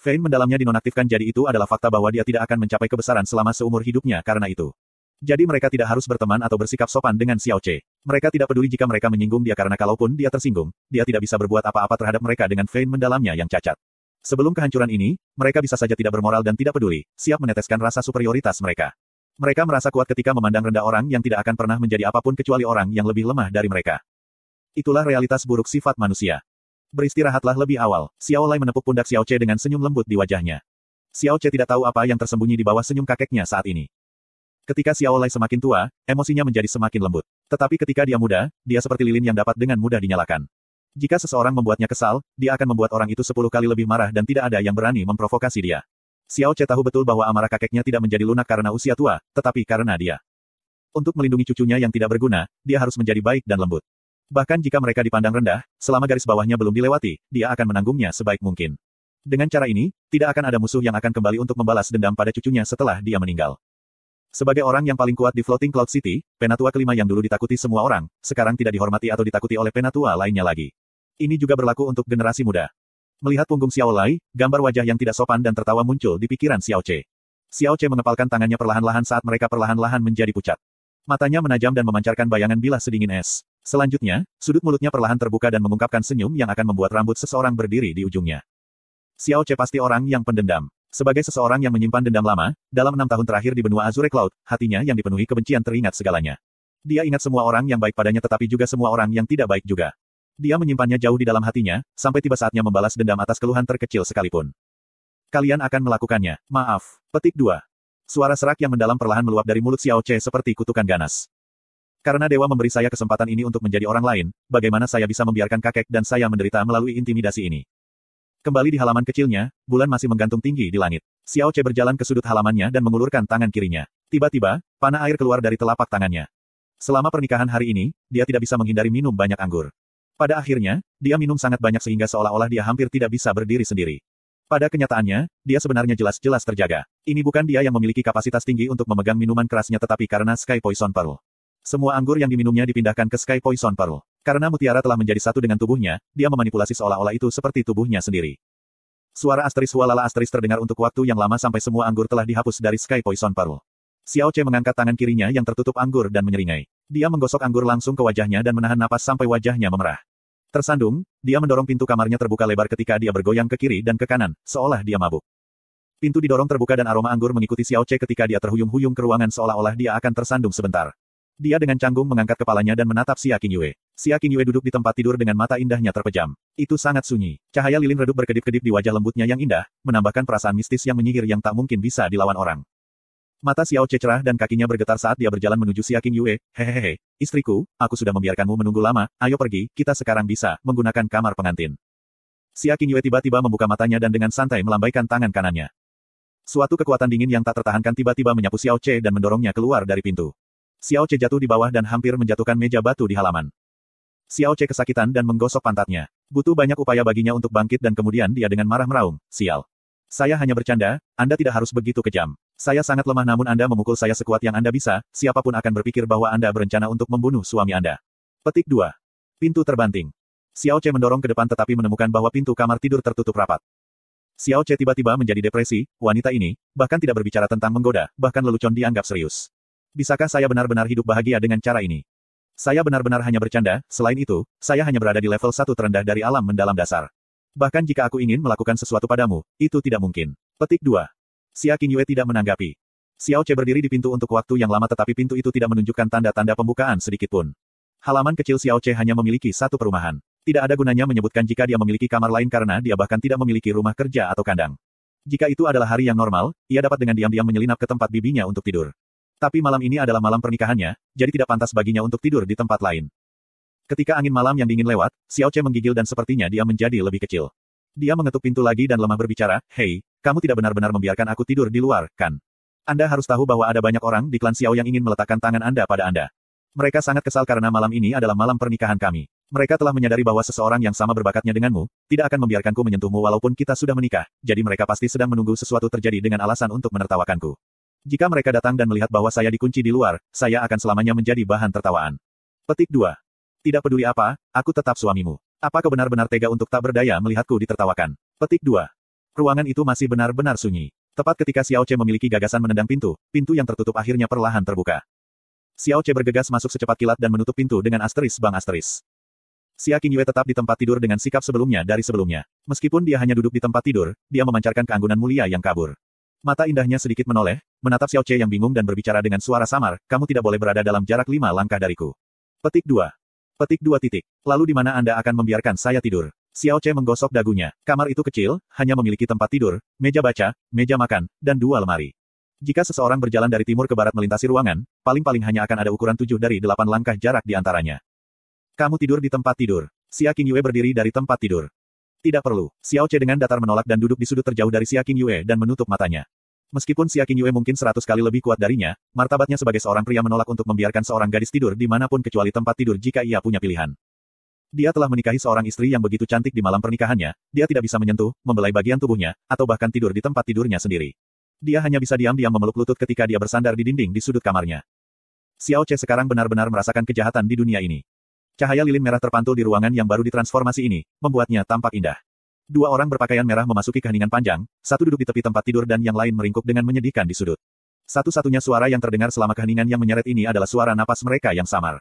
Fein mendalamnya dinonaktifkan jadi itu adalah fakta bahwa dia tidak akan mencapai kebesaran selama seumur hidupnya karena itu. Jadi mereka tidak harus berteman atau bersikap sopan dengan Xiao Che. Mereka tidak peduli jika mereka menyinggung dia karena kalaupun dia tersinggung, dia tidak bisa berbuat apa-apa terhadap mereka dengan Fein mendalamnya yang cacat. Sebelum kehancuran ini, mereka bisa saja tidak bermoral dan tidak peduli, siap meneteskan rasa superioritas mereka. Mereka merasa kuat ketika memandang rendah orang yang tidak akan pernah menjadi apapun kecuali orang yang lebih lemah dari mereka. Itulah realitas buruk sifat manusia. Beristirahatlah lebih awal. Xiao Lai menepuk pundak Xiao Che dengan senyum lembut di wajahnya. Xiao Che tidak tahu apa yang tersembunyi di bawah senyum kakeknya saat ini. Ketika Xiao Lai semakin tua, emosinya menjadi semakin lembut. Tetapi ketika dia muda, dia seperti lilin yang dapat dengan mudah dinyalakan. Jika seseorang membuatnya kesal, dia akan membuat orang itu sepuluh kali lebih marah dan tidak ada yang berani memprovokasi dia. Xiao Che tahu betul bahwa amarah kakeknya tidak menjadi lunak karena usia tua, tetapi karena dia. Untuk melindungi cucunya yang tidak berguna, dia harus menjadi baik dan lembut. Bahkan jika mereka dipandang rendah, selama garis bawahnya belum dilewati, dia akan menanggungnya sebaik mungkin. Dengan cara ini, tidak akan ada musuh yang akan kembali untuk membalas dendam pada cucunya setelah dia meninggal. Sebagai orang yang paling kuat di Floating Cloud City, Penatua kelima yang dulu ditakuti semua orang, sekarang tidak dihormati atau ditakuti oleh Penatua lainnya lagi. Ini juga berlaku untuk generasi muda. Melihat punggung Xiao Lai, gambar wajah yang tidak sopan dan tertawa muncul di pikiran Xiao Che. Xiao Che mengepalkan tangannya perlahan-lahan saat mereka perlahan-lahan menjadi pucat. Matanya menajam dan memancarkan bayangan bilas sedingin es. Selanjutnya, sudut mulutnya perlahan terbuka dan mengungkapkan senyum yang akan membuat rambut seseorang berdiri di ujungnya. Xiao Che pasti orang yang pendendam. Sebagai seseorang yang menyimpan dendam lama, dalam enam tahun terakhir di benua Azure Cloud, hatinya yang dipenuhi kebencian teringat segalanya. Dia ingat semua orang yang baik padanya tetapi juga semua orang yang tidak baik juga. Dia menyimpannya jauh di dalam hatinya, sampai tiba saatnya membalas dendam atas keluhan terkecil sekalipun. Kalian akan melakukannya. Maaf. Petik 2. Suara serak yang mendalam perlahan meluap dari mulut Xiao Che seperti kutukan ganas. Karena dewa memberi saya kesempatan ini untuk menjadi orang lain, bagaimana saya bisa membiarkan kakek dan saya menderita melalui intimidasi ini? Kembali di halaman kecilnya, bulan masih menggantung tinggi di langit. Xiao Che berjalan ke sudut halamannya dan mengulurkan tangan kirinya. Tiba-tiba, panah air keluar dari telapak tangannya. Selama pernikahan hari ini, dia tidak bisa menghindari minum banyak anggur. Pada akhirnya, dia minum sangat banyak sehingga seolah-olah dia hampir tidak bisa berdiri sendiri. Pada kenyataannya, dia sebenarnya jelas-jelas terjaga. Ini bukan dia yang memiliki kapasitas tinggi untuk memegang minuman kerasnya tetapi karena Sky Poison Pearl. Semua anggur yang diminumnya dipindahkan ke Sky Poison Pearl. Karena mutiara telah menjadi satu dengan tubuhnya, dia memanipulasi seolah-olah itu seperti tubuhnya sendiri. Suara asteris walala asteris terdengar untuk waktu yang lama sampai semua anggur telah dihapus dari Sky Poison Pearl. Xiao Che mengangkat tangan kirinya yang tertutup anggur dan menyeringai. Dia menggosok anggur langsung ke wajahnya dan menahan napas sampai wajahnya memerah. Tersandung, dia mendorong pintu kamarnya terbuka lebar ketika dia bergoyang ke kiri dan ke kanan, seolah dia mabuk. Pintu didorong terbuka dan aroma anggur mengikuti Xiao Che ketika dia terhuyung-huyung ke ruangan seolah-olah dia akan tersandung sebentar. Dia dengan canggung mengangkat kepalanya dan menatap Xia Qingyue. Xia Qingyue duduk di tempat tidur dengan mata indahnya terpejam. Itu sangat sunyi. Cahaya lilin redup berkedip-kedip di wajah lembutnya yang indah, menambahkan perasaan mistis yang menyihir yang tak mungkin bisa dilawan orang. Mata Xiao Che cerah dan kakinya bergetar saat dia berjalan menuju Xia Qingyue. Hehehe, istriku, aku sudah membiarkanmu menunggu lama, ayo pergi, kita sekarang bisa, menggunakan kamar pengantin. Xia Qingyue tiba-tiba membuka matanya dan dengan santai melambaikan tangan kanannya. Suatu kekuatan dingin yang tak tertahankan tiba-tiba menyapu Xiao Che dan mendorongnya keluar dari pintu. Xiao Che jatuh di bawah dan hampir menjatuhkan meja batu di halaman. Xiao Che kesakitan dan menggosok pantatnya. Butuh banyak upaya baginya untuk bangkit dan kemudian dia dengan marah meraung, sial. Saya hanya bercanda, Anda tidak harus begitu kejam. Saya sangat lemah namun Anda memukul saya sekuat yang Anda bisa, siapapun akan berpikir bahwa Anda berencana untuk membunuh suami Anda. Petik 2. Pintu terbanting. Xiao Che mendorong ke depan tetapi menemukan bahwa pintu kamar tidur tertutup rapat. Xiao Che tiba-tiba menjadi depresi, wanita ini, bahkan tidak berbicara tentang menggoda, bahkan lelucon dianggap serius. Bisakah saya benar-benar hidup bahagia dengan cara ini? Saya benar-benar hanya bercanda, selain itu, saya hanya berada di level satu terendah dari alam mendalam dasar. Bahkan jika aku ingin melakukan sesuatu padamu, itu tidak mungkin. Petik 2. Xia Qingyue tidak menanggapi. Xiao Che berdiri di pintu untuk waktu yang lama tetapi pintu itu tidak menunjukkan tanda-tanda pembukaan sedikitpun. Halaman kecil Xiao Che hanya memiliki satu perumahan. Tidak ada gunanya menyebutkan jika dia memiliki kamar lain karena dia bahkan tidak memiliki rumah kerja atau kandang. Jika itu adalah hari yang normal, ia dapat dengan diam-diam menyelinap ke tempat bibinya untuk tidur. Tapi malam ini adalah malam pernikahannya, jadi tidak pantas baginya untuk tidur di tempat lain. Ketika angin malam yang dingin lewat, Xiao Che menggigil dan sepertinya dia menjadi lebih kecil. Dia mengetuk pintu lagi dan lemah berbicara, Hei, kamu tidak benar-benar membiarkan aku tidur di luar, kan? Anda harus tahu bahwa ada banyak orang di klan Xiao yang ingin meletakkan tangan Anda pada Anda. Mereka sangat kesal karena malam ini adalah malam pernikahan kami. Mereka telah menyadari bahwa seseorang yang sama berbakatnya denganmu, tidak akan membiarkanku menyentuhmu walaupun kita sudah menikah, jadi mereka pasti sedang menunggu sesuatu terjadi dengan alasan untuk menertawakanku. Jika mereka datang dan melihat bahwa saya dikunci di luar, saya akan selamanya menjadi bahan tertawaan. Petik 2. Tidak peduli apa, aku tetap suamimu. Apa kau benar-benar tega untuk tak berdaya melihatku ditertawakan? Petik 2. Ruangan itu masih benar-benar sunyi. Tepat ketika Xiao Che memiliki gagasan menendang pintu, pintu yang tertutup akhirnya perlahan terbuka. Xiao Che bergegas masuk secepat kilat dan menutup pintu dengan asteris bang asteris. Xia Qingyue tetap di tempat tidur dengan sikap sebelumnya dari sebelumnya. Meskipun dia hanya duduk di tempat tidur, dia memancarkan keanggunan mulia yang kabur. Mata indahnya sedikit menoleh, Menatap Xiao Che yang bingung dan berbicara dengan suara samar, kamu tidak boleh berada dalam jarak lima langkah dariku. Petik dua. Petik dua titik. Lalu di mana Anda akan membiarkan saya tidur? Xiao Che menggosok dagunya. Kamar itu kecil, hanya memiliki tempat tidur, meja baca, meja makan, dan dua lemari. Jika seseorang berjalan dari timur ke barat melintasi ruangan, paling-paling hanya akan ada ukuran tujuh dari delapan langkah jarak di antaranya. Kamu tidur di tempat tidur. Xia King Yue berdiri dari tempat tidur. Tidak perlu. Xiao Che dengan datar menolak dan duduk di sudut terjauh dari Xia King Yue dan menutup matanya. Meskipun Siaking Yue mungkin seratus kali lebih kuat darinya, martabatnya sebagai seorang pria menolak untuk membiarkan seorang gadis tidur di dimanapun kecuali tempat tidur jika ia punya pilihan. Dia telah menikahi seorang istri yang begitu cantik di malam pernikahannya, dia tidak bisa menyentuh, membelai bagian tubuhnya, atau bahkan tidur di tempat tidurnya sendiri. Dia hanya bisa diam-diam memeluk lutut ketika dia bersandar di dinding di sudut kamarnya. Xiao Che sekarang benar-benar merasakan kejahatan di dunia ini. Cahaya lilin merah terpantul di ruangan yang baru ditransformasi ini, membuatnya tampak indah. Dua orang berpakaian merah memasuki keheningan panjang, satu duduk di tepi tempat tidur dan yang lain meringkuk dengan menyedihkan di sudut. Satu-satunya suara yang terdengar selama keheningan yang menyeret ini adalah suara napas mereka yang samar.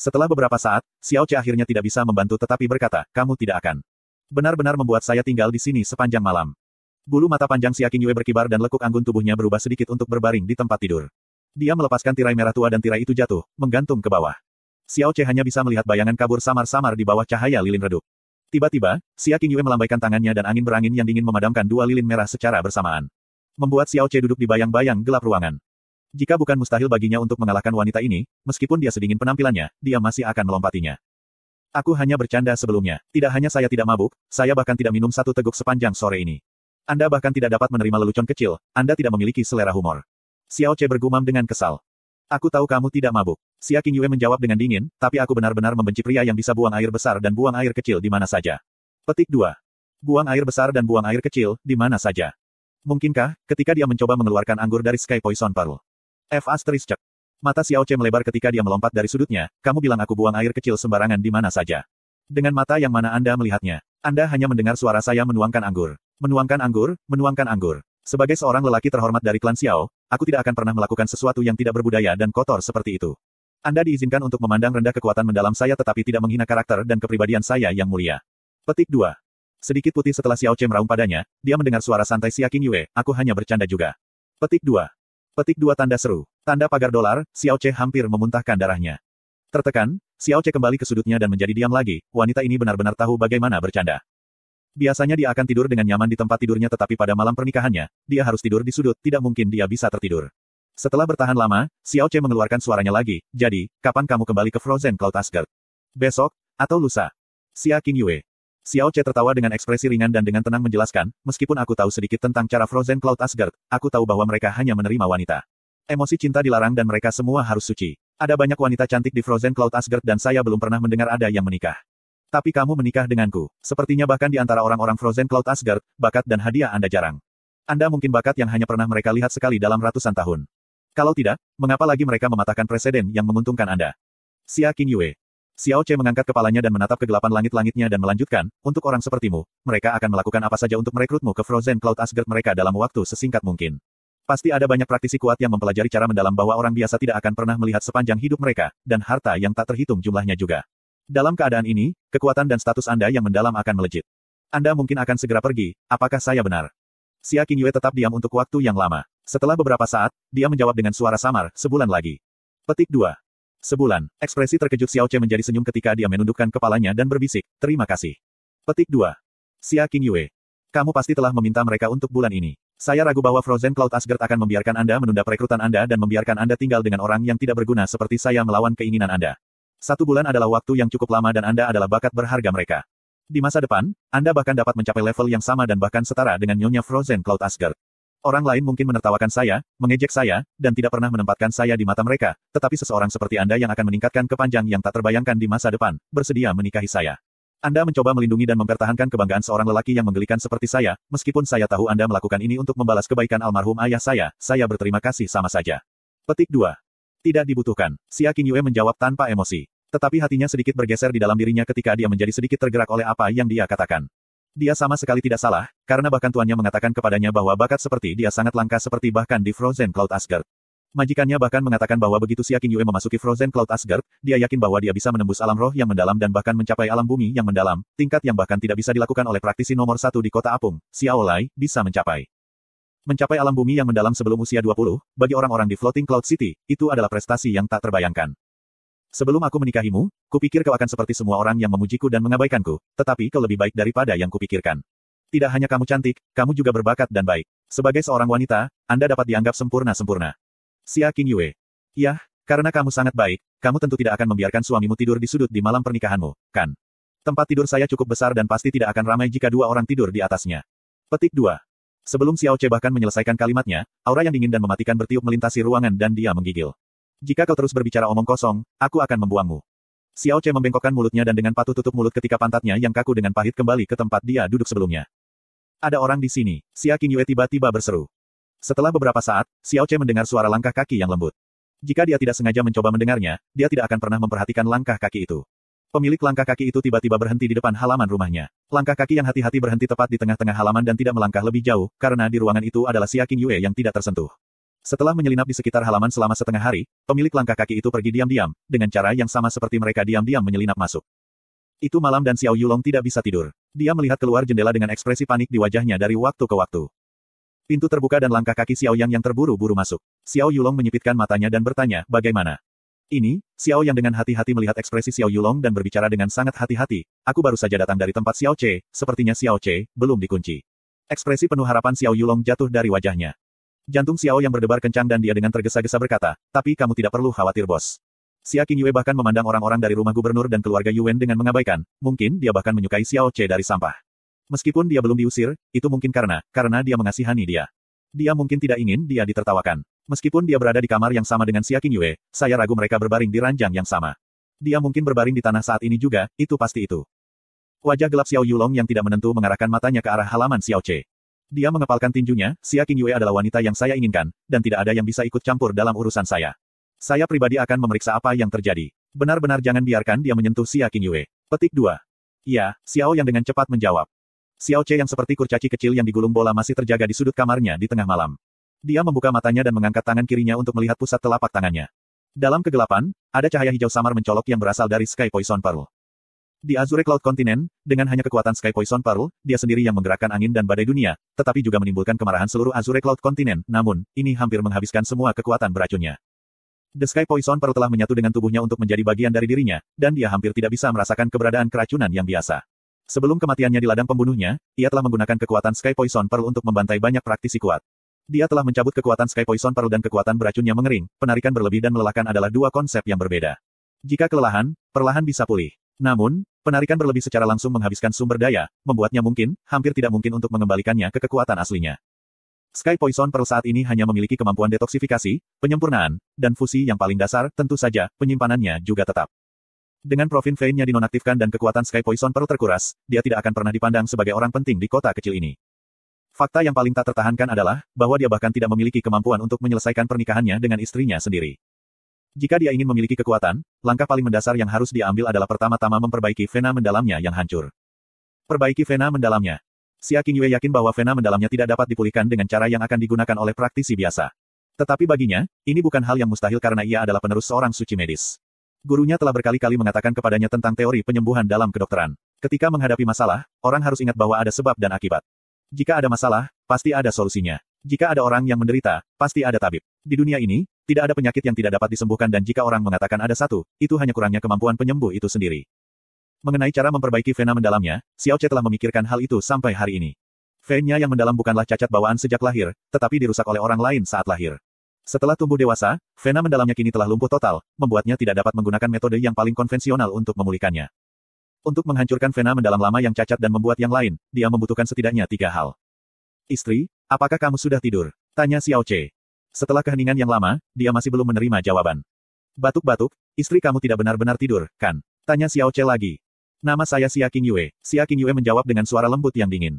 Setelah beberapa saat, Xiao Che akhirnya tidak bisa membantu tetapi berkata, kamu tidak akan. Benar-benar membuat saya tinggal di sini sepanjang malam. Bulu mata panjang si Aking Yue berkibar dan lekuk anggun tubuhnya berubah sedikit untuk berbaring di tempat tidur. Dia melepaskan tirai merah tua dan tirai itu jatuh, menggantung ke bawah. Xiao Che hanya bisa melihat bayangan kabur samar-samar di bawah cahaya lilin redup. Tiba-tiba, Xia Qingyue melambaikan tangannya dan angin berangin yang dingin memadamkan dua lilin merah secara bersamaan. Membuat Xiao Che duduk di bayang-bayang gelap ruangan. Jika bukan mustahil baginya untuk mengalahkan wanita ini, meskipun dia sedingin penampilannya, dia masih akan melompatinya. Aku hanya bercanda sebelumnya. Tidak hanya saya tidak mabuk, saya bahkan tidak minum satu teguk sepanjang sore ini. Anda bahkan tidak dapat menerima lelucon kecil, Anda tidak memiliki selera humor. Xiao Che bergumam dengan kesal. Aku tahu kamu tidak mabuk. Xia Qingyue menjawab dengan dingin, tapi aku benar-benar membenci pria yang bisa buang air besar dan buang air kecil di mana saja. Petik 2. Buang air besar dan buang air kecil, di mana saja. Mungkinkah, ketika dia mencoba mengeluarkan anggur dari Sky Poison Pearl? F. Asterisk. Mata Xiao Che melebar ketika dia melompat dari sudutnya, kamu bilang aku buang air kecil sembarangan di mana saja. Dengan mata yang mana Anda melihatnya, Anda hanya mendengar suara saya menuangkan anggur. Menuangkan anggur, menuangkan anggur. Sebagai seorang lelaki terhormat dari klan Xiao, aku tidak akan pernah melakukan sesuatu yang tidak berbudaya dan kotor seperti itu. Anda diizinkan untuk memandang rendah kekuatan mendalam saya tetapi tidak menghina karakter dan kepribadian saya yang mulia. Petik 2. Sedikit putih setelah Xiao Che meraung padanya, dia mendengar suara santai Xia Qingyue. aku hanya bercanda juga. Petik 2. Petik 2 tanda seru. Tanda pagar dolar, Xiao Che hampir memuntahkan darahnya. Tertekan, Xiao Che kembali ke sudutnya dan menjadi diam lagi, wanita ini benar-benar tahu bagaimana bercanda. Biasanya dia akan tidur dengan nyaman di tempat tidurnya tetapi pada malam pernikahannya, dia harus tidur di sudut, tidak mungkin dia bisa tertidur. Setelah bertahan lama, Xiao Che mengeluarkan suaranya lagi, jadi, kapan kamu kembali ke Frozen Cloud Asgard? Besok? Atau lusa? Xia King Yue. Xiao Che tertawa dengan ekspresi ringan dan dengan tenang menjelaskan, meskipun aku tahu sedikit tentang cara Frozen Cloud Asgard, aku tahu bahwa mereka hanya menerima wanita. Emosi cinta dilarang dan mereka semua harus suci. Ada banyak wanita cantik di Frozen Cloud Asgard dan saya belum pernah mendengar ada yang menikah. Tapi kamu menikah denganku. Sepertinya bahkan di antara orang-orang Frozen Cloud Asgard, bakat dan hadiah Anda jarang. Anda mungkin bakat yang hanya pernah mereka lihat sekali dalam ratusan tahun. Kalau tidak, mengapa lagi mereka mematahkan presiden yang menguntungkan Anda? Xia Yue, Xiao Che mengangkat kepalanya dan menatap kegelapan langit-langitnya dan melanjutkan, untuk orang sepertimu, mereka akan melakukan apa saja untuk merekrutmu ke Frozen Cloud Asgard mereka dalam waktu sesingkat mungkin. Pasti ada banyak praktisi kuat yang mempelajari cara mendalam bahwa orang biasa tidak akan pernah melihat sepanjang hidup mereka, dan harta yang tak terhitung jumlahnya juga. Dalam keadaan ini, kekuatan dan status Anda yang mendalam akan melejit. Anda mungkin akan segera pergi, apakah saya benar? Xia Qingyue tetap diam untuk waktu yang lama. Setelah beberapa saat, dia menjawab dengan suara samar, sebulan lagi. Petik 2. Sebulan, ekspresi terkejut Xiao Che menjadi senyum ketika dia menundukkan kepalanya dan berbisik, terima kasih. Petik 2. Xia Qingyue, Kamu pasti telah meminta mereka untuk bulan ini. Saya ragu bahwa Frozen Cloud Asgard akan membiarkan Anda menunda perekrutan Anda dan membiarkan Anda tinggal dengan orang yang tidak berguna seperti saya melawan keinginan Anda. Satu bulan adalah waktu yang cukup lama dan Anda adalah bakat berharga mereka. Di masa depan, Anda bahkan dapat mencapai level yang sama dan bahkan setara dengan Nyonya Frozen Cloud Asgard. Orang lain mungkin menertawakan saya, mengejek saya, dan tidak pernah menempatkan saya di mata mereka, tetapi seseorang seperti Anda yang akan meningkatkan kepanjang yang tak terbayangkan di masa depan, bersedia menikahi saya. Anda mencoba melindungi dan mempertahankan kebanggaan seorang lelaki yang menggelikan seperti saya, meskipun saya tahu Anda melakukan ini untuk membalas kebaikan almarhum ayah saya, saya berterima kasih sama saja. Petik 2. Tidak dibutuhkan. Sia Yue menjawab tanpa emosi. Tetapi hatinya sedikit bergeser di dalam dirinya ketika dia menjadi sedikit tergerak oleh apa yang dia katakan. Dia sama sekali tidak salah, karena bahkan tuannya mengatakan kepadanya bahwa bakat seperti dia sangat langka seperti bahkan di Frozen Cloud Asgard. Majikannya bahkan mengatakan bahwa begitu Siakin Yue memasuki Frozen Cloud Asgard, dia yakin bahwa dia bisa menembus alam roh yang mendalam dan bahkan mencapai alam bumi yang mendalam, tingkat yang bahkan tidak bisa dilakukan oleh praktisi nomor satu di kota Apung, Xiao Lai, bisa mencapai. Mencapai alam bumi yang mendalam sebelum usia 20, bagi orang-orang di Floating Cloud City, itu adalah prestasi yang tak terbayangkan. Sebelum aku menikahimu, kupikir kau akan seperti semua orang yang memujiku dan mengabaikanku, tetapi kau lebih baik daripada yang kupikirkan. Tidak hanya kamu cantik, kamu juga berbakat dan baik. Sebagai seorang wanita, Anda dapat dianggap sempurna-sempurna. Xia Yue, Yah, karena kamu sangat baik, kamu tentu tidak akan membiarkan suamimu tidur di sudut di malam pernikahanmu, kan? Tempat tidur saya cukup besar dan pasti tidak akan ramai jika dua orang tidur di atasnya. Petik 2. Sebelum Xiao Che bahkan menyelesaikan kalimatnya, aura yang dingin dan mematikan bertiup melintasi ruangan dan dia menggigil. Jika kau terus berbicara omong kosong, aku akan membuangmu. Xiao Che membengkokkan mulutnya dan dengan patuh tutup mulut ketika pantatnya yang kaku dengan pahit kembali ke tempat dia duduk sebelumnya. Ada orang di sini, Xia Yue tiba-tiba berseru. Setelah beberapa saat, Xiao Che mendengar suara langkah kaki yang lembut. Jika dia tidak sengaja mencoba mendengarnya, dia tidak akan pernah memperhatikan langkah kaki itu. Pemilik langkah kaki itu tiba-tiba berhenti di depan halaman rumahnya. Langkah kaki yang hati-hati berhenti tepat di tengah-tengah halaman dan tidak melangkah lebih jauh, karena di ruangan itu adalah Xia Yue yang tidak tersentuh. Setelah menyelinap di sekitar halaman selama setengah hari, pemilik langkah kaki itu pergi diam-diam, dengan cara yang sama seperti mereka diam-diam menyelinap masuk. Itu malam dan Xiao Yulong tidak bisa tidur. Dia melihat keluar jendela dengan ekspresi panik di wajahnya dari waktu ke waktu. Pintu terbuka dan langkah kaki Xiao Yang yang terburu-buru masuk. Xiao Yulong menyipitkan matanya dan bertanya, bagaimana? Ini, Xiao Yang dengan hati-hati melihat ekspresi Xiao Yulong dan berbicara dengan sangat hati-hati, aku baru saja datang dari tempat Xiao Che, sepertinya Xiao Che, belum dikunci. Ekspresi penuh harapan Xiao Yulong jatuh dari wajahnya. Jantung Xiao yang berdebar kencang dan dia dengan tergesa-gesa berkata, tapi kamu tidak perlu khawatir bos. Xia Qingyue bahkan memandang orang-orang dari rumah gubernur dan keluarga Yuan dengan mengabaikan, mungkin dia bahkan menyukai Xiao Che dari sampah. Meskipun dia belum diusir, itu mungkin karena, karena dia mengasihani dia. Dia mungkin tidak ingin dia ditertawakan. Meskipun dia berada di kamar yang sama dengan Xia Qingyue, saya ragu mereka berbaring di ranjang yang sama. Dia mungkin berbaring di tanah saat ini juga, itu pasti itu. Wajah gelap Xiao Yulong yang tidak menentu mengarahkan matanya ke arah halaman Xiao Che. Dia mengepalkan tinjunya, Xia Yue adalah wanita yang saya inginkan, dan tidak ada yang bisa ikut campur dalam urusan saya. Saya pribadi akan memeriksa apa yang terjadi. Benar-benar jangan biarkan dia menyentuh Xia Yue. Petik 2. Ya, Xiao yang dengan cepat menjawab. Xiao Che yang seperti kurcaci kecil yang digulung bola masih terjaga di sudut kamarnya di tengah malam. Dia membuka matanya dan mengangkat tangan kirinya untuk melihat pusat telapak tangannya. Dalam kegelapan, ada cahaya hijau samar mencolok yang berasal dari Sky Poison Pearl. Di Azure Cloud Continent, dengan hanya kekuatan Sky Poison Paru, dia sendiri yang menggerakkan angin dan badai dunia, tetapi juga menimbulkan kemarahan seluruh Azure Cloud Continent, namun, ini hampir menghabiskan semua kekuatan beracunnya. The Sky Poison Paru telah menyatu dengan tubuhnya untuk menjadi bagian dari dirinya, dan dia hampir tidak bisa merasakan keberadaan keracunan yang biasa. Sebelum kematiannya di ladang pembunuhnya, ia telah menggunakan kekuatan Sky Poison Paru untuk membantai banyak praktisi kuat. Dia telah mencabut kekuatan Sky Poison Paru dan kekuatan beracunnya mengering, penarikan berlebih dan melelahkan adalah dua konsep yang berbeda. Jika kelelahan, perlahan bisa pulih. Namun, penarikan berlebih secara langsung menghabiskan sumber daya, membuatnya mungkin, hampir tidak mungkin untuk mengembalikannya ke kekuatan aslinya. Sky Poison Pearl saat ini hanya memiliki kemampuan detoksifikasi, penyempurnaan, dan fusi yang paling dasar, tentu saja, penyimpanannya juga tetap. Dengan Provin vein nya dinonaktifkan dan kekuatan Sky Poison Pearl terkuras, dia tidak akan pernah dipandang sebagai orang penting di kota kecil ini. Fakta yang paling tak tertahankan adalah, bahwa dia bahkan tidak memiliki kemampuan untuk menyelesaikan pernikahannya dengan istrinya sendiri. Jika dia ingin memiliki kekuatan, langkah paling mendasar yang harus diambil adalah pertama-tama memperbaiki vena mendalamnya yang hancur. Perbaiki vena mendalamnya. Xia Qingyue yakin bahwa vena mendalamnya tidak dapat dipulihkan dengan cara yang akan digunakan oleh praktisi biasa. Tetapi baginya, ini bukan hal yang mustahil karena ia adalah penerus seorang suci medis. Gurunya telah berkali-kali mengatakan kepadanya tentang teori penyembuhan dalam kedokteran. Ketika menghadapi masalah, orang harus ingat bahwa ada sebab dan akibat. Jika ada masalah, pasti ada solusinya. Jika ada orang yang menderita, pasti ada tabib. Di dunia ini, tidak ada penyakit yang tidak dapat disembuhkan dan jika orang mengatakan ada satu, itu hanya kurangnya kemampuan penyembuh itu sendiri. Mengenai cara memperbaiki vena mendalamnya, Xiao Che telah memikirkan hal itu sampai hari ini. Vena yang mendalam bukanlah cacat bawaan sejak lahir, tetapi dirusak oleh orang lain saat lahir. Setelah tumbuh dewasa, vena mendalamnya kini telah lumpuh total, membuatnya tidak dapat menggunakan metode yang paling konvensional untuk memulihkannya. Untuk menghancurkan vena mendalam lama yang cacat dan membuat yang lain, dia membutuhkan setidaknya tiga hal. Istri, Apakah kamu sudah tidur? Tanya Xiao Che. Setelah keheningan yang lama, dia masih belum menerima jawaban. Batuk-batuk, istri kamu tidak benar-benar tidur, kan? Tanya Xiao Che lagi. Nama saya Xia King Yue. Xia King Yue menjawab dengan suara lembut yang dingin.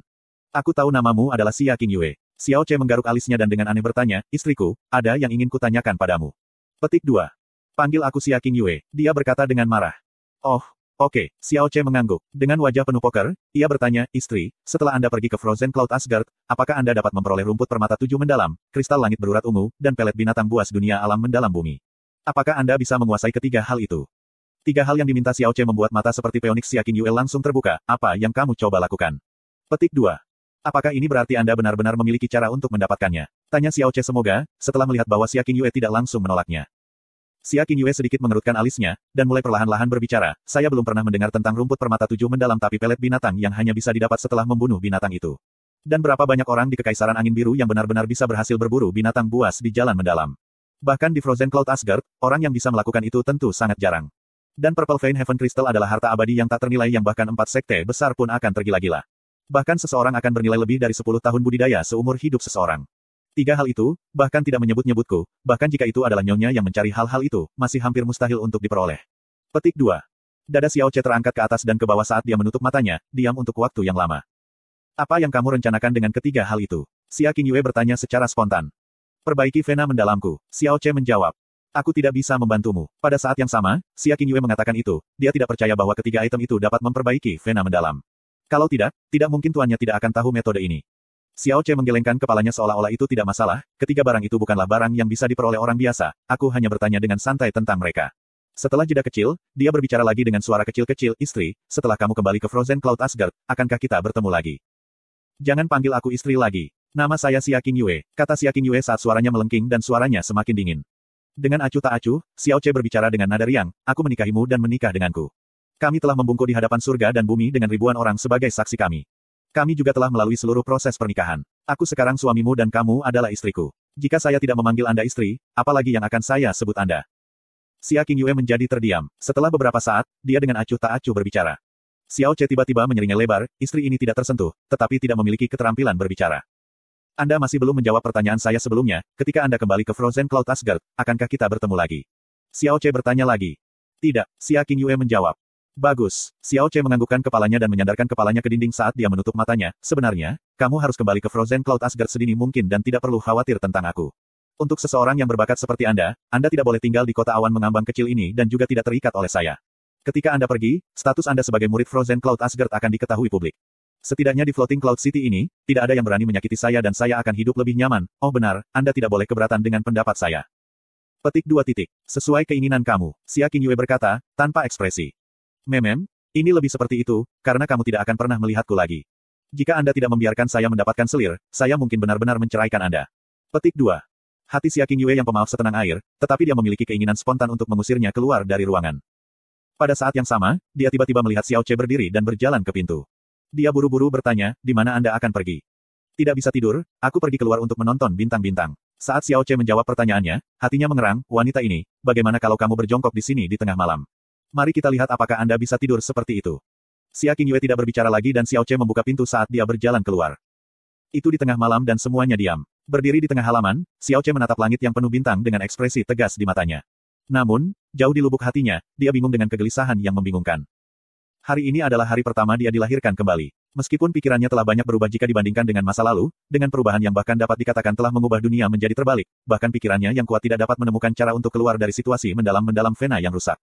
Aku tahu namamu adalah Xia King Yue. Xiao Che menggaruk alisnya dan dengan aneh bertanya, istriku, ada yang ingin kutanyakan padamu. Petik 2. Panggil aku Xia King Yue, dia berkata dengan marah. Oh, Oke, Xiao Che mengangguk. Dengan wajah penuh poker, ia bertanya, Istri, setelah Anda pergi ke Frozen Cloud Asgard, apakah Anda dapat memperoleh rumput permata tujuh mendalam, kristal langit berurat ungu, dan pelet binatang buas dunia alam mendalam bumi? Apakah Anda bisa menguasai ketiga hal itu? Tiga hal yang diminta Xiao Che membuat mata seperti peonik siakin Yuel langsung terbuka, apa yang kamu coba lakukan? Petik 2. Apakah ini berarti Anda benar-benar memiliki cara untuk mendapatkannya? Tanya Xiao Che semoga, setelah melihat bahwa siakin Yue tidak langsung menolaknya. Xia Qingyue sedikit mengerutkan alisnya, dan mulai perlahan-lahan berbicara, saya belum pernah mendengar tentang rumput permata tujuh mendalam tapi pelet binatang yang hanya bisa didapat setelah membunuh binatang itu. Dan berapa banyak orang di Kekaisaran Angin Biru yang benar-benar bisa berhasil berburu binatang buas di jalan mendalam. Bahkan di Frozen Cloud Asgard, orang yang bisa melakukan itu tentu sangat jarang. Dan Purple Vein Heaven Crystal adalah harta abadi yang tak ternilai yang bahkan empat sekte besar pun akan tergila-gila. Bahkan seseorang akan bernilai lebih dari sepuluh tahun budidaya seumur hidup seseorang. Tiga hal itu, bahkan tidak menyebut-nyebutku, bahkan jika itu adalah nyonya yang mencari hal-hal itu, masih hampir mustahil untuk diperoleh. Petik 2. Dada Xiao Che terangkat ke atas dan ke bawah saat dia menutup matanya, diam untuk waktu yang lama. Apa yang kamu rencanakan dengan ketiga hal itu? Xia Yue bertanya secara spontan. Perbaiki vena mendalamku, Xiao Che menjawab. Aku tidak bisa membantumu. Pada saat yang sama, Xia Yue mengatakan itu, dia tidak percaya bahwa ketiga item itu dapat memperbaiki vena mendalam. Kalau tidak, tidak mungkin tuannya tidak akan tahu metode ini. Xiao Che menggelengkan kepalanya seolah-olah itu tidak masalah, ketiga barang itu bukanlah barang yang bisa diperoleh orang biasa, aku hanya bertanya dengan santai tentang mereka. Setelah jeda kecil, dia berbicara lagi dengan suara kecil-kecil, istri, setelah kamu kembali ke Frozen Cloud Asgard, akankah kita bertemu lagi? Jangan panggil aku istri lagi. Nama saya Xia King Yue, kata Xia King Yue saat suaranya melengking dan suaranya semakin dingin. Dengan acuh tak acuh, Xiao Che berbicara dengan nada riang, aku menikahimu dan menikah denganku. Kami telah membungkuk di hadapan surga dan bumi dengan ribuan orang sebagai saksi kami. Kami juga telah melalui seluruh proses pernikahan. Aku sekarang suamimu dan kamu adalah istriku. Jika saya tidak memanggil Anda istri, apalagi yang akan saya sebut Anda? Xia King Yue menjadi terdiam. Setelah beberapa saat, dia dengan acuh tak acuh berbicara. Xiao Che tiba-tiba menyeringai lebar, istri ini tidak tersentuh, tetapi tidak memiliki keterampilan berbicara. Anda masih belum menjawab pertanyaan saya sebelumnya, ketika Anda kembali ke Frozen Cloud Asgard, akankah kita bertemu lagi? Xiao Che bertanya lagi. Tidak, Xia King Yue menjawab. Bagus. Xiao Che menganggukkan kepalanya dan menyandarkan kepalanya ke dinding saat dia menutup matanya. Sebenarnya, kamu harus kembali ke Frozen Cloud Asgard sedini mungkin dan tidak perlu khawatir tentang aku. Untuk seseorang yang berbakat seperti Anda, Anda tidak boleh tinggal di kota awan mengambang kecil ini dan juga tidak terikat oleh saya. Ketika Anda pergi, status Anda sebagai murid Frozen Cloud Asgard akan diketahui publik. Setidaknya di Floating Cloud City ini, tidak ada yang berani menyakiti saya dan saya akan hidup lebih nyaman. Oh benar, Anda tidak boleh keberatan dengan pendapat saya. Petik dua titik. Sesuai keinginan kamu, Xia Qingyue berkata, tanpa ekspresi. Memem, ini lebih seperti itu, karena kamu tidak akan pernah melihatku lagi. Jika Anda tidak membiarkan saya mendapatkan selir, saya mungkin benar-benar menceraikan Anda. Petik 2. Hati Siaking Yue yang pemaaf setenang air, tetapi dia memiliki keinginan spontan untuk mengusirnya keluar dari ruangan. Pada saat yang sama, dia tiba-tiba melihat Xiao Che berdiri dan berjalan ke pintu. Dia buru-buru bertanya, di mana Anda akan pergi? Tidak bisa tidur, aku pergi keluar untuk menonton bintang-bintang. Saat Xiao Che menjawab pertanyaannya, hatinya mengerang, wanita ini, bagaimana kalau kamu berjongkok di sini di tengah malam? Mari kita lihat apakah Anda bisa tidur seperti itu. Xia Qingyue tidak berbicara lagi dan Xiao Che membuka pintu saat dia berjalan keluar. Itu di tengah malam dan semuanya diam. Berdiri di tengah halaman, Xiao Che menatap langit yang penuh bintang dengan ekspresi tegas di matanya. Namun, jauh di lubuk hatinya, dia bingung dengan kegelisahan yang membingungkan. Hari ini adalah hari pertama dia dilahirkan kembali. Meskipun pikirannya telah banyak berubah jika dibandingkan dengan masa lalu, dengan perubahan yang bahkan dapat dikatakan telah mengubah dunia menjadi terbalik, bahkan pikirannya yang kuat tidak dapat menemukan cara untuk keluar dari situasi mendalam-mendalam vena yang rusak.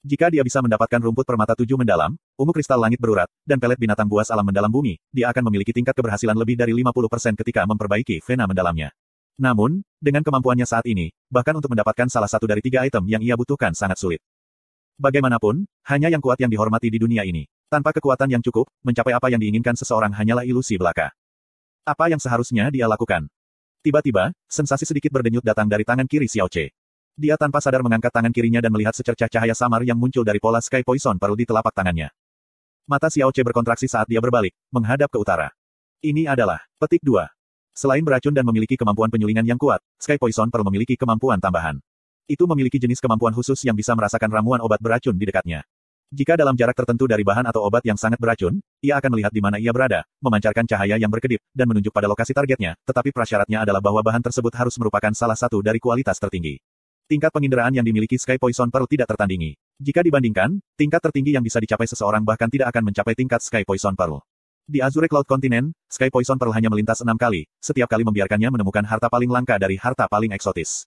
Jika dia bisa mendapatkan rumput permata tujuh mendalam, ungu kristal langit berurat, dan pelet binatang buas alam mendalam bumi, dia akan memiliki tingkat keberhasilan lebih dari 50% ketika memperbaiki vena mendalamnya. Namun, dengan kemampuannya saat ini, bahkan untuk mendapatkan salah satu dari tiga item yang ia butuhkan sangat sulit. Bagaimanapun, hanya yang kuat yang dihormati di dunia ini. Tanpa kekuatan yang cukup, mencapai apa yang diinginkan seseorang hanyalah ilusi belaka. Apa yang seharusnya dia lakukan? Tiba-tiba, sensasi sedikit berdenyut datang dari tangan kiri Xiao Che. Dia tanpa sadar mengangkat tangan kirinya dan melihat secercah cahaya samar yang muncul dari pola Sky Poison perlu di telapak tangannya. Mata Xiao Che berkontraksi saat dia berbalik, menghadap ke utara. Ini adalah petik dua. Selain beracun dan memiliki kemampuan penyulingan yang kuat, Sky Poison perlu memiliki kemampuan tambahan. Itu memiliki jenis kemampuan khusus yang bisa merasakan ramuan obat beracun di dekatnya. Jika dalam jarak tertentu dari bahan atau obat yang sangat beracun, ia akan melihat di mana ia berada, memancarkan cahaya yang berkedip, dan menunjuk pada lokasi targetnya, tetapi prasyaratnya adalah bahwa bahan tersebut harus merupakan salah satu dari kualitas tertinggi tingkat penginderaan yang dimiliki Sky Poison Pearl tidak tertandingi. Jika dibandingkan, tingkat tertinggi yang bisa dicapai seseorang bahkan tidak akan mencapai tingkat Sky Poison Pearl. Di Azure Cloud Continent, Sky Poison Pearl hanya melintas enam kali, setiap kali membiarkannya menemukan harta paling langka dari harta paling eksotis.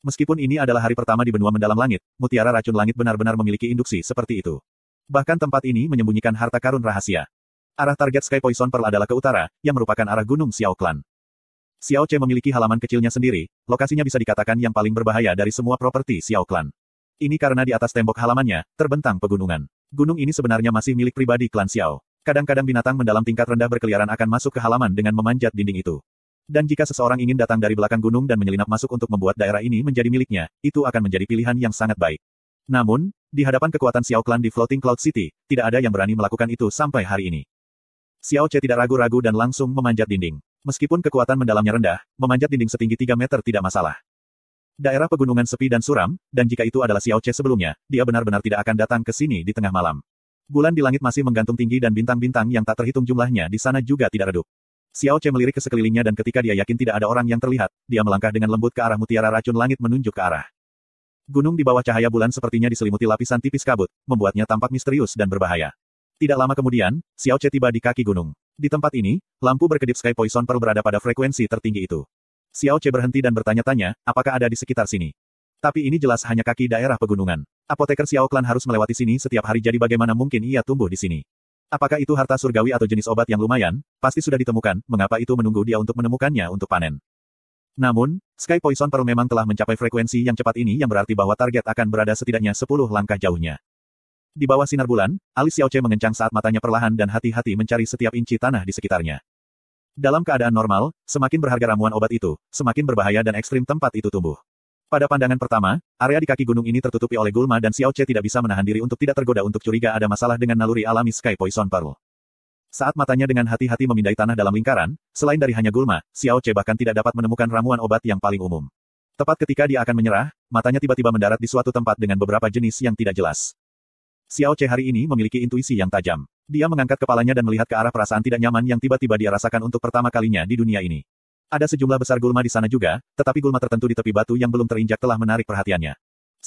Meskipun ini adalah hari pertama di benua mendalam langit, mutiara racun langit benar-benar memiliki induksi seperti itu. Bahkan tempat ini menyembunyikan harta karun rahasia. Arah target Sky Poison Pearl adalah ke utara, yang merupakan arah Gunung Xiao Clan. Xiao Che memiliki halaman kecilnya sendiri, lokasinya bisa dikatakan yang paling berbahaya dari semua properti Xiao Clan. Ini karena di atas tembok halamannya, terbentang pegunungan. Gunung ini sebenarnya masih milik pribadi klan Xiao. Kadang-kadang binatang mendalam tingkat rendah berkeliaran akan masuk ke halaman dengan memanjat dinding itu. Dan jika seseorang ingin datang dari belakang gunung dan menyelinap masuk untuk membuat daerah ini menjadi miliknya, itu akan menjadi pilihan yang sangat baik. Namun, di hadapan kekuatan Xiao Clan di Floating Cloud City, tidak ada yang berani melakukan itu sampai hari ini. Xiao Che tidak ragu-ragu dan langsung memanjat dinding. Meskipun kekuatan mendalamnya rendah, memanjat dinding setinggi 3 meter tidak masalah. Daerah pegunungan sepi dan suram, dan jika itu adalah Xiao Che sebelumnya, dia benar-benar tidak akan datang ke sini di tengah malam. Bulan di langit masih menggantung tinggi dan bintang-bintang yang tak terhitung jumlahnya di sana juga tidak redup. Xiao Che melirik ke sekelilingnya dan ketika dia yakin tidak ada orang yang terlihat, dia melangkah dengan lembut ke arah mutiara racun langit menunjuk ke arah. Gunung di bawah cahaya bulan sepertinya diselimuti lapisan tipis kabut, membuatnya tampak misterius dan berbahaya. Tidak lama kemudian, Xiao Che tiba di kaki gunung. Di tempat ini, lampu berkedip Sky Poison Pearl berada pada frekuensi tertinggi itu. Xiao Che berhenti dan bertanya-tanya, apakah ada di sekitar sini. Tapi ini jelas hanya kaki daerah pegunungan. Apoteker Xiao Clan harus melewati sini setiap hari jadi bagaimana mungkin ia tumbuh di sini. Apakah itu harta surgawi atau jenis obat yang lumayan, pasti sudah ditemukan, mengapa itu menunggu dia untuk menemukannya untuk panen. Namun, Sky Poison Pearl memang telah mencapai frekuensi yang cepat ini yang berarti bahwa target akan berada setidaknya 10 langkah jauhnya. Di bawah sinar bulan, alis Xiao Che mengencang saat matanya perlahan dan hati-hati mencari setiap inci tanah di sekitarnya. Dalam keadaan normal, semakin berharga ramuan obat itu, semakin berbahaya dan ekstrim tempat itu tumbuh. Pada pandangan pertama, area di kaki gunung ini tertutupi oleh gulma dan Xiao Che tidak bisa menahan diri untuk tidak tergoda untuk curiga ada masalah dengan naluri alami Sky Poison Pearl. Saat matanya dengan hati-hati memindai tanah dalam lingkaran, selain dari hanya gulma, Xiao Che bahkan tidak dapat menemukan ramuan obat yang paling umum. Tepat ketika dia akan menyerah, matanya tiba-tiba mendarat di suatu tempat dengan beberapa jenis yang tidak jelas. Xiao Che hari ini memiliki intuisi yang tajam. Dia mengangkat kepalanya dan melihat ke arah perasaan tidak nyaman yang tiba-tiba dia rasakan untuk pertama kalinya di dunia ini. Ada sejumlah besar gulma di sana juga, tetapi gulma tertentu di tepi batu yang belum terinjak telah menarik perhatiannya.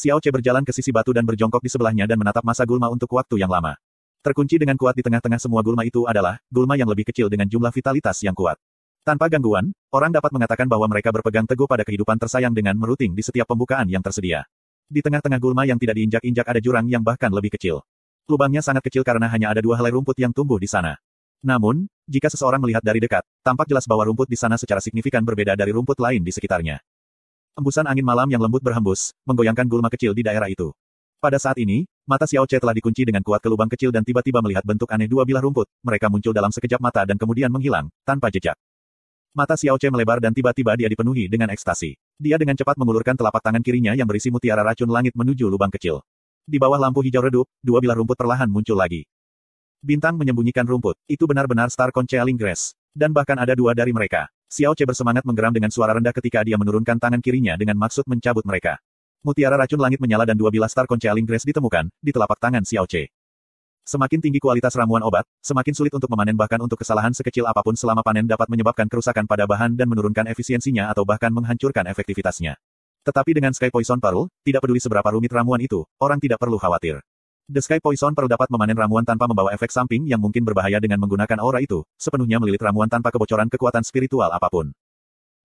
Xiao Che berjalan ke sisi batu dan berjongkok di sebelahnya dan menatap masa gulma untuk waktu yang lama. Terkunci dengan kuat di tengah-tengah semua gulma itu adalah gulma yang lebih kecil dengan jumlah vitalitas yang kuat. Tanpa gangguan, orang dapat mengatakan bahwa mereka berpegang teguh pada kehidupan tersayang dengan meruting di setiap pembukaan yang tersedia. Di tengah-tengah gulma yang tidak diinjak-injak ada jurang yang bahkan lebih kecil. Lubangnya sangat kecil karena hanya ada dua helai rumput yang tumbuh di sana. Namun, jika seseorang melihat dari dekat, tampak jelas bahwa rumput di sana secara signifikan berbeda dari rumput lain di sekitarnya. Embusan angin malam yang lembut berhembus, menggoyangkan gulma kecil di daerah itu. Pada saat ini, mata Xiao Che telah dikunci dengan kuat ke lubang kecil dan tiba-tiba melihat bentuk aneh dua bilah rumput, mereka muncul dalam sekejap mata dan kemudian menghilang, tanpa jejak. Mata Xiao Che melebar dan tiba-tiba dia dipenuhi dengan ekstasi. Dia dengan cepat mengulurkan telapak tangan kirinya yang berisi mutiara racun langit menuju lubang kecil. Di bawah lampu hijau redup, dua bilah rumput perlahan muncul lagi. Bintang menyembunyikan rumput, itu benar-benar Star Concealing Grass. Dan bahkan ada dua dari mereka. Xiao Che bersemangat menggeram dengan suara rendah ketika dia menurunkan tangan kirinya dengan maksud mencabut mereka. Mutiara racun langit menyala dan dua bilah Star Concealing Grass ditemukan, di telapak tangan Xiao Che. Semakin tinggi kualitas ramuan obat, semakin sulit untuk memanen bahkan untuk kesalahan sekecil apapun selama panen dapat menyebabkan kerusakan pada bahan dan menurunkan efisiensinya atau bahkan menghancurkan efektivitasnya. Tetapi dengan Sky Poison Pearl, tidak peduli seberapa rumit ramuan itu, orang tidak perlu khawatir. The Sky Poison Pearl dapat memanen ramuan tanpa membawa efek samping yang mungkin berbahaya dengan menggunakan aura itu, sepenuhnya melilit ramuan tanpa kebocoran kekuatan spiritual apapun.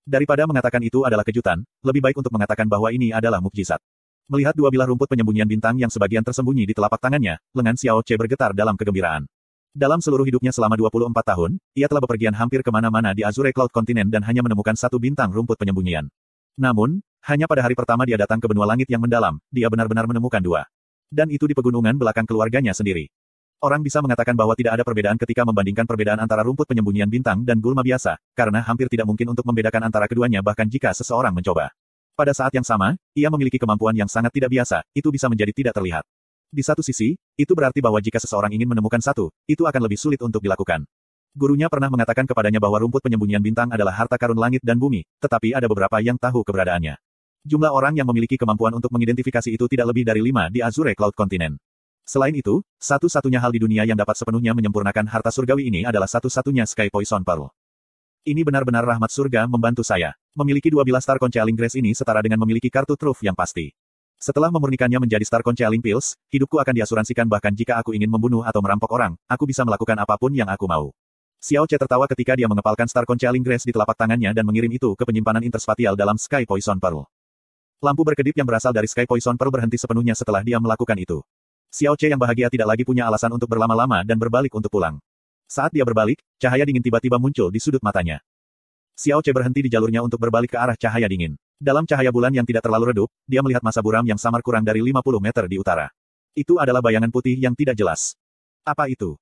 Daripada mengatakan itu adalah kejutan, lebih baik untuk mengatakan bahwa ini adalah mukjizat. Melihat dua bilah rumput penyembunyian bintang yang sebagian tersembunyi di telapak tangannya, lengan Xiao Che bergetar dalam kegembiraan. Dalam seluruh hidupnya selama 24 tahun, ia telah bepergian hampir kemana-mana di Azure Cloud Continent dan hanya menemukan satu bintang rumput penyembunyian. Namun, hanya pada hari pertama dia datang ke benua langit yang mendalam, dia benar-benar menemukan dua. Dan itu di pegunungan belakang keluarganya sendiri. Orang bisa mengatakan bahwa tidak ada perbedaan ketika membandingkan perbedaan antara rumput penyembunyian bintang dan gulma biasa, karena hampir tidak mungkin untuk membedakan antara keduanya bahkan jika seseorang mencoba. Pada saat yang sama, ia memiliki kemampuan yang sangat tidak biasa, itu bisa menjadi tidak terlihat. Di satu sisi, itu berarti bahwa jika seseorang ingin menemukan satu, itu akan lebih sulit untuk dilakukan. Gurunya pernah mengatakan kepadanya bahwa rumput penyembunyian bintang adalah harta karun langit dan bumi, tetapi ada beberapa yang tahu keberadaannya. Jumlah orang yang memiliki kemampuan untuk mengidentifikasi itu tidak lebih dari lima di Azure Cloud Continent. Selain itu, satu-satunya hal di dunia yang dapat sepenuhnya menyempurnakan harta surgawi ini adalah satu-satunya Sky Poison Pearl. Ini benar-benar rahmat surga membantu saya. Memiliki dua bilah star conchaling grace ini setara dengan memiliki kartu truf yang pasti. Setelah memurnikannya menjadi star conchaling pills, hidupku akan diasuransikan bahkan jika aku ingin membunuh atau merampok orang, aku bisa melakukan apapun yang aku mau. Xiao Che tertawa ketika dia mengepalkan star conchaling grace di telapak tangannya dan mengirim itu ke penyimpanan interspatial dalam Sky Poison Pearl. Lampu berkedip yang berasal dari Sky Poison Pearl berhenti sepenuhnya setelah dia melakukan itu. Xiao Che yang bahagia tidak lagi punya alasan untuk berlama-lama dan berbalik untuk pulang. Saat dia berbalik, cahaya dingin tiba-tiba muncul di sudut matanya. Xiao Che berhenti di jalurnya untuk berbalik ke arah cahaya dingin. Dalam cahaya bulan yang tidak terlalu redup, dia melihat masa buram yang samar kurang dari 50 meter di utara. Itu adalah bayangan putih yang tidak jelas. Apa itu?